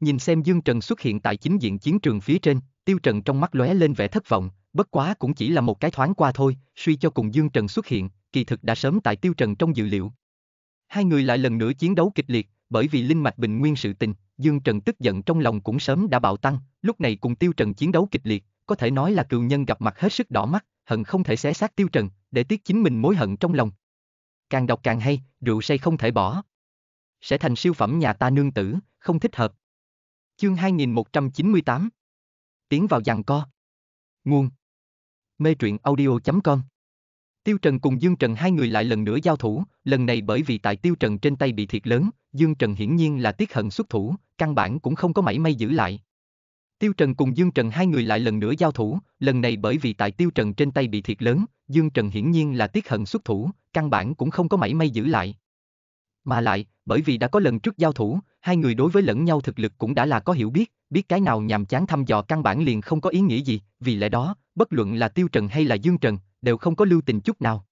Nhìn xem Dương Trần xuất hiện tại chính diện chiến trường phía trên, Tiêu Trần trong mắt lóe lên vẻ thất vọng, bất quá cũng chỉ là một cái thoáng qua thôi, suy cho cùng Dương Trần xuất hiện, kỳ thực đã sớm tại Tiêu Trần trong dự liệu. Hai người lại lần nữa chiến đấu kịch liệt, bởi vì linh mạch bình nguyên sự tình, Dương Trần tức giận trong lòng cũng sớm đã bạo tăng, lúc này cùng Tiêu Trần chiến đấu kịch liệt, có thể nói là cừu nhân gặp mặt hết sức đỏ mắt, hận không thể xé xác Tiêu Trần, để tiết chính mình mối hận trong lòng. Càng đọc càng hay, rượu say không thể bỏ. Sẽ thành siêu phẩm nhà ta nương tử, không thích hợp. Chương 2198 Tiến vào giằng co Nguồn Mê truyện audio.com Tiêu Trần cùng Dương Trần hai người lại lần nữa giao thủ, lần này bởi vì tại Tiêu Trần trên tay bị thiệt lớn, Dương Trần hiển nhiên là tiết hận xuất thủ, căn bản cũng không có mảy may giữ lại. Tiêu Trần cùng Dương Trần hai người lại lần nữa giao thủ, lần này bởi vì tại Tiêu Trần trên tay bị thiệt lớn, Dương Trần hiển nhiên là tiết hận xuất thủ, căn bản cũng không có mảy may giữ lại. Mà lại, bởi vì đã có lần trước giao thủ, hai người đối với lẫn nhau thực lực cũng đã là có hiểu biết, biết cái nào nhàm chán thăm dò căn bản liền không có ý nghĩa gì, vì lẽ đó, bất luận là Tiêu Trần hay là Dương Trần, đều không có lưu tình chút nào.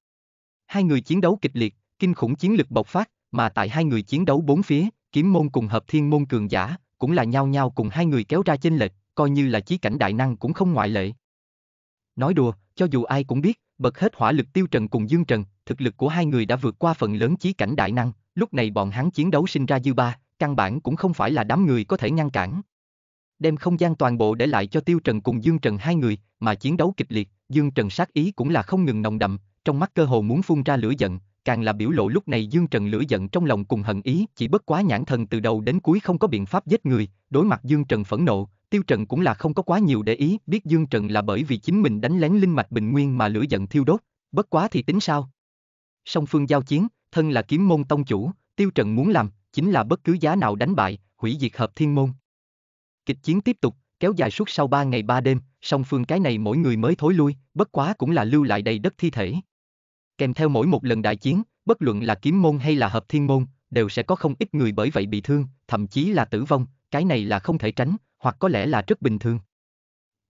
Hai người chiến đấu kịch liệt, kinh khủng chiến lực bộc phát, mà tại hai người chiến đấu bốn phía, kiếm môn cùng hợp thiên môn cường giả, cũng là nhau nhau cùng hai người kéo ra chênh lệch, coi như là chí cảnh đại năng cũng không ngoại lệ. Nói đùa, cho dù ai cũng biết, bật hết hỏa lực Tiêu Trần cùng Dương Trần, thực lực của hai người đã vượt qua phần lớn chí cảnh đại năng, lúc này bọn hắn chiến đấu sinh ra dư ba, căn bản cũng không phải là đám người có thể ngăn cản. Đem không gian toàn bộ để lại cho Tiêu Trần cùng Dương Trần hai người, mà chiến đấu kịch liệt, Dương Trần sát ý cũng là không ngừng nồng đậm, trong mắt cơ hồ muốn phun ra lửa giận, càng là biểu lộ lúc này Dương Trần lửa giận trong lòng cùng hận ý, chỉ bất quá nhãn thần từ đầu đến cuối không có biện pháp giết người, đối mặt Dương Trần phẫn nộ, Tiêu Trần cũng là không có quá nhiều để ý, biết Dương Trần là bởi vì chính mình đánh lén linh mạch bình nguyên mà lửa giận thiêu đốt, bất quá thì tính sao? Song phương giao chiến, thân là kiếm môn tông chủ, Tiêu Trần muốn làm, chính là bất cứ giá nào đánh bại, hủy diệt hợp thiên môn. Kịch chiến tiếp tục, kéo dài suốt sau ba ngày ba đêm, song phương cái này mỗi người mới thối lui, bất quá cũng là lưu lại đầy đất thi thể. Kèm theo mỗi một lần đại chiến, bất luận là kiếm môn hay là hợp thiên môn, đều sẽ có không ít người bởi vậy bị thương, thậm chí là tử vong, cái này là không thể tránh, hoặc có lẽ là rất bình thường.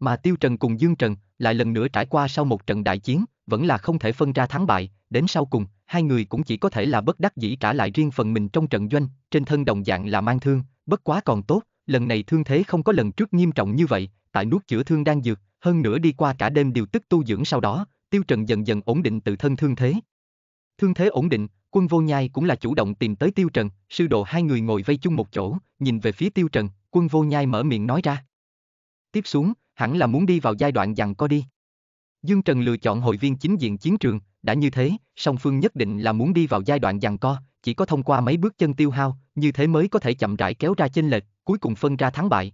Mà Tiêu Trần cùng Dương Trần lại lần nữa trải qua sau một trận đại chiến, vẫn là không thể phân ra thắng bại, đến sau cùng, hai người cũng chỉ có thể là bất đắc dĩ trả lại riêng phần mình trong trận doanh, trên thân đồng dạng là mang thương, bất quá còn tốt, lần này thương thế không có lần trước nghiêm trọng như vậy, tại nuốt chữa thương đang dược, hơn nữa đi qua cả đêm điều tức tu dưỡng sau đó, Tiêu Trần dần dần ổn định tự thân thương thế. Thương thế ổn định, quân vô nhai cũng là chủ động tìm tới Tiêu Trần, sư đồ hai người ngồi vây chung một chỗ, nhìn về phía Tiêu Trần, quân vô nhai mở miệng nói ra. Tiếp xuống, hẳn là muốn đi vào giai đoạn dằn co đi. Dương Trần lựa chọn hội viên chính diện chiến trường, đã như thế, song phương nhất định là muốn đi vào giai đoạn giằng co, chỉ có thông qua mấy bước chân tiêu hao, như thế mới có thể chậm rãi kéo ra chênh lệch, cuối cùng phân ra thắng bại.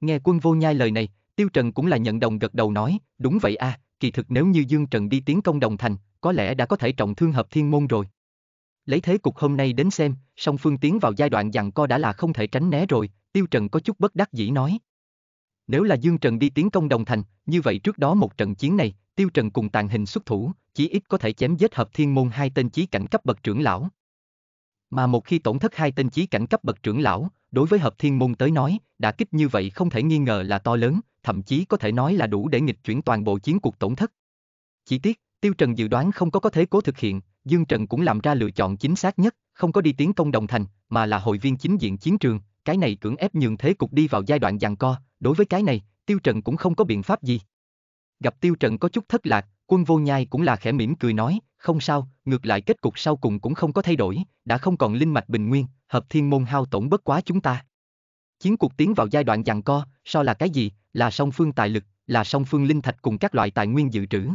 Nghe quân vô nhai lời này, Tiêu Trần cũng là nhận đồng gật đầu nói, đúng vậy a, à, kỳ thực nếu như Dương Trần đi tiến công đồng thành, có lẽ đã có thể trọng thương hợp thiên môn rồi. Lấy thế cục hôm nay đến xem, song phương tiến vào giai đoạn giằng co đã là không thể tránh né rồi, Tiêu Trần có chút bất đắc dĩ nói. Nếu là Dương Trần đi tiến công đồng thành, như vậy trước đó một trận chiến này, Tiêu Trần cùng tàn hình xuất thủ, chỉ ít có thể chém giết hợp thiên môn hai tên chí cảnh cấp bậc trưởng lão. Mà một khi tổn thất hai tên chí cảnh cấp bậc trưởng lão, đối với hợp thiên môn tới nói, đã kích như vậy không thể nghi ngờ là to lớn, thậm chí có thể nói là đủ để nghịch chuyển toàn bộ chiến cuộc tổn thất. Chi tiết, Tiêu Trần dự đoán không có có thể cố thực hiện, Dương Trần cũng làm ra lựa chọn chính xác nhất, không có đi tiến công đồng thành, mà là hội viên chính diện chiến trường, cái này cưỡng ép nhường thế cục đi vào giai đoạn giằng co, đối với cái này, Tiêu Trần cũng không có biện pháp gì. Gặp Tiêu Trần có chút thất lạc, quân vô nhai cũng là khẽ mỉm cười nói, không sao, ngược lại kết cục sau cùng cũng không có thay đổi, đã không còn linh mạch bình nguyên, hợp thiên môn hao tổn bất quá chúng ta. Chiến cuộc tiến vào giai đoạn giằng co, so là cái gì, là song phương tài lực, là song phương linh thạch cùng các loại tài nguyên dự trữ.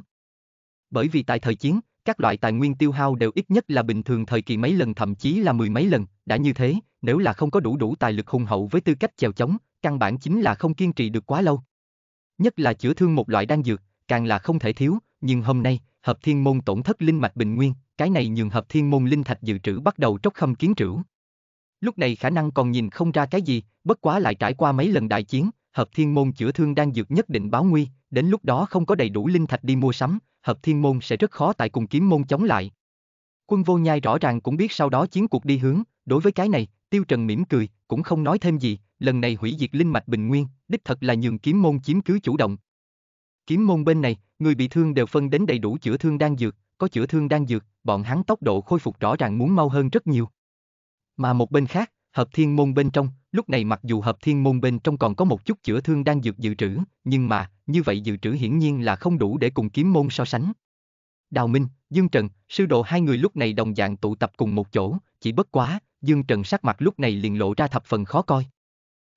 Bởi vì tại thời chiến, các loại tài nguyên tiêu hao đều ít nhất là bình thường thời kỳ mấy lần thậm chí là mười mấy lần, đã như thế, nếu là không có đủ đủ tài lực hùng hậu với tư cách chèo chống, căn bản chính là không kiên trì được quá lâu nhất là chữa thương một loại đan dược, càng là không thể thiếu, nhưng hôm nay, hợp thiên môn tổn thất linh mạch bình nguyên, cái này nhường hợp thiên môn linh thạch dự trữ bắt đầu tróc khâm kiến trữ. Lúc này khả năng còn nhìn không ra cái gì, bất quá lại trải qua mấy lần đại chiến, hợp thiên môn chữa thương đang dược nhất định báo nguy, đến lúc đó không có đầy đủ linh thạch đi mua sắm, hợp thiên môn sẽ rất khó tại cùng kiếm môn chống lại. Quân vô nhai rõ ràng cũng biết sau đó chiến cuộc đi hướng, đối với cái này, tiêu trần mỉm cười, cũng không nói thêm gì, lần này hủy diệt linh mạch bình nguyên, đích thật là nhường kiếm môn chiếm cứ chủ động. Kiếm môn bên này, người bị thương đều phân đến đầy đủ chữa thương đang dược, có chữa thương đang dược, bọn hắn tốc độ khôi phục rõ ràng muốn mau hơn rất nhiều. Mà một bên khác, hợp thiên môn bên trong, lúc này mặc dù hợp thiên môn bên trong còn có một chút chữa thương đang dược dự trữ, nhưng mà, như vậy dự trữ hiển nhiên là không đủ để cùng kiếm môn so sánh. Đào Minh, Dương Trần, sư đồ hai người lúc này đồng dạng tụ tập cùng một chỗ, chỉ bất quá, Dương Trần sắc mặt lúc này liền lộ ra thập phần khó coi.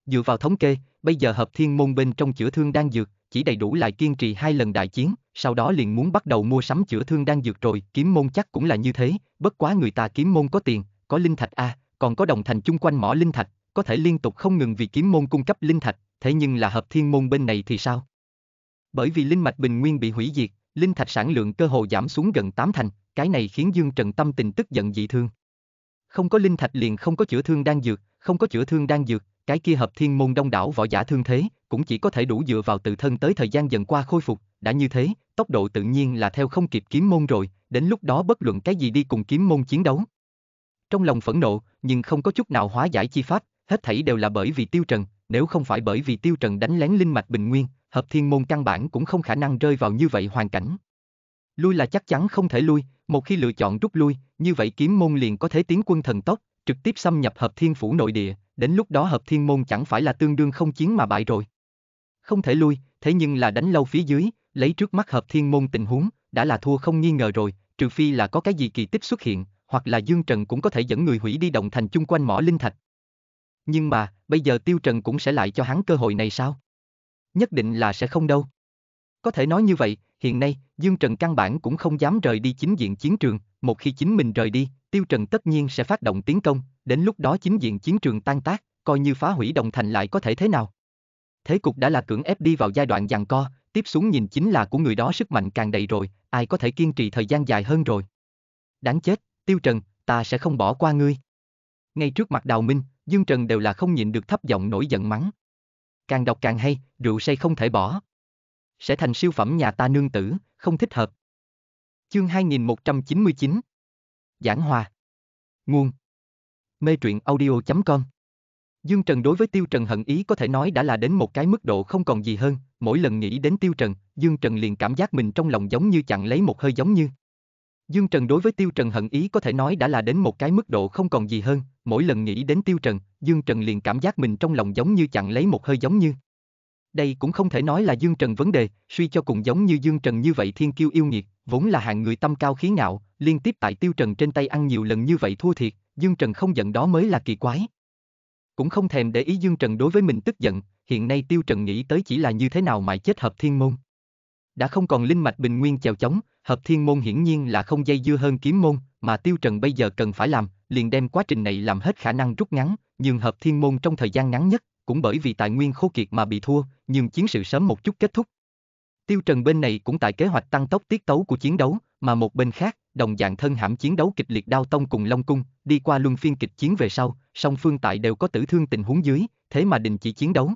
Dựa vào thống kê, Bây giờ hợp thiên môn bên trong chữa thương đang dược, chỉ đầy đủ lại kiên trì hai lần đại chiến, sau đó liền muốn bắt đầu mua sắm chữa thương đang dược rồi, kiếm môn chắc cũng là như thế, bất quá người ta kiếm môn có tiền, có linh thạch a, à, còn có đồng thành chung quanh mỏ linh thạch, có thể liên tục không ngừng vì kiếm môn cung cấp linh thạch, thế nhưng là hợp thiên môn bên này thì sao? Bởi vì linh mạch bình nguyên bị hủy diệt, linh thạch sản lượng cơ hồ giảm xuống gần 8 thành, cái này khiến Dương Trần tâm tình tức giận dị thương. Không có linh thạch liền không có chữa thương đang dược, không có chữa thương đang dược, cái kia hợp thiên môn đông đảo võ giả thương thế, cũng chỉ có thể đủ dựa vào tự thân tới thời gian dần qua khôi phục, đã như thế, tốc độ tự nhiên là theo không kịp kiếm môn rồi, đến lúc đó bất luận cái gì đi cùng kiếm môn chiến đấu. Trong lòng phẫn nộ, nhưng không có chút nào hóa giải chi pháp, hết thảy đều là bởi vì Tiêu Trần, nếu không phải bởi vì Tiêu Trần đánh lén linh mạch bình nguyên, hợp thiên môn căn bản cũng không khả năng rơi vào như vậy hoàn cảnh. Lui là chắc chắn không thể lui, một khi lựa chọn rút lui, như vậy kiếm môn liền có thể tiến quân thần tốc, trực tiếp xâm nhập hợp thiên phủ nội địa, đến lúc đó hợp thiên môn chẳng phải là tương đương không chiến mà bại rồi. Không thể lui, thế nhưng là đánh lâu phía dưới, lấy trước mắt hợp thiên môn tình huống, đã là thua không nghi ngờ rồi, trừ phi là có cái gì kỳ tích xuất hiện, hoặc là Dương Trần cũng có thể dẫn người hủy đi động thành chung quanh mỏ linh thạch. Nhưng mà, bây giờ Tiêu Trần cũng sẽ lại cho hắn cơ hội này sao? Nhất định là sẽ không đâu. Có thể nói như vậy, hiện nay, Dương Trần căn bản cũng không dám rời đi chính diện chiến trường, một khi chính mình rời đi, Tiêu Trần tất nhiên sẽ phát động tiến công, đến lúc đó chính diện chiến trường tan tác, coi như phá hủy đồng thành lại có thể thế nào. Thế cục đã là cưỡng ép đi vào giai đoạn giằng co, tiếp xuống nhìn chính là của người đó sức mạnh càng đầy rồi, ai có thể kiên trì thời gian dài hơn rồi. Đáng chết, Tiêu Trần, ta sẽ không bỏ qua ngươi. Ngay trước mặt Đào Minh, Dương Trần đều là không nhịn được thấp giọng nổi giận mắng. Càng đọc càng hay, rượu say không thể bỏ. Sẽ thành siêu phẩm nhà ta nương tử, không thích hợp. Chương 2199 Giảng Hòa Nguồn mê truyện audio.com. Dương Trần đối với Tiêu Trần hận ý có thể nói đã là đến một cái mức độ không còn gì hơn, mỗi lần nghĩ đến Tiêu Trần, Dương Trần liền cảm giác mình trong lòng giống như chặn lấy một hơi giống như. Dương Trần đối với Tiêu Trần hận ý có thể nói đã là đến một cái mức độ không còn gì hơn, mỗi lần nghĩ đến Tiêu Trần, Dương Trần liền cảm giác mình trong lòng giống như chặn lấy một hơi giống như. Đây cũng không thể nói là Dương Trần vấn đề, suy cho cùng giống như Dương Trần như vậy thiên kiêu yêu nghiệt, vốn là hạng người tâm cao khí ngạo, liên tiếp tại Tiêu Trần trên tay ăn nhiều lần như vậy thua thiệt, Dương Trần không giận đó mới là kỳ quái. Cũng không thèm để ý Dương Trần đối với mình tức giận, hiện nay Tiêu Trần nghĩ tới chỉ là như thế nào mà chết hợp thiên môn. Đã không còn linh mạch bình nguyên chèo chống, hợp thiên môn hiển nhiên là không dây dưa hơn kiếm môn, mà Tiêu Trần bây giờ cần phải làm, liền đem quá trình này làm hết khả năng rút ngắn, nhưng hợp thiên môn trong thời gian ngắn nhất, cũng bởi vì tài nguyên khô kiệt mà bị thua, nhưng chiến sự sớm một chút kết thúc. Tiêu Trần bên này cũng tại kế hoạch tăng tốc tiết tấu của chiến đấu, mà một bên khác, đồng dạng thân hãm chiến đấu kịch liệt đao tông cùng Long Cung, đi qua luân phiên kịch chiến về sau, song phương tại đều có tử thương tình huống dưới, thế mà đình chỉ chiến đấu.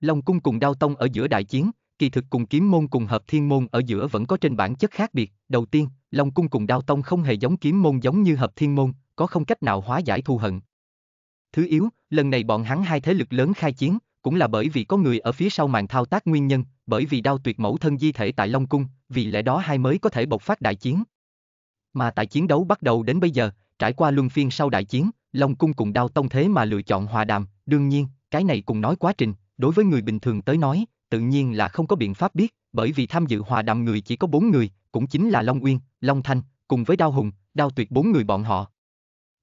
Long Cung cùng đao tông ở giữa đại chiến, kỳ thực cùng kiếm môn cùng hợp thiên môn ở giữa vẫn có trên bản chất khác biệt. Đầu tiên, Long Cung cùng đao tông không hề giống kiếm môn giống như hợp thiên môn, có không cách nào hóa giải thù hận. Thứ yếu, lần này bọn hắn hai thế lực lớn khai chiến, cũng là bởi vì có người ở phía sau màn thao tác nguyên nhân, bởi vì đao tuyệt mẫu thân di thể tại Long Cung, vì lẽ đó hai mới có thể bộc phát đại chiến. Mà tại chiến đấu bắt đầu đến bây giờ, trải qua luân phiên sau đại chiến, Long Cung cùng Đao Tông thế mà lựa chọn hòa đàm, đương nhiên, cái này cùng nói quá trình, đối với người bình thường tới nói, tự nhiên là không có biện pháp biết, bởi vì tham dự hòa đàm người chỉ có bốn người, cũng chính là Long Uyên, Long Thanh, cùng với Đao Hùng, Đao Tuyệt bốn người bọn họ.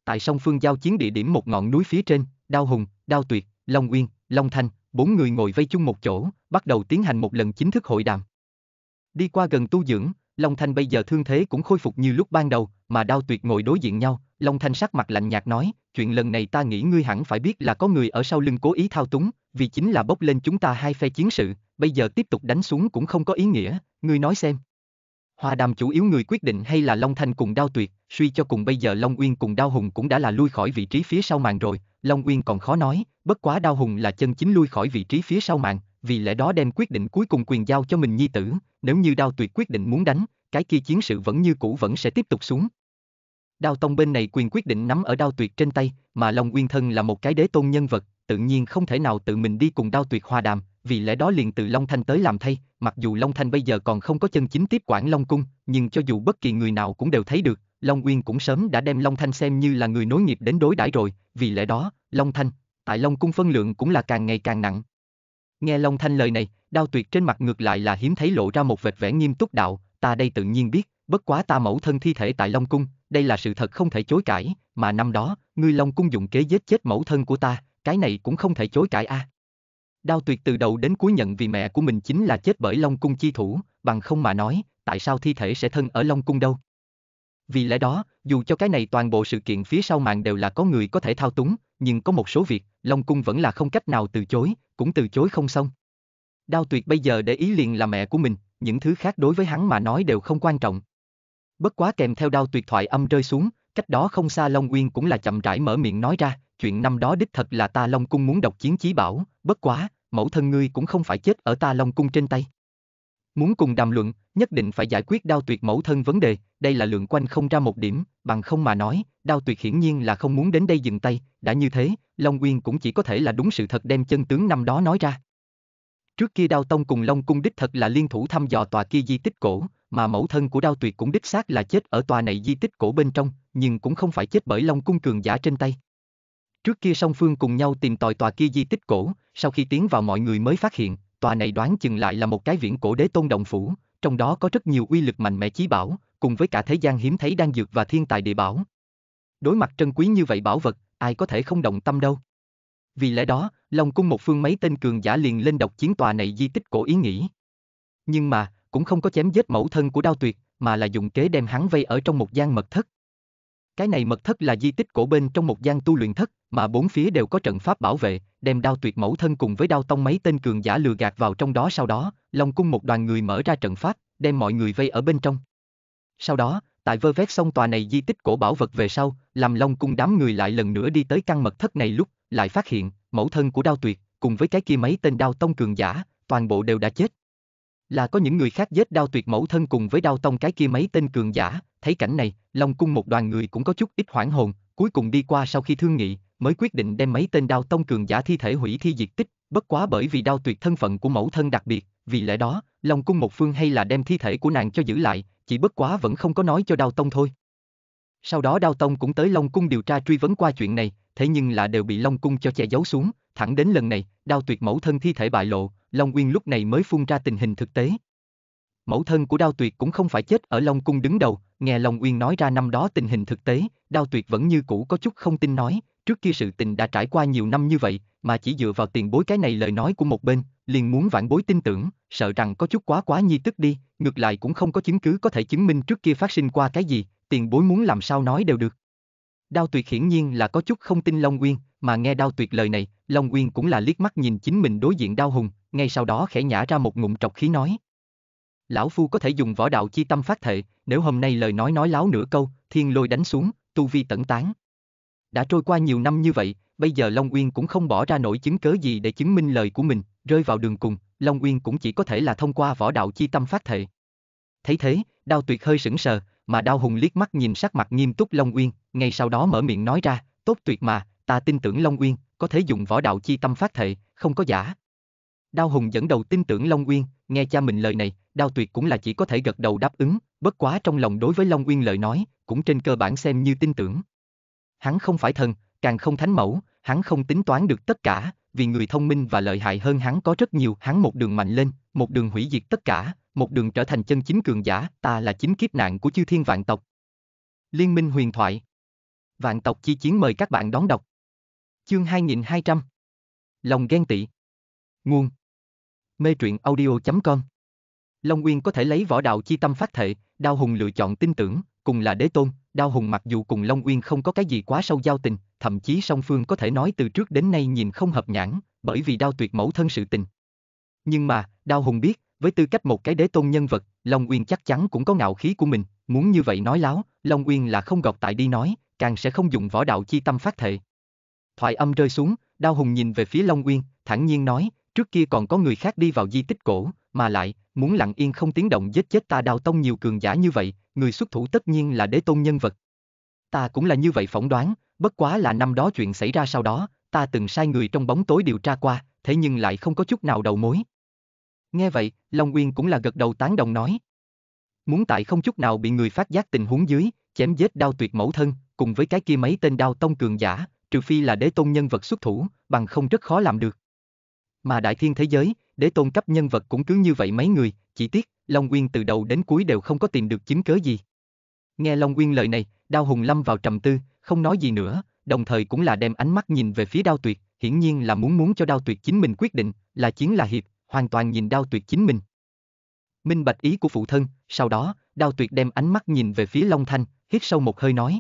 Tại song phương giao chiến địa điểm một ngọn núi phía trên, Đao Hùng, Đao Tuyệt, Long Uyên, Long Thanh, bốn người ngồi vây chung một chỗ, bắt đầu tiến hành một lần chính thức hội đàm. Đi qua gần tu dưỡng, Long Thanh bây giờ thương thế cũng khôi phục như lúc ban đầu, mà đao tuyệt ngồi đối diện nhau, Long Thanh sắc mặt lạnh nhạt nói, chuyện lần này ta nghĩ ngươi hẳn phải biết là có người ở sau lưng cố ý thao túng, vì chính là bốc lên chúng ta hai phe chiến sự, bây giờ tiếp tục đánh xuống cũng không có ý nghĩa, ngươi nói xem. Hòa đàm chủ yếu người quyết định hay là Long Thanh cùng đao tuyệt, suy cho cùng bây giờ Long Uyên cùng đao hùng cũng đã là lui khỏi vị trí phía sau màn rồi, Long Uyên còn khó nói, bất quá đao hùng là chân chính lui khỏi vị trí phía sau màn, vì lẽ đó đem quyết định cuối cùng quyền giao cho mình nhi tử, nếu như đao tuyệt quyết định muốn đánh, cái kia chiến sự vẫn như cũ vẫn sẽ tiếp tục xuống. Đao Tông bên này quyền quyết định nắm ở đao tuyệt trên tay, mà Long Nguyên Thân là một cái đế tôn nhân vật, tự nhiên không thể nào tự mình đi cùng đao tuyệt hòa đàm, vì lẽ đó liền từ Long Thanh tới làm thay, mặc dù Long Thanh bây giờ còn không có chân chính tiếp quản Long Cung, nhưng cho dù bất kỳ người nào cũng đều thấy được, Long Nguyên cũng sớm đã đem Long Thanh xem như là người nối nghiệp đến đối đãi rồi, vì lẽ đó, Long Thanh, tại Long Cung phân lượng cũng là càng ngày càng nặng. Nghe Long Thanh lời này, đao tuyệt trên mặt ngược lại là hiếm thấy lộ ra một vệt vẻ nghiêm túc đạo, ta đây tự nhiên biết, bất quá ta mẫu thân thi thể tại Long Cung, đây là sự thật không thể chối cãi, mà năm đó, ngươi Long Cung dùng kế giết chết mẫu thân của ta, cái này cũng không thể chối cãi a. À. Đao tuyệt từ đầu đến cuối nhận vì mẹ của mình chính là chết bởi Long Cung chi thủ, bằng không mà nói, tại sao thi thể sẽ thân ở Long Cung đâu. Vì lẽ đó, dù cho cái này toàn bộ sự kiện phía sau màn đều là có người có thể thao túng, nhưng có một số việc, Long Cung vẫn là không cách nào từ chối, cũng từ chối không xong. Đao tuyệt bây giờ để ý liền là mẹ của mình, những thứ khác đối với hắn mà nói đều không quan trọng. Bất quá kèm theo đao tuyệt thoại âm rơi xuống, cách đó không xa Long Uyên cũng là chậm rãi mở miệng nói ra, chuyện năm đó đích thật là ta Long Cung muốn độc chiến chí bảo, bất quá, mẫu thân ngươi cũng không phải chết ở ta Long Cung trên tay. Muốn cùng đàm luận, nhất định phải giải quyết đao tuyệt mẫu thân vấn đề, đây là lượng quanh không ra một điểm, bằng không mà nói, đao tuyệt hiển nhiên là không muốn đến đây dừng tay, đã như thế, Long Nguyên cũng chỉ có thể là đúng sự thật đem chân tướng năm đó nói ra. Trước kia Đao Tông cùng Long Cung đích thật là liên thủ thăm dò tòa kia di tích cổ, mà mẫu thân của Đao Tuyệt cũng đích xác là chết ở tòa này di tích cổ bên trong, nhưng cũng không phải chết bởi Long Cung cường giả trên tay. Trước kia song phương cùng nhau tìm tòi tòa kia di tích cổ, sau khi tiến vào mọi người mới phát hiện, tòa này đoán chừng lại là một cái viễn cổ đế tôn động phủ, trong đó có rất nhiều uy lực mạnh mẽ chí bảo, cùng với cả thế gian hiếm thấy đang dược và thiên tài địa bảo. Đối mặt trân quý như vậy bảo vật, ai có thể không động tâm đâu. Vì lẽ đó, Long cung một phương mấy tên cường giả liền lên độc chiến tòa này di tích cổ ý nghĩ. Nhưng mà, cũng không có chém giết mẫu thân của Đao Tuyệt, mà là dùng kế đem hắn vây ở trong một gian mật thất. Cái này mật thất là di tích cổ bên trong một gian tu luyện thất, mà bốn phía đều có trận pháp bảo vệ, đem đao tuyệt mẫu thân cùng với đao tông mấy tên cường giả lừa gạt vào trong đó sau đó, Long cung một đoàn người mở ra trận pháp, đem mọi người vây ở bên trong. Sau đó, tại vơ vét xong tòa này di tích cổ bảo vật về sau, làm Long cung đám người lại lần nữa đi tới căn mật thất này lúc, lại phát hiện, mẫu thân của đao tuyệt, cùng với cái kia mấy tên đao tông cường giả, toàn bộ đều đã chết. Là có những người khác giết đao tuyệt mẫu thân cùng với đao tông cái kia mấy tên cường giả, thấy cảnh này, Long cung một đoàn người cũng có chút ít hoảng hồn, cuối cùng đi qua sau khi thương nghị, mới quyết định đem mấy tên đao tông cường giả thi thể hủy thi diệt tích, bất quá bởi vì đao tuyệt thân phận của mẫu thân đặc biệt, vì lẽ đó, Long cung một phương hay là đem thi thể của nàng cho giữ lại, chỉ bất quá vẫn không có nói cho đao tông thôi. Sau đó đao tông cũng tới Long cung điều tra truy vấn qua chuyện này, thế nhưng là đều bị Long cung cho che giấu xuống, thẳng đến lần này, đao tuyệt mẫu thân thi thể bại lộ, Long Uyên lúc này mới phun ra tình hình thực tế. Mẫu thân của đao tuyệt cũng không phải chết ở Long cung đứng đầu, Nghe Long Uyên nói ra năm đó tình hình thực tế, Đao Tuyệt vẫn như cũ có chút không tin nói, trước kia sự tình đã trải qua nhiều năm như vậy, mà chỉ dựa vào tiền bối cái này lời nói của một bên, liền muốn vãn bối tin tưởng, sợ rằng có chút quá quá nhi tức đi, ngược lại cũng không có chứng cứ có thể chứng minh trước kia phát sinh qua cái gì, tiền bối muốn làm sao nói đều được. Đao Tuyệt hiển nhiên là có chút không tin Long Uyên, mà nghe Đao Tuyệt lời này, Long Uyên cũng là liếc mắt nhìn chính mình đối diện Đao Hùng, ngay sau đó khẽ nhả ra một ngụm trọc khí nói lão phu có thể dùng võ đạo chi tâm phát thệ, nếu hôm nay lời nói nói láo nửa câu, thiên lôi đánh xuống, tu vi tẩn tán. Đã trôi qua nhiều năm như vậy, bây giờ Long Uyên cũng không bỏ ra nổi chứng cớ gì để chứng minh lời của mình, rơi vào đường cùng, Long Uyên cũng chỉ có thể là thông qua võ đạo chi tâm phát thệ. Thấy thế, đao tuyệt hơi sững sờ, mà đao hùng liếc mắt nhìn sắc mặt nghiêm túc Long Uyên, ngay sau đó mở miệng nói ra, tốt tuyệt mà, ta tin tưởng Long Uyên, có thể dùng võ đạo chi tâm phát thệ, không có giả. Đao Hùng dẫn đầu tin tưởng Long Uyên, nghe cha mình lời này, Đao Tuyệt cũng là chỉ có thể gật đầu đáp ứng, bất quá trong lòng đối với Long Uyên lời nói, cũng trên cơ bản xem như tin tưởng. Hắn không phải thần, càng không thánh mẫu, hắn không tính toán được tất cả, vì người thông minh và lợi hại hơn hắn có rất nhiều, hắn một đường mạnh lên, một đường hủy diệt tất cả, một đường trở thành chân chính cường giả, ta là chính kiếp nạn của chư thiên vạn tộc. Liên minh huyền thoại Vạn tộc chi chiến mời các bạn đón đọc. Chương 2200 Lòng ghen tị Nguồn mê truyện audio.com. Long Nguyên có thể lấy võ đạo chi tâm phát thệ, Đao Hùng lựa chọn tin tưởng, cùng là đế tôn, Đao Hùng mặc dù cùng Long Nguyên không có cái gì quá sâu giao tình, thậm chí song phương có thể nói từ trước đến nay nhìn không hợp nhãn, bởi vì Đao Tuyệt mẫu thân sự tình. Nhưng mà, Đao Hùng biết, với tư cách một cái đế tôn nhân vật, Long Nguyên chắc chắn cũng có ngạo khí của mình, muốn như vậy nói láo, Long Nguyên là không gọt tại đi nói, càng sẽ không dùng võ đạo chi tâm phát thệ. Thoại âm rơi xuống, Đao Hùng nhìn về phía Long Nguyên, thẳng nhiên nói, Trước kia còn có người khác đi vào di tích cổ, mà lại, muốn lặng yên không tiếng động giết chết ta đào tông nhiều cường giả như vậy, người xuất thủ tất nhiên là đế tôn nhân vật. Ta cũng là như vậy phỏng đoán, bất quá là năm đó chuyện xảy ra sau đó, ta từng sai người trong bóng tối điều tra qua, thế nhưng lại không có chút nào đầu mối. Nghe vậy, Long Uyên cũng là gật đầu tán đồng nói. Muốn tại không chút nào bị người phát giác tình huống dưới, chém giết đao tuyệt mẫu thân, cùng với cái kia mấy tên đao tông cường giả, trừ phi là đế tôn nhân vật xuất thủ, bằng không rất khó làm được. Mà đại thiên thế giới, đế tôn cấp nhân vật cũng cứ như vậy mấy người, chỉ tiếc, Long Nguyên từ đầu đến cuối đều không có tìm được chứng cớ gì. Nghe Long Nguyên lời này, Đao Hùng lâm vào trầm tư, không nói gì nữa, đồng thời cũng là đem ánh mắt nhìn về phía Đao Tuyệt, hiển nhiên là muốn muốn cho Đao Tuyệt chính mình quyết định, là chiến là hiệp, hoàn toàn nhìn Đao Tuyệt chính mình. Minh bạch ý của phụ thân, sau đó, Đao Tuyệt đem ánh mắt nhìn về phía Long Thanh, hít sâu một hơi nói.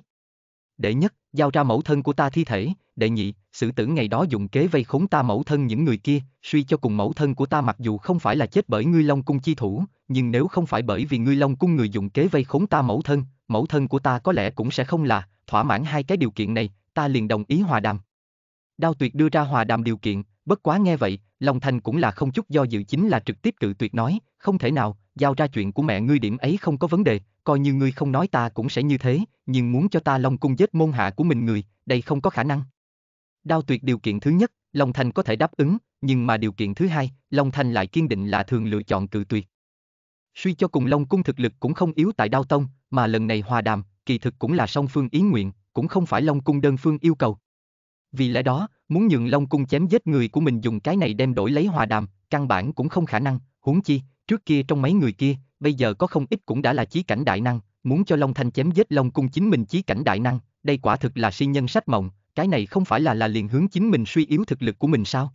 Đệ nhất, giao ra mẫu thân của ta thi thể, đệ nhị, sử tử ngày đó dùng kế vây khốn ta mẫu thân những người kia, suy cho cùng mẫu thân của ta mặc dù không phải là chết bởi ngươi Long Cung chi thủ, nhưng nếu không phải bởi vì ngươi Long Cung người dùng kế vây khốn ta mẫu thân, mẫu thân của ta có lẽ cũng sẽ không là, thỏa mãn hai cái điều kiện này, ta liền đồng ý hòa đàm. Đao tuyệt đưa ra hòa đàm điều kiện, Bất quá nghe vậy, Long Thanh cũng là không chút do dự chính là trực tiếp cự tuyệt nói, không thể nào, giao ra chuyện của mẹ ngươi điểm ấy không có vấn đề, coi như ngươi không nói ta cũng sẽ như thế, nhưng muốn cho ta Long cung giết môn hạ của mình người, đây không có khả năng. Đao tuyệt điều kiện thứ nhất, Long Thanh có thể đáp ứng, nhưng mà điều kiện thứ hai, Long Thanh lại kiên định là thường lựa chọn cự tuyệt. Suy cho cùng Long cung thực lực cũng không yếu tại Đao Tông, mà lần này hòa đàm, kỳ thực cũng là song phương ý nguyện, cũng không phải Long cung đơn phương yêu cầu. Vì lẽ đó, Muốn nhường Long Cung chém giết người của mình dùng cái này đem đổi lấy hòa đàm, căn bản cũng không khả năng, huống chi, trước kia trong mấy người kia, bây giờ có không ít cũng đã là chí cảnh đại năng, muốn cho Long Thanh chém giết Long Cung chính mình chí cảnh đại năng, đây quả thực là si nhân sách mộng, cái này không phải là là liền hướng chính mình suy yếu thực lực của mình sao?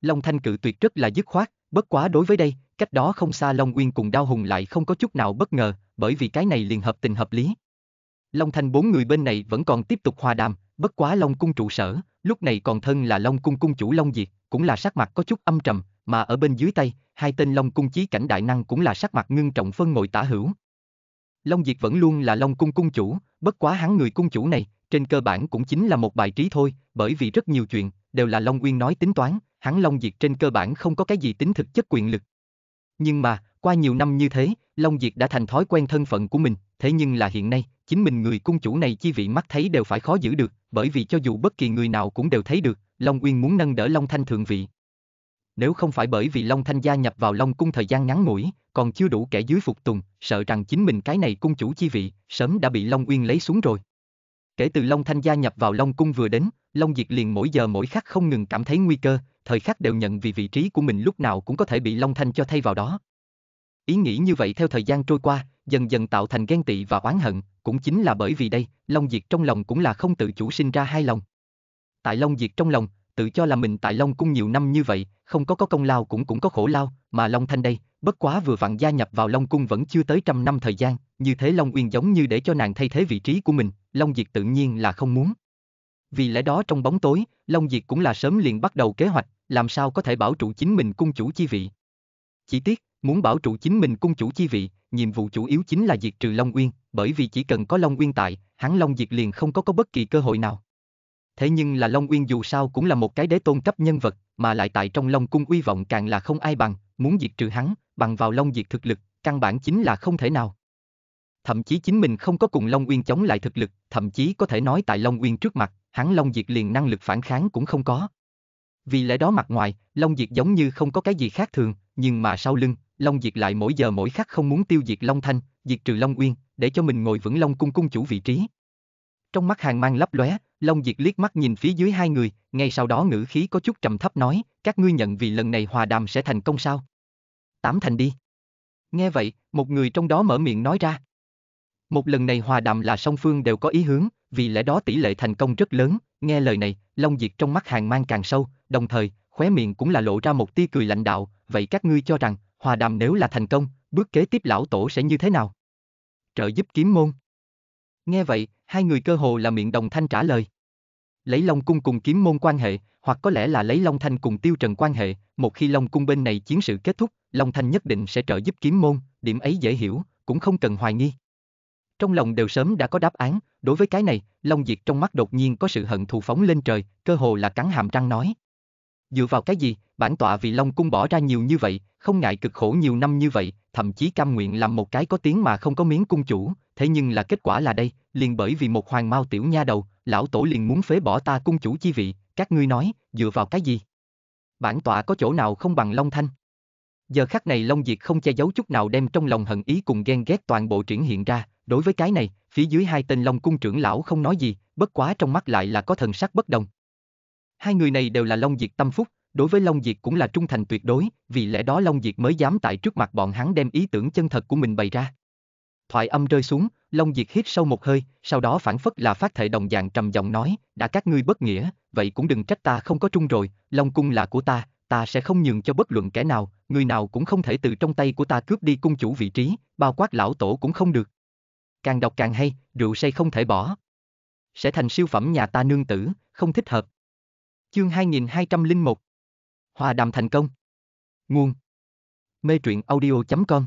Long Thanh cự tuyệt rất là dứt khoát, bất quá đối với đây, cách đó không xa Long Uyên cùng Đao Hùng lại không có chút nào bất ngờ, bởi vì cái này liền hợp tình hợp lý. Long Thanh bốn người bên này vẫn còn tiếp tục hòa đàm, Bất quá Long cung trụ sở, lúc này còn thân là Long cung cung chủ Long Diệt, cũng là sắc mặt có chút âm trầm, mà ở bên dưới tay, hai tên Long cung chí cảnh đại năng cũng là sắc mặt ngưng trọng phân ngồi tả hữu. Long Diệt vẫn luôn là Long cung cung chủ, bất quá hắn người cung chủ này, trên cơ bản cũng chính là một bài trí thôi, bởi vì rất nhiều chuyện đều là Long Uyên nói tính toán, hắn Long Diệt trên cơ bản không có cái gì tính thực chất quyền lực. Nhưng mà, qua nhiều năm như thế, Long Diệt đã thành thói quen thân phận của mình, thế nhưng là hiện nay, chính mình người cung chủ này chi vị mắt thấy đều phải khó giữ được, bởi vì cho dù bất kỳ người nào cũng đều thấy được, Long Uyên muốn nâng đỡ Long Thanh thượng vị. Nếu không phải bởi vì Long Thanh gia nhập vào Long cung thời gian ngắn ngủi, còn chưa đủ kẻ dưới phục tùng, sợ rằng chính mình cái này cung chủ chi vị, sớm đã bị Long Uyên lấy xuống rồi. Kể từ Long Thanh gia nhập vào Long cung vừa đến, Long Diệt liền mỗi giờ mỗi khắc không ngừng cảm thấy nguy cơ, thời khắc đều nhận vì vị trí của mình lúc nào cũng có thể bị Long Thanh cho thay vào đó. Ý nghĩ như vậy theo thời gian trôi qua, dần dần tạo thành ghen tị và oán hận, cũng chính là bởi vì đây, Long Diệt trong lòng cũng là không tự chủ sinh ra hai lòng. Tại Long Diệt trong lòng, tự cho là mình tại Long Cung nhiều năm như vậy, không có có công lao cũng cũng có khổ lao, mà Long Thanh đây, bất quá vừa vặn gia nhập vào Long Cung vẫn chưa tới trăm năm thời gian, như thế Long Uyên giống như để cho nàng thay thế vị trí của mình, Long Diệt tự nhiên là không muốn. Vì lẽ đó trong bóng tối, Long Diệt cũng là sớm liền bắt đầu kế hoạch, làm sao có thể bảo trụ chính mình cung chủ chi vị. Chỉ tiếc, Muốn bảo trụ chính mình cung chủ chi vị, nhiệm vụ chủ yếu chính là diệt trừ Long Uyên, bởi vì chỉ cần có Long Uyên tại, hắn Long Diệt liền không có có bất kỳ cơ hội nào. Thế nhưng là Long Uyên dù sao cũng là một cái đế tôn cấp nhân vật, mà lại tại trong Long cung uy vọng càng là không ai bằng, muốn diệt trừ hắn, bằng vào Long Diệt thực lực, căn bản chính là không thể nào. Thậm chí chính mình không có cùng Long Uyên chống lại thực lực, thậm chí có thể nói tại Long Uyên trước mặt, hắn Long Diệt liền năng lực phản kháng cũng không có. Vì lẽ đó mặt ngoài, Long Diệt giống như không có cái gì khác thường, nhưng mà sau lưng, Long Diệt lại mỗi giờ mỗi khắc không muốn tiêu diệt Long Thanh, diệt trừ Long Uyên, để cho mình ngồi vững Long Cung cung chủ vị trí. Trong mắt hàng mang lấp lóe, Long Diệt liếc mắt nhìn phía dưới hai người, ngay sau đó ngữ khí có chút trầm thấp nói, các ngươi nhận vì lần này hòa đàm sẽ thành công sao? Tám thành đi. Nghe vậy, một người trong đó mở miệng nói ra. Một lần này hòa đàm là song phương đều có ý hướng, vì lẽ đó tỷ lệ thành công rất lớn, nghe lời này, Long Diệt trong mắt hàng mang càng sâu, đồng thời, khóe miệng cũng là lộ ra một tia cười lạnh đạo, vậy các ngươi cho rằng, Hòa đàm nếu là thành công, bước kế tiếp lão tổ sẽ như thế nào? Trợ giúp kiếm môn. Nghe vậy, hai người cơ hồ là miệng đồng thanh trả lời. Lấy Long Cung cùng kiếm môn quan hệ, hoặc có lẽ là lấy Long Thanh cùng Tiêu Trần quan hệ, một khi Long Cung bên này chiến sự kết thúc, Long Thanh nhất định sẽ trợ giúp kiếm môn, điểm ấy dễ hiểu, cũng không cần hoài nghi. Trong lòng đều sớm đã có đáp án, đối với cái này, Long Diệt trong mắt đột nhiên có sự hận thù phóng lên trời, cơ hồ là cắn hàm răng nói. Dựa vào cái gì, bản tọa vì Long Cung bỏ ra nhiều như vậy, không ngại cực khổ nhiều năm như vậy, thậm chí cam nguyện làm một cái có tiếng mà không có miếng cung chủ, thế nhưng là kết quả là đây, liền bởi vì một hoàng mao tiểu nha đầu, lão tổ liền muốn phế bỏ ta cung chủ chi vị, các ngươi nói, dựa vào cái gì? Bản tọa có chỗ nào không bằng Long Thanh? Giờ khắc này Long Diệt không che giấu chút nào đem trong lòng hận ý cùng ghen ghét toàn bộ triển hiện ra, đối với cái này, phía dưới hai tên Long cung trưởng lão không nói gì, bất quá trong mắt lại là có thần sắc bất đồng. Hai người này đều là Long Diệt tâm phúc, đối với Long Diệt cũng là trung thành tuyệt đối, vì lẽ đó Long Diệt mới dám tại trước mặt bọn hắn đem ý tưởng chân thật của mình bày ra. Thoại âm rơi xuống, Long Diệt hít sâu một hơi, sau đó phản phất là phát thể đồng dạng trầm giọng nói, đã các ngươi bất nghĩa, vậy cũng đừng trách ta không có trung rồi, Long Cung là của ta, ta sẽ không nhường cho bất luận kẻ nào, người nào cũng không thể từ trong tay của ta cướp đi cung chủ vị trí, bao quát lão tổ cũng không được. Càng đọc càng hay, rượu say không thể bỏ. Sẽ thành siêu phẩm nhà ta nương tử, không thích hợp. Chương 2201 Hòa đàm thành công Nguồn Mê truyện audio.com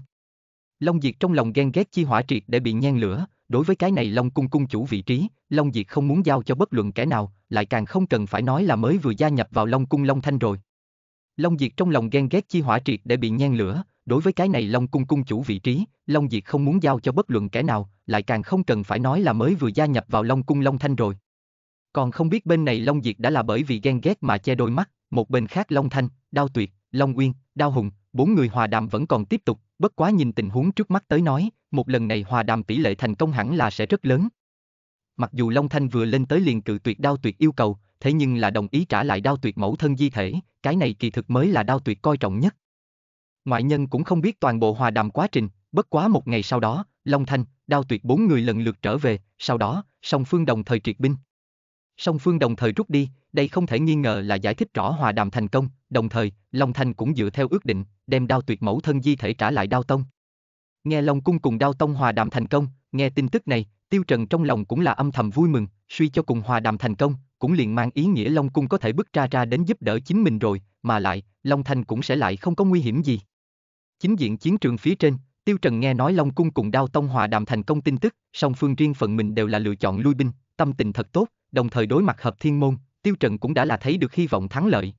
Long Diệt trong lòng ghen ghét chi hỏa triệt để bị nhen lửa, đối với cái này Long Cung cung chủ vị trí, Long Diệt không muốn giao cho bất luận kẻ nào, lại càng không cần phải nói là mới vừa gia nhập vào Long Cung Long Thanh rồi. Long Diệt trong lòng ghen ghét chi hỏa triệt để bị nhen lửa, đối với cái này Long Cung cung chủ vị trí, Long Diệt không muốn giao cho bất luận kẻ nào, lại càng không cần phải nói là mới vừa gia nhập vào Long Cung Long Thanh rồi. Còn không biết bên này Long Diệt đã là bởi vì ghen ghét mà che đôi mắt, một bên khác Long Thanh, Đao Tuyệt, Long Nguyên, Đao Hùng, bốn người hòa đàm vẫn còn tiếp tục, bất quá nhìn tình huống trước mắt tới nói, một lần này hòa đàm tỷ lệ thành công hẳn là sẽ rất lớn. Mặc dù Long Thanh vừa lên tới liền cự tuyệt Đao Tuyệt yêu cầu, thế nhưng là đồng ý trả lại Đao Tuyệt mẫu thân di thể, cái này kỳ thực mới là Đao Tuyệt coi trọng nhất. Ngoại nhân cũng không biết toàn bộ hòa đàm quá trình, bất quá một ngày sau đó, Long Thanh, Đao Tuyệt bốn người lần lượt trở về, sau đó, song phương đồng thời triệt binh, song phương đồng thời rút đi, đây không thể nghi ngờ là giải thích rõ hòa đàm thành công, đồng thời, Long Thanh cũng dựa theo ước định, đem đao tuyệt mẫu thân di thể trả lại đao tông. Nghe Long Cung cùng đao tông hòa đàm thành công, nghe tin tức này, Tiêu Trần trong lòng cũng là âm thầm vui mừng, suy cho cùng hòa đàm thành công, cũng liền mang ý nghĩa Long Cung có thể bước ra ra đến giúp đỡ chính mình rồi, mà lại, Long Thanh cũng sẽ lại không có nguy hiểm gì. Chính diện chiến trường phía trên, Tiêu Trần nghe nói Long Cung cùng Đao Tông hòa đàm thành công tin tức, song phương riêng phận mình đều là lựa chọn lui binh, tâm tình thật tốt, đồng thời đối mặt hợp thiên môn, Tiêu Trần cũng đã là thấy được hy vọng thắng lợi.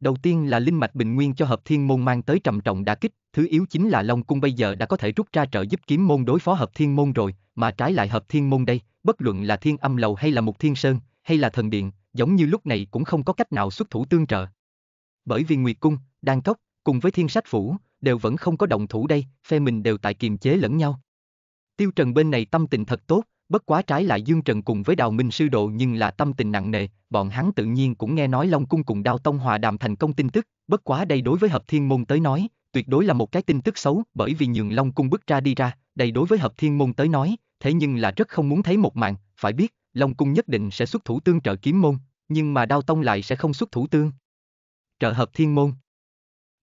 Đầu tiên là linh mạch bình nguyên cho hợp thiên môn mang tới trầm trọng đả kích, thứ yếu chính là Long cung bây giờ đã có thể rút ra trợ giúp kiếm môn đối phó hợp thiên môn rồi, mà trái lại hợp thiên môn đây, bất luận là thiên âm lầu hay là mục thiên sơn, hay là thần điện, giống như lúc này cũng không có cách nào xuất thủ tương trợ. Bởi vì Nguyệt cung, Đan cốc, cùng với thiên sách phủ, đều vẫn không có động thủ đây, phe mình đều tại kiềm chế lẫn nhau. Tiêu Trần bên này tâm tình thật tốt, Bất quá trái lại Dương Trần cùng với Đào Minh Sư Độ nhưng là tâm tình nặng nề, bọn hắn tự nhiên cũng nghe nói Long Cung cùng Đao Tông hòa đàm thành công tin tức, bất quá đây đối với Hợp Thiên Môn tới nói, tuyệt đối là một cái tin tức xấu bởi vì nhường Long Cung bước ra đi ra, đây đối với Hợp Thiên Môn tới nói, thế nhưng là rất không muốn thấy một mạng, phải biết, Long Cung nhất định sẽ xuất thủ tương trợ kiếm môn, nhưng mà Đao Tông lại sẽ không xuất thủ tương. Trợ Hợp Thiên Môn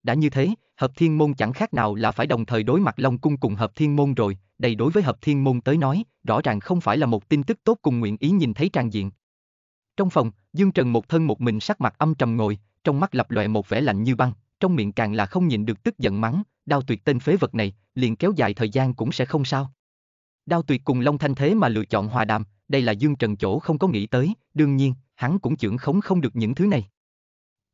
Đã như thế, Hợp Thiên Môn chẳng khác nào là phải đồng thời đối mặt Long Cung cùng Hợp Thiên Môn rồi, đây đối với hợp thiên môn tới nói, rõ ràng không phải là một tin tức tốt cùng nguyện ý nhìn thấy trang diện. Trong phòng, Dương Trần một thân một mình sắc mặt âm trầm ngồi, trong mắt lập loè một vẻ lạnh như băng, trong miệng càng là không nhịn được tức giận mắng, đao tuyệt tên phế vật này, liền kéo dài thời gian cũng sẽ không sao. Đao tuyệt cùng Long Thanh thế mà lựa chọn hòa đàm, đây là Dương Trần chỗ không có nghĩ tới, đương nhiên, hắn cũng trưởng khống không được những thứ này.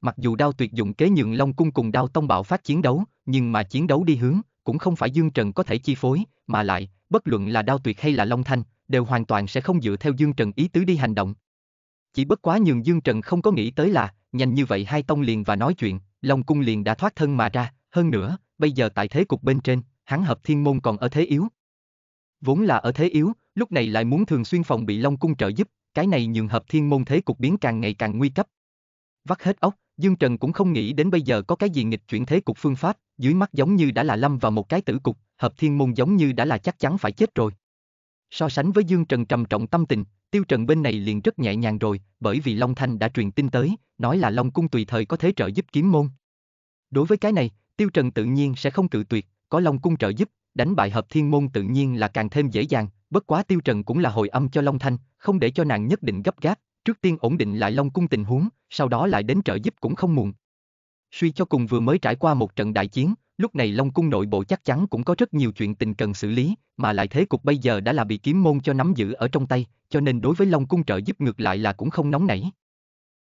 Mặc dù đao tuyệt dụng kế nhượng Long Cung cùng đao tông bạo phát chiến đấu, nhưng mà chiến đấu đi hướng, cũng không phải Dương Trần có thể chi phối, mà lại, bất luận là đao tuyệt hay là long thanh, đều hoàn toàn sẽ không dựa theo Dương Trần ý tứ đi hành động. Chỉ bất quá nhường Dương Trần không có nghĩ tới là, nhanh như vậy hai tông liền và nói chuyện, Long Cung liền đã thoát thân mà ra, hơn nữa, bây giờ tại thế cục bên trên, hắn hợp thiên môn còn ở thế yếu. Vốn là ở thế yếu, lúc này lại muốn thường xuyên phòng bị Long Cung trợ giúp, cái này nhường hợp thiên môn thế cục biến càng ngày càng nguy cấp. Vắt hết óc, Dương Trần cũng không nghĩ đến bây giờ có cái gì nghịch chuyển thế cục phương pháp, dưới mắt giống như đã là lâm vào một cái tử cục, hợp thiên môn giống như đã là chắc chắn phải chết rồi. So sánh với Dương Trần trầm trọng tâm tình, Tiêu Trần bên này liền rất nhẹ nhàng rồi, bởi vì Long Thanh đã truyền tin tới, nói là Long Cung tùy thời có thế trợ giúp kiếm môn. Đối với cái này, Tiêu Trần tự nhiên sẽ không cự tuyệt, có Long Cung trợ giúp, đánh bại hợp thiên môn tự nhiên là càng thêm dễ dàng, bất quá Tiêu Trần cũng là hồi âm cho Long Thanh, không để cho nàng nhất định gấp gáp, trước tiên ổn định lại Long Cung tình huống, sau đó lại đến trợ giúp cũng không muộn. Suy cho cùng vừa mới trải qua một trận đại chiến, lúc này Long Cung nội bộ chắc chắn cũng có rất nhiều chuyện tình cần xử lý, mà lại thế cục bây giờ đã là bị kiếm môn cho nắm giữ ở trong tay, cho nên đối với Long Cung trợ giúp ngược lại là cũng không nóng nảy.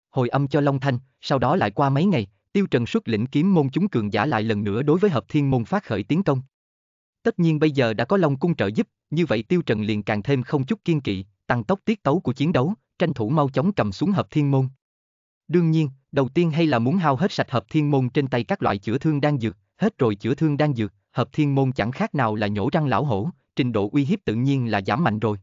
Hồi âm cho Long Thanh, sau đó lại qua mấy ngày, Tiêu Trần xuất lĩnh kiếm môn chúng cường giả lại lần nữa đối với hợp thiên môn phát khởi tiến công. Tất nhiên bây giờ đã có Long Cung trợ giúp, như vậy Tiêu Trần liền càng thêm không chút kiên kỵ, tăng tốc tiết tấu của chiến đấu, tranh thủ mau chóng cầm xuống hợp thiên môn. Đương nhiên, đầu tiên hay là muốn hao hết sạch hợp thiên môn trên tay các loại chữa thương đang dược, hết rồi chữa thương đang dược, hợp thiên môn chẳng khác nào là nhổ răng lão hổ, trình độ uy hiếp tự nhiên là giảm mạnh rồi.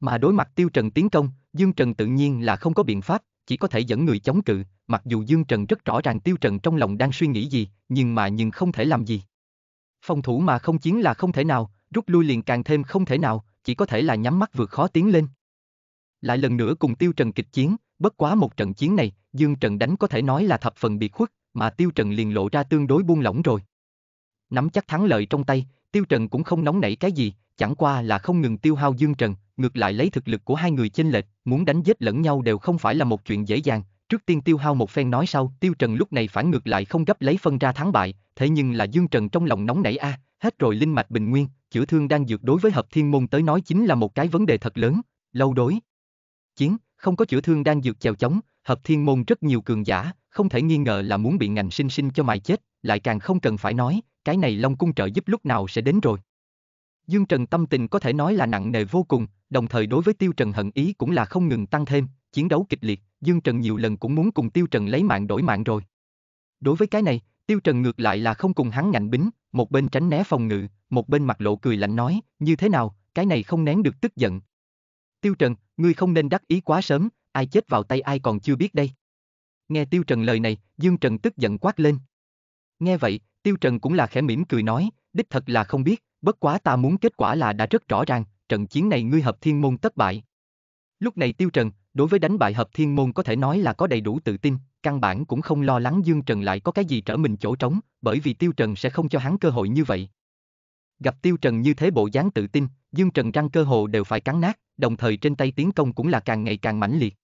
Mà đối mặt Tiêu Trần tiến công, Dương Trần tự nhiên là không có biện pháp, chỉ có thể dẫn người chống cự, mặc dù Dương Trần rất rõ ràng Tiêu Trần trong lòng đang suy nghĩ gì, nhưng mà nhưng không thể làm gì. Phòng thủ mà không chiến là không thể nào, rút lui liền càng thêm không thể nào, chỉ có thể là nhắm mắt vượt khó tiến lên. Lại lần nữa cùng Tiêu Trần kịch chiến, bất quá một trận chiến này, Dương Trần đánh có thể nói là thập phần biệt khuất, mà Tiêu Trần liền lộ ra tương đối buông lỏng rồi. Nắm chắc thắng lợi trong tay, Tiêu Trần cũng không nóng nảy cái gì, chẳng qua là không ngừng tiêu hao Dương Trần, ngược lại lấy thực lực của hai người chênh lệch, muốn đánh giết lẫn nhau đều không phải là một chuyện dễ dàng. Trước tiên tiêu hao một phen nói sau, Tiêu Trần lúc này phản ngược lại không gấp lấy phân ra thắng bại, thế nhưng là Dương Trần trong lòng nóng nảy a, à, hết rồi linh mạch bình nguyên, chữa thương đang dược đối với hợp thiên môn tới nói chính là một cái vấn đề thật lớn, lâu đối. Chiến, không có chữa thương đang dược chèo chống, hợp thiên môn rất nhiều cường giả, không thể nghi ngờ là muốn bị ngành sinh sinh cho mài chết, lại càng không cần phải nói, cái này Long Cung trợ giúp lúc nào sẽ đến rồi. Dương Trần tâm tình có thể nói là nặng nề vô cùng, đồng thời đối với Tiêu Trần hận ý cũng là không ngừng tăng thêm, chiến đấu kịch liệt, Dương Trần nhiều lần cũng muốn cùng Tiêu Trần lấy mạng đổi mạng rồi. Đối với cái này, Tiêu Trần ngược lại là không cùng hắn ngạnh bính, một bên tránh né phòng ngự, một bên mặt lộ cười lạnh nói, như thế nào, cái này không nén được tức giận. Tiêu Trần, ngươi không nên đắc ý quá sớm, ai chết vào tay ai còn chưa biết đây. Nghe Tiêu Trần lời này, Dương Trần tức giận quát lên. Nghe vậy, Tiêu Trần cũng là khẽ mỉm cười nói, đích thật là không biết, bất quá ta muốn kết quả là đã rất rõ ràng, trận chiến này ngươi hợp thiên môn tất bại. Lúc này Tiêu Trần, đối với đánh bại hợp thiên môn có thể nói là có đầy đủ tự tin, căn bản cũng không lo lắng Dương Trần lại có cái gì trở mình chỗ trống, bởi vì Tiêu Trần sẽ không cho hắn cơ hội như vậy. Gặp Tiêu Trần như thế bộ dáng tự tin, Dương Trần răng cơ hồ đều phải cắn nát, đồng thời trên tay tiến công cũng là càng ngày càng mãnh liệt.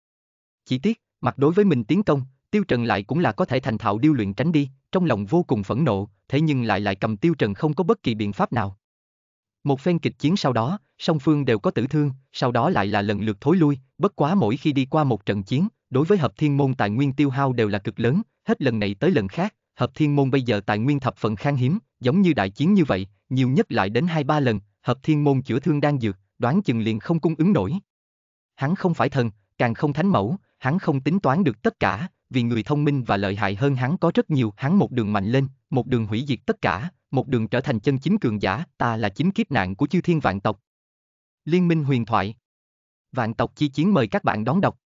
Chỉ tiếc, Mặt đối với mình tiến công, Tiêu Trần lại cũng là có thể thành thạo điêu luyện tránh đi, trong lòng vô cùng phẫn nộ, thế nhưng lại lại cầm Tiêu Trần không có bất kỳ biện pháp nào. Một phen kịch chiến sau đó, song phương đều có tử thương, sau đó lại là lần lượt thối lui, bất quá mỗi khi đi qua một trận chiến, đối với hợp thiên môn tài nguyên tiêu hao đều là cực lớn, hết lần này tới lần khác, hợp thiên môn bây giờ tài nguyên thập phần khan hiếm, giống như đại chiến như vậy, nhiều nhất lại đến hai ba lần, hợp thiên môn chữa thương đang dược, đoán chừng liền không cung ứng nổi. Hắn không phải thần, càng không thánh mẫu, hắn không tính toán được tất cả, vì người thông minh và lợi hại hơn hắn có rất nhiều, hắn một đường mạnh lên, một đường hủy diệt tất cả, một đường trở thành chân chính cường giả, ta là chính kiếp nạn của chư thiên vạn tộc. Liên minh huyền thoại Vạn tộc chi chiến mời các bạn đón đọc.